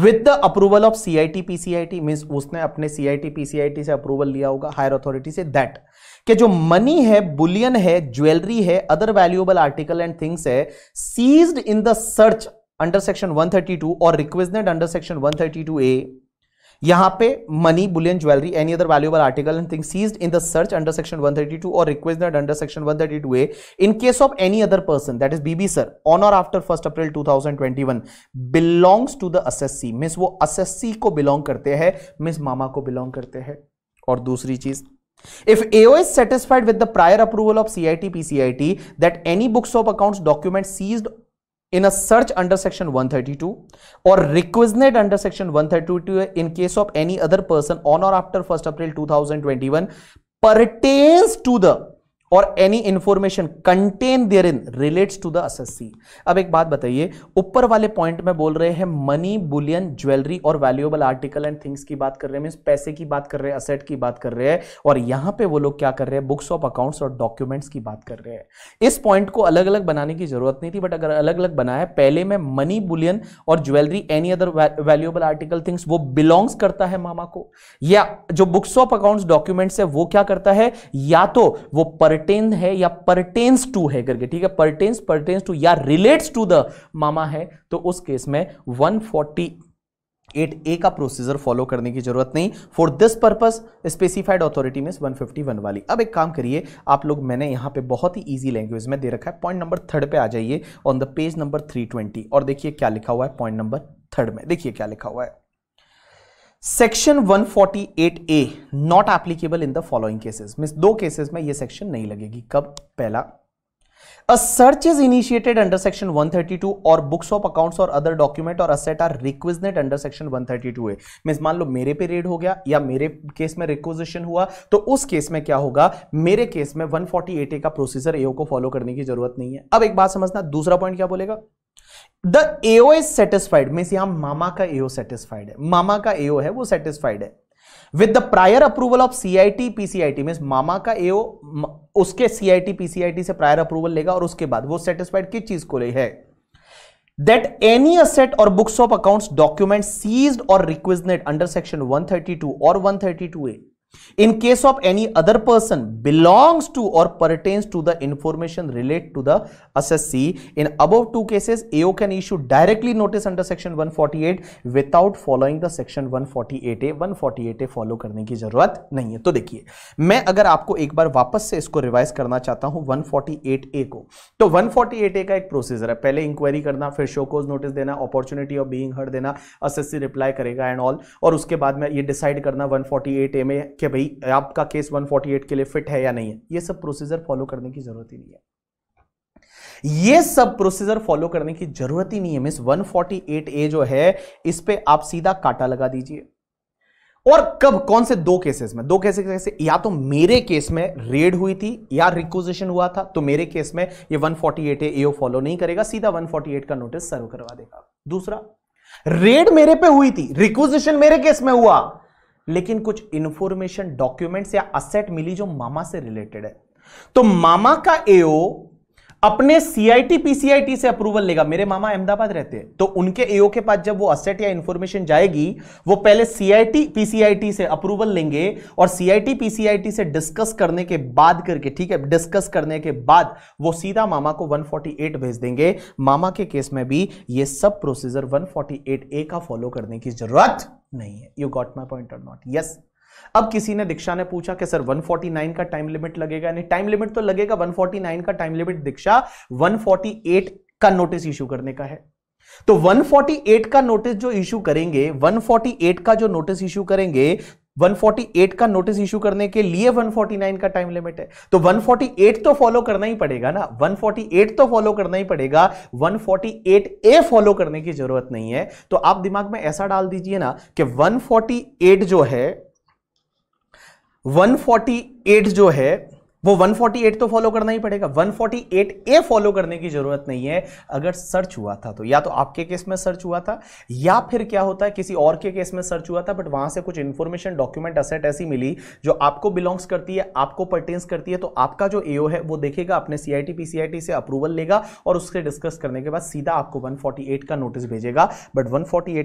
with the approval of C C I T P I T means उसने अपने C C I T P I T से approval लिया होगा हायर अथॉरिटी से दैट कि जो मनी है बुलियन है ज्वेलरी है other valuable article and things है seized in the search under section 132 or requested under section 132 A यहां पे money bullion jewellery any other valuable article and thing seize in the search under section 132 or requested under section 132 A in case of any other person that is बीबी sir on or after first April 2021 belongs to the assessee means वो assessee को belong करते हैं means मामा को belong करते हैं और दूसरी चीज If AO is satisfied with the prior approval of CIT PCIT that any books of accounts documents seized in a search under section 132 or requisite under section 132 in case of any other person on or after 1st April 2021 pertains to the or any information contain there in relates to the assessee अब एक बात बताइए ऊपर वाले point में बोल रहे हैं मनी बुलियन ज्वेलरी और वैल्यूएबल आर्टिकल एंड थिंग्स की बात कर रहे हैं मीन पैसे की बात कर रहे हैं असेट की बात कर रहे हैं और यहां पे वो लोग क्या कर रहे हैं बुक्स ऑफ अकाउंट्स और डॉक्यूमेंट्स की बात कर रहे हैं इस पॉइंट को अलग अलग बनाने की जरूरत नहीं थी बट अगर अलग अलग बनाया पहले में मनी बुलियन और jewellery any other valuable article things वो बिलोंग्स करता है मामा को या जो बुक्स ऑफ अकाउंट्स डॉक्यूमेंट्स है वो क्या करता है या तो वो पर परटेन है या परटेन्स टू है करके ठीक है परटेन्स परटेन्स टू या रिलेट्स टू द मामा है तो उस केस में 140 एट ए का प्रोसीजर फॉलो करने की जरूरत नहीं for this purpose specified authority में 151 वाली अब एक काम करिए आप लोग मैंने यहाँ पे बहुत ही ईजी लैंग्वेज में दे रखा है पॉइंट नंबर थर्ड पे आ जाइए ऑन द पेज नंबर 320 और देखिए क्या लिखा हुआ है पॉइंट नंबर थर्ड में देखिए क्या लिखा हुआ है section 148 A not applicable in the following cases mean दो केसेस में ये सेक्शन नहीं लगेगी कब पहला A search is initiated under section 132 और books of accounts और other document और asset are requisited under section 132A mean मान लो मेरे पे रेड हो गया या मेरे केस में रिक्विजिशन हुआ तो उस केस में क्या होगा मेरे केस में ए का प्रोसीजर एओ को फॉलो करने की जरूरत नहीं है अब एक बात समझना दूसरा पॉइंट क्या बोलेगा the AO is satisfied means यहां मामा का एओ सेटिस्फाइड है मामा का एओ है वो सेटिस्फाइड है with the prior approval of T PCIT mean मामा का एओ उसके सीआईटी पीसीआईटी से प्रायर अप्रूवल लेगा और उसके बाद वो सेटिस्फाइड किस चीज को ले है that any asset or books of accounts section seized or to under section 132 or 132a in case of any other person belongs to or pertains to the information relate to the see in अब two cases AO can issue directly notice under section 148 without following the section 148 A 148 A follow करने की जरूरत नहीं है तो देखिए मैं अगर आपको एक बार वापस से इसको रिवाइज करना चाहता हूं वन फोर्टी एट ए को तो वन फोर्टी एट ए का एक प्रोसीजर है पहले इंक्वायरी करना फिर शो कोज नोटिस देना अपॉर्चुनिटी ऑफ बीइंग हर्ड देना एसएससी रिप्लाई करेगा एंड ऑल और उसके बाद में ये डिसाइड करना 148 ए में कि भाई आपका केस 148 के लिए फिट है या नहीं है ये सब प्रोसीजर फॉलो करने की जरूरत ही नहीं है ये सब प्रोसीजर फॉलो करने की जरूरत ही नहीं है मिस 148 ए जो है इस पे आप सीधा काटा लगा दीजिए और कब कौन से दो केसेस में दो केसेस कैसे या तो मेरे केस में रेड हुई थी या रिक्वजिशन हुआ था तो मेरे केस में ये 148 ए एओ फॉलो नहीं करेगा सीधा 148 का नोटिस सर्व करवा देगा दूसरा रेड मेरे पे हुई थी रिक्वजिशन मेरे केस में हुआ लेकिन कुछ इंफॉर्मेशन डॉक्यूमेंट्स या असेट मिली जो मामा से रिलेटेड है तो मामा का एओ अपने सीआईटी पीसीआईटी से अप्रूवल लेगा मेरे मामा अहमदाबाद रहते हैं तो उनके एओ के पास जब वो असेट या इंफॉर्मेशन जाएगी वो पहले सीआईटी पीसीआईटी से अप्रूवल लेंगे और सीआईटी पीसीआईटी से डिस्कस करने के बाद करके ठीक है डिस्कस करने के बाद वो सीधा मामा को 148 भेज देंगे मामा के केस में भी ये सब प्रोसीजर वन ए का फॉलो करने की जरूरत नहीं है यू गॉट माई पॉइंट और नॉट यस अब किसी ने दीक्षा ने पूछा कि सर 149 का टाइम लिमिट लगेगा नहीं टाइम लिमिट तो लगेगा 149 का टाइम लिमिट दीक्षा 148 का नोटिस इशू करने का है तो 148 का नोटिस जो इशू करेंगे 148 का जो नोटिस इशू करेंगे 148 का नोटिस इशू करने के लिए 149 का टाइम लिमिट है तो 148 तो फॉलो करना ही पड़ेगा ना 148 तो फॉलो करना ही पड़ेगा 148 ए फॉलो करने की जरूरत नहीं है तो आप दिमाग में ऐसा डाल दीजिए ना कि 148 जो है 148 जो है वो 148 तो फॉलो करना ही पड़ेगा 148 ए फॉलो करने की जरूरत नहीं है अगर सर्च हुआ था तो या तो आपके केस में सर्च हुआ था या फिर क्या होता है किसी और के केस में सर्च हुआ था बट वहां से कुछ इंफॉर्मेशन डॉक्यूमेंट असेट ऐसी मिली जो आपको बिलोंग्स करती है आपको पर्टेन्स करती है तो आपका जो एओ है वो देखेगा अपने सीआईटी पीसीआईटी से अप्रूवल लेगा और उससे डिस्कस करने के बाद सीधा आपको वन का नोटिस भेजेगा बट वन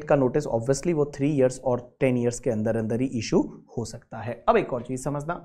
का नोटिस ऑब्वियसली वो थ्री ईयर्स और टेन ईयर्स के अंदर अंदर ही इशू हो सकता है अब एक और चीज समझना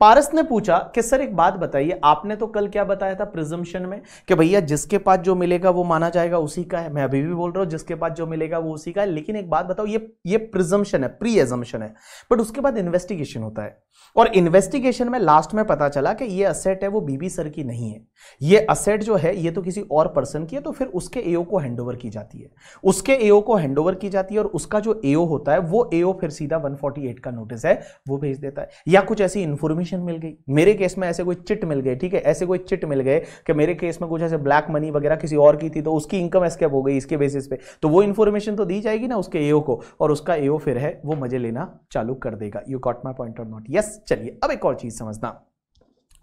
पारस ने पूछा कि सर एक बात बताइए आपने तो कल क्या बताया था प्रिजम्पशन में कि भैया जिसके पास जो मिलेगा वो माना जाएगा उसी का है मैं अभी भी बोल रहा हूं जिसके पास जो मिलेगा वो उसी का है लेकिन एक बात बताओ ये ये प्रिजम्पशन है प्री एजम्पशन है बट उसके बाद इन्वेस्टिगेशन होता है और इन्वेस्टिगेशन में लास्ट में पता चला कि ये असेट है वो बीबी सर की नहीं है ये असेट जो है ये तो किसी और पर्सन की है तो फिर उसके एओ को हैंडओवर की जाती है उसके एओ को हैंडओवर की जाती है और उसका जो एओ होता है वो एओ फिर सीधा 148 का नोटिस है वो भेज देता है या कुछ ऐसी इन्फॉर्मेशन परमिशन मिल गई मेरे केस में ऐसे कोई चिट मिल गए ठीक है ऐसे कोई चिट मिल गए कि मेरे केस में कुछ ऐसे ब्लैक मनी वगैरह किसी और की थी तो उसकी इनकम एस्केप हो गई इसके बेसिस पे तो वो इन्फॉर्मेशन तो दी जाएगी ना उसके एओ को और उसका एओ फिर है वो मजे लेना चालू कर देगा you got my point of not yes चलिए अब एक और चीज समझना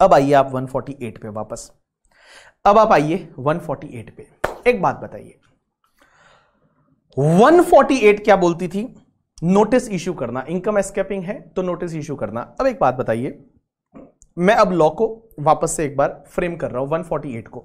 अब आइए आप 148 पे वापस अब आप आइए 148 पे एक बात बताइए 148 क्या बोलती थी नोटिस इश्यू करना इनकम एस्केपिंग है तो नोटिस इश्यू करना अब एक बात बताइए मैं अब लॉ को वापस से एक बार फ्रेम कर रहा हूं 148 को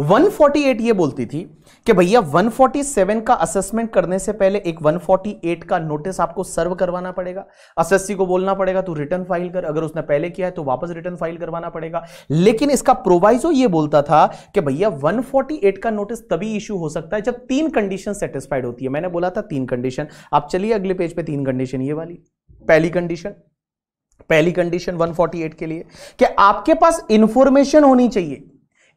148 ये बोलती थी कि भैया 147 का असेसमेंट करने से पहले एक 148 का नोटिस आपको सर्व करवाना पड़ेगा असेसी को बोलना पड़ेगा तो रिटर्न फाइल कर अगर उसने पहले किया है तो वापस रिटर्न फाइल करवाना पड़ेगा लेकिन इसका प्रोवाइजो ये बोलता था कि भैया 148 का नोटिस तभी इश्यू हो सकता है जब तीन कंडीशन सेटिस्फाइड होती है मैंने बोला था तीन कंडीशन आप चलिए अगले पेज पर पे तीन कंडीशन ये वाली पहली कंडीशन पहली कंडीशन 148 के लिए कि आपके पास इंफॉर्मेशन होनी चाहिए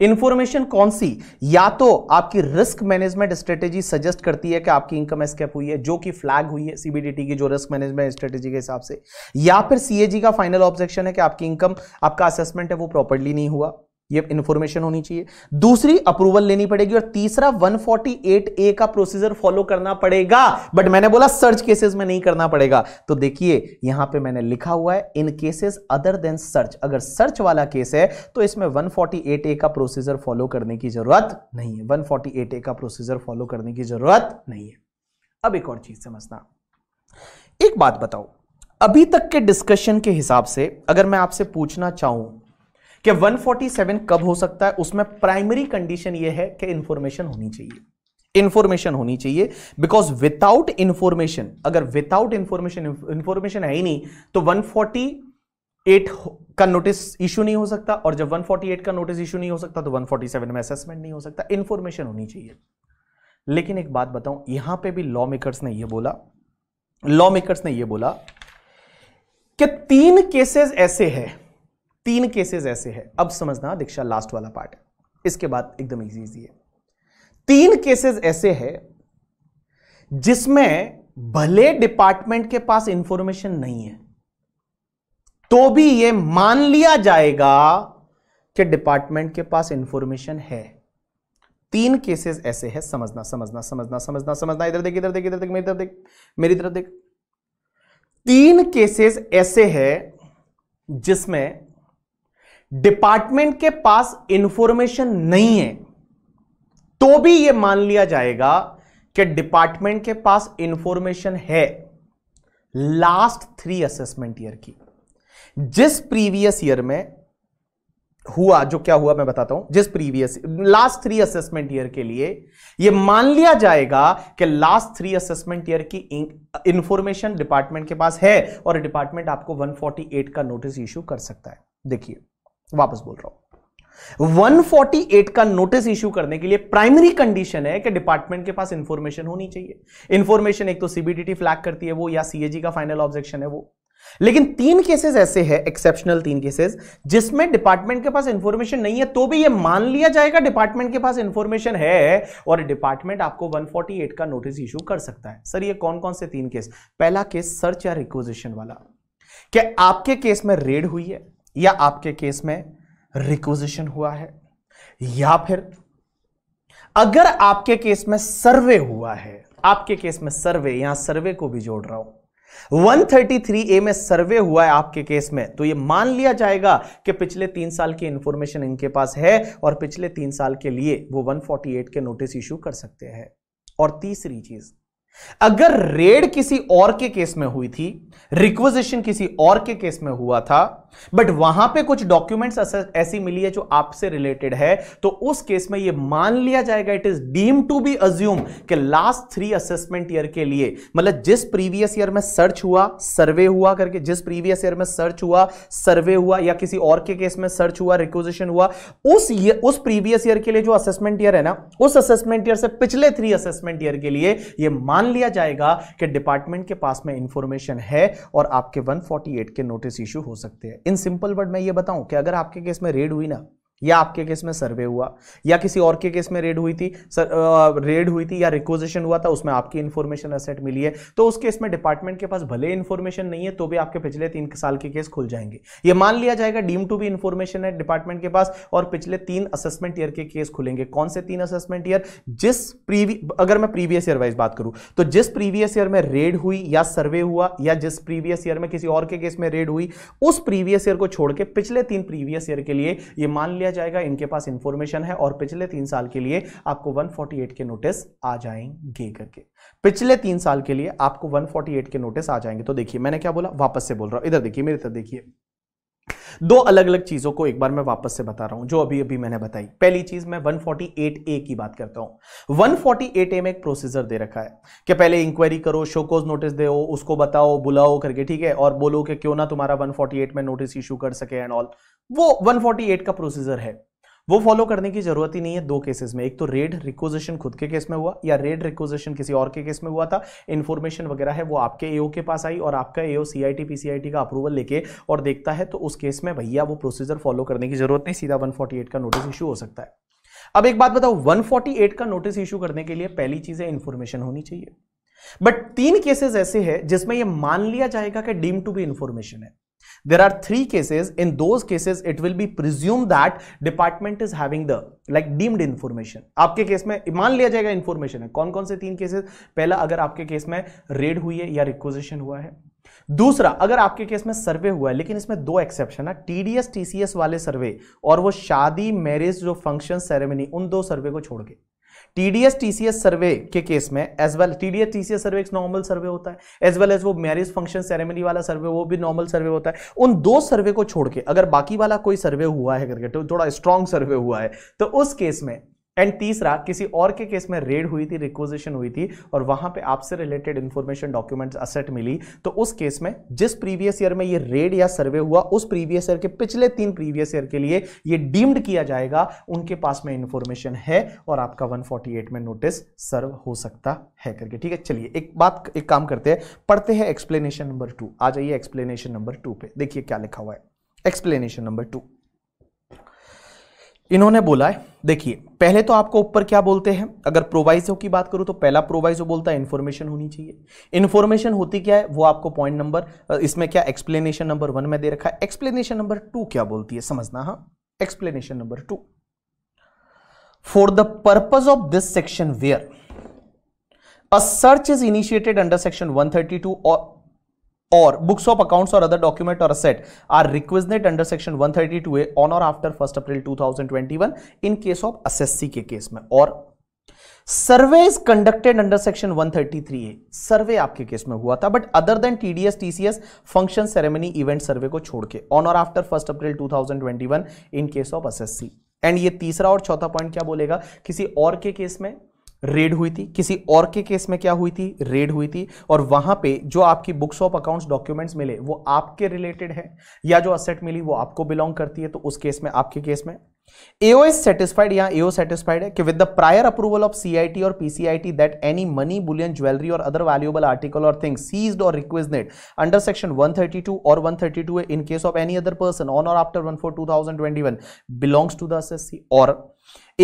इंफॉर्मेशन कौन सी या तो आपकी रिस्क मैनेजमेंट स्ट्रेटेजी सजेस्ट करती है कि आपकी इनकम एस्केप हुई है जो कि फ्लैग हुई है सीबीडीटी की जो रिस्क मैनेजमेंट स्ट्रेटेजी के हिसाब से या फिर सीएजी का फाइनल ऑब्जेक्शन है कि आपकी इनकम आपका असेसमेंट है वो प्रॉपरली नहीं हुआ ये इन्फॉर्मेशन होनी चाहिए दूसरी अप्रूवल लेनी पड़ेगी और तीसरा 148 ए का प्रोसीजर फॉलो करना पड़ेगा बट मैंने बोला सर्च केसेस में नहीं करना पड़ेगा तो देखिए यहां पे मैंने लिखा हुआ है in cases other than search अगर सर्च वाला केस है तो इसमें 148 ए का प्रोसीजर फॉलो करने की जरूरत नहीं है वन ए का प्रोसीजर फॉलो करने की जरूरत नहीं है अब एक और चीज समझना एक बात बताओ अभी तक के डिस्कशन के हिसाब से अगर मैं आपसे पूछना चाहूं कि 147 कब हो सकता है उसमें प्राइमरी कंडीशन यह है कि इंफॉर्मेशन होनी चाहिए इंफॉर्मेशन होनी चाहिए बिकॉज विदाउट इंफॉर्मेशन अगर विदाउट इंफॉर्मेशन इंफॉर्मेशन है ही नहीं तो 148 का नोटिस इशू नहीं हो सकता और जब 148 का नोटिस इशू नहीं हो सकता तो 147 में असेसमेंट नहीं हो सकता इंफॉर्मेशन होनी चाहिए लेकिन एक बात बताऊं यहां पे भी लॉ मेकर्स ने यह बोला लॉ मेकर्स ने यह बोला कि तीन केसेस ऐसे हैं तीन केसेस ऐसे हैं अब समझना दीक्षा लास्ट वाला पार्ट इसके बाद एकदम इजी इजी है तीन केसेस ऐसे हैं जिसमें भले डिपार्टमेंट के पास इंफॉर्मेशन नहीं है तो भी यह मान लिया जाएगा कि डिपार्टमेंट के पास इंफॉर्मेशन है तीन केसेस ऐसे हैं समझना समझना समझना समझना समझना इधर देख इधर देख इधर देख मेरी तरफ देख मेरी तरफ देख तीन केसेस ऐसे हैं जिसमें डिपार्टमेंट के पास इंफॉर्मेशन नहीं है तो भी यह मान लिया जाएगा कि डिपार्टमेंट के पास इंफॉर्मेशन है लास्ट थ्री असेसमेंट ईयर की जिस प्रीवियस ईयर में हुआ जो क्या हुआ मैं बताता हूं जिस previous last three assessment year के लिए यह मान लिया जाएगा कि लास्ट थ्री असेसमेंट ईयर की इंफॉर्मेशन डिपार्टमेंट के पास है और डिपार्टमेंट आपको 148 का नोटिस इश्यू कर सकता है देखिए वापस बोल रहा हूं 148 का नोटिस इश्यू करने के लिए प्राइमरी कंडीशन है कि डिपार्टमेंट के पास इंफॉर्मेशन होनी चाहिए इंफॉर्मेशन एक तो सीबीडीटी फ्लैग करती है वो या सीएजी का फाइनल ऑब्जेक्शन है वो लेकिन तीन केसेस ऐसे हैं एक्सेप्शनल तीन केसेस जिसमें डिपार्टमेंट के पास इंफॉर्मेशन नहीं है तो भी ये मान लिया जाएगा डिपार्टमेंट के पास इंफॉर्मेशन है और डिपार्टमेंट आपको 148 का नोटिस इशू कर सकता है सर ये कौन कौन से तीन केस पहला केस सर्च या रिक्वेजिशन वाला क्या आपके केस में रेड हुई है या आपके केस में रिक्विजिशन हुआ है या फिर अगर आपके केस में सर्वे हुआ है आपके केस में सर्वे यहां सर्वे को भी जोड़ रहा हूं 133 ए में सर्वे हुआ है आपके केस में तो ये मान लिया जाएगा कि पिछले तीन साल की इंफॉर्मेशन इनके पास है और पिछले तीन साल के लिए वो 148 के नोटिस इश्यू कर सकते हैं और तीसरी चीज अगर रेड किसी और के केस में हुई थी रिक्वेजिशन किसी और के केस में हुआ था बट वहां पे कुछ डॉक्यूमेंट्स ऐसी मिली है जो आपसे रिलेटेड है तो उस केस में ये मान लिया जाएगा it is deem to be assume कि लास्ट थ्री असेसमेंट ईयर के लिए मतलब जिस प्रीवियस ईयर में सर्च हुआ सर्वे हुआ करके जिस प्रीवियस ईयर में सर्च हुआ सर्वे हुआ या किसी और के केस में सर्च हुआ रिक्वेजिशन हुआ उस ये, उस प्रीवियस ईयर के लिए जो असेसमेंट ईयर है ना उस असेसमेंट ईयर से पिछले थ्री असेसमेंट ईयर के लिए यह मान लिया जाएगा कि डिपार्टमेंट के पास में इंफॉर्मेशन है और आपके 148 के नोटिस इशू हो सकते हैं इन सिंपल वर्ड मैं ये बताऊं कि अगर आपके केस में रेड हुई ना या आपके केस में सर्वे हुआ या किसी और के केस में रेड हुई थी सर रेड हुई थी या रिक्वेजिशन हुआ था उसमें आपकी इन्फॉर्मेशन असेट मिली है तो उस केस में डिपार्टमेंट के पास भले इन्फॉर्मेशन नहीं है तो भी आपके पिछले तीन साल के केस खुल जाएंगे ये मान लिया जाएगा डीम टू भी इन्फॉर्मेशन है डिपार्टमेंट के पास और पिछले तीन असेसमेंट ईयर के केस खुलेंगे कौन से तीन असेसमेंट ईयर जिस प्रीवी अगर मैं प्रीवियस ईयर वाइज बात करूं तो जिस प्रीवियस ईयर में रेड हुई या सर्वे हुआ या जिस प्रीवियस ईयर में किसी और के केस में रेड हुई उस प्रीवियस ईयर को छोड़ के पिछले तीन प्रीवियस ईयर के लिए ये मान लिया लिया जाएगा इनके पास इंफॉर्मेशन है और पिछले तीन साल के लिए आपको 148 के नोटिस आ जाएंगे करके पिछले तीन साल के लिए आपको 148 के नोटिस आ जाएंगे तो देखिए मैंने क्या बोला वापस से बोल रहा हूं इधर देखिए मेरी तरफ देखिए दो अलग अलग चीजों को एक बार मैं वापस से बता रहा हूं जो अभी अभी मैंने बताई पहली चीज मैं 148A की बात करता हूं 148A में एक प्रोसीजर दे रखा है कि पहले इंक्वायरी करो शोकोज नोटिस दे उसको बताओ बुलाओ करके ठीक है और बोलो कि क्यों ना तुम्हारा 148 में नोटिस इशू कर सके एंड ऑल वो 148 का प्रोसीजर है वो फॉलो करने की जरूरत ही नहीं है दो केसेस में एक तो रेड रिक्वजेशन खुद के केस में हुआ या रेड रिक्वजेशन किसी और के केस में हुआ था इन्फॉर्मेशन वगैरह है वो आपके एओ के पास आई और आपका एओ सीआईटी पीसीआईटी का अप्रूवल लेके और देखता है तो उस केस में भैया वो प्रोसीजर फॉलो करने की जरूरत नहीं सीधा 148 का नोटिस इशू हो सकता है अब एक बात बताओ 148 का नोटिस इशू करने के लिए पहली चीज है इंफॉर्मेशन होनी चाहिए बट तीन केसेस ऐसे हैं जिसमें यह मान लिया जाएगा कि डीम टू बी इंफॉर्मेशन है there are three cases in those cases it will be presumed that department is having the like deemed information आपके केस में मान लिया जाएगा इंफॉर्मेशन है कौन कौन से तीन केसेस पहला अगर आपके केस में रेड हुई है या रिक्वेजिशन हुआ है दूसरा अगर आपके केस में सर्वे हुआ है लेकिन इसमें दो एक्सेप्शन है टीडीएस टीसीएस वाले सर्वे और वो शादी मैरिज जो फंक्शन सेरेमनी उन दो सर्वे को छोड़ के टीडीएस टीसीएस सर्वे के केस में as well TDS TCS survey एक नॉर्मल सर्वे होता है एज वेल एज वो मैरिज फंक्शन सेरेमनी वाला सर्वे वो भी नॉर्मल सर्वे होता है उन दो सर्वे को छोड़ के अगर बाकी वाला कोई सर्वे हुआ है करके तो थोड़ा स्ट्रॉन्ग सर्वे हुआ है तो उस केस में एंड तीसरा किसी और के केस में रेड हुई थी रिक्वजिशन हुई थी और वहां पे आपसे रिलेटेड इंफॉर्मेशन डॉक्यूमेंट्स असेट मिली तो उस केस में जिस प्रीवियस ईयर में ये रेड या सर्वे हुआ उस प्रीवियस ईयर के पिछले तीन प्रीवियस ईयर के लिए ये डीम्ड किया जाएगा उनके पास में इंफॉर्मेशन है और आपका 148 में नोटिस सर्व हो सकता है करके ठीक है चलिए एक बात एक काम करते हैं पढ़ते हैं एक्सप्लेनेशन नंबर टू आ जाइए एक्सप्लेनेशन नंबर टू पे देखिए क्या लिखा हुआ है एक्सप्लेनेशन नंबर टू इन्होंने बोला है देखिए पहले तो आपको ऊपर क्या बोलते हैं अगर प्रोवाइजो की बात करूं तो पहला प्रोवाइजो बोलता है इन्फॉर्मेशन होनी चाहिए इन्फॉर्मेशन होती क्या है वो आपको पॉइंट नंबर इसमें क्या एक्सप्लेनेशन नंबर वन में दे रखा है एक्सप्लेनेशन नंबर टू क्या बोलती है समझना हाँ explanation number two for the purpose of this section where a search is initiated under section 132 or or books of accounts or other document or asset are requested under section 132 A on or after first April 2021 in case of assessee के case में or surveys conducted under section 133 A survey आपके case में हुआ था but other than TDS TCS function ceremony event survey को छोड़ के on or after first April 2021 in case of assessee and ये तीसरा और चौथा पॉइंट क्या बोलेगा किसी और के केस में रेड हुई थी किसी और के केस में क्या हुई थी रेड हुई थी और वहां पे जो आपकी बुक्स ऑफ अकाउंट्स डॉक्यूमेंट्स मिले वो आपके रिलेटेड है या जो असेट मिली वो आपको बिलोंग करती है तो उस केस में आपके केस में AO is satisfied यहाँ AO satisfied है कि with the prior approval of CIT or PCIT that any money, bullion, jewelry or other valuable article or thing seized or requisited under section 132 or 132 in case of any other person on or after 1/4/2021 belongs to the SSC or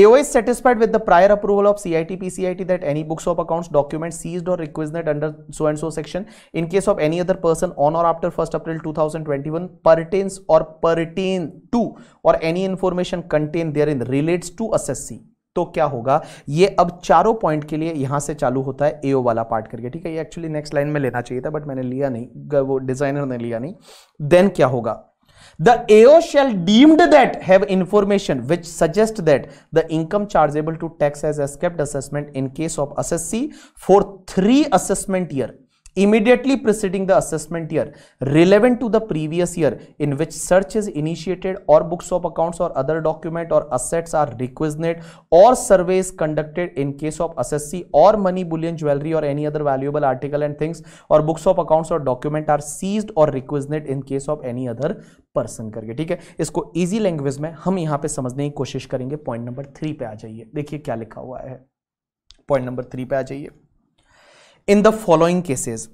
AO is satisfied with the prior approval of CIT PCIT that any books of accounts document seized or requisited under so and so section in case of any other person on or after 1st April 2021 pertains or pertain to or any information contain there in relates to assessee तो क्या होगा ये अब चारों point के लिए यहां से चालू होता है एओ वाला पार्ट करके ठीक है ये एक्चुअली नेक्स्ट लाइन में लेना चाहिए था बट मैंने लिया नहीं वो डिजाइनर ने लिया नहीं देन क्या होगा the AO shall deemed that have information which suggest that the income chargeable to tax as escaped assessment in case of assessee for three assessment year immediately preceding the assessment year relevant to the previous year in which search is initiated or books of accounts or other document or assets are requisited or surveys conducted in case of assessee or money bullion jewelry or any other valuable article and things or books of accounts or document are seized or requisited in case of any other person करके ठीक है इसको easy language में हम यहां पे समझने की कोशिश करेंगे पॉइंट नंबर थ्री पे आ जाइए देखिए क्या लिखा हुआ है पॉइंट नंबर थ्री पे आ जाइए in the following cases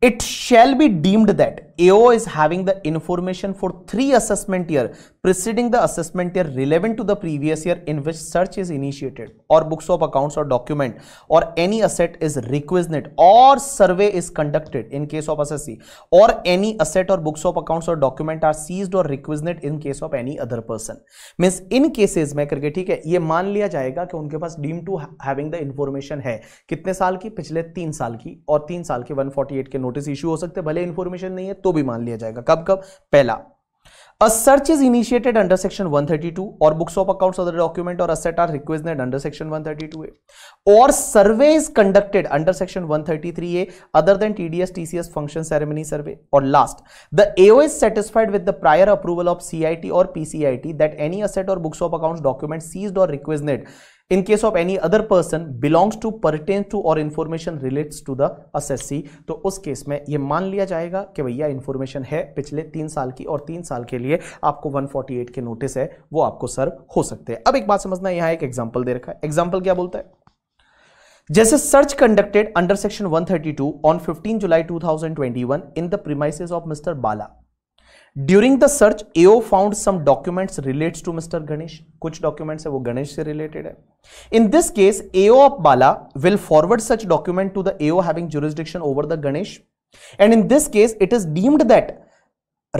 it shall be deemed that AO is having the information for three assessment year preceding the assessment year relevant to the previous year in which search is initiated or books of accounts or document or any asset is requisite or survey is conducted in case of assessee or any asset or books of accounts or document are seized or requisite in case of any other person means in cases में करके ठीक है ये मान लिया जाएगा कि उनके पास deemed to having the information है कितने साल की पिछले तीन साल की और तीन साल के 148 के नोटिस इश्यू हो सकते भले information नहीं है तो भी मान लिया जाएगा कब कब पहला a search is initiated under section 132 or books of accounts other document or asset are requested under section 132 A or survey is conducted under section 133 A other than TDS TCS function ceremony survey or last the AO is satisfied with the prior approval of CIT or PCIT that any asset or books of account document seized or requested in case of any other person belongs to pertains to or information relates to the assessee तो उस case में ये मान लिया जाएगा कि भैया information है पिछले तीन साल की और तीन साल के लिए आपको 148 के नोटिस है वो आपको सर्व हो सकते हैं अब एक बात समझना यहाँ एक एग्जाम्पल दे रखा है एग्जाम्पल क्या बोलता है जैसे search conducted under section 132 on 15 July 2021 in the premises of mister Bala during the search AO found some documents relates to mister Ganesh कुछ डॉक्यूमेंट्स है वो गणेश से रिलेटेड है in this case AO of Bala will forward such document to the AO having jurisdiction over the Ganesh and in this case it is deemed that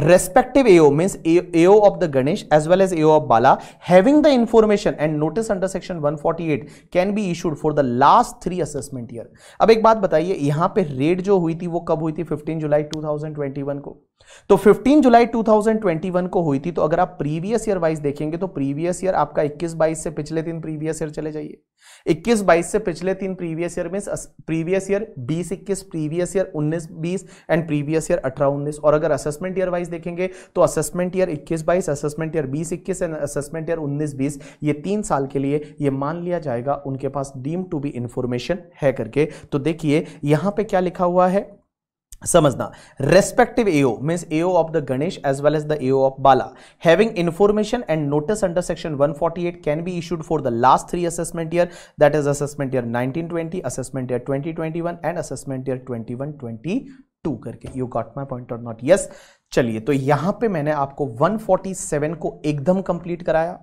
respective AO means AO of the Ganesh as well as AO of Bala having the information and notice under section 148 can be issued for the last three assessment year. अब एक बात बताइए यहाँ पे raid जो हुई थी वो कब हुई थी 15 जुलाई 2021 को तो 15 जुलाई 2021 को हुई थी तो अगर आप प्रीवियस ईयर वाइज देखेंगे तो प्रीवियस ईयर आपका 21 बाईस से पिछले तीन प्रीवियस ईयर चले जाइए 21 बाईस से पिछले तीन previous year mean previous year 20 इक्कीस प्रीवियस ईयर 19 बीस एंड प्रीवियस ईयर 18 19 और अगर असेसमेंट ईयर वाइज देखेंगे तो असेसमेंट ईयर 21 बाईस असेसमेंट ईयर 20 इक्कीस एंड असेसमेंट ईयर 19 बीस ये तीन साल के लिए ये मान लिया जाएगा उनके पास डीम टू बी इंफॉर्मेशन है करके तो देखिए यहां पर क्या लिखा हुआ है समझना respective AO means AO of the Ganesh as well as the AO of Bala having information and notice under section 148 can be issued for the last three assessment year that is assessment year 1920 assessment year 2021 and assessment year 2122 करके you got my point और not yes चलिए तो यहां पे मैंने आपको 147 को एकदम कंप्लीट कराया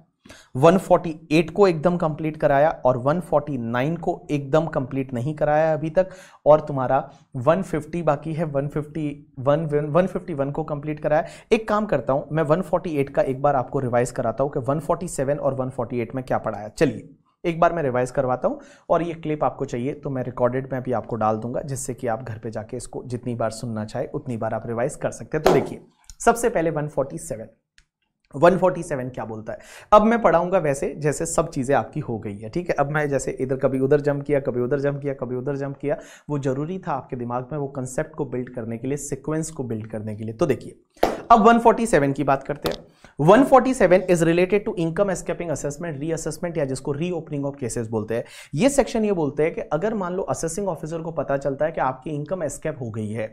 148 को एकदम कंप्लीट कराया और 149 को एकदम कंप्लीट नहीं कराया अभी तक और तुम्हारा 150 बाकी है 151 151 को कंप्लीट कराया एक काम करता हूं मैं 148 का एक बार आपको रिवाइज कराता हूं कि 147 और 148 में क्या पढ़ाया चलिए एक बार मैं रिवाइज करवाता हूँ और ये क्लिप आपको चाहिए तो मैं रिकॉर्डेड में भी आपको डाल दूंगा जिससे कि आप घर पे जाके इसको जितनी बार सुनना चाहे उतनी बार आप रिवाइज कर सकते हैं तो देखिए सबसे पहले 147 147 क्या बोलता है अब मैं पढ़ाऊंगा वैसे जैसे सब चीज़ें आपकी हो गई है ठीक है अब मैं जैसे इधर कभी उधर जंप किया कभी उधर जंप किया कभी उधर जंप किया वो ज़रूरी था आपके दिमाग में वो कंसेप्ट को बिल्ड करने के लिए सिक्वेंस को बिल्ड करने के लिए तो देखिए अब 147 की बात करते हैं 147 is related to income escaping assessment re assessment या जिसको री ओपनिंग ऑफ केसेस बोलते हैं ये सेक्शन ये बोलते हैं कि अगर मान लो असेसिंग ऑफिसर को पता चलता है कि आपकी इनकम एस्केप हो गई है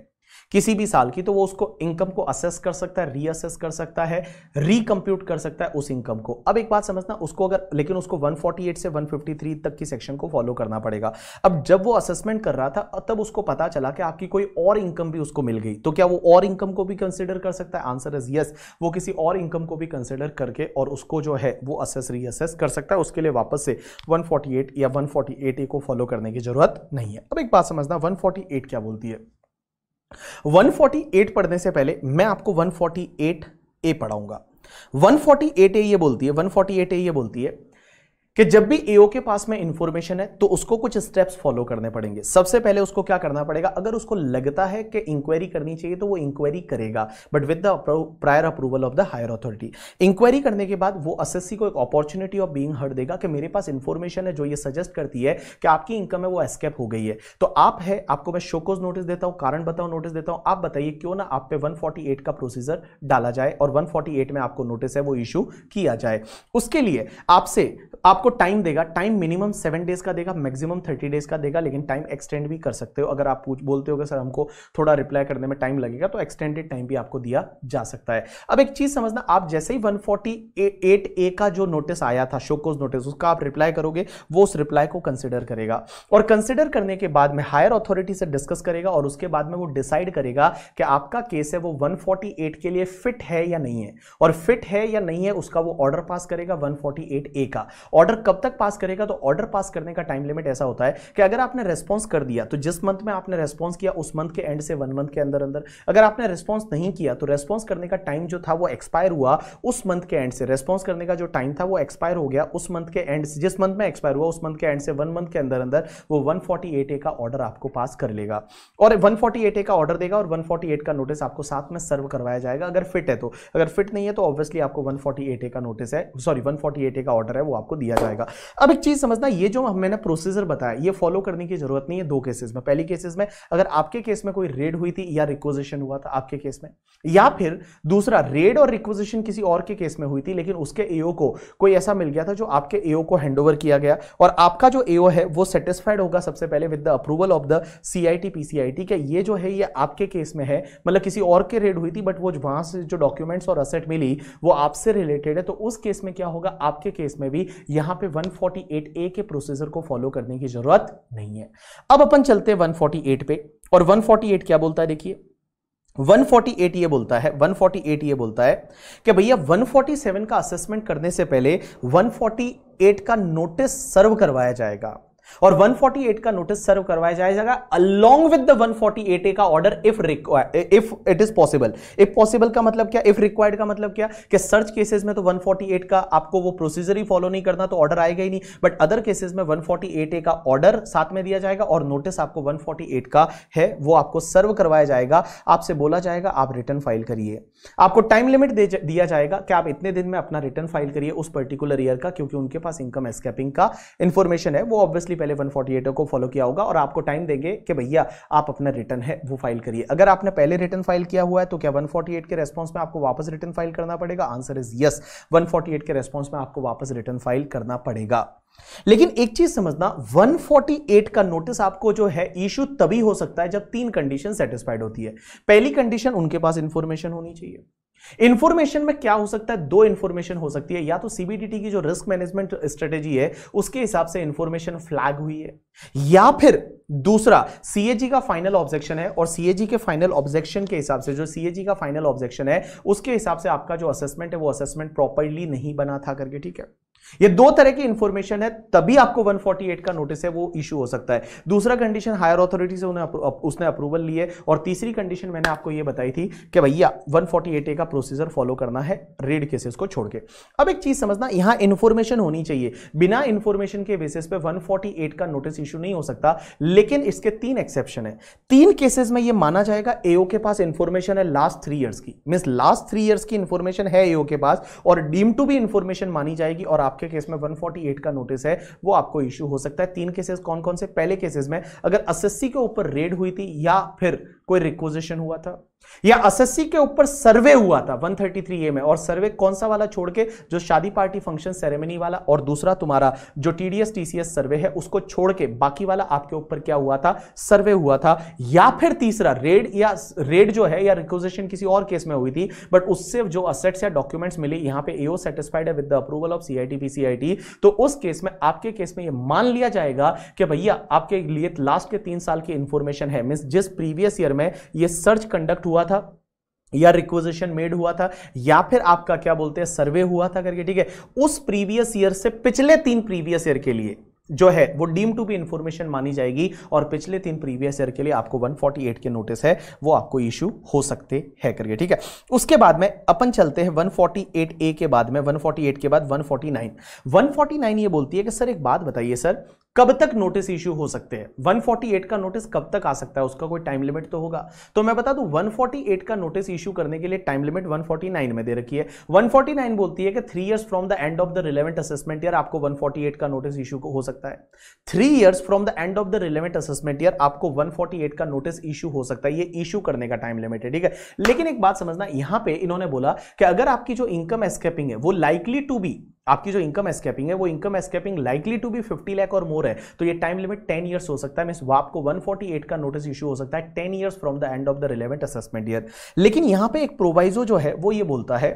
किसी भी साल की तो वो उसको इनकम को असेस कर सकता है रीअसेस कर सकता है रिकम्प्यूट कर सकता है उस इनकम को अब एक बात समझना उसको अगर लेकिन उसको 148 से 153 तक की सेक्शन को फॉलो करना पड़ेगा अब जब वो असेसमेंट कर रहा था तब उसको पता चला कि आपकी कोई और इनकम भी उसको मिल गई तो क्या वो और इनकम को भी कंसिडर कर सकता है आंसर इज यस वो किसी और इनकम को भी कंसिडर करके और उसको जो है वो असेस रीअसेस कर सकता है उसके लिए वापस से वन या वन ए को फॉलो करने की जरूरत नहीं है अब एक बात समझना वन क्या बोलती है 148 पढ़ने से पहले मैं आपको 148 ए पढ़ाऊंगा 148 ए ये बोलती है 148 ए ये बोलती है कि जब भी एओ के पास में इंफॉर्मेशन है तो उसको कुछ स्टेप्स फॉलो करने पड़ेंगे सबसे पहले उसको क्या करना पड़ेगा अगर उसको लगता है कि इंक्वायरी करनी चाहिए तो वो इंक्वायरी करेगा but with the prior approval of the higher authority inquiry करने के बाद वो एस को एक अपॉर्चुनिटी ऑफ बींग हर्ड देगा कि मेरे पास इंफॉर्मेशन है जो ये सजेस्ट करती है कि आपकी इनकम है वो एस्केप हो गई है तो आप है आपको मैं शोकोज नोटिस देता हूँ कारण बताओ नोटिस देता हूँ आप बताइए क्यों ना आप पे 148 का प्रोसीजर डाला जाए और 148 में आपको नोटिस है वो इशू किया जाए उसके लिए आपसे आपको टाइम देगा टाइम मिनिमम सेवन डेज का देगा मैक्सिमम थर्टी डेज का देगा लेकिन टाइम एक्सटेंड भी कर सकते हो अगर आप पूछ बोलते हो कि सर हमको थोड़ा रिप्लाई करने में टाइम लगेगा तो एक्सटेंडेड टाइम भी आपको दिया जा सकता है अब एक चीज समझना आप जैसे ही वन ए का जो नोटिस आया था शोकोज नोटिस उसका आप रिप्लाई करोगे वो उस रिप्लाई को कंसिडर करेगा और कंसिडर करने के बाद में हायर अथॉरिटी से डिस्कस करेगा और उसके बाद में वो डिसाइड करेगा कि आपका केस है वो वन के लिए फिट है या नहीं है और फिट है या नहीं है उसका वो ऑर्डर पास करेगा वन ए का ऑर्डर ऑर्डर कब तक पास करेगा तो ऑर्डर पास करने का टाइम लिमिट ऐसा होता है कि अगर आपने रेस्पॉन्स कर दिया तो जिस मंथ में आपने रेस्पॉन्स किया उस मंथ के एंड से वन मंथ के अंदर अंदर अगर आपने रेस्पॉन्स नहीं किया तो रेस्पॉन्स करने का टाइम जो था वो एक्सपायर हुआ उस मंथ के एंड से रेस्पॉन्स करने का जो टाइम था वो एक्सपायर हो गया उस मंथ के एंड से जिस मंथ में एक्सपायर हुआ उस मंथ के एंड से वन मंथ के अंदर अंदर वो वन ए का ऑर्डर आपको पास कर लेगा और वन ए का ऑर्डर देगा और वन का नोटिस आपको साथ में सर्व करवाया जाएगा अगर फिट है तो अगर फिट नहीं है तो ऑब्वियसली आपको वन ए का नोटिस है सॉरी वन ए का ऑर्डर है वो आपको दिया जाएगा अब एक चीज समझना ये जो मैंने प्रोसीजर बताया ये फॉलो करने की जरूरत नहीं है दो केसेस में पहली केसेस में अगर आपके केस में कोई रेड हुई थी या रिक्वेजेशन हुआ था आपके केस में या फिर दूसरा रेड और रिक्वेजेशन किसी और के केस में हुई थी लेकिन उसके एओ को कोई ऐसा मिल गया था जो आपके एओ को हैंड किया गया और आपका जो एओ है वो सेटिस्फाइड होगा सबसे पहले with the approval of the CIT PCIT के ये जो है ये आपके केस में है मतलब किसी और के रेड हुई थी बट वो वहां से जो डॉक्यूमेंट्स और असेट मिली वो आपसे रिलेटेड है तो उस केस में क्या होगा आपके केस में भी यहां यहां पे 148A के प्रोसेसर को फॉलो करने की जरूरत नहीं है अब अपन चलते हैं 148 पे और 148 क्या बोलता है देखिए 148 ये बोलता है 148 ये बोलता है कि भैया 147 का असेसमेंट करने से पहले 148 का नोटिस सर्व करवाया जाएगा और 148 का नोटिस सर्व करवाया जाएगा अलोंग विद द 148 ए का order if require if it is possible if possible का मतलब क्या इफ रिक्वायर्ड का मतलब क्या कि सर्च केसेस में तो 148 का आपको वो प्रोसीजर ही फॉलो नहीं करना तो ऑर्डर आएगा ही नहीं बट अदर केसेस में 148 ए का ऑर्डर साथ में दिया जाएगा और नोटिस आपको 148 का है वो आपको सर्व करवाया जाएगा आपसे बोला जाएगा आप रिटर्न फाइल करिए आपको टाइम लिमिट दिया जाएगा कि आप इतने दिन में अपना रिटर्न फाइल करिए उस पर्टिकुलर ईयर का क्योंकि उनके पास इनकम एस्केपिंग का इंफॉर्मेशन है वो ऑब्वियसली ऑब्वियसली पहले 148 को फॉलो किया होगा और आपको टाइम देंगे कि भैया आप अपना रिटर्न है वो फाइल करिए अगर आपने पहले रिटर्न फाइल किया हुआ है तो क्या 148 के रेस्पॉन्स में आपको वापस रिटर्न फाइल करना पड़ेगा आंसर इज यस 148 के रेस्पॉन्स में आपको वापस रिटर्न फाइल करना पड़ेगा लेकिन एक चीज समझना 148 का नोटिस आपको जो है इश्यू तभी हो सकता है जब तीन कंडीशन सेटिस्फाइड होती है पहली कंडीशन उनके पास इंफॉर्मेशन होनी चाहिए इंफॉर्मेशन में क्या हो सकता है दो इंफॉर्मेशन हो सकती है या तो सीबीडीटी की जो रिस्क मैनेजमेंट स्ट्रेटेजी है उसके हिसाब से इंफॉर्मेशन फ्लैग हुई है या फिर दूसरा सीएजी का फाइनल ऑब्जेक्शन है और सीएजी के फाइनल ऑब्जेक्शन के हिसाब से जो सीएजी का फाइनल ऑब्जेक्शन है उसके हिसाब से आपका जो असेसमेंट है वो असेसमेंट प्रॉपरली नहीं बना था करके ठीक है ये दो तरह की इंफॉर्मेशन है तभी आपको 148 का नोटिस है वो इशू हो सकता है दूसरा कंडीशन हायर अथॉरिटी से उन्हें उसने अप्रूवल लिए और तीसरी कंडीशन मैंने आपको ये बताई थी कि भैया 148 ए का प्रोसीजर फॉलो करना है रेड केसेस को छोड़ के अब एक चीज समझना यहां इंफॉर्मेशन होनी चाहिए बिना इंफॉर्मेशन के बेसिस पे 148 का नोटिस इशू नहीं हो सकता लेकिन इसके तीन एक्सेप्शन है तीन केसेस में यह माना जाएगा एओ के पास इंफॉर्मेशन है लास्ट थ्री ईयर्स की मीन लास्ट थ्री ईयर्स की इंफॉर्मेशन है एओ के पास और डीम टू भी इंफॉर्मेशन मानी जाएगी और आप आपके केस में 148 का नोटिस है वो आपको इश्यू हो सकता है तीन केसेस कौन कौन से पहले केसेस में अगर एस के ऊपर रेड हुई थी या फिर कोई रिक्वेजिशन हुआ था या असस्सी के ऊपर सर्वे हुआ था 133 ए में और सर्वे कौन सा वाला छोड़ के जो शादी पार्टी फंक्शन सेरेमनी वाला और दूसरा तुम्हारा जो टीडीएस टीसीएस सर्वे है उसको छोड़ के बाकी वाला आपके ऊपर क्या हुआ था सर्वे हुआ था या फिर तीसरा रेड या रेड जो है या रिक्वेजिशन किसी और केस में हुई थी बट उससे जो असेट्स या डॉक्यूमेंट्स मिले यहां पर एओ सेटिस्फाइड है with the approval of CIT PCIT तो उस केस में आपके केस में यह मान लिया जाएगा कि भैया आपके लिए लास्ट के तीन साल की इंफॉर्मेशन है मीन जिस प्रीवियस ईयर में यह सर्च कंडक्ट हुआ था या रिक्वेजेशन मेड हुआ था या फिर आपका क्या बोलते हैं सर्वे हुआ था करके ठीक है उस प्रीवियस ईयर से पिछले तीन प्रीवियस ईयर के लिए जो है वो डीम टू बी इंफॉर्मेशन मानी जाएगी और पिछले तीन प्रीवियस ईयर के लिए आपको 148 के नोटिस है वो आपको इश्यू हो सकते हैं करके ठीक है उसके बाद में अपन चलते हैं 148 ए के बाद में 148 के बाद 149 149 ये बोलती है कि सर एक बात बताइए सर कब तक नोटिस इश्यू हो सकते हैं 148 का नोटिस कब तक आ सकता है उसका कोई टाइम लिमिट तो होगा तो मैं बता दूं 148 का नोटिस इश्यू करने के लिए टाइम लिमिट 149 में दे रखी है 149 बोलती है कि three years from the end of the relevant assessment year आपको 148 का नोटिस इश्यू हो सकता है three years from the end of the relevant assessment year आपको वन का नोटिस इश्यू हो सकता है ये इश्यू करने का टाइम लिमिट है ठीक है लेकिन एक बात समझना यहां पर इन्होंने बोला कि अगर आपकी जो इनकम एस्केपिंग है वो लाइकली टू बी आपकी जो इनकम एस्केपिंग है वो income escaping likely to be 50 lakh or more है तो ये टाइम लिमिट 10 इयर्स हो सकता है मीन आपको 148 का नोटिस इशू हो सकता है 10 years from the end of the relevant assessment year लेकिन यहां पे एक प्रोवाइजो जो है वो ये बोलता है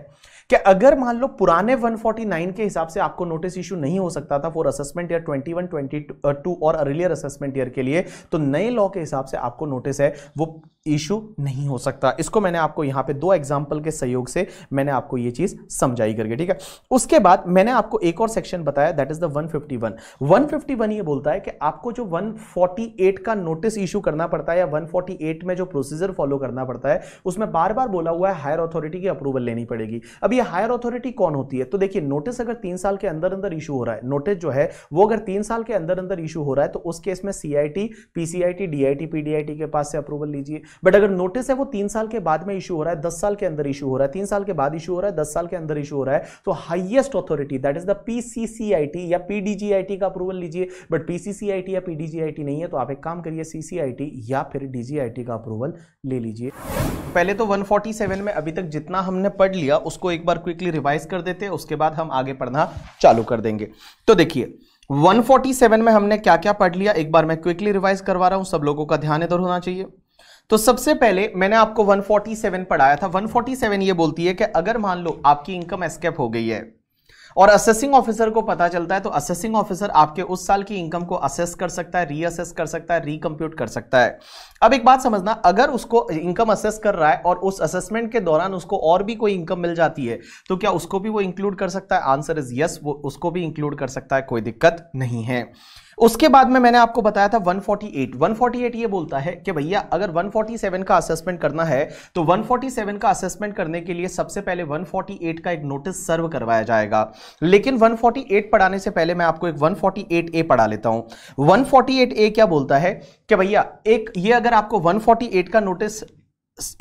कि अगर मान लो पुराने 149 के हिसाब से आपको नोटिस इशू नहीं हो सकता था for assessment year 21, 22 or earlier assessment year के लिए तो नए लॉ के हिसाब से आपको नोटिस है वो इशू नहीं हो सकता इसको मैंने आपको यहां पे दो एग्जाम्पल के सहयोग से मैंने आपको ये चीज समझाई करके ठीक है उसके बाद मैंने आपको एक और सेक्शन बताया दैट इज द 151 151 ये बोलता है कि आपको जो 148 का नोटिस इशू करना पड़ता है या 148 में जो प्रोसीजर फॉलो करना पड़ता है उसमें बार बार बोला हुआ है हायर अथॉरिटी की अप्रूवल लेनी पड़ेगी अब ये हायर अथॉरिटी कौन होती है तो देखिए नोटिस अगर तीन साल के अंदर अंदर इशू हो रहा है नोटिस जो है वो अगर तीन साल के अंदर अंदर इशू हो रहा है तो उस केस में सीआईटी पीसीआईटी डीआईटी पीडीआईटी के पास से अप्रूवल लीजिए बट अगर नोटिस है वो तीन साल के बाद में इशू हो रहा है दस साल के अंदर इशू हो रहा है तीन साल के बाद इशू हो रहा है दस साल के अंदर इशू हो रहा है तो highest authority that is the PCCIT या पीडीजीआईटी का अप्रूवल लीजिए बट पीसीसीआईटी या पीडीजीआईटी नहीं है तो आप एक काम करिए सीसीआईटी या फिर डीजीआईटी का अप्रूवल ले लीजिए पहले तो 147 में अभी तक जितना हमने पढ़ लिया उसको एक बार क्विकली रिवाइज कर देते हैं उसके बाद हम आगे पढ़ना चालू कर देंगे तो देखिए 147 में हमने क्या क्या पढ़ लिया एक बार मैं क्विकली रिवाइज करवा रहा हूं सब लोगों का ध्यान इधर होना चाहिए तो सबसे पहले मैंने आपको 147 पढ़ाया था 147 ये बोलती है कि अगर मान लो आपकी इनकम एस्केप हो गई है और असेसिंग ऑफिसर को पता चलता है तो असेसिंग ऑफिसर आपके उस साल की इनकम को असेस कर सकता है रीअसेस कर सकता है रिकम्प्यूट कर सकता है अब एक बात समझना अगर उसको इनकम असेस कर रहा है और उस असेसमेंट के दौरान उसको और भी कोई इनकम मिल जाती है तो क्या उसको भी वो इंक्लूड कर सकता है आंसर इज यस वो उसको भी इंक्लूड कर सकता है कोई दिक्कत नहीं है उसके बाद में मैंने आपको बताया था 148 148 ये बोलता है कि भैया अगर 147 का असेसमेंट करना है तो 147 का असेसमेंट करने के लिए सबसे पहले 148 का एक नोटिस सर्व करवाया जाएगा लेकिन 148 पढ़ाने से पहले मैं आपको एक 148 ए पढ़ा लेता हूं 148 ए क्या बोलता है कि भैया एक ये अगर आपको 148 का नोटिस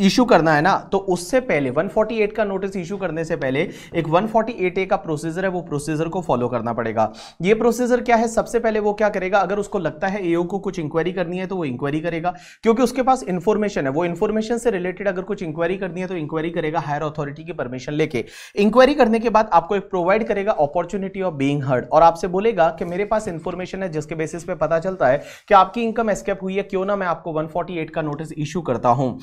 इशू करना है ना तो उससे पहले 148 का नोटिस इशू करने से पहले एक 148 ए का प्रोसीजर है वो प्रोसीजर को फॉलो करना पड़ेगा ये प्रोसीजर क्या है सबसे पहले वो क्या करेगा अगर उसको लगता है एओ को कुछ इंक्वायरी करनी है तो वो इंक्वायरी करेगा क्योंकि उसके पास इंफॉर्मेशन है वो इंफॉर्मेशन से रिलेटेड अगर कुछ इंक्वायरी करनी है तो इंक्वायरी करेगा हायर अथॉरिटी की परमिशन लेके इंक्वायरी करने के बाद आपको एक प्रोवाइड करेगा अपॉर्चुनिटी ऑफ बींग हर्ड और आपसे बोलेगा कि मेरे पास इंफॉर्मेशन है जिसके बेसिस पे पता चलता है कि आपकी इनकम एस्केप हुई है क्यों ना मैं आपको वन का नोटिस इशू करता हूँ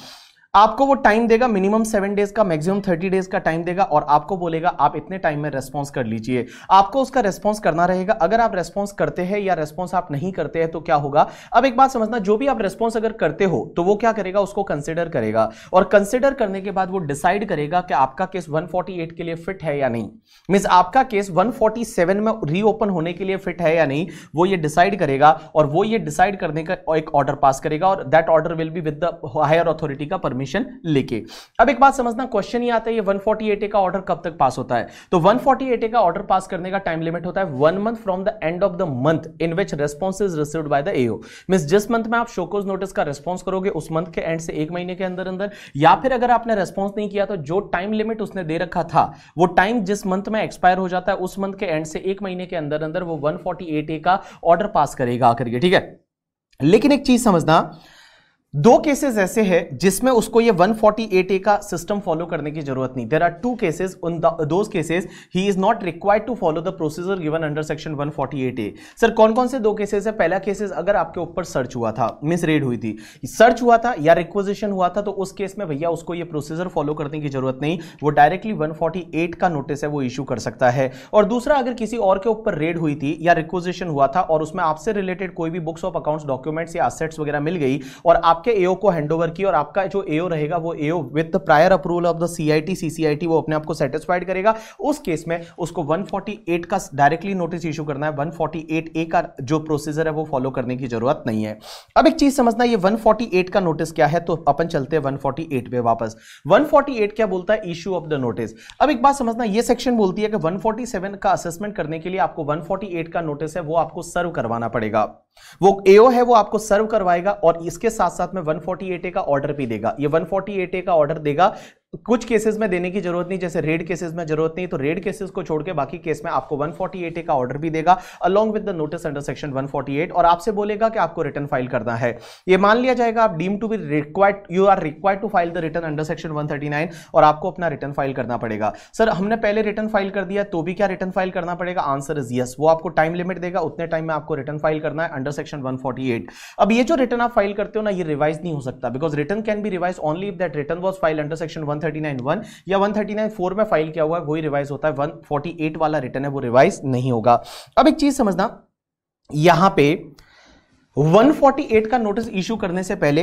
आपको वो टाइम देगा मिनिमम सेवन डेज का मैक्सिमम थर्टी डेज का टाइम देगा और आपको बोलेगा आप इतने टाइम में रेस्पॉन्स कर लीजिए आपको उसका रेस्पॉन्स करना रहेगा अगर आप रेस्पॉन्स करते हैं या रेस्पॉन्स आप नहीं करते हैं तो क्या होगा अब एक बात समझना जो भी आप रेस्पॉन्स अगर करते हो तो वो क्या करेगा उसको कंसिडर करेगा और कंसिडर करने के बाद वो डिसाइड करेगा कि आपका केस वन के लिए फिट है या नहीं मीन्स आपका केस वन में रीओपन होने के लिए फिट है या नहीं वो ये डिसाइड करेगा और वो ये डिसाइड करने का एक ऑर्डर पास करेगा और that order will be with the higher authority का परमिशन परमिशन लेके अब एक बात समझना क्वेश्चन ही आता है ये 148 ए का ऑर्डर कब तक पास होता है तो 148 ए का ऑर्डर पास करने का टाइम लिमिट होता है one month from the end of the month in which response is receive by the AO mean जिस मंथ में आप शोकोज नोटिस का रेस्पॉन्स करोगे उस मंथ के एंड से एक महीने के अंदर अंदर या फिर अगर आपने रेस्पॉन्स नहीं किया तो जो टाइम लिमिट उसने दे रखा था वो टाइम जिस मंथ में एक्सपायर हो जाता है उस मंथ के एंड से एक महीने के अंदर अंदर वो 148 ए का ऑर्डर पास करेगा आकर के ठीक है लेकिन एक चीज समझना दो केसेस ऐसे हैं जिसमें उसको ये 148 ए का सिस्टम फॉलो करने की जरूरत नहीं देर आर टू केसेस उन दोज केसेस ही is not required to follow the procedure given under section 148 A sir कौन कौन से दो केसेस है पहला केसेस अगर आपके ऊपर सर्च हुआ था मिस रेड हुई थी सर्च हुआ था या रिक्वेजिशन हुआ था तो उस केस में भैया उसको ये प्रोसीजर फॉलो करने की जरूरत नहीं वो डायरेक्टली वन का नोटिस है वो इश्यू कर सकता है और दूसरा अगर किसी और के ऊपर रेड हुई थी या रिक्वेजिशन हुआ था और उसमें आपसे रिलेटेड कोई भी बुक्स ऑफ अकाउंट्स डॉक्यूमेंट्स या असेट्स वगैरह मिल गई और आप आपके एओ को हैंडओवर की और आपका जो एओ रहेगा वो AO with prior approval of the CIT CCIT वो अपने आप को सेटिस्फाइड करेगा उस केस में उसको 148 का डायरेक्टली नोटिस इशू करना है 148 ए का जो प्रोसीजर है वो फॉलो करने की जरूरत नहीं है अब एक चीज समझना ये 148 का नोटिस क्या है तो अपन चलते हैं 148 पे वापस 148 क्या बोलता है इशू ऑफ द नोटिस अब एक बात समझना ये सेक्शन बोलती है कि 147 का असेसमेंट करने के लिए आपको 148 का नोटिस है वो आपको सर्व करवाना पड़ेगा वो एओ है वो आपको सर्व करवाएगा और इसके साथ साथ में 148 ए का ऑर्डर भी देगा ये 148 ए का ऑर्डर देगा कुछ केसेस में देने की जरूरत नहीं जैसे रेड केसेस में जरूरत नहीं तो रेड केसेस को छोड़ के बाकी केस में आपको 148 ए का ऑर्डर भी देगा along with the notice under section 148 और आपसे बोलेगा कि आपको रिटर्न फाइल करना है ये मान लिया जाएगा आप deem to be required you are required to file the return under section one और आपको अपना रिटर्न फाइल करना पड़ेगा सर हमने पहले रिटर्न फाइल कर दिया तो भी क्या रिटर्न फाइल करना पड़ेगा आंसर इज यस वो आपको टाइम लिमिट देगा उतने टाइम में आपको रिटर्न फाइल करना है अंडर सेक्शन वन अब ये जो रिटर्न आप फाइल करते हो ना ये रिवाइज नहीं हो सकता because return can be revise only if that return was file under section one या 139.4 में फाइल किया हुआ है वही रिवाइज होता है 148 वाला रिटर्न है वो रिवाइज नहीं होगा अब एक चीज समझना यहां पे 148 का नोटिस इशू करने से पहले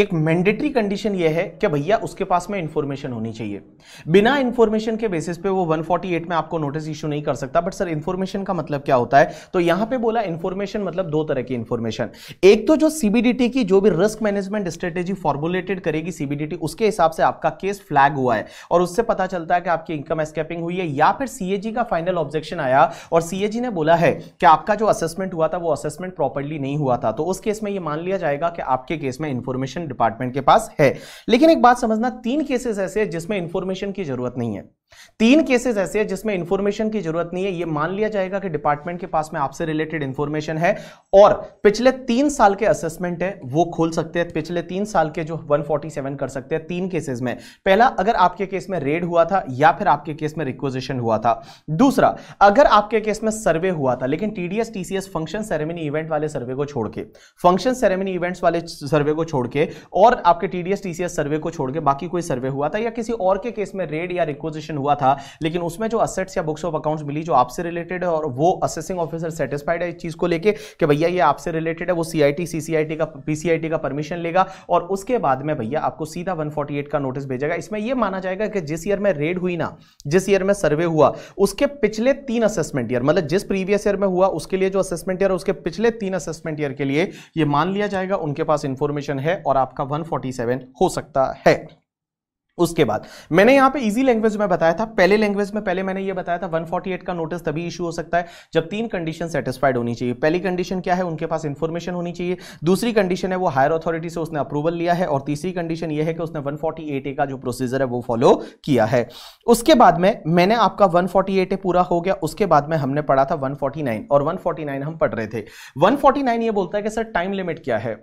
एक मैंडेटरी कंडीशन यह है कि भैया उसके पास में इंफॉर्मेशन होनी चाहिए बिना इंफॉर्मेशन के बेसिस पे वो 148 में आपको नोटिस इशू नहीं कर सकता बट सर इन्फॉर्मेशन का मतलब क्या होता है तो यहां पे बोला इन्फॉर्मेशन मतलब दो तरह की इन्फॉर्मेशन एक तो जो सीबीडीटी की जो भी रिस्क मैनेजमेंट स्ट्रेटेजी फॉर्मुलेटेड करेगी सीबीडीटी उसके हिसाब से आपका केस फ्लैग हुआ है और उससे पता चलता है कि आपकी इनकम स्केपिंग हुई है या फिर सीएजी का फाइनल ऑब्जेक्शन आया और सीएजी ने बोला है कि आपका जो असेसमेंट हुआ था वो असेसमेंट प्रॉपरली नहीं हुआ था तो उस केस में ये मान लिया जाएगा कि आपके केस में इंफॉर्मेशन इन्फॉर्मेशन डिपार्टमेंट के पास है लेकिन एक बात समझना तीन केसेस ऐसे हैं जिसमें इन्फॉर्मेशन की जरूरत नहीं है तीन केसेस ऐसे हैं जिसमें इंफॉर्मेशन की जरूरत नहीं है ये मान लिया जाएगा कि डिपार्टमेंट के पास में आपसे रिलेटेड इंफॉर्मेशन है और पिछले तीन साल के असेसमेंट है वो खोल सकते हैं पिछले तीन साल के जो 147 कर सकते हैं तीन केसेस में पहला अगर आपके केस में रेड हुआ था या फिर आपके केस में रिक्वेजिशन हुआ था दूसरा अगर आपके केस में सर्वे हुआ था लेकिन TDS TCS function ceremony event वाले सर्वे को छोड़ के फंक्शन सेरेमनी इवेंट वाले सर्वे को छोड़ के और आपके टीडीएस टीसीएस सर्वे को छोड़ के बाकी कोई सर्वे हुआ था या किसी और के केस में रेड या रिक्वेजिशन हुआ था लेकिन उसमें जो असेट्स या बुक्स ऑफ अकाउंट्स मिली जो आपसे रिलेटेड है और वो असेसिंग ऑफिसर सेटिस्फाइड है इस चीज़ को लेके कि भैया ये आपसे रिलेटेड है वो सी आई का पी का परमिशन लेगा और उसके बाद में भैया आपको सीधा वन का नोटिस भेजेगा इसमें यह माना जाएगा कि जिस ईयर में रेड हुई ना जिस ईयर में सर्वे हुआ उसके पिछले तीन असेसमेंट ईयर मतलब जिस प्रीवियस ईयर में हुआ उसके लिए जो असेसमेंट ईयर उसके पिछले तीन असेसमेंट ईयर के लिए ये मान लिया जाएगा उनके पास इंफॉर्मेशन है और आपका 147 हो सकता है उसके बाद मैंने यहां पे इजी लैंग्वेज में बताया था पहले लैंग्वेज में पहले मैंने ये बताया था 148 का नोटिस तभी इशू हो सकता है जब तीन कंडीशन सेटिस्फाइड होनी चाहिए पहली कंडीशन क्या है उनके पास इंफॉर्मेशन होनी चाहिए दूसरी कंडीशन है वो हायर अथॉरिटी से उसने अप्रूवल लिया है और तीसरी कंडीशन यह है कि उसने वन ए का जो प्रोसीजर है वो फॉलो किया है उसके बाद में मैंने आपका वन ए पूरा हो गया उसके बाद में हमने पढ़ा था वन और वन हम पढ़ रहे थे वन ये बोलता है कि सर टाइम लिमिट क्या है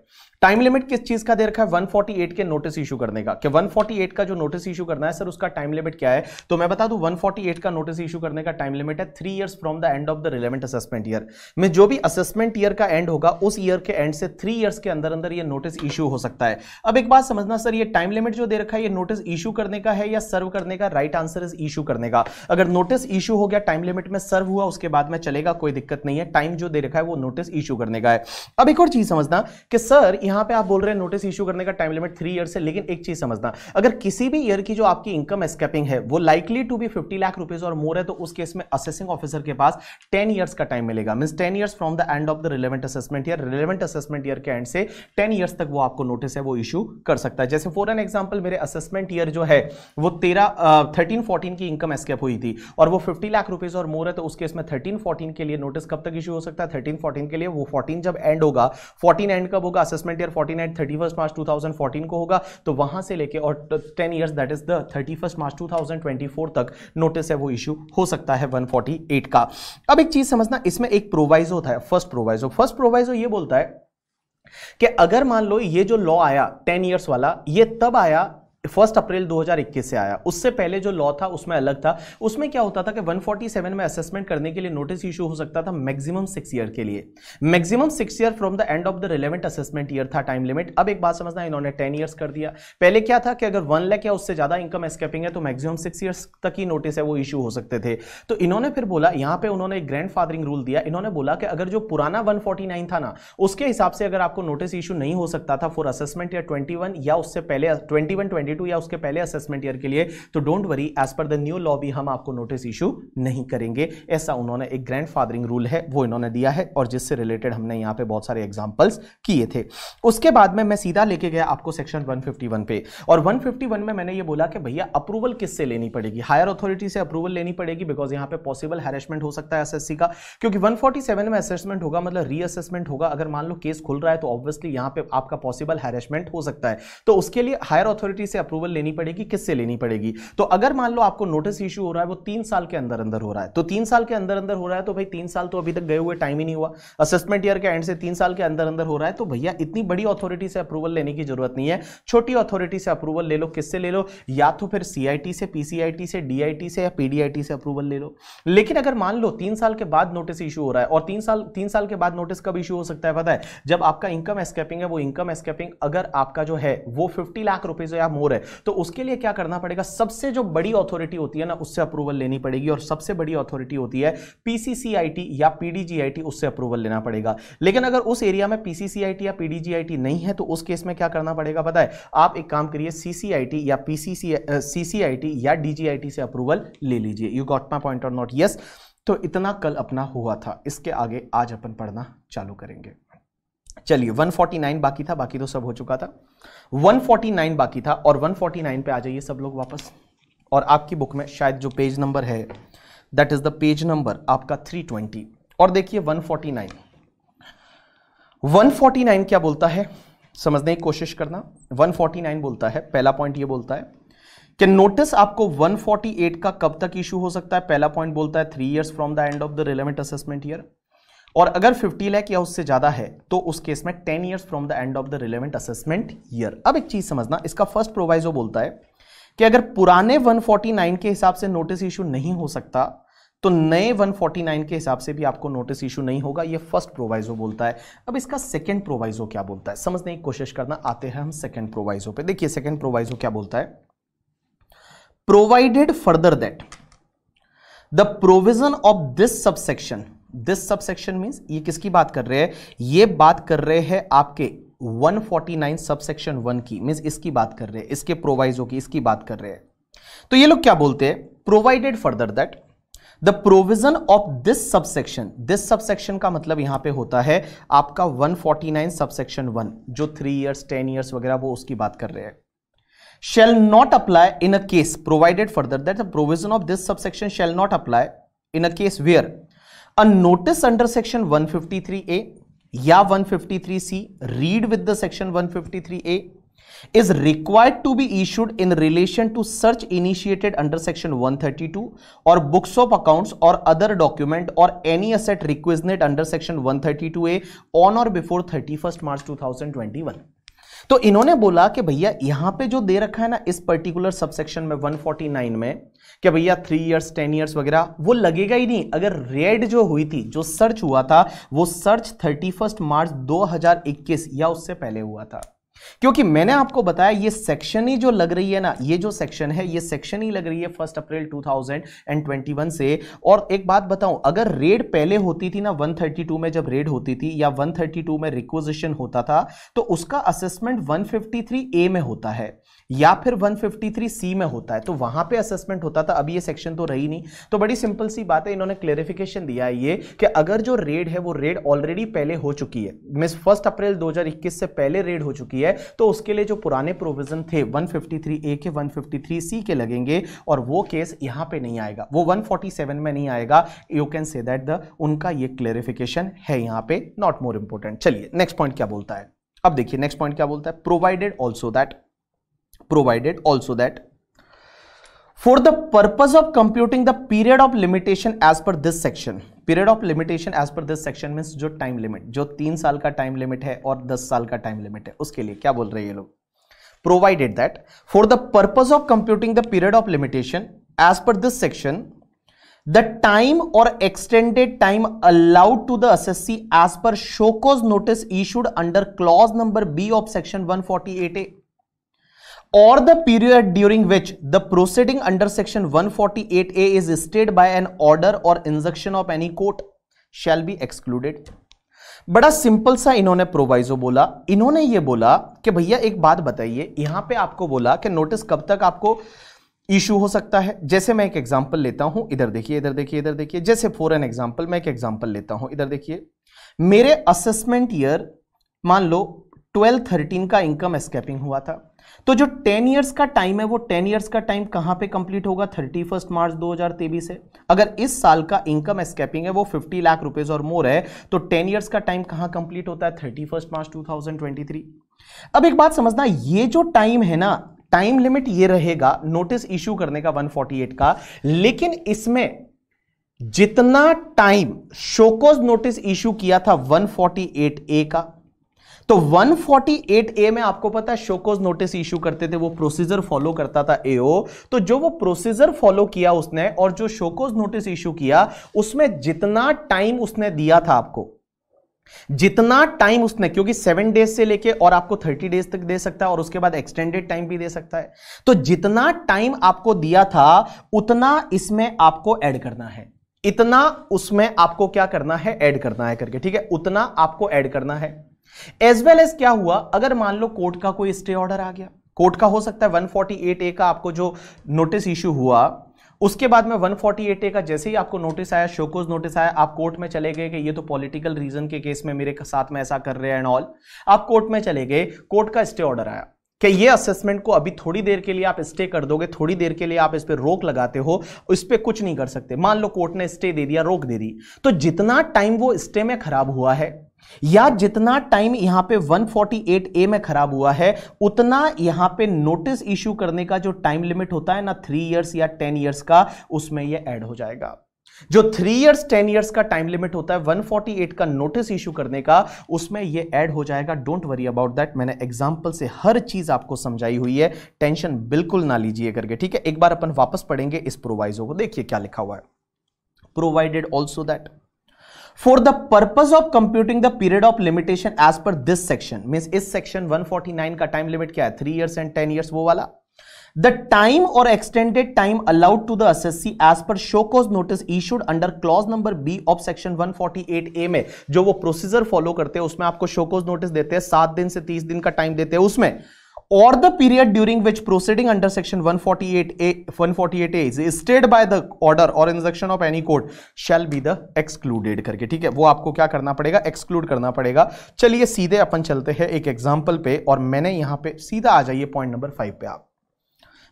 टाइम लिमिट किस चीज का दे रखा है 148 के नोटिस इशू करने का कि 148 का जो नोटिस इशू करना है सर उसका टाइम लिमिट क्या है तो मैं बता दूं 148 का नोटिस इशू करने का टाइम लिमिट है three years from the end of the relevant assessment year में जो भी असेसमेंट ईयर का एंड होगा उस ईयर के एंड से थ्री ईयर्स के अंदर अंदर यह नोटिस इशू हो सकता है अब एक बात समझना सर ये टाइम लिमिट जो दे रखा है ये नोटिस इशू करने का है या सर्व करने का राइट आंसर इज इशू करने का अगर नोटिस इशू हो गया टाइम लिमिट में सर्व हुआ उसके बाद में चलेगा कोई दिक्कत नहीं है टाइम जो दे रखा है वो नोटिस इशू करने का है अब एक और चीज समझना कि सर यहां पे आप बोल रहे हैं नोटिस इशू करने का टाइम लिमिट थ्री ईयर्स है लेकिन एक चीज समझना अगर किसी भी ईयर की जो आपकी इनकम स्केपिंग है वो likely to be fifty lakh rupees और मोर है तो उस केस में असेसिंग ऑफिसर के पास टेन ईयर्स का टाइम मिलेगा mean ten years from the end of the relevant assessment year relevant assessment year के एंड से टेन ईयर्स तक वो आपको नोटिस है वो इशू कर सकता है जैसे फॉर एन एग्जाम्पल मेरे असेसमेंट ईयर जो है वो तेरह थर्टीन फोर्टीन की इनकम स्केप हुई थी और वो फिफ्टी लाख रुपीज और मोर है तो उस केस में थर्टीन फोर्टीन के लिए नोटिस कब तक इशू हो सकता है थर्टीन फोर्टीन के लिए वो फोर्टीन जब एंड होगा फोर्टीन एंड कब होगा assessment correct year forty nine thirty first March two thousand fourteen को होगा तो वहां से लेके और ten years that is the thirty first March two thousand twenty four तक नोटिस है वो इशू हो सकता है वन फोर्टी एट का अब एक चीज समझना इसमें एक प्रोवाइज होता है फर्स्ट प्रोवाइजो फर्स्ट प्रोवाइजो ये बोलता है कि अगर मान लो ये जो लॉ आया टेन ईयर्स वाला ये तब आया फर्स्ट अप्रैल 2021 से आया उससे पहले जो लॉ था उसमें अलग था उसमें क्या होता था कि 147 में असेसमेंट करने के लिए नोटिस इशू हो सकता था मैक्सिमम सिक्स ईयर के लिए maximum six year from the end of the relevant assessment year था टाइम लिमिट अब एक बात समझना इन्होंने टेन ईयर्स कर दिया पहले क्या था कि अगर वन लैख या उससे ज्यादा इनकम एस्केपिंग है तो मैक्सिमम सिक्स ईयर्स तक ही नोटिस है वो इशू हो सकते थे तो इन्होंने फिर बोला यहां पर उन्होंने एक ग्रैंड फादरिंग रूल दिया इन्होंने बोला कि अगर जो पुराना वन था ना उसके हिसाब से अगर आपको नोटिस इशू नहीं हो सकता था फॉर असेसमेंट या ट्वेंटी या उससे पहले ट्वेंटी वन 2022 या उसके पहले असेसमेंट ईयर के लिए तो don't worry as per the new law भी हम आपको नोटिस इशू नहीं करेंगे ऐसा उन्होंने एक ग्रैंड फादरिंग रूल है वो इन्होंने दिया है और जिससे रिलेटेड हमने यहाँ पे बहुत सारे एग्जाम्पल्स किए थे उसके बाद में मैं सीधा लेके गया आपको सेक्शन वन पे और वन में मैंने ये बोला कि भैया अप्रूवल किससे लेनी पड़ेगी हायर अथॉरिटी से अप्रूवल लेनी पड़ेगी बिकॉज यहाँ पे पॉसिबल हैरेसमेंट हो सकता है एसएससी का क्योंकि वन में असेसमेंट होगा मतलब रीअसेसमेंट होगा अगर मान लो केस खुल रहा है तो ऑब्वियसली यहाँ पे आपका पॉसिबल हैरेसमेंट हो सकता है तो उसके लिए हायर अथॉरिटी से अप्रूवल लेनी पड़ेगी किससे लेनी पड़ेगी तो अगर मान लो आपको नोटिस इशू हो रहा है वो तीन साल के अंदर अंदर हो रहा है तो तीन साल के अंदर अंदर हो रहा है तो भाई तीन साल तो अभी तक गए हुए टाइम ही नहीं हुआ असेसमेंट ईयर के एंड से तीन साल के अंदर अंदर हो रहा है तो भैया इतनी बड़ी अथॉरिटी से अप्रूवल लेने की जरूरत नहीं है छोटी अथॉरिटी से अप्रूवल ले लो किससे ले लो या तो फिर सीआईटी से पीसीआईटी से डीआईटी से या पीडीआईटी से अप्रूवल ले लो लेकिन अगर मान लो तीन साल के बाद नोटिस इशू हो रहा है और तीन साल तीन साल के बाद नोटिस कब इशू हो सकता है पता है जब आपका इनकम एस्केपिंग है वो इनकम एस्केपिंग अगर आपका जो है वो फिफ्टी लाख रुपए से या मोर स्टोर है तो उसके लिए क्या करना पड़ेगा सबसे जो बड़ी अथॉरिटी होती है ना उससे अप्रूवल लेनी पड़ेगी और सबसे बड़ी अथॉरिटी होती है पीसीसीआईटी या पीडीजीआईटी उससे अप्रूवल लेना पड़ेगा लेकिन अगर उस एरिया में पीसीसीआईटी या पीडीजीआईटी नहीं है तो उस केस में क्या करना पड़ेगा पता है आप एक काम करिए सीसीआईटी या पीसीसी सीसीआईटी या डीजीआईटी से अप्रूवल ले लीजिए यू गॉट माई पॉइंट और नॉट यस तो इतना कल अपना हुआ था इसके आगे आज अपन पढ़ना चालू करेंगे चलिए 149 बाकी था बाकी तो सब हो चुका था 149 बाकी था और 149 पे आ जाइए सब लोग वापस और आपकी बुक में शायद जो पेज नंबर है that is the page number आपका 320 और देखिए 149 149 क्या बोलता है समझने की कोशिश करना 149 बोलता है पहला पॉइंट ये बोलता है कि नोटिस आपको 148 का कब तक इशू हो सकता है पहला पॉइंट बोलता है three years from the end of the relevant assessment year और अगर 50 लाख या उससे ज़्यादा है तो उस केस में 10 years from the end of the relevant assessment year अब एक चीज़ समझना इसका फर्स्ट प्रोवाइजो बोलता है कि अगर पुराने 149 के हिसाब से नोटिस इशू नहीं हो सकता तो नए 149 के हिसाब से भी आपको नोटिस इशू नहीं होगा ये फर्स्ट प्रोवाइजो बोलता है अब इसका सेकंड प्रोवाइजो क्या बोलता है समझने की कोशिश करना आते हैं हम सेकंड प्रोवाइजो पे देखिए सेकंड प्रोवाइजो क्या बोलता है provided further that the provision of this subsection this subsection means ये किसकी बात कर रहे हैं ये बात कर रहे हैं आपके 149 फोर्टी नाइन सबसेक्शन वन की मीन्स इसकी बात कर रहे हैं इसके प्रोवाइजो की इसकी बात कर रहे हैं तो ये लोग क्या बोलते हैं provided further that the provision of this subsection this subsection का मतलब यहां पे होता है आपका 149 फोर्टी नाइन सबसेक्शन वन जो थ्री ईयर्स टेन ईयर्स वगैरह वो उसकी बात कर रहे हैं shall not apply in a case provided further that the provision of this subsection shall not apply in a case where a notice under section 153a या 153c read with the section 153a is required to be issued in relation to search initiated under section 132 or books of accounts or other document or any asset requisite under section 132a on or before 31st March 2021 तो इन्होंने बोला कि भैया यहां पे जो दे रखा है ना इस पर्टिकुलर सबसेक्शन में 149 में कि भैया थ्री ईयर्स टेन ईयर्स वगैरह वो लगेगा ही नहीं अगर रेड जो हुई थी जो सर्च हुआ था वो सर्च थर्टी फर्स्ट मार्च 2021 या उससे पहले हुआ था क्योंकि मैंने आपको बताया ये सेक्शन ही जो लग रही है ना ये जो सेक्शन है ये सेक्शन ही लग रही है फर्स्ट अप्रैल 2021 से और एक बात बताऊं अगर रेड पहले होती थी ना 132 में जब रेड होती थी या 132 में रिक्वेजिशन होता था तो उसका असेसमेंट 153 ए में होता है या फिर 153 सी में होता है तो वहां पे असेसमेंट होता था अभी ये सेक्शन तो रही नहीं तो बड़ी सिंपल सी बात है इन्होंने क्लेरिफिकेशन दिया है ये कि अगर जो रेड है वो रेड ऑलरेडी पहले हो चुकी है मिस फर्स्ट अप्रैल 2021 से पहले रेड हो चुकी है तो उसके लिए जो पुराने प्रोविजन थे 153 ए के वन सी के लगेंगे और वो केस यहां पर नहीं आएगा वो वन में नहीं आएगा you can say that the उनका ये क्लेरिफिकेशन है यहाँ पे नॉट मोर इंपोर्टेंट चलिए नेक्स्ट पॉइंट क्या बोलता है अब देखिए नेक्स्ट पॉइंट क्या बोलता है provided also that provided also that for the purpose of computing the period of limitation as per this section period of limitation as per this section mean जो time limit जो तीन साल का time limit है और दस साल का टाइम लिमिट है उसके लिए क्या बोल रहे हैं ये लोग provided that for the purpose of computing the period of limitation as per this section the time or extended time allowed to the assessee as per show cause notice issued under clause number B of section one forty eight A or the period during which the proceeding under section 148a is stayed by an order or injunction of any court shall be excluded बड़ा simple सा इन्होंने proviso बोला इन्होंने ये बोला कि भैया एक बात बताइए यहां पे आपको बोला कि नोटिस कब तक आपको इशू हो सकता है जैसे मैं एक एग्जांपल लेता हूं इधर देखिए इधर देखिए इधर देखिए जैसे फॉर एन एग्जांपल मैं एक एग्जांपल लेता हूं इधर देखिए मेरे असेसमेंट ईयर मान लो ट्वेल्व थर्टीन का इनकम एस्केपिंग हुआ था तो जो टेन ईयर्स का टाइम है वो टेन ईयर्स का टाइम कहां पे कंप्लीट होगा थर्टी फर्स्ट मार्च दो हजार तेईस है अगर इस साल का इनकम एस्केपिंग है वो फिफ्टी लाख रुपीज और मोर है तो टेन ईयर्स का टाइम कहां कंप्लीट होता है thirty first March two thousand twenty three अब एक बात समझना ये जो टाइम है ना टाइम लिमिट ये रहेगा नोटिस इश्यू करने का 148 का लेकिन इसमें जितना टाइम शोकोज नोटिस इश्यू किया था 148 ए का तो 148 ए में आपको पता है शोकोज नोटिस इशू करते थे वो प्रोसीजर फॉलो करता था एओ तो जो वो प्रोसीजर फॉलो किया उसने और जो शोकोज नोटिस इशू किया उसमें जितना टाइम उसने दिया था आपको जितना टाइम उसने क्योंकि सेवन डेज से लेके और आपको थर्टी डेज तक दे सकता है और उसके बाद एक्सटेंडेड टाइम भी दे सकता है तो जितना टाइम आपको दिया था उतना इसमें आपको ऐड करना है इतना उसमें आपको क्या करना है ऐड करना है करके ठीक है उतना आपको ऐड करना है एज वेल एज क्या हुआ अगर मान लो कोर्ट का कोई स्टे ऑर्डर आ गया कोर्ट का हो सकता है 148 ए का आपको जो नोटिस इश्यू हुआ उसके बाद में 148 ए का जैसे ही आपको नोटिस आया शोकोज नोटिस आया आप कोर्ट में चले गए कि ये तो पॉलिटिकल रीजन के केस में मेरे साथ में ऐसा कर रहे हैं एंड ऑल आप कोर्ट में चले गए कोर्ट का स्टे ऑर्डर आया कि ये असेसमेंट को अभी थोड़ी देर के लिए आप स्टे कर दोगे थोड़ी देर के लिए आप इस पर रोक लगाते हो इस पर कुछ नहीं कर सकते मान लो कोर्ट ने स्टे दे दिया रोक दे दी तो जितना टाइम वो स्टे में खराब हुआ है या जितना टाइम यहां पे 148 ए में खराब हुआ है उतना यहां पे नोटिस इश्यू करने का जो टाइम लिमिट होता है ना थ्री इयर्स या टेन इयर्स का उसमें ये ऐड हो जाएगा जो थ्री इयर्स टेन इयर्स का टाइम लिमिट होता है 148 का नोटिस इश्यू करने का उसमें ये ऐड हो जाएगा डोंट वरी अबाउट दैट मैंने एग्जाम्पल से हर चीज आपको समझाई हुई है टेंशन बिल्कुल ना लीजिए करके ठीक है एक बार अपन वापस पढ़ेंगे इस प्रोवाइजो को देखिए क्या लिखा हुआ है provided also that for the purpose of computing the period of limitation as per this section mean इस सेक्शन 149 का टाइम लिमिट क्या है three years and ten years वो वाला the time or extended time allowed to the assessee as per show cause notice issued under clause number B of section 148 A में जो वो procedure follow करते हैं उसमें आपको show cause notice देते हैं सात दिन से तीस दिन का टाइम देते हैं उसमें or the period during which proceeding under section 148a 148a is stayed by the order or instruction of any court shall be the excluded करके ठीक है वो आपको क्या करना पड़ेगा एक्सक्लूड करना पड़ेगा चलिए सीधे अपन चलते हैं एक एग्जाम्पल पे और मैंने यहां पे सीधा आ जाइए पॉइंट नंबर फाइव पे आप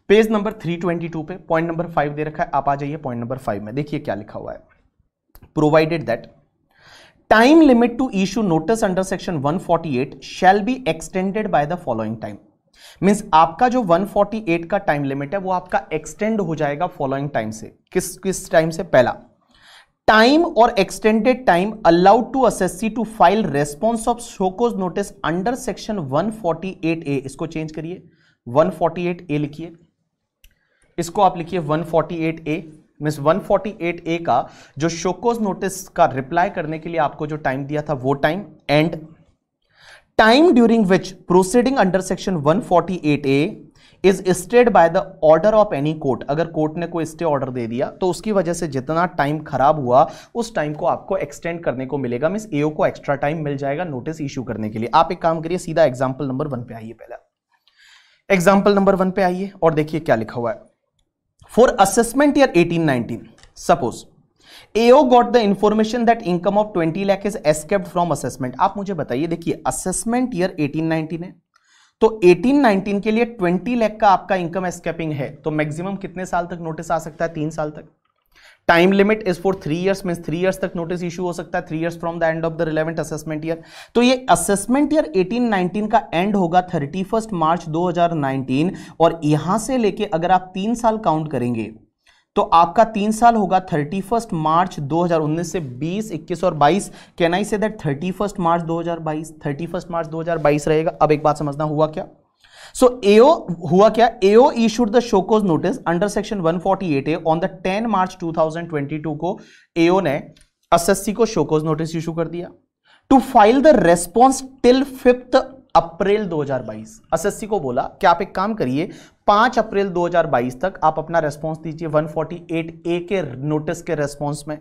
पेज नंबर 322 पे पॉइंट नंबर फाइव दे रखा है आप आ जाइए पॉइंट नंबर फाइव में देखिए क्या लिखा हुआ है provided that time limit to issue notice under section 148 shall be extended by the following time means आपका जो 148 का टाइम लिमिट है वो आपका एक्सटेंड हो जाएगा फॉलोइंग टाइम से किस किस टाइम से पहला time or extended time allowed to assessee to file response of show cause notice under section 148 A इसको चेंज करिए 148 ए लिखिए इसको आप लिखिए 148 ए मीन्स 148 ए का जो शोकोज नोटिस का रिप्लाई करने के लिए आपको जो टाइम दिया था वो time and time during which proceeding under section 148A is stayed by the order of any court अगर कोर्ट ने कोई स्टे ऑर्डर दे दिया तो उसकी वजह से जितना टाइम खराब हुआ उस टाइम को आपको एक्सटेंड करने को मिलेगा मीन्स एओ को एक्स्ट्रा टाइम मिल जाएगा नोटिस इशू करने के लिए आप एक काम करिए सीधा एग्जाम्पल नंबर वन पे आइए पहले एग्जाम्पल नंबर वन पे आइए और देखिए क्या लिखा हुआ है for assessment year eighteen nineteen suppose AO got the information that income of 20 lakh is escaped from assessment आप मुझे बताइए देखिए असेसमेंट ईयर 1819 है तो 1819 के लिए 20 लाख का आपका इनकम एस्केपिंग है तो मैक्सिमम कितने साल तक नोटिस आ सकता है तीन साल तक time limit is for three years mean three years तक नोटिस इशू हो सकता है three years from the end of the relevant assessment year तो ये असेसमेंट ईयर 1819 का एंड होगा 31 मार्च 2019 और यहां से लेके अगर आप तीन साल काउंट करेंगे तो आपका तीन साल होगा थर्टी फर्स्ट मार्च 2019 से 20, 21 और 22 can I say that thirty first March 2022 thirty first March 2022 रहेगा अब एक बात समझना हुआ क्या सो so, एओ हुआ क्या AO issued the show cause notice under section 148 A on the 10 March 2022 को एओ ने एसएससी को शोकोज नोटिस इशू कर दिया to file the response till fifth April 2022 assessee को बोला कि आप एक काम करिए 5 अप्रैल 2022 तक आप अपना रेस्पॉन्स दीजिए 148 ए के नोटिस के रेस्पॉन्स में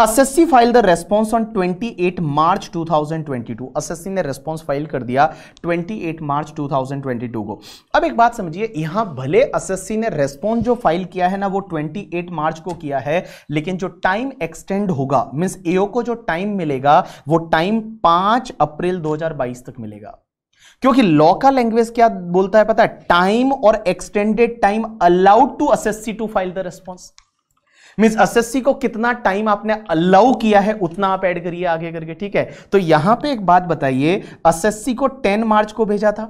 assessee file the response on 28 March 2022 assessee ने रेस्पॉन्स फाइल कर दिया 28 मार्च 2022 को अब एक बात समझिए यहां भले एसएससी ने रेस्पॉन्स जो फाइल किया है ना वो 28 मार्च को किया है लेकिन जो टाइम एक्सटेंड होगा मीन्स एओ को जो टाइम मिलेगा वो टाइम 5 अप्रैल 2022 तक मिलेगा क्योंकि लॉ का लैंग्वेज क्या बोलता है पता है time or extended time allowed to assessee to file the response assessee को कितना टाइम आपने अलाउ किया है उतना आप ऐड करिए आगे करके ठीक है तो यहां पे एक बात बताइए सी को 10 मार्च को भेजा था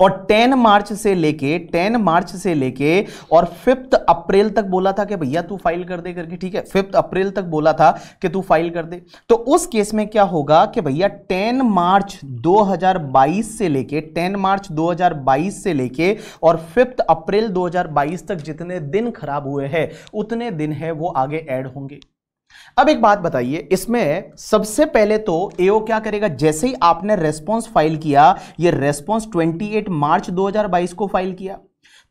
और 10 मार्च से लेके 10 मार्च से लेके और फिफ्थ अप्रैल तक बोला था कि भैया तू फाइल कर दे करके ठीक है फिफ्थ अप्रैल तक बोला था कि तू फाइल कर दे तो उस केस में क्या होगा कि भैया 10 मार्च 2022 से लेके 10 मार्च 2022 से लेके और फिफ्थ अप्रैल 2022 तक जितने दिन खराब हुए हैं उतने दिन है वो आगे ऐड होंगे अब एक बात बताइए इसमें सबसे पहले तो एओ क्या करेगा जैसे ही आपने रेस्पॉन्स फाइल किया ये रेस्पॉन्स 28 मार्च 2022 को फाइल किया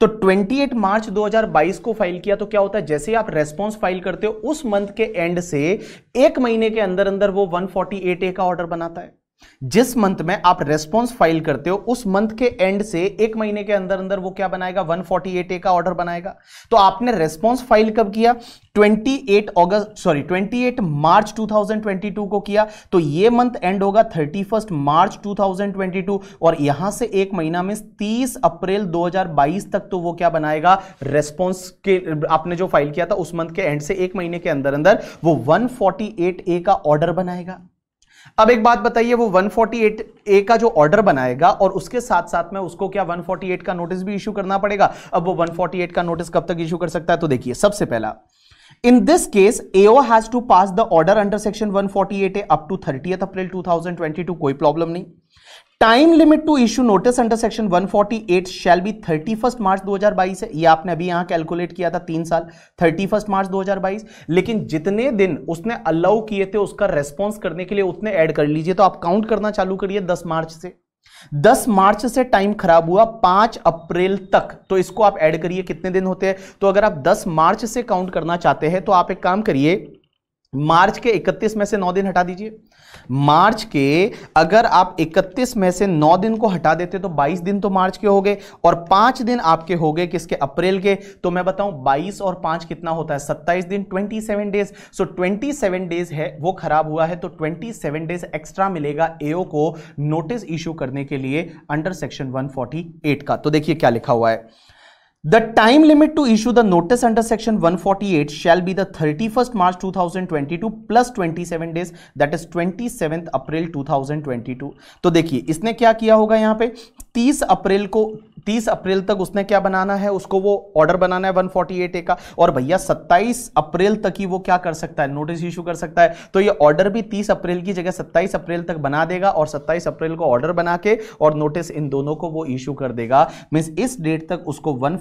तो 28 मार्च 2022 को फाइल किया तो क्या होता है जैसे ही आप रेस्पॉन्स फाइल करते हो उस मंथ के एंड से एक महीने के अंदर अंदर वो 148 ए का ऑर्डर बनाता है जिस मंथ में आप रेस्पॉन्स फाइल करते हो उस मंथ के एंड से एक महीने के अंदर अंदर वो क्या बनाएगा 148 ए का ऑर्डर बनाएगा तो आपने रेस्पॉन्स फाइल कब किया 28 अगस्त सॉरी 28 मार्च 2022 को किया तो ये मंथ एंड होगा 31 मार्च 2022 और यहां से एक महीना में 30 अप्रैल 2022 तक तो वो क्या बनाएगा रेस्पॉन्स के आपने जो फाइल किया था उस मंथ के एंड से एक महीने के अंदर अंदर वो वन ए का ऑर्डर बनाएगा अब एक बात बताइए वो 148 ए का जो ऑर्डर बनाएगा और उसके साथ साथ में उसको क्या 148 का नोटिस भी इश्यू करना पड़ेगा अब वो 148 का नोटिस कब तक इश्यू कर सकता है तो देखिए सबसे पहला in this case AO has to pass the order under section 148 A up to 30th April 2022, कोई प्रॉब्लम नहीं time limit to issue notice under section 148 shall be first March 2022 है ये आपने अभी यहां कैलकुलेट किया था तीन साल फर्स्ट मार्च 2022 लेकिन जितने दिन उसने अलाउ किए थे उसका रेस्पॉन्स करने के लिए उतने ऐड कर लीजिए तो आप काउंट करना चालू करिए 10 मार्च से 10 मार्च से टाइम खराब हुआ 5 अप्रैल तक तो इसको आप ऐड करिए कितने दिन होते हैं तो अगर आप 10 मार्च से काउंट करना चाहते हैं तो आप एक काम करिए मार्च के 31 में से 9 दिन हटा दीजिए मार्च के अगर आप 31 में से 9 दिन को हटा देते तो 22 दिन तो मार्च के हो गए और 5 दिन आपके हो गए किसके अप्रैल के तो मैं बताऊं 22 और 5 कितना होता है 27 दिन 27 डेज सो 27 डेज है वो खराब हुआ है तो 27 डेज एक्स्ट्रा मिलेगा एओ को नोटिस इश्यू करने के लिए अंडर सेक्शन 148 का तो देखिए क्या लिखा हुआ है The time limit to issue the notice under section 148 shall be the 31st March 2022 plus 27 days that is 27th April 2022 तो देखिए इसने क्या किया होगा यहाँ पे 30 अप्रैल को 30 अप्रैल तक उसने क्या बनाना है उसको वो ऑर्डर बनाना है 148 ए का और भैया 27 अप्रैल तक ही वो क्या कर सकता है नोटिस इशू कर सकता है तो ये ऑर्डर भी 30 अप्रैल की जगह 27 अप्रैल तक बना देगा और 27 अप्रैल को ऑर्डर बना के और नोटिस इन दोनों को वो इशू कर देगा मीन्स इस डेट तक उसको वन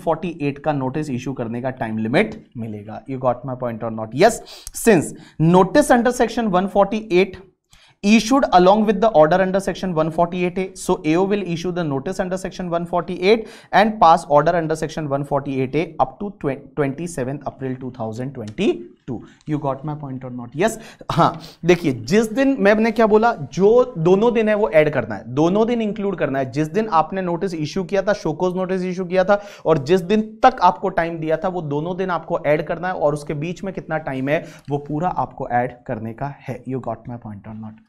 का नोटिस इशू करने का टाइम लिमिट मिलेगा यू गॉट माई पॉइंट और not yes since notice under section one issued along with the order under section 148A. So AO will issue the notice under section 148 and pass order under section 148A up to 27th April 2022. You got my point or not? Yes. हाँ देखिए जिस दिन मैंने क्या बोला जो दोनों दिन है वो ऐड करना है दोनों दिन इंक्लूड करना है जिस दिन आपने नोटिस इशू किया था शोकोज नोटिस इशू किया था और जिस दिन तक आपको टाइम दिया था वो दोनों दिन आपको ऐड करना है और उसके बीच में कितना टाइम है वो पूरा आपको ऐड करने का है यू गॉट माई पॉइंट और नॉट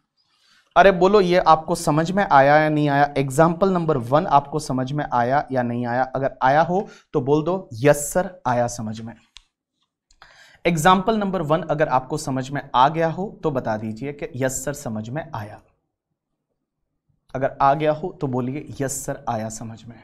अरे बोलो ये आपको समझ में आया या नहीं आया एग्जाम्पल नंबर वन आपको समझ में आया या नहीं आया अगर आया हो तो बोल दो यस सर आया समझ में एग्जाम्पल नंबर वन अगर आपको समझ में आ गया हो तो बता दीजिए कि यस सर समझ में आया अगर आ गया हो तो बोलिए यस सर आया समझ में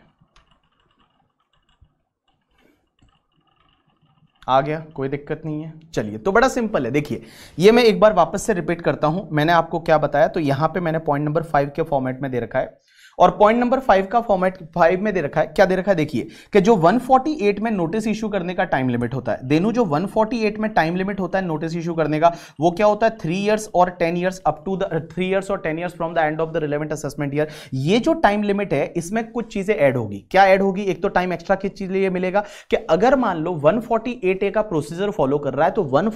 आ गया कोई दिक्कत नहीं है चलिए तो बड़ा सिंपल है देखिए ये मैं एक बार वापस से रिपीट करता हूँ मैंने आपको क्या बताया तो यहाँ पे मैंने पॉइंट नंबर फाइव के फॉर्मेट में दे रखा है और पॉइंट नंबर फाइव का फॉर्मेट फाइव में दे रखा है क्या दे रखा है देखिए कि जो 148 में नोटिस इशू करने का टाइम लिमिट होता है देनू जो 148 में टाइम लिमिट होता है नोटिस इशू करने का वो क्या होता है थ्री ईयर्स और ten years up to the three years और ten years from the end of the relevant assessment year ये जो टाइम लिमिट है इसमें कुछ चीजें ऐड होगी क्या ऐड होगी एक तो टाइम एक्स्ट्रा किस चीज लिए मिलेगा कि अगर मान लो वन ए का प्रोसीजर फॉलो कर रहा है तो वन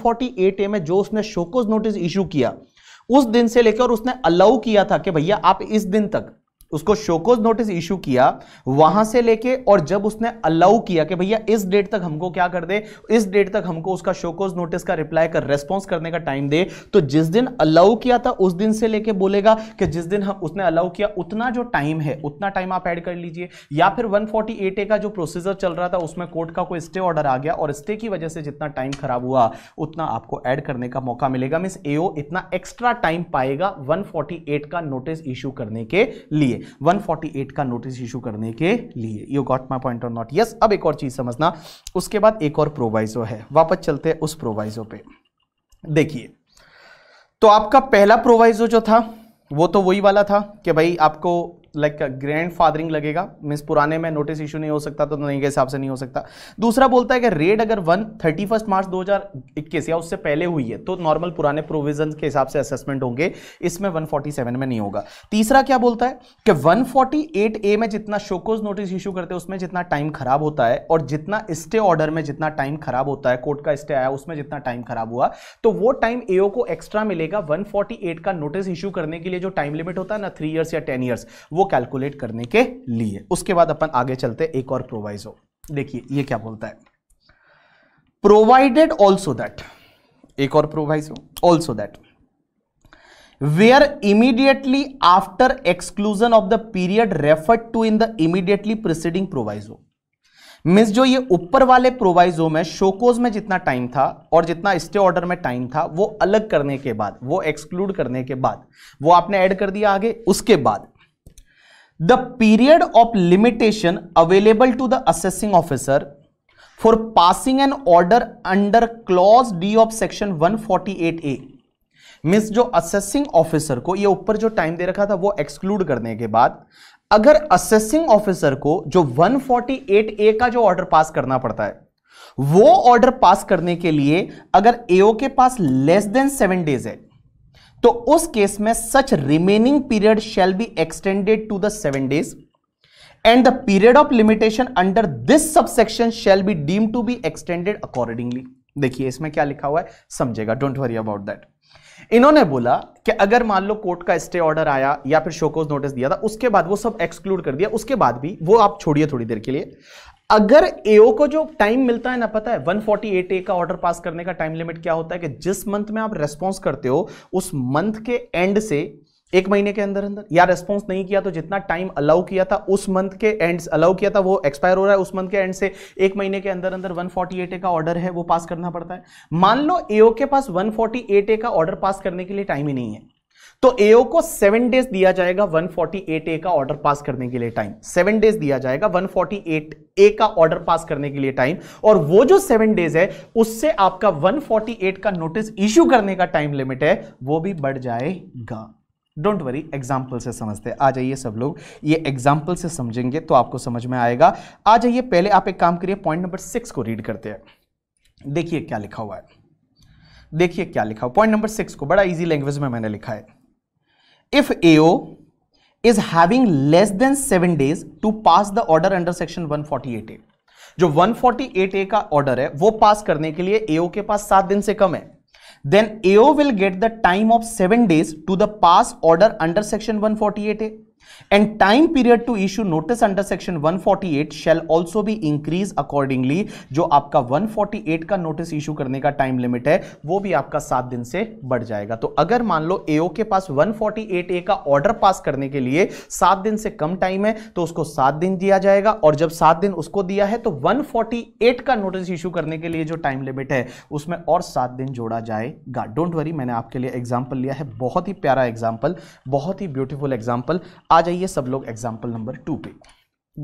ए में जो उसने शोकोज नोटिस इशू किया उस दिन से लेकर उसने अलाउ किया था कि भैया आप इस दिन तक उसको शोकोज नोटिस इशू किया वहां से लेके और जब उसने अलाउ किया कि भैया इस डेट तक हमको क्या कर दे इस डेट तक हमको उसका शोकोज नोटिस का रिप्लाई कर रेस्पॉन्स करने का टाइम दे तो जिस दिन अलाउ किया था उस दिन से लेके बोलेगा कि जिस दिन हम उसने अलाउ किया उतना जो टाइम है उतना टाइम आप ऐड कर लीजिए या फिर वन ए का जो प्रोसीजर चल रहा था उसमें कोर्ट का कोई स्टे ऑर्डर आ गया और स्टे की वजह से जितना टाइम खराब हुआ उतना आपको ऐड करने का मौका मिलेगा मिस एओ इतना एक्स्ट्रा टाइम पाएगा वन का नोटिस इशू करने के लिए लिए 148 का नोटिस इशू करने के लिए you got my point of not yes अब एक और चीज़ समझना उसके बाद एक और प्रोवाइजो है वापस चलते हैं उस प्रोवाइजो पे देखिए तो आपका पहला प्रोवाइजो जो था वो तो वही वाला था कि भाई आपको लाइक ग्रैंड फादरिंग लगेगा मीन्स पुराने में नोटिस इशू नहीं हो सकता तो नहीं के हिसाब से नहीं हो सकता दूसरा बोलता है कि रेड अगर वन थर्टी फर्स्ट मार्च 2021 या उससे पहले हुई है तो नॉर्मल पुराने प्रोविजन के हिसाब से असेसमेंट होंगे इसमें 147 में नहीं होगा तीसरा क्या बोलता है कि 148 ए में जितना शोकोज नोटिस इशू करते हैं उसमें जितना टाइम खराब होता है और जितना स्टे ऑर्डर में जितना टाइम खराब होता है कोर्ट का स्टे आया उसमें जितना टाइम खराब हुआ तो वो टाइम एओ को एक्स्ट्रा मिलेगा वन का नोटिस इशू करने के लिए जो टाइम लिमिट होता है ना थ्री ईयर्स या टेन ईयर्स वो कैलकुलेट करने के लिए उसके बाद अपन आगे चलते एक और प्रोवाइजो देखिए ये क्या बोलता है प्रोवाइडेड ऑल्सो दैट एक और proviso also that where immediately after exclusion of the period referred to in the immediately preceding proviso means जो ये ऊपर वाले प्रोवाइजो में शोकोज में जितना टाइम था और जितना स्टे ऑर्डर में टाइम था वो अलग करने के बाद वो एक्सक्लूड करने के बाद वो आपने ऐड कर दिया आगे उसके बाद the period of limitation available to the assessing officer for passing an order under clause d of section 148a means जो असेसिंग ऑफिसर को ये ऊपर जो टाइम दे रखा था वो एक्सक्लूड करने के बाद अगर असेसिंग ऑफिसर को जो 148A का जो ऑर्डर पास करना पड़ता है वो ऑर्डर पास करने के लिए अगर एओ के पास लेस देन सेवन डेज है तो उस केस में such remaining period shall be extended to the seven days and the period of limitation under this subsection shall be deem to be extended accordingly देखिए इसमें क्या लिखा हुआ है समझेगा डोंट वरी अबाउट दैट इन्होंने बोला कि अगर मान लो कोर्ट का स्टे ऑर्डर आया या फिर शोकोज नोटिस दिया था उसके बाद वो सब एक्सक्लूड कर दिया उसके बाद भी वो आप छोड़िए थोड़ी देर के लिए अगर एओ को जो टाइम मिलता है ना पता है 148 ए का ऑर्डर पास करने का टाइम लिमिट क्या होता है कि जिस मंथ में आप रेस्पॉन्स करते हो उस मंथ के एंड से एक महीने के अंदर अंदर या रेस्पॉन्स नहीं किया तो जितना टाइम अलाउ किया था उस मंथ के एंड अलाउ किया था वो एक्सपायर हो रहा है उस मंथ के एंड से एक महीने के अंदर अंदर 148 ए का ऑर्डर है वो पास करना पड़ता है मान लो एओ के पास 148 ए का ऑर्डर पास करने के लिए टाइम ही नहीं है तो एओ को सेवन डेज दिया जाएगा 148 ए का ऑर्डर पास करने के लिए टाइम सेवन डेज दिया जाएगा 148 ए का ऑर्डर पास करने के लिए टाइम और वो जो सेवन डेज है उससे आपका 148 का नोटिस इश्यू करने का टाइम लिमिट है वो भी बढ़ जाएगा डोंट वरी एग्जाम्पल से समझते हैं आ जाइए सब लोग ये एग्जाम्पल से समझेंगे तो आपको समझ में आएगा आ जाइए पहले आप एक काम करिए पॉइंट नंबर सिक्स को रीड करते हैं देखिए क्या लिखा हुआ है देखिए क्या लिखा हुआ पॉइंट नंबर सिक्स को बड़ा इजी लैंग्वेज में मैंने लिखा है if AO is having less than seven days the order under section one forty eight A जो ए का ऑर्डर है वो पास करने के लिए एओ के पास सात दिन से कम है then AO will get the time of seven days to the pass order under section A and time period to issue notice under section 148 shall also be increased accordingly जो आपका 148 का नोटिस इशू करने का time limit है वो भी आपका सात दिन से बढ़ जाएगा तो अगर मान लो एओ के पास 148 ए का ऑर्डर पास करने के लिए सात दिन से कम टाइम है तो उसको सात दिन दिया जाएगा और जब सात दिन उसको दिया है तो 148 का नोटिस इशू करने के लिए जो टाइम लिमिट है उसमें और सात दिन जोड़ा जाएगा डोंट वरी मैंने आपके लिए एग्जाम्पल लिया है बहुत ही प्यारा एग्जाम्पल बहुत ही ब्यूटीफुल एग्जाम्पल आ जाइए सब लोग एग्जाम्पल नंबर टू पे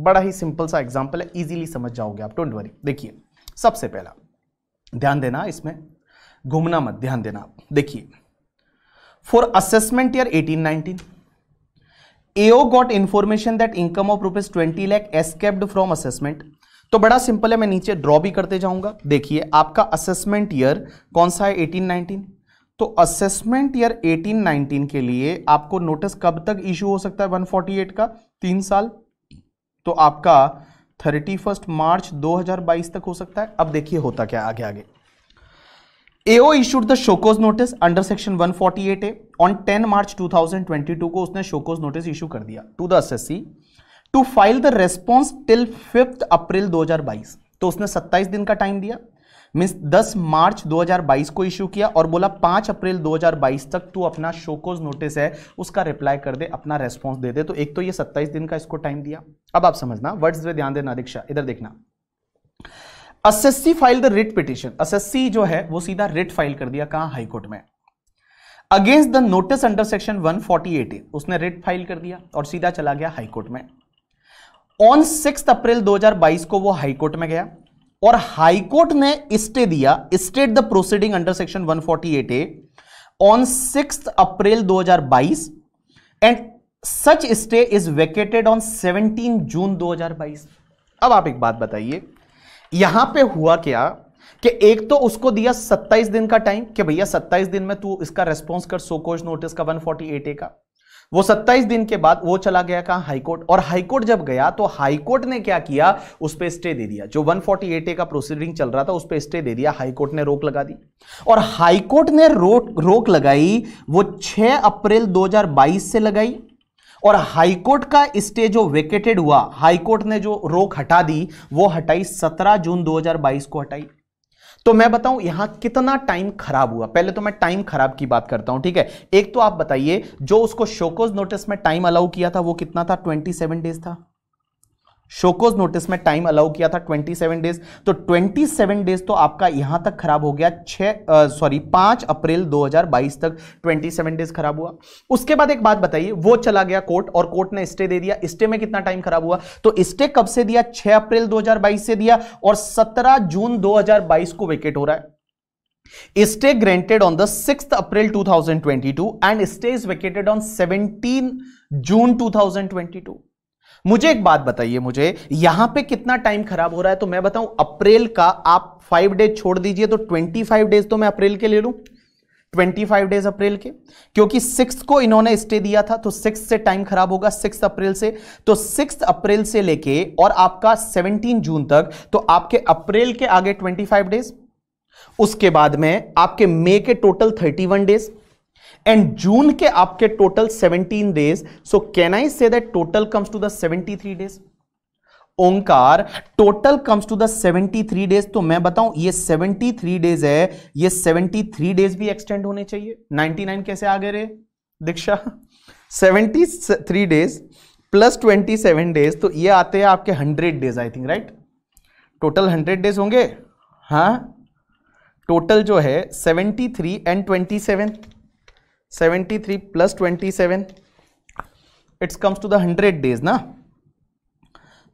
बड़ा ही सिंपल सा एग्जाम्पल है इजीली समझ जाओगे आप डोंट वरी देखिए सबसे पहला ध्यान देना इसमें घूमना मत ध्यान देना आप देखिए for assessment year 1819 AO got information that income of rupees twenty lakh escaped from assessment तो बड़ा सिंपल है मैं नीचे ड्रॉ भी करते जाऊंगा देखिए आपका असेसमेंट ईयर कौन सा है 1819 तो असेसमेंट ईयर 18-19 के लिए आपको नोटिस कब तक इश्यू हो सकता है 148 का तीन साल तो आपका 31 मार्च 2022 तक हो सकता है अब देखिए होता क्या आगे आगे AO issued the show cause notice under section 148 A on 10 March 2022 को उसने शोकोज नोटिस इशू कर दिया to the assessee to file the response till fifth April 2022 तो उसने 27 दिन का टाइम दिया मीन्स 10 मार्च 2022 को इशू किया और बोला 5 अप्रैल 2022 तक तू अपना शोकोज नोटिस है उसका रिप्लाई कर दे अपना रेस्पॉन्स दे दे तो एक तो ये 27 दिन का इसको टाइम दिया अब आप समझना वर्ड्स पे ध्यान देना दीक्षा इधर देखना assessee file the writ petition assessee जो है वो सीधा रिट फाइल कर दिया कहा हाईकोर्ट में against the notice under section one उसने रिट फाइल कर दिया और सीधा चला गया हाईकोर्ट में ऑन सिक्स अप्रैल 2022 को वो हाईकोर्ट में गया और हाईकोर्ट ने स्टे दिया stayed the proceeding under section 148 A on six April 2022 and such stay is vacated on 17 June 2022 अब आप एक बात बताइए यहां पे हुआ क्या कि एक तो उसको दिया 27 दिन का टाइम कि भैया 27 दिन में तू इसका रेस्पॉन्स कर सोकोज नोटिस का 148 ए का वो 27 दिन के बाद वो चला गया कहा हाईकोर्ट और हाईकोर्ट जब गया तो हाईकोर्ट ने क्या किया उस पर स्टे दे दिया जो 148 ए का प्रोसीडिंग चल रहा था उस पर स्टे दे दिया हाईकोर्ट ने रोक लगा दी और हाईकोर्ट ने रोक रोक लगाई वो 6 अप्रैल 2022 से लगाई और हाईकोर्ट का स्टे जो वेकेटेड हुआ हाईकोर्ट ने जो रोक हटा दी वो हटाई 17 जून 2022 को हटाई तो मैं बताऊं यहां कितना टाइम खराब हुआ पहले तो मैं टाइम खराब की बात करता हूं ठीक है एक तो आप बताइए जो उसको शोकोज नोटिस में टाइम अलाउ किया था वो कितना था 27 डेज था शोकोज नोटिस में टाइम अलाउ किया था 27 डेज तो 27 डेज तो आपका यहां तक खराब हो गया छः सॉरी पांच अप्रैल 2022 तक 27 डेज खराब हुआ उसके बाद एक बात बताइए वो चला गया कोर्ट और कोर्ट ने स्टे दे दिया स्टे में कितना टाइम खराब हुआ तो स्टे कब से दिया छह अप्रैल दो से दिया और सत्रह जून दो को वेकेट हो रहा है stay granted on the six April 2022 and stay is vacated on 17 june 2022 मुझे एक बात बताइए मुझे यहां पे कितना टाइम खराब हो रहा है तो मैं बताऊं अप्रैल का आप फाइव डेज छोड़ दीजिए तो ट्वेंटी फाइव डेज तो मैं अप्रैल के ले लू ट्वेंटी फाइव डेज अप्रैल के क्योंकि सिक्स को इन्होंने स्टे दिया था तो सिक्स से टाइम खराब होगा सिक्स अप्रैल से तो सिक्स अप्रैल से लेके और आपका सेवनटीन जून तक तो आपके अप्रैल के आगे ट्वेंटी फाइव डेज उसके बाद में आपके मे के total thirty one days and June के आपके total 17 days so can I say that total comes to the 73 days ओंकार total comes to the 73 days तो मैं बताऊं ये 73 डेज है ये 73 डेज भी एक्सटेंड होने चाहिए 99 कैसे आगे रे दीक्षा 73 डेज प्लस 27 डेज तो ये आते हैं आपके 100 days I think right total 100 days होंगे हाँ टोटल जो है 73 and 27 73 twenty 27 it's comes to the 100 days ना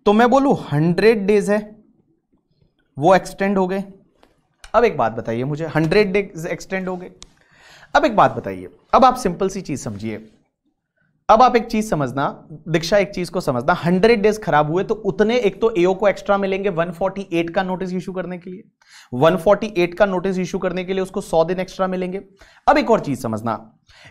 तो मैं बोलू 100 डेज है वो एक्सटेंड हो गए अब एक बात बताइए मुझे 100 डेज एक्सटेंड हो गए अब एक बात बताइए अब आप सिंपल सी चीज़ समझिए अब आप एक चीज समझना दीक्षा एक चीज को समझना 100 डेज खराब हुए तो उतने एक तो एओ को एक्स्ट्रा मिलेंगे 148 का नोटिस इशू करने के लिए 148 का नोटिस इश्यू करने के लिए उसको 100 दिन एक्स्ट्रा मिलेंगे अब एक और चीज समझना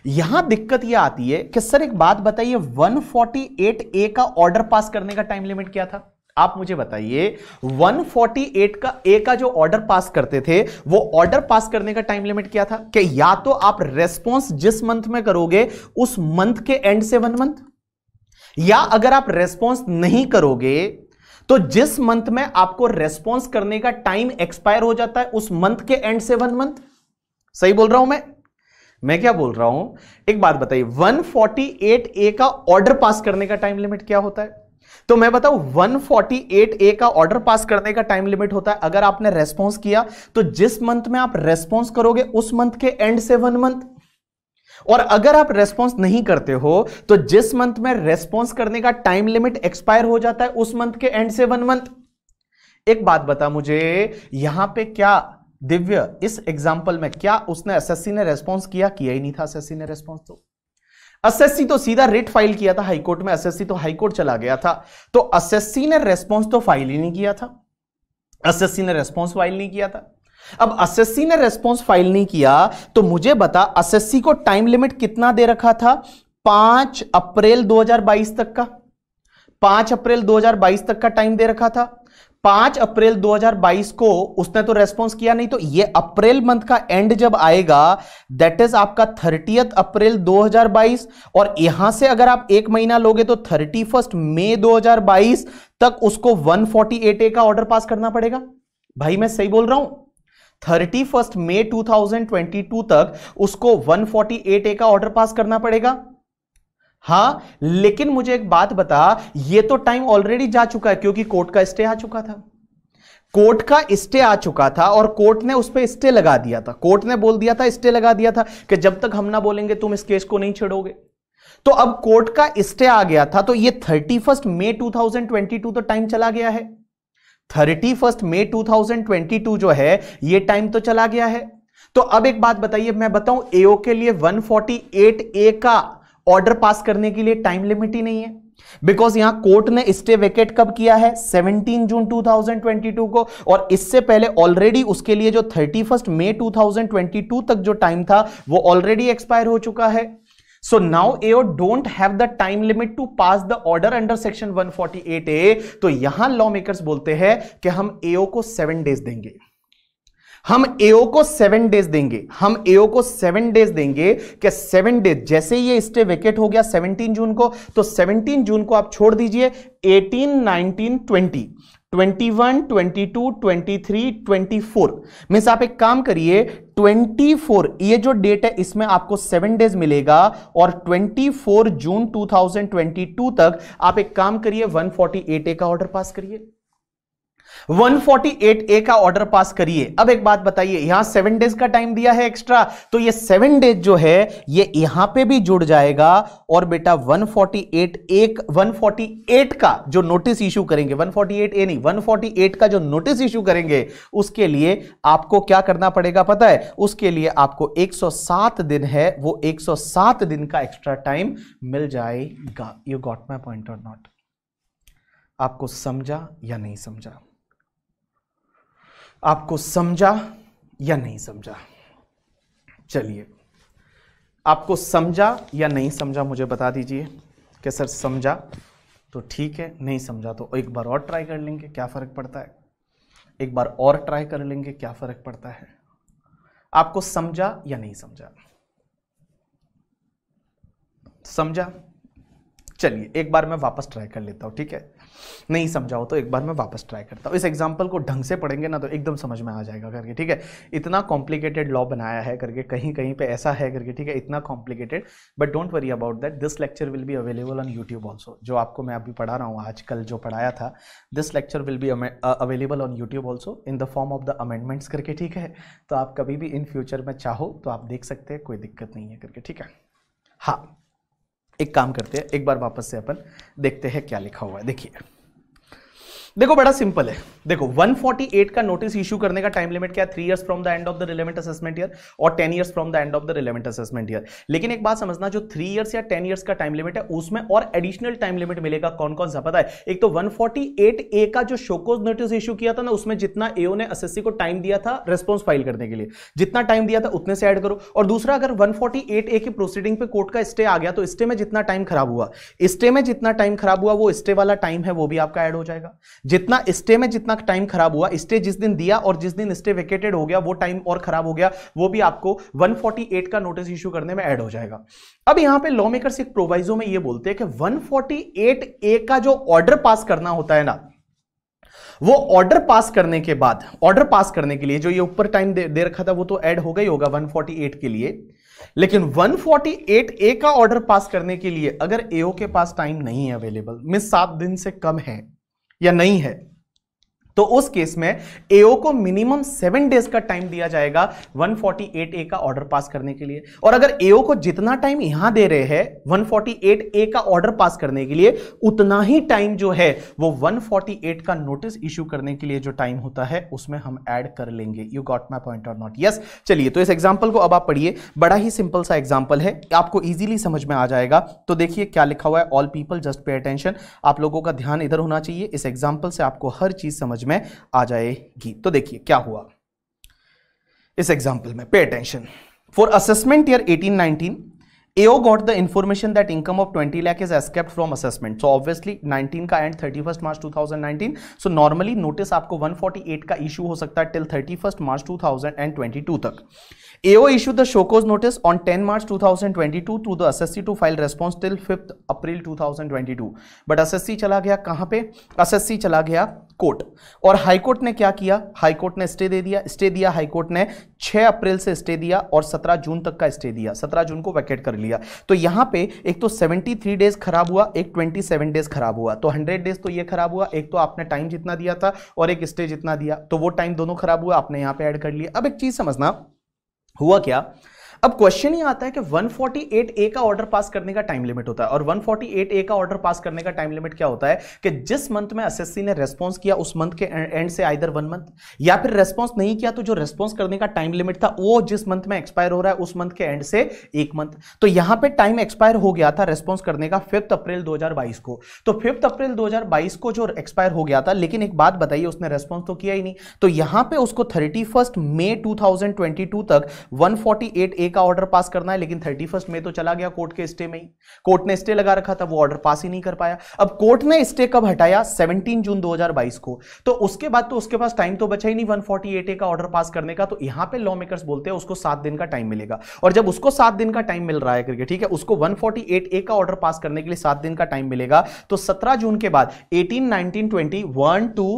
यहां दिक्कत यह आती है कि सर एक बात बताइए 148 ए का ऑर्डर पास करने का टाइम लिमिट क्या था आप मुझे बताइए 148 का ए का जो ऑर्डर पास करते थे वो ऑर्डर पास करने का टाइम लिमिट क्या था कि या तो आप रेस्पॉन्स जिस मंथ में करोगे उस मंथ के एंड से वन मंथ या अगर आप रेस्पॉन्स नहीं करोगे तो जिस मंथ में आपको रेस्पॉन्स करने का टाइम एक्सपायर हो जाता है उस मंथ के एंड से वन मंथ सही बोल रहा हूं मैं मैं क्या बोल रहा हूं एक बात बताइए 148 ए का ऑर्डर पास करने का टाइम लिमिट क्या होता है तो मैं बताऊं 148 ए का ऑर्डर पास करने का टाइम लिमिट होता है अगर आपने रेस्पॉन्स किया तो जिस मंथ में आप रेस्पॉन्स करोगे उस मंथ के एंड से वन मंथ और अगर आप रेस्पॉन्स नहीं करते हो तो जिस मंथ में रेस्पॉन्स करने का टाइम लिमिट एक्सपायर हो जाता है उस मंथ के एंड से वन मंथ एक बात बता मुझे यहां पे क्या दिव्य इस एग्जाम्पल में क्या उसने एसएससी ने रेस्पॉन्स किया किया ही नहीं था एसएससी ने रेस्पॉन्स तो एसएससी तो सीधा रिट फाइल किया था हाईकोर्ट में एसएससी तो हाईकोर्ट चला गया था तो एसएससी ने रेस्पॉन्स तो फाइल ही नहीं किया था एसएससी ने रेस्पॉन्स फाइल नहीं किया था अब असेसी ने रेस्पॉन्स फाइल नहीं किया तो मुझे बता असेसी को टाइम लिमिट कितना दे रखा था पांच अप्रैल 2022 तक का पांच अप्रैल 2022 तक का टाइम दे रखा था पांच अप्रैल 2022 को उसने तो रेस्पॉन्स किया नहीं तो ये अप्रैल मंथ का एंड जब आएगा दैट इज आपका थर्टी अप्रैल 2022 और यहां से अगर आप एक महीना लोगे तो थर्टी फर्स्ट मे 2022 तक उसको 148 ए का ऑर्डर पास करना पड़ेगा भाई मैं सही बोल रहा हूं thirty first May two thousand twenty two तक उसको वन फोर्टी एट ए का ऑर्डर पास करना पड़ेगा हां लेकिन मुझे एक बात बता ये तो टाइम ऑलरेडी जा चुका है क्योंकि कोर्ट का स्टे आ चुका था कोर्ट का स्टे आ चुका था और कोर्ट ने उस पर स्टे लगा दिया था कोर्ट ने बोल दिया था स्टे लगा दिया था कि जब तक हम ना बोलेंगे तुम इस केस को नहीं छेड़ोगे तो अब कोर्ट का स्टे आ गया था तो ये thirty first May two thousand twenty two तो टाइम चला गया है thirty first May two thousand twenty two जो है ये टाइम तो चला गया है तो अब एक बात बताइए मैं बताऊं एओ के लिए एट ए का ऑर्डर पास करने के लिए टाइम लिमिट ही नहीं है बिकॉज यहां कोर्ट ने स्टे वेकेट कब किया है 17 जून 2022 को और इससे पहले ऑलरेडी उसके लिए जो 31 मई 2022 तक जो टाइम था वो ऑलरेडी एक्सपायर हो चुका है So now AO don't have the time limit to pass the order under section 148A. तो यहां लॉ मेकर्स बोलते हैं कि हम AO को सेवन डेज देंगे हम एओ को सेवन डेज देंगे हम एओ को सेवन डेज देंगे कि सेवन डेज जैसे ये स्टे वेकेट हो गया 17 जून को तो 17 जून को आप छोड़ दीजिए 18, 19, 20 twenty one twenty two twenty three twenty four means आप एक काम करिए ट्वेंटी फोर ये जो डेट है इसमें आपको सेवन डेज मिलेगा और twenty four June two thousand twenty two तक आप एक काम करिए वन फोर्टी एट ए का ऑर्डर पास करिए 148 ए का ऑर्डर पास करिए अब एक बात बताइए यहां सेवन डेज का टाइम दिया है एक्स्ट्रा तो ये सेवन डेज जो है ये यहां पे भी जुड़ जाएगा और बेटा 148 एक 148 का जो नोटिस इशू करेंगे 148 ए नहीं 148 का जो नोटिस इशू करेंगे उसके लिए आपको क्या करना पड़ेगा पता है उसके लिए आपको 107 दिन है वो 107 दिन का एक्स्ट्रा टाइम मिल जाएगा यू गॉट माई पॉइंट और नॉट आपको समझा या नहीं समझा आपको समझा या नहीं समझा चलिए आपको समझा या नहीं समझा मुझे बता दीजिए कि सर समझा तो ठीक है नहीं समझा तो एक बार और ट्राई कर लेंगे क्या फ़र्क पड़ता है एक बार और ट्राई कर लेंगे क्या फ़र्क पड़ता है आपको समझा या नहीं समझा समझा चलिए एक बार मैं वापस ट्राई कर लेता हूँ ठीक है नहीं समझाओ तो एक बार मैं वापस ट्राई करता हूँ इस एग्जाम्पल को ढंग से पढ़ेंगे ना तो एकदम समझ में आ जाएगा करके ठीक है इतना कॉम्प्लिकेटेड लॉ बनाया है करके कहीं कहीं पे ऐसा है करके ठीक है इतना complicated but don't worry about that this lecture will be available on YouTube also जो आपको मैं अभी पढ़ा रहा हूँ आजकल जो पढ़ाया था this lecture will be available on YouTube also in the form of the amendments करके ठीक है तो आप कभी भी इन फ्यूचर में चाहो तो आप देख सकते हैं कोई दिक्कत नहीं है करके ठीक है हाँ एक काम करते हैं एक बार वापस से अपन देखते हैं क्या लिखा हुआ है देखिए देखो बड़ा सिंपल है देखो 148 का नोटिस इश्यू करने का टाइम लिमिट क्या है three years from the end of the relevant assessment year और ten years from the end of the relevant assessment year लेकिन एक बात समझना जो थ्री ईयर्स या टेन ईयर्स का टाइम लिमिट है उसमें और एडिशनल टाइम लिमिट मिलेगा कौन कौन सा पता है एक तो वन ए का जो शोकोज नोटिस इशू किया था ना उसमें जितना एओ ने एस को टाइम दिया था रेस्पॉन्स फाइल करने के लिए जितना टाइम दिया था उतने से ऐड करो और दूसरा अगर वन ए की प्रोसीडिंग पे कोर्ट का स्टे आ गया तो स्टे में जितना टाइम खराब हुआ स्टे में जितना टाइम खराब हुआ वो स्टे वाला टाइम है वो भी आपका एड हो जाएगा जितना स्टे में जितना टाइम खराब हुआ स्टे जिस दिन दिया और जिस दिन स्टे वेकेटेड हो गया वो टाइम और खराब हो गया वो भी आपको 148 का नोटिस इश्यू करने में ऐड हो जाएगा अब यहां पे लॉ मेकर्स एक प्रोवाइजो में ये बोलते हैं कि 148 ए का जो ऑर्डर पास करना होता है ना वो ऑर्डर पास करने के बाद ऑर्डर पास करने के लिए जो ये ऊपर टाइम दे, दे रखा था वो तो ऐड हो गई होगा 148 के लिए लेकिन 148 ए का ऑर्डर पास करने के लिए अगर एओ के पास टाइम नहीं है अवेलेबल मिस सात दिन से कम है या नहीं है तो उस केस में एओ को मिनिमम सेवन डेज का टाइम दिया जाएगा 148 ए का ऑर्डर पास करने के लिए और अगर एओ को जितना टाइम यहां दे रहे हैं 148 ए का ऑर्डर पास करने के लिए उतना ही टाइम जो है वो 148 का नोटिस इश्यू करने के लिए जो टाइम होता है उसमें हम ऐड कर लेंगे यू गॉट माई पॉइंट और नॉट यस चलिए तो इस एग्जाम्पल को अब आप पढ़िए बड़ा ही सिंपल सा एग्जाम्पल है आपको ईजिली समझ में आ जाएगा तो देखिए क्या लिखा हुआ है all people just pay attention आप लोगों का ध्यान इधर होना चाहिए इस एग्जाम्पल से आपको हर चीज समझ में आ जाएगी तो देखिए क्या हुआ इस एग्जाम्पल में pay attention for assessment year 1819 AO got the information that income of 20 lakh is escaped from assessment. So obviously 19 का end 31st March 2019. So normally notice आपको 148 का issue हो सकता है till 31st मार्च 2022 तक. AO issued the show cause notice on 10 March 2022 to the assessee to file response till 5th April 2022. But SSC चला गया कहाँ पे? SSC चला गया कोर्ट और हाईकोर्ट ने क्या किया हाईकोर्ट ने स्टे दे दिया स्टे दिया हाईकोर्ट ने 6 अप्रैल से स्टे दिया और 17 जून तक का स्टे दिया 17 जून को वैकेट कर लिया लिया तो यहाँ पे एक तो 73 डेज खराब हुआ एक 27 डेज खराब हुआ तो 100 डेज तो ये खराब हुआ एक तो आपने टाइम जितना दिया था और एक स्टेज जितना दिया तो वो टाइम दोनों खराब हुआ आपने यहाँ पे ऐड कर लिया अब एक चीज़ समझना हुआ क्या अब क्वेश्चन ये आता है कि 148 ए का ऑर्डर पास करने का टाइम लिमिट होता है और 148 ए का ऑर्डर पास करने का टाइम लिमिट क्या होता है कि जिस मंथ में एसएससी ने रेस्पॉन्स किया उस मंथ के एंड से आइदर वन मंथ या फिर रेस्पॉन्स नहीं किया तो जो रेस्पॉन्स करने का टाइम लिमिट था वो जिस मंथ में एक्सपायर हो रहा है उस मंथ के एंड से एक मंथ तो यहां पर टाइम एक्सपायर हो गया था रेस्पॉन्स करने का फिफ्थ अप्रैल दो को तो फिफ्थ अप्रैल दो को जो एक्सपायर हो गया था लेकिन एक बात बताइए उसने रेस्पॉन्स तो किया ही नहीं तो यहां पर उसको थर्टी मई टू तक वन ए का ऑर्डर पास करना है लेकिन थर्टी फर्स्ट में तो चला गया कोर्ट के स्टे में ही कोर्ट ने स्टे लगा रखा था वो ऑर्डर पास ही नहीं कर पाया अब कोर्ट ने स्टे कब हटाया सेवनटीन जून 2022 को तो उसके बाद तो उसके पास टाइम तो बचा ही नहीं वन फोर्टी एट ए का ऑर्डर पास करने का तो यहां पर लॉ मेकर्स बोलते हैं उसको सात दिन का टाइम मिलेगा और जब उसको सात दिन का टाइम मिल रहा है करके ठीक है उसको वन फोर्टी एट ए का ऑर्डर पास करने के लिए सात दिन का टाइम मिलेगा तो सत्रह जून के बाद eighteen nineteen twenty one two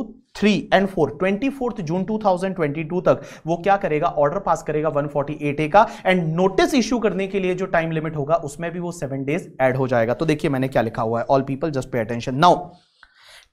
three and four twenty fourth June two thousand twenty two तक वो क्या करेगा ऑर्डर पास करेगा वन फोर्टी एट ए का एंड नोटिस इश्यू करने के लिए जो टाइम लिमिट होगा उसमें भी वो सेवन डेज एड हो जाएगा तो देखिए मैंने क्या लिखा हुआ है all people just pay attention now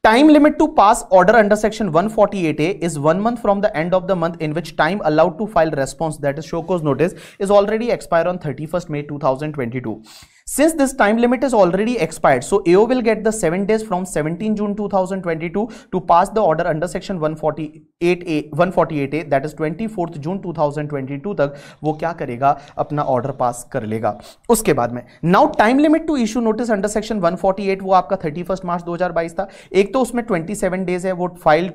time limit to pass order under section one forty eight A is one month from the end of the month in which time allowed to file response that is show cause notice is already expire on thirty first May two thousand twenty two Since this time limit is already expired, so AO will get the 7 days from 17 June 2022 to pass the order under section 148A, 148A that is 24th June 2022 तक वो क्या करेगा अपना order pass कर लेगा उसके बाद में now time limit to issue notice under section 148 वो आपका 31 मार्च 2022 था एक तो उसमें 27 डेज है वो फाइल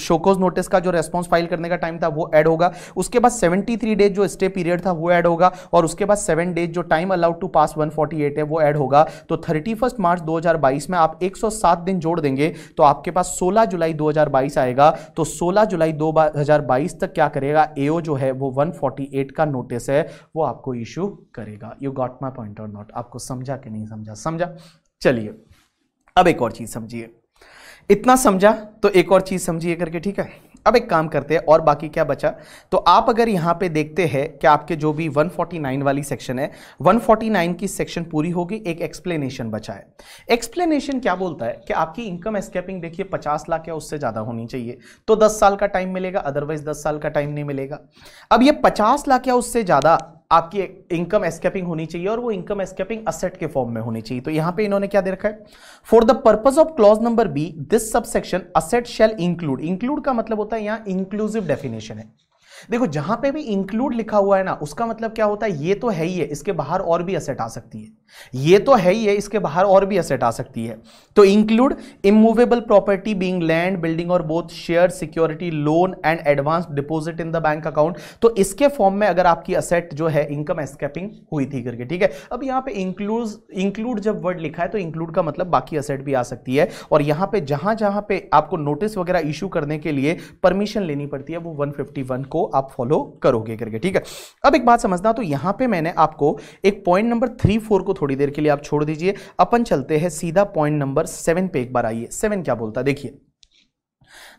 शोकोज नोटिस का जो रेस्पॉन्स फाइल करने का टाइम था वो ऐड होगा उसके बाद 73 डेज जो स्टे पीरियड था वो ऐड होगा और उसके बाद सेवन डेज जो टाइम अलाउड टू पास 148 है वो ऐड होगा तो 31 मार्च 2022 में आप 107 दिन जोड़ देंगे तो आपके पास 16 जुलाई 2022 आएगा तो 16 जुलाई 2022 तक क्या करेगा एओ जो है वो वन का नोटिस है वो आपको इशू करेगा यू गॉट माई पॉइंट और नॉट आपको समझा कि नहीं समझा समझा चलिए अब एक और चीज़ समझिए इतना समझा तो एक और चीज़ समझिए करके ठीक है अब एक काम करते हैं और बाकी क्या बचा तो आप अगर यहाँ पे देखते हैं कि आपके जो भी 149 वाली सेक्शन है 149 की सेक्शन पूरी होगी एक एक्सप्लेनेशन बचा है एक्सप्लेनेशन क्या बोलता है कि आपकी इनकम स्केपिंग देखिए 50 लाख या उससे ज़्यादा होनी चाहिए तो 10 साल का टाइम मिलेगा अदरवाइज 10 साल का टाइम नहीं मिलेगा अब ये 50 लाख या उससे ज़्यादा आपकी इनकम एस्केपिंग होनी चाहिए और वो इनकम एस्केपिंग असेट के फॉर्म में होनी चाहिए तो यहां पे इन्होंने क्या दे रखा है for the purpose of clause number B this subsection asset shall include include का मतलब होता है यहां इंक्लूसिव डेफिनेशन है देखो जहां पे भी इंक्लूड लिखा हुआ है ना उसका मतलब क्या होता है ये तो है ही है इसके बाहर और भी असेट आ सकती है ये तो है ही है इसके बाहर और भी असेट आ सकती है तो include immovable property being land building और both share security loan and advance deposit in the bank account तो इसके फॉर्म में अगर आपकी असेट जो है इनकम एस्केपिंग हुई थी करके ठीक है अब यहां पे इंक्लूड इंक्लूड जब वर्ड लिखा है तो इंक्लूड का मतलब बाकी असेट भी आ सकती है और यहां पर जहां जहां पर आपको नोटिस वगैरह इशू करने के लिए परमिशन लेनी पड़ती है वो वन को आप फॉलो करोगे करके ठीक है अब एक बात समझना तो यहां पर मैंने आपको एक पॉइंट नंबर थ्री फोर को थोड़ी देर के लिए आप छोड़ दीजिए अपन चलते हैं सीधा पॉइंट नंबर सेवन पे एक बार आइए सेवन क्या बोलता है देखिए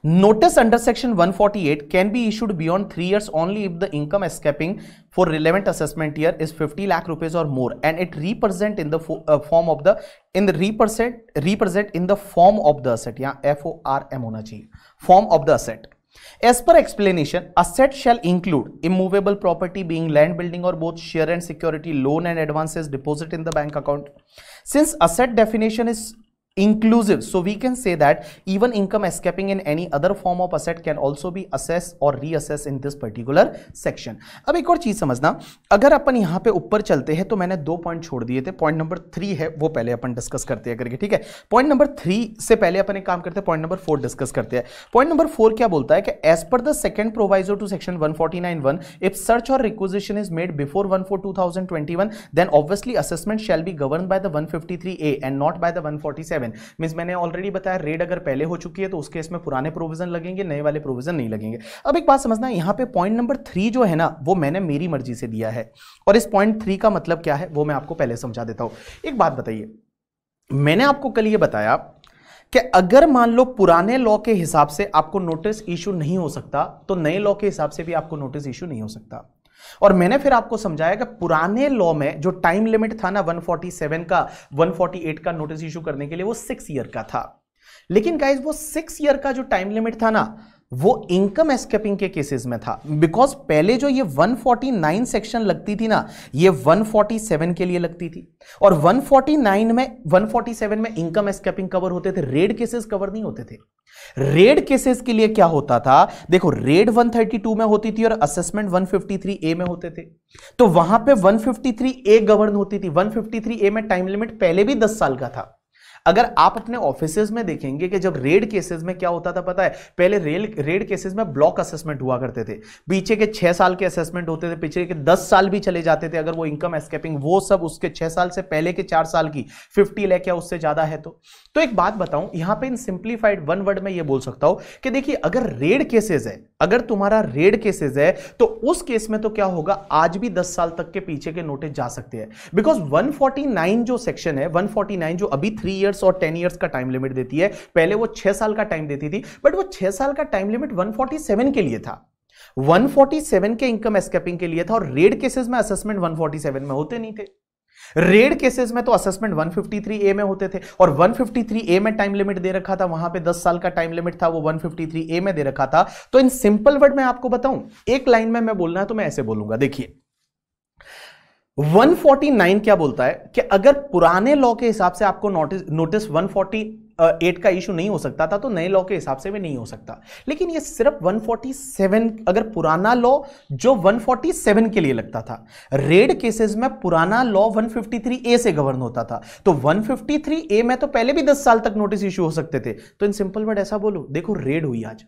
notice under section 148 can be issued beyond three years only if the income escaping for relevant assessment year is 50 lakh rupees और more and it represent in the form of the in the represent represent in the form of the asset या F O R M होना चाहिए form of the asset As per explanation, a set shall include immovable property being land building or both share and security loan and advances deposit in the bank account. Since asset definition is inclusive so we can say that even income escaping in any other form of asset can also be assessed or reassessed in this particular section अब एक और चीज समझना अगर अपन यहाँ पे ऊपर चलते हैं तो मैंने दो पॉइंट छोड़ दिए थे पॉइंट नंबर थ्री है वो पहले अपन डिस्कस करते हैं करके ठीक है पॉइंट नंबर थ्री से पहले अपन एक काम करते हैं पॉइंट नंबर फोर डिस्कस करते हैं पॉइंट नंबर फोर क्या बोलता है कि as per the second proviso to section 149.1 if search और requisition is made before 1 four 2021 then obviously assessment shall be govern by the 153 A and not by the 147 seven means मैंने already बताया raid अगर पहले हो चुकी है तो उसके इसमें पुराने प्रोविजन लगेंगे नए वाले प्रोविजन नहीं लगेंगे अब एक बात समझना यहाँ पे पॉइंट नंबर थ्री जो है ना वो मैंने मेरी मर्जी से दिया है और इस पॉइंट थ्री का मतलब क्या है वो मैं आपको पहले समझा देता हूँ एक बात बताइए मैंने आपको कल ये बताया कि अगर मान लो पुराने लॉ के हिसाब से आपको नोटिस इशू नहीं हो सकता तो नए लॉ के हिसाब से भी आपको नोटिस इशू नहीं हो सकता और मैंने फिर आपको समझाया कि पुराने लॉ में जो टाइम लिमिट था ना 147 का 148 का नोटिस इशू करने के लिए वो सिक्स ईयर का था लेकिन गाइज वो सिक्स ईयर का जो टाइम लिमिट था ना वो इनकम एस्केपिंग के केसेस में था बिकॉज पहले जो ये 149 सेक्शन लगती थी ना ये 147 के लिए लगती थी और 149 में 147 में इनकम एस्केपिंग कवर होते थे रेड केसेस कवर नहीं होते थे रेड केसेस के लिए क्या होता था देखो रेड 132 में होती थी और असेसमेंट 153 ए में होते थे तो वहां पे 153 ए गवर्न होती थी 153 ए में टाइम लिमिट पहले भी 10 साल का था अगर आप अपने ऑफिस में देखेंगे कि जब रेड केसेस में क्या होता था पता है पहले रेल रेड केसेस में ब्लॉक असेसमेंट हुआ करते थे पीछे के छह साल के असेसमेंट होते थे पीछे के दस साल भी चले जाते थे अगर वो इनकम एस्केपिंग वो सब उसके छह साल से पहले के चार साल की फिफ्टी लैख या उससे ज्यादा है तो तो एक बात बताऊं यहां पे इन सिंप्लीफाइड वन वर्ड में ये बोल सकता हूं कि देखिए अगर रेड केसेस है अगर तुम्हारा रेड केसेस है तो उस केस में तो क्या होगा आज भी 10 साल तक के पीछे के नोटिस जा सकते हैं बिकॉज 149 जो सेक्शन है 149 जो अभी थ्री ईयर्स और टेन ईयर्स का टाइम लिमिट देती है पहले वो छह साल का टाइम देती थी बट वो छह साल का टाइम लिमिट वन के लिए था 147 के इनकम एस्केपिंग के लिए था और रेड केसेस में असेसमेंट 147 में होते नहीं थे रेड केसेस में तो असेसमेंट 153 ए में होते थे और 153 ए में टाइम लिमिट दे रखा था वहां पे 10 साल का टाइम लिमिट था वो 153 ए में दे रखा था तो इन सिंपल वर्ड में आपको बताऊं एक लाइन में मैं बोलना है तो मैं ऐसे बोलूंगा देखिए 149 क्या बोलता है कि अगर पुराने लॉ के हिसाब से आपको नोटिस नोटिस 140 एट का इशू नहीं हो सकता था तो नए लॉ के हिसाब से भी नहीं हो सकता लेकिन ये सिर्फ 147 अगर पुराना लॉ जो 147 के लिए लगता था रेड केसेस में पुराना लॉ 153 ए से गवर्न होता था तो 153 ए में तो पहले भी 10 साल तक नोटिस इशू हो सकते थे तो इन सिंपल वर्ड ऐसा बोलो देखो रेड हुई आज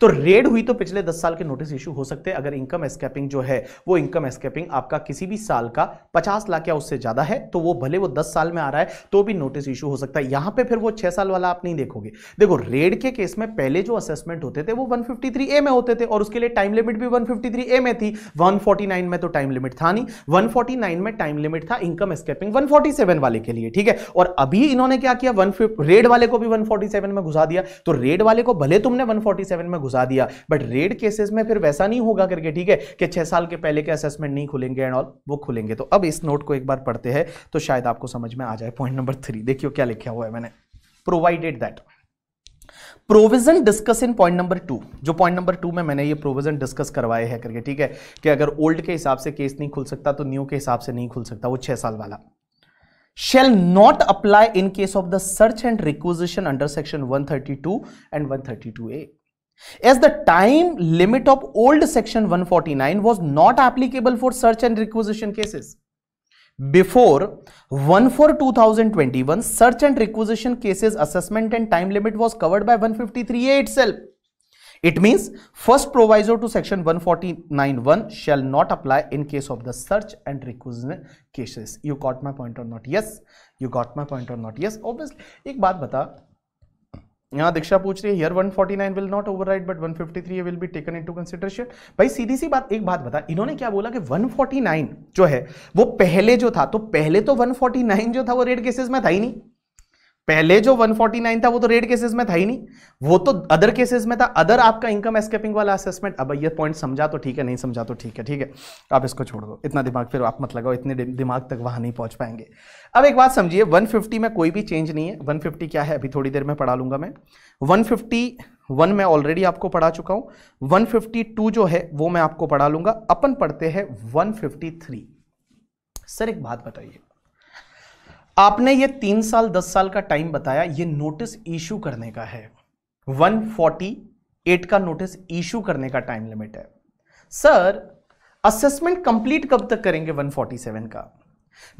तो रेड हुई तो पिछले दस साल के नोटिस इशू हो सकते हैं अगर इनकम एस्केपिंग जो है वो इनकम एस्केपिंग आपका किसी भी साल का पचास लाख या उससे ज्यादा है तो वो भले वो दस साल में आ रहा है तो भी नोटिस इशू हो सकता है यहां पे फिर वो छह साल वाला आप नहीं देखोगे देखो रेड के केस में पहले जो असेसमेंट होते थे वो वन ए में होते थे और उसके लिए टाइम लिमिट भी वन ए में थी वन में तो टाइम लिमिट था नहीं वन में टाइम लिमिट था इनकम स्केपिंग वन वाले के लिए ठीक है और अभी इन्होंने क्या किया रेड वाले को भी वन में घुसा दिया तो रेड वाले को भले तुमने वन असेसमेंट में घुसा दिया बट रेड केसेस में फिर वैसा नहीं होगा करके ठीक है कि छह साल के पहले के असेसमेंट नहीं खुलेंगे एंड ऑल वो खुलेंगे तो अब इस नोट को एक बार पढ़ते हैं तो शायद आपको समझ में आ जाए पॉइंट नंबर थ्री देखियो क्या लिखा हुआ है मैंने provided that provision discuss in point number two जो पॉइंट नंबर टू में मैंने ये प्रोविजन डिस्कस करवाए हैं करके ठीक है कि अगर ओल्ड के हिसाब से केस नहीं खुल सकता तो न्यू के हिसाब से नहीं खुल सकता वो छह साल वाला shall not apply in case of the search and requisition under section 132 and 132 A As the time limit of old section 149 was not applicable for search and requisition cases. Before 1 for 2021, search and requisition cases assessment and time limit was covered by 153A itself. It means first proviso to section 149.1 shall not apply in case of the search and requisition cases. You got my point or not? Yes. You got my point or not? Yes. Obviously, एक बात यहाँ दीक्षा पूछ रही है here 149 will not override but 153 will be taken into consideration भाई सीधी सी बात एक बात बता इन्होंने क्या बोला कि 149 जो है वो पहले जो था तो पहले तो 149 जो था वो रेड केसेस में था ही नहीं पहले जो 149 था वो तो रेड केसेस में था ही नहीं वो तो अदर केसेस में था अदर आपका इनकम एस्केपिंग वाला असेसमेंट अब ये पॉइंट समझा तो ठीक है नहीं समझा तो ठीक है ठीक है आप इसको छोड़ दो इतना दिमाग फिर आप मत लगाओ इतने दिमाग तक वहां नहीं पहुंच पाएंगे अब एक बात समझिए 150 में कोई भी चेंज नहीं है 150 क्या है अभी थोड़ी देर में पढ़ा लूंगा मैं वन वन मैं ऑलरेडी आपको पढ़ा चुका हूं 152 जो है वो मैं आपको पढ़ा लूंगा अपन पढ़ते हैं 153 सर एक बात बताइए आपने ये तीन साल दस साल का टाइम बताया ये नोटिस इशू करने का है 148 का नोटिस इशू करने का टाइम लिमिट है सर असेसमेंट कंप्लीट कब तक करेंगे 147 का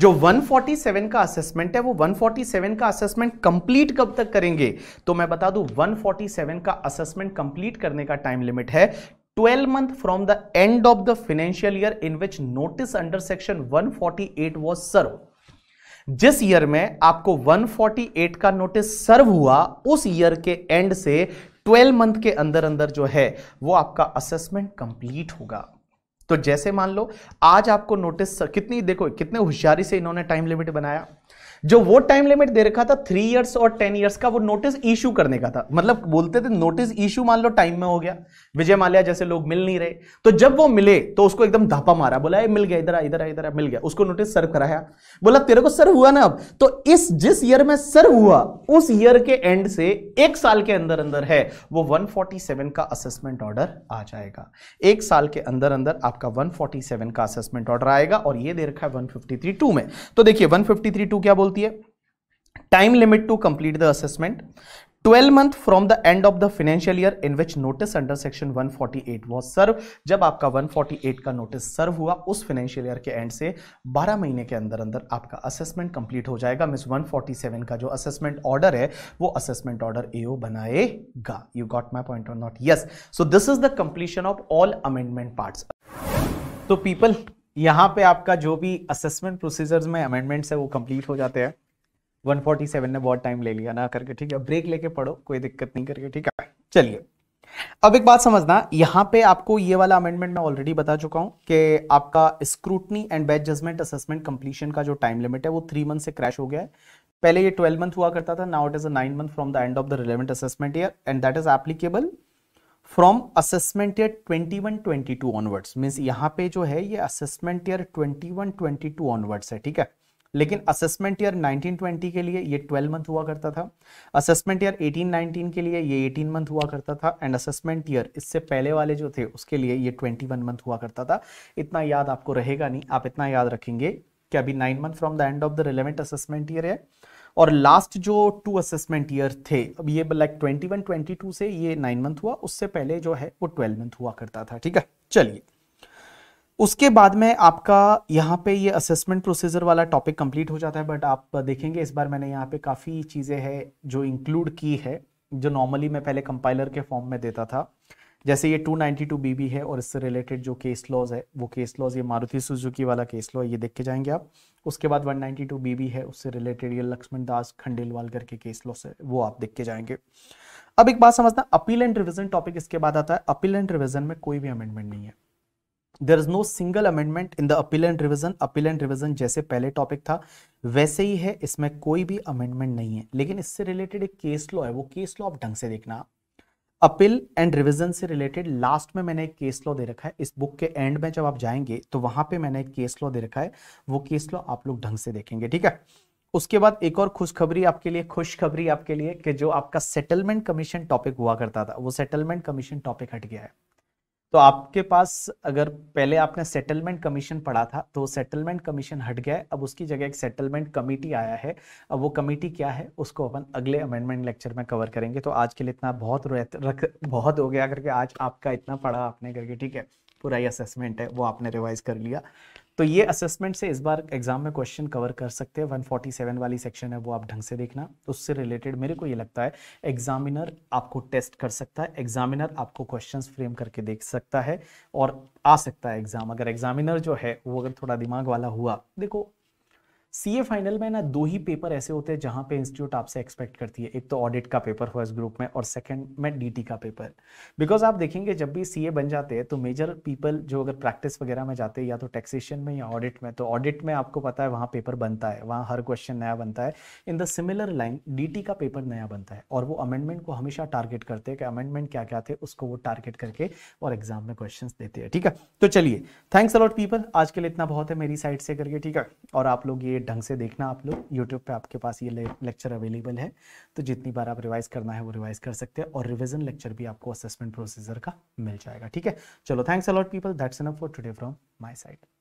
जो 147 का असेसमेंट है वो 147 का असेसमेंट कंप्लीट कब तक करेंगे तो मैं बता दूं 147 का असेसमेंट कंप्लीट करने का टाइम लिमिट है 12 the end of the of year in which notice under section one forty 148 was serve जिस ईयर में आपको 148 का नोटिस सर्व हुआ उस ईयर के एंड से 12 मंथ के अंदर अंदर जो है वो आपका असेसमेंट कंप्लीट होगा तो जैसे मान लो आज आपको नोटिस कितनी देखो कितने होशियारी से इन्होंने टाइम लिमिट बनाया जो वो टाइम लिमिट दे रखा था थ्री इयर्स और टेन इयर्स का वो नोटिस इशू करने का था मतलब बोलते थे नोटिस इशू मान लो टाइम में हो गया विजय माल्या जैसे लोग मिल नहीं रहे तो जब वो मिले तो उसको एकदम धापा मारा बोला मिल गया इधर इधर इधर मिल गया उसको नोटिस सर्व कराया बोला तेरे को सर्व हुआ ना अब तो इस जिस ईयर में सर्व हुआ उस ईयर के एंड से एक साल के अंदर अंदर है वो वन का असेसमेंट ऑर्डर आ जाएगा एक साल के अंदर अंदर आपका वन का असेसमेंट ऑर्डर आएगा और ये दे रखा है वन में तो देखिए वन 2 क्या बोल बोलती है time limit to complete the assessment 12 month from the end of the financial year in which notice under section 148 was serve जब आपका 148 का नोटिस सर्व हुआ उस फाइनेंशियल ईयर के एंड से 12 महीने के अंदर अंदर आपका असेसमेंट कंप्लीट हो जाएगा मिस 147 का जो असेसमेंट ऑर्डर है वो असेसमेंट ऑर्डर एओ बनाएगा यू गॉट माई पॉइंट और not yes so this is the completion of all amendment part तो पीपल यहाँ पे आपका जो भी असेसमेंट प्रोसीजर्स में अमेंडमेंट्स है वो कंप्लीट हो जाते हैं 147 ने बहुत टाइम ले लिया ना करके ठीक है ब्रेक लेके पढ़ो कोई दिक्कत नहीं करके ठीक है चलिए अब एक बात समझना यहाँ पे आपको ये वाला अमेंडमेंट मैं ऑलरेडी बता चुका हूं कि आपका scrutiny and best judgement assessment completion का जो टाइम लिमिट है वो थ्री मंथ से क्रैश हो गया है पहले ये ट्वेल्व मंथ हुआ करता था now it is a nine month from the end of the relevant assessment year and that is applicable from assessment year 21-22 onwards means यहाँ पे जो है ये असेसमेंट ईयर 21-22 ऑनवर्ड्स है ठीक है लेकिन असेसमेंट ईयर 1920 के लिए ये 12 मंथ हुआ करता था असेसमेंट ईयर नाइनटीन के लिए ये 18 मंथ हुआ करता था एंड असेसमेंट ईयर इससे पहले वाले जो थे उसके लिए ये 21 मंथ हुआ करता था इतना याद आपको रहेगा नहीं आप इतना याद रखेंगे कि अभी nine month from the end of the relevant assessment year है और लास्ट जो टू असेसमेंट ईयर थे अब ये like twenty one twenty two से ये नाइन मंथ हुआ उससे पहले जो है वो ट्वेल्व मंथ हुआ करता था ठीक है चलिए उसके बाद में आपका यहाँ पे ये असेसमेंट प्रोसीजर वाला टॉपिक कंप्लीट हो जाता है बट आप देखेंगे इस बार मैंने यहाँ पे काफ़ी चीज़ें हैं जो इंक्लूड की है जो नॉर्मली मैं पहले कंपाइलर के फॉर्म में देता था जैसे ये 292 बीबी है और इससे रिलेटेड जो केस लॉज है वो केस लॉज ये मारुति सुजुकी वाला केस लॉ ये देख के जाएंगे आप उसके बाद 192 बीबी है उससे रिलेटेड ये लक्ष्मण दास खंडेलवाल करके केस लॉ से वो आप देख के जाएंगे अब एक बात समझना अपील एंड रिविजन टॉपिक इसके बाद आता है अपील एंड रिविजन में कोई भी अमेंडमेंट नहीं है there is no single amendment in the appeal and revision appeal and revision जैसे पहले टॉपिक था वैसे ही है इसमें कोई भी अमेंडमेंट नहीं है लेकिन इससे रिलेटेड एक केस लॉ है वो केस लॉ आप ढंग से देखना आप अपील एंड रिविजन से रिलेटेड लास्ट में मैंने एक केस लॉ दे रखा है इस बुक के एंड में जब आप जाएंगे तो वहां पे मैंने एक केस लॉ दे रखा है वो केस लॉ आप लोग ढंग से देखेंगे ठीक है उसके बाद एक और खुशखबरी आपके लिए खुशखबरी आपके लिए कि जो आपका सेटलमेंट कमीशन टॉपिक हुआ करता था वो सेटलमेंट कमीशन टॉपिक हट गया है तो आपके पास अगर पहले आपने सेटलमेंट कमीशन पढ़ा था तो सेटलमेंट कमीशन हट गया है अब उसकी जगह एक सेटलमेंट कमेटी आया है अब वो कमेटी क्या है उसको अपन अगले अमेंडमेंट लेक्चर में कवर करेंगे तो आज के लिए इतना बहुत रख बहुत हो गया करके आज आपका इतना पढ़ा आपने करके ठीक है पूरा ही असेसमेंट है वो आपने रिवाइज कर लिया तो ये असेसमेंट से इस बार एग्जाम में क्वेश्चन कवर कर सकते हैं 147 वाली सेक्शन है वो आप ढंग से देखना उससे रिलेटेड मेरे को ये लगता है एग्जामिनर आपको टेस्ट कर सकता है एग्जामिनर आपको क्वेश्चंस फ्रेम करके देख सकता है और आ सकता है एग्जाम अगर एग्जामिनर जो है वो अगर थोड़ा दिमाग वाला हुआ देखो सी ए फाइनल में ना दो ही पेपर ऐसे होते हैं जहां पे इंस्टीट्यूट आपसे एक्सपेक्ट करती है एक तो ऑडिट का पेपर हो इस ग्रुप में और सेकंड में डीटी का पेपर बिकॉज आप देखेंगे जब भी सीए बन जाते हैं तो मेजर पीपल जो अगर प्रैक्टिस वगैरह में जाते हैं या तो टैक्सेशन में या ऑडिट में तो ऑडिट में आपको पता है वहाँ पेपर बनता है वहाँ हर क्वेश्चन नया बनता है in the similar line D का पेपर नया बनता है और वो अमेंडमेंट को हमेशा टारगेट करते हैं कि अमेंडमेंट क्या क्या थे उसको वो टारगेट करके और एग्जाम में क्वेश्चन देते हैं ठीक है तो चलिए थैंक्स अलॉट पीपल आज के लिए इतना बहुत है मेरी साइड से करके ठीक है और आप लोग ये ढंग से देखना आप लोग यूट्यूब पे आपके पास ये लेक्चर अवेलेबल है तो जितनी बार आप रिवाइज करना है वो रिवाइज कर सकते हैं और रिविजन लेक्चर भी आपको असेसमेंट प्रोसीजर का मिल जाएगा ठीक है चलो thanks a lot people that's and for today from my side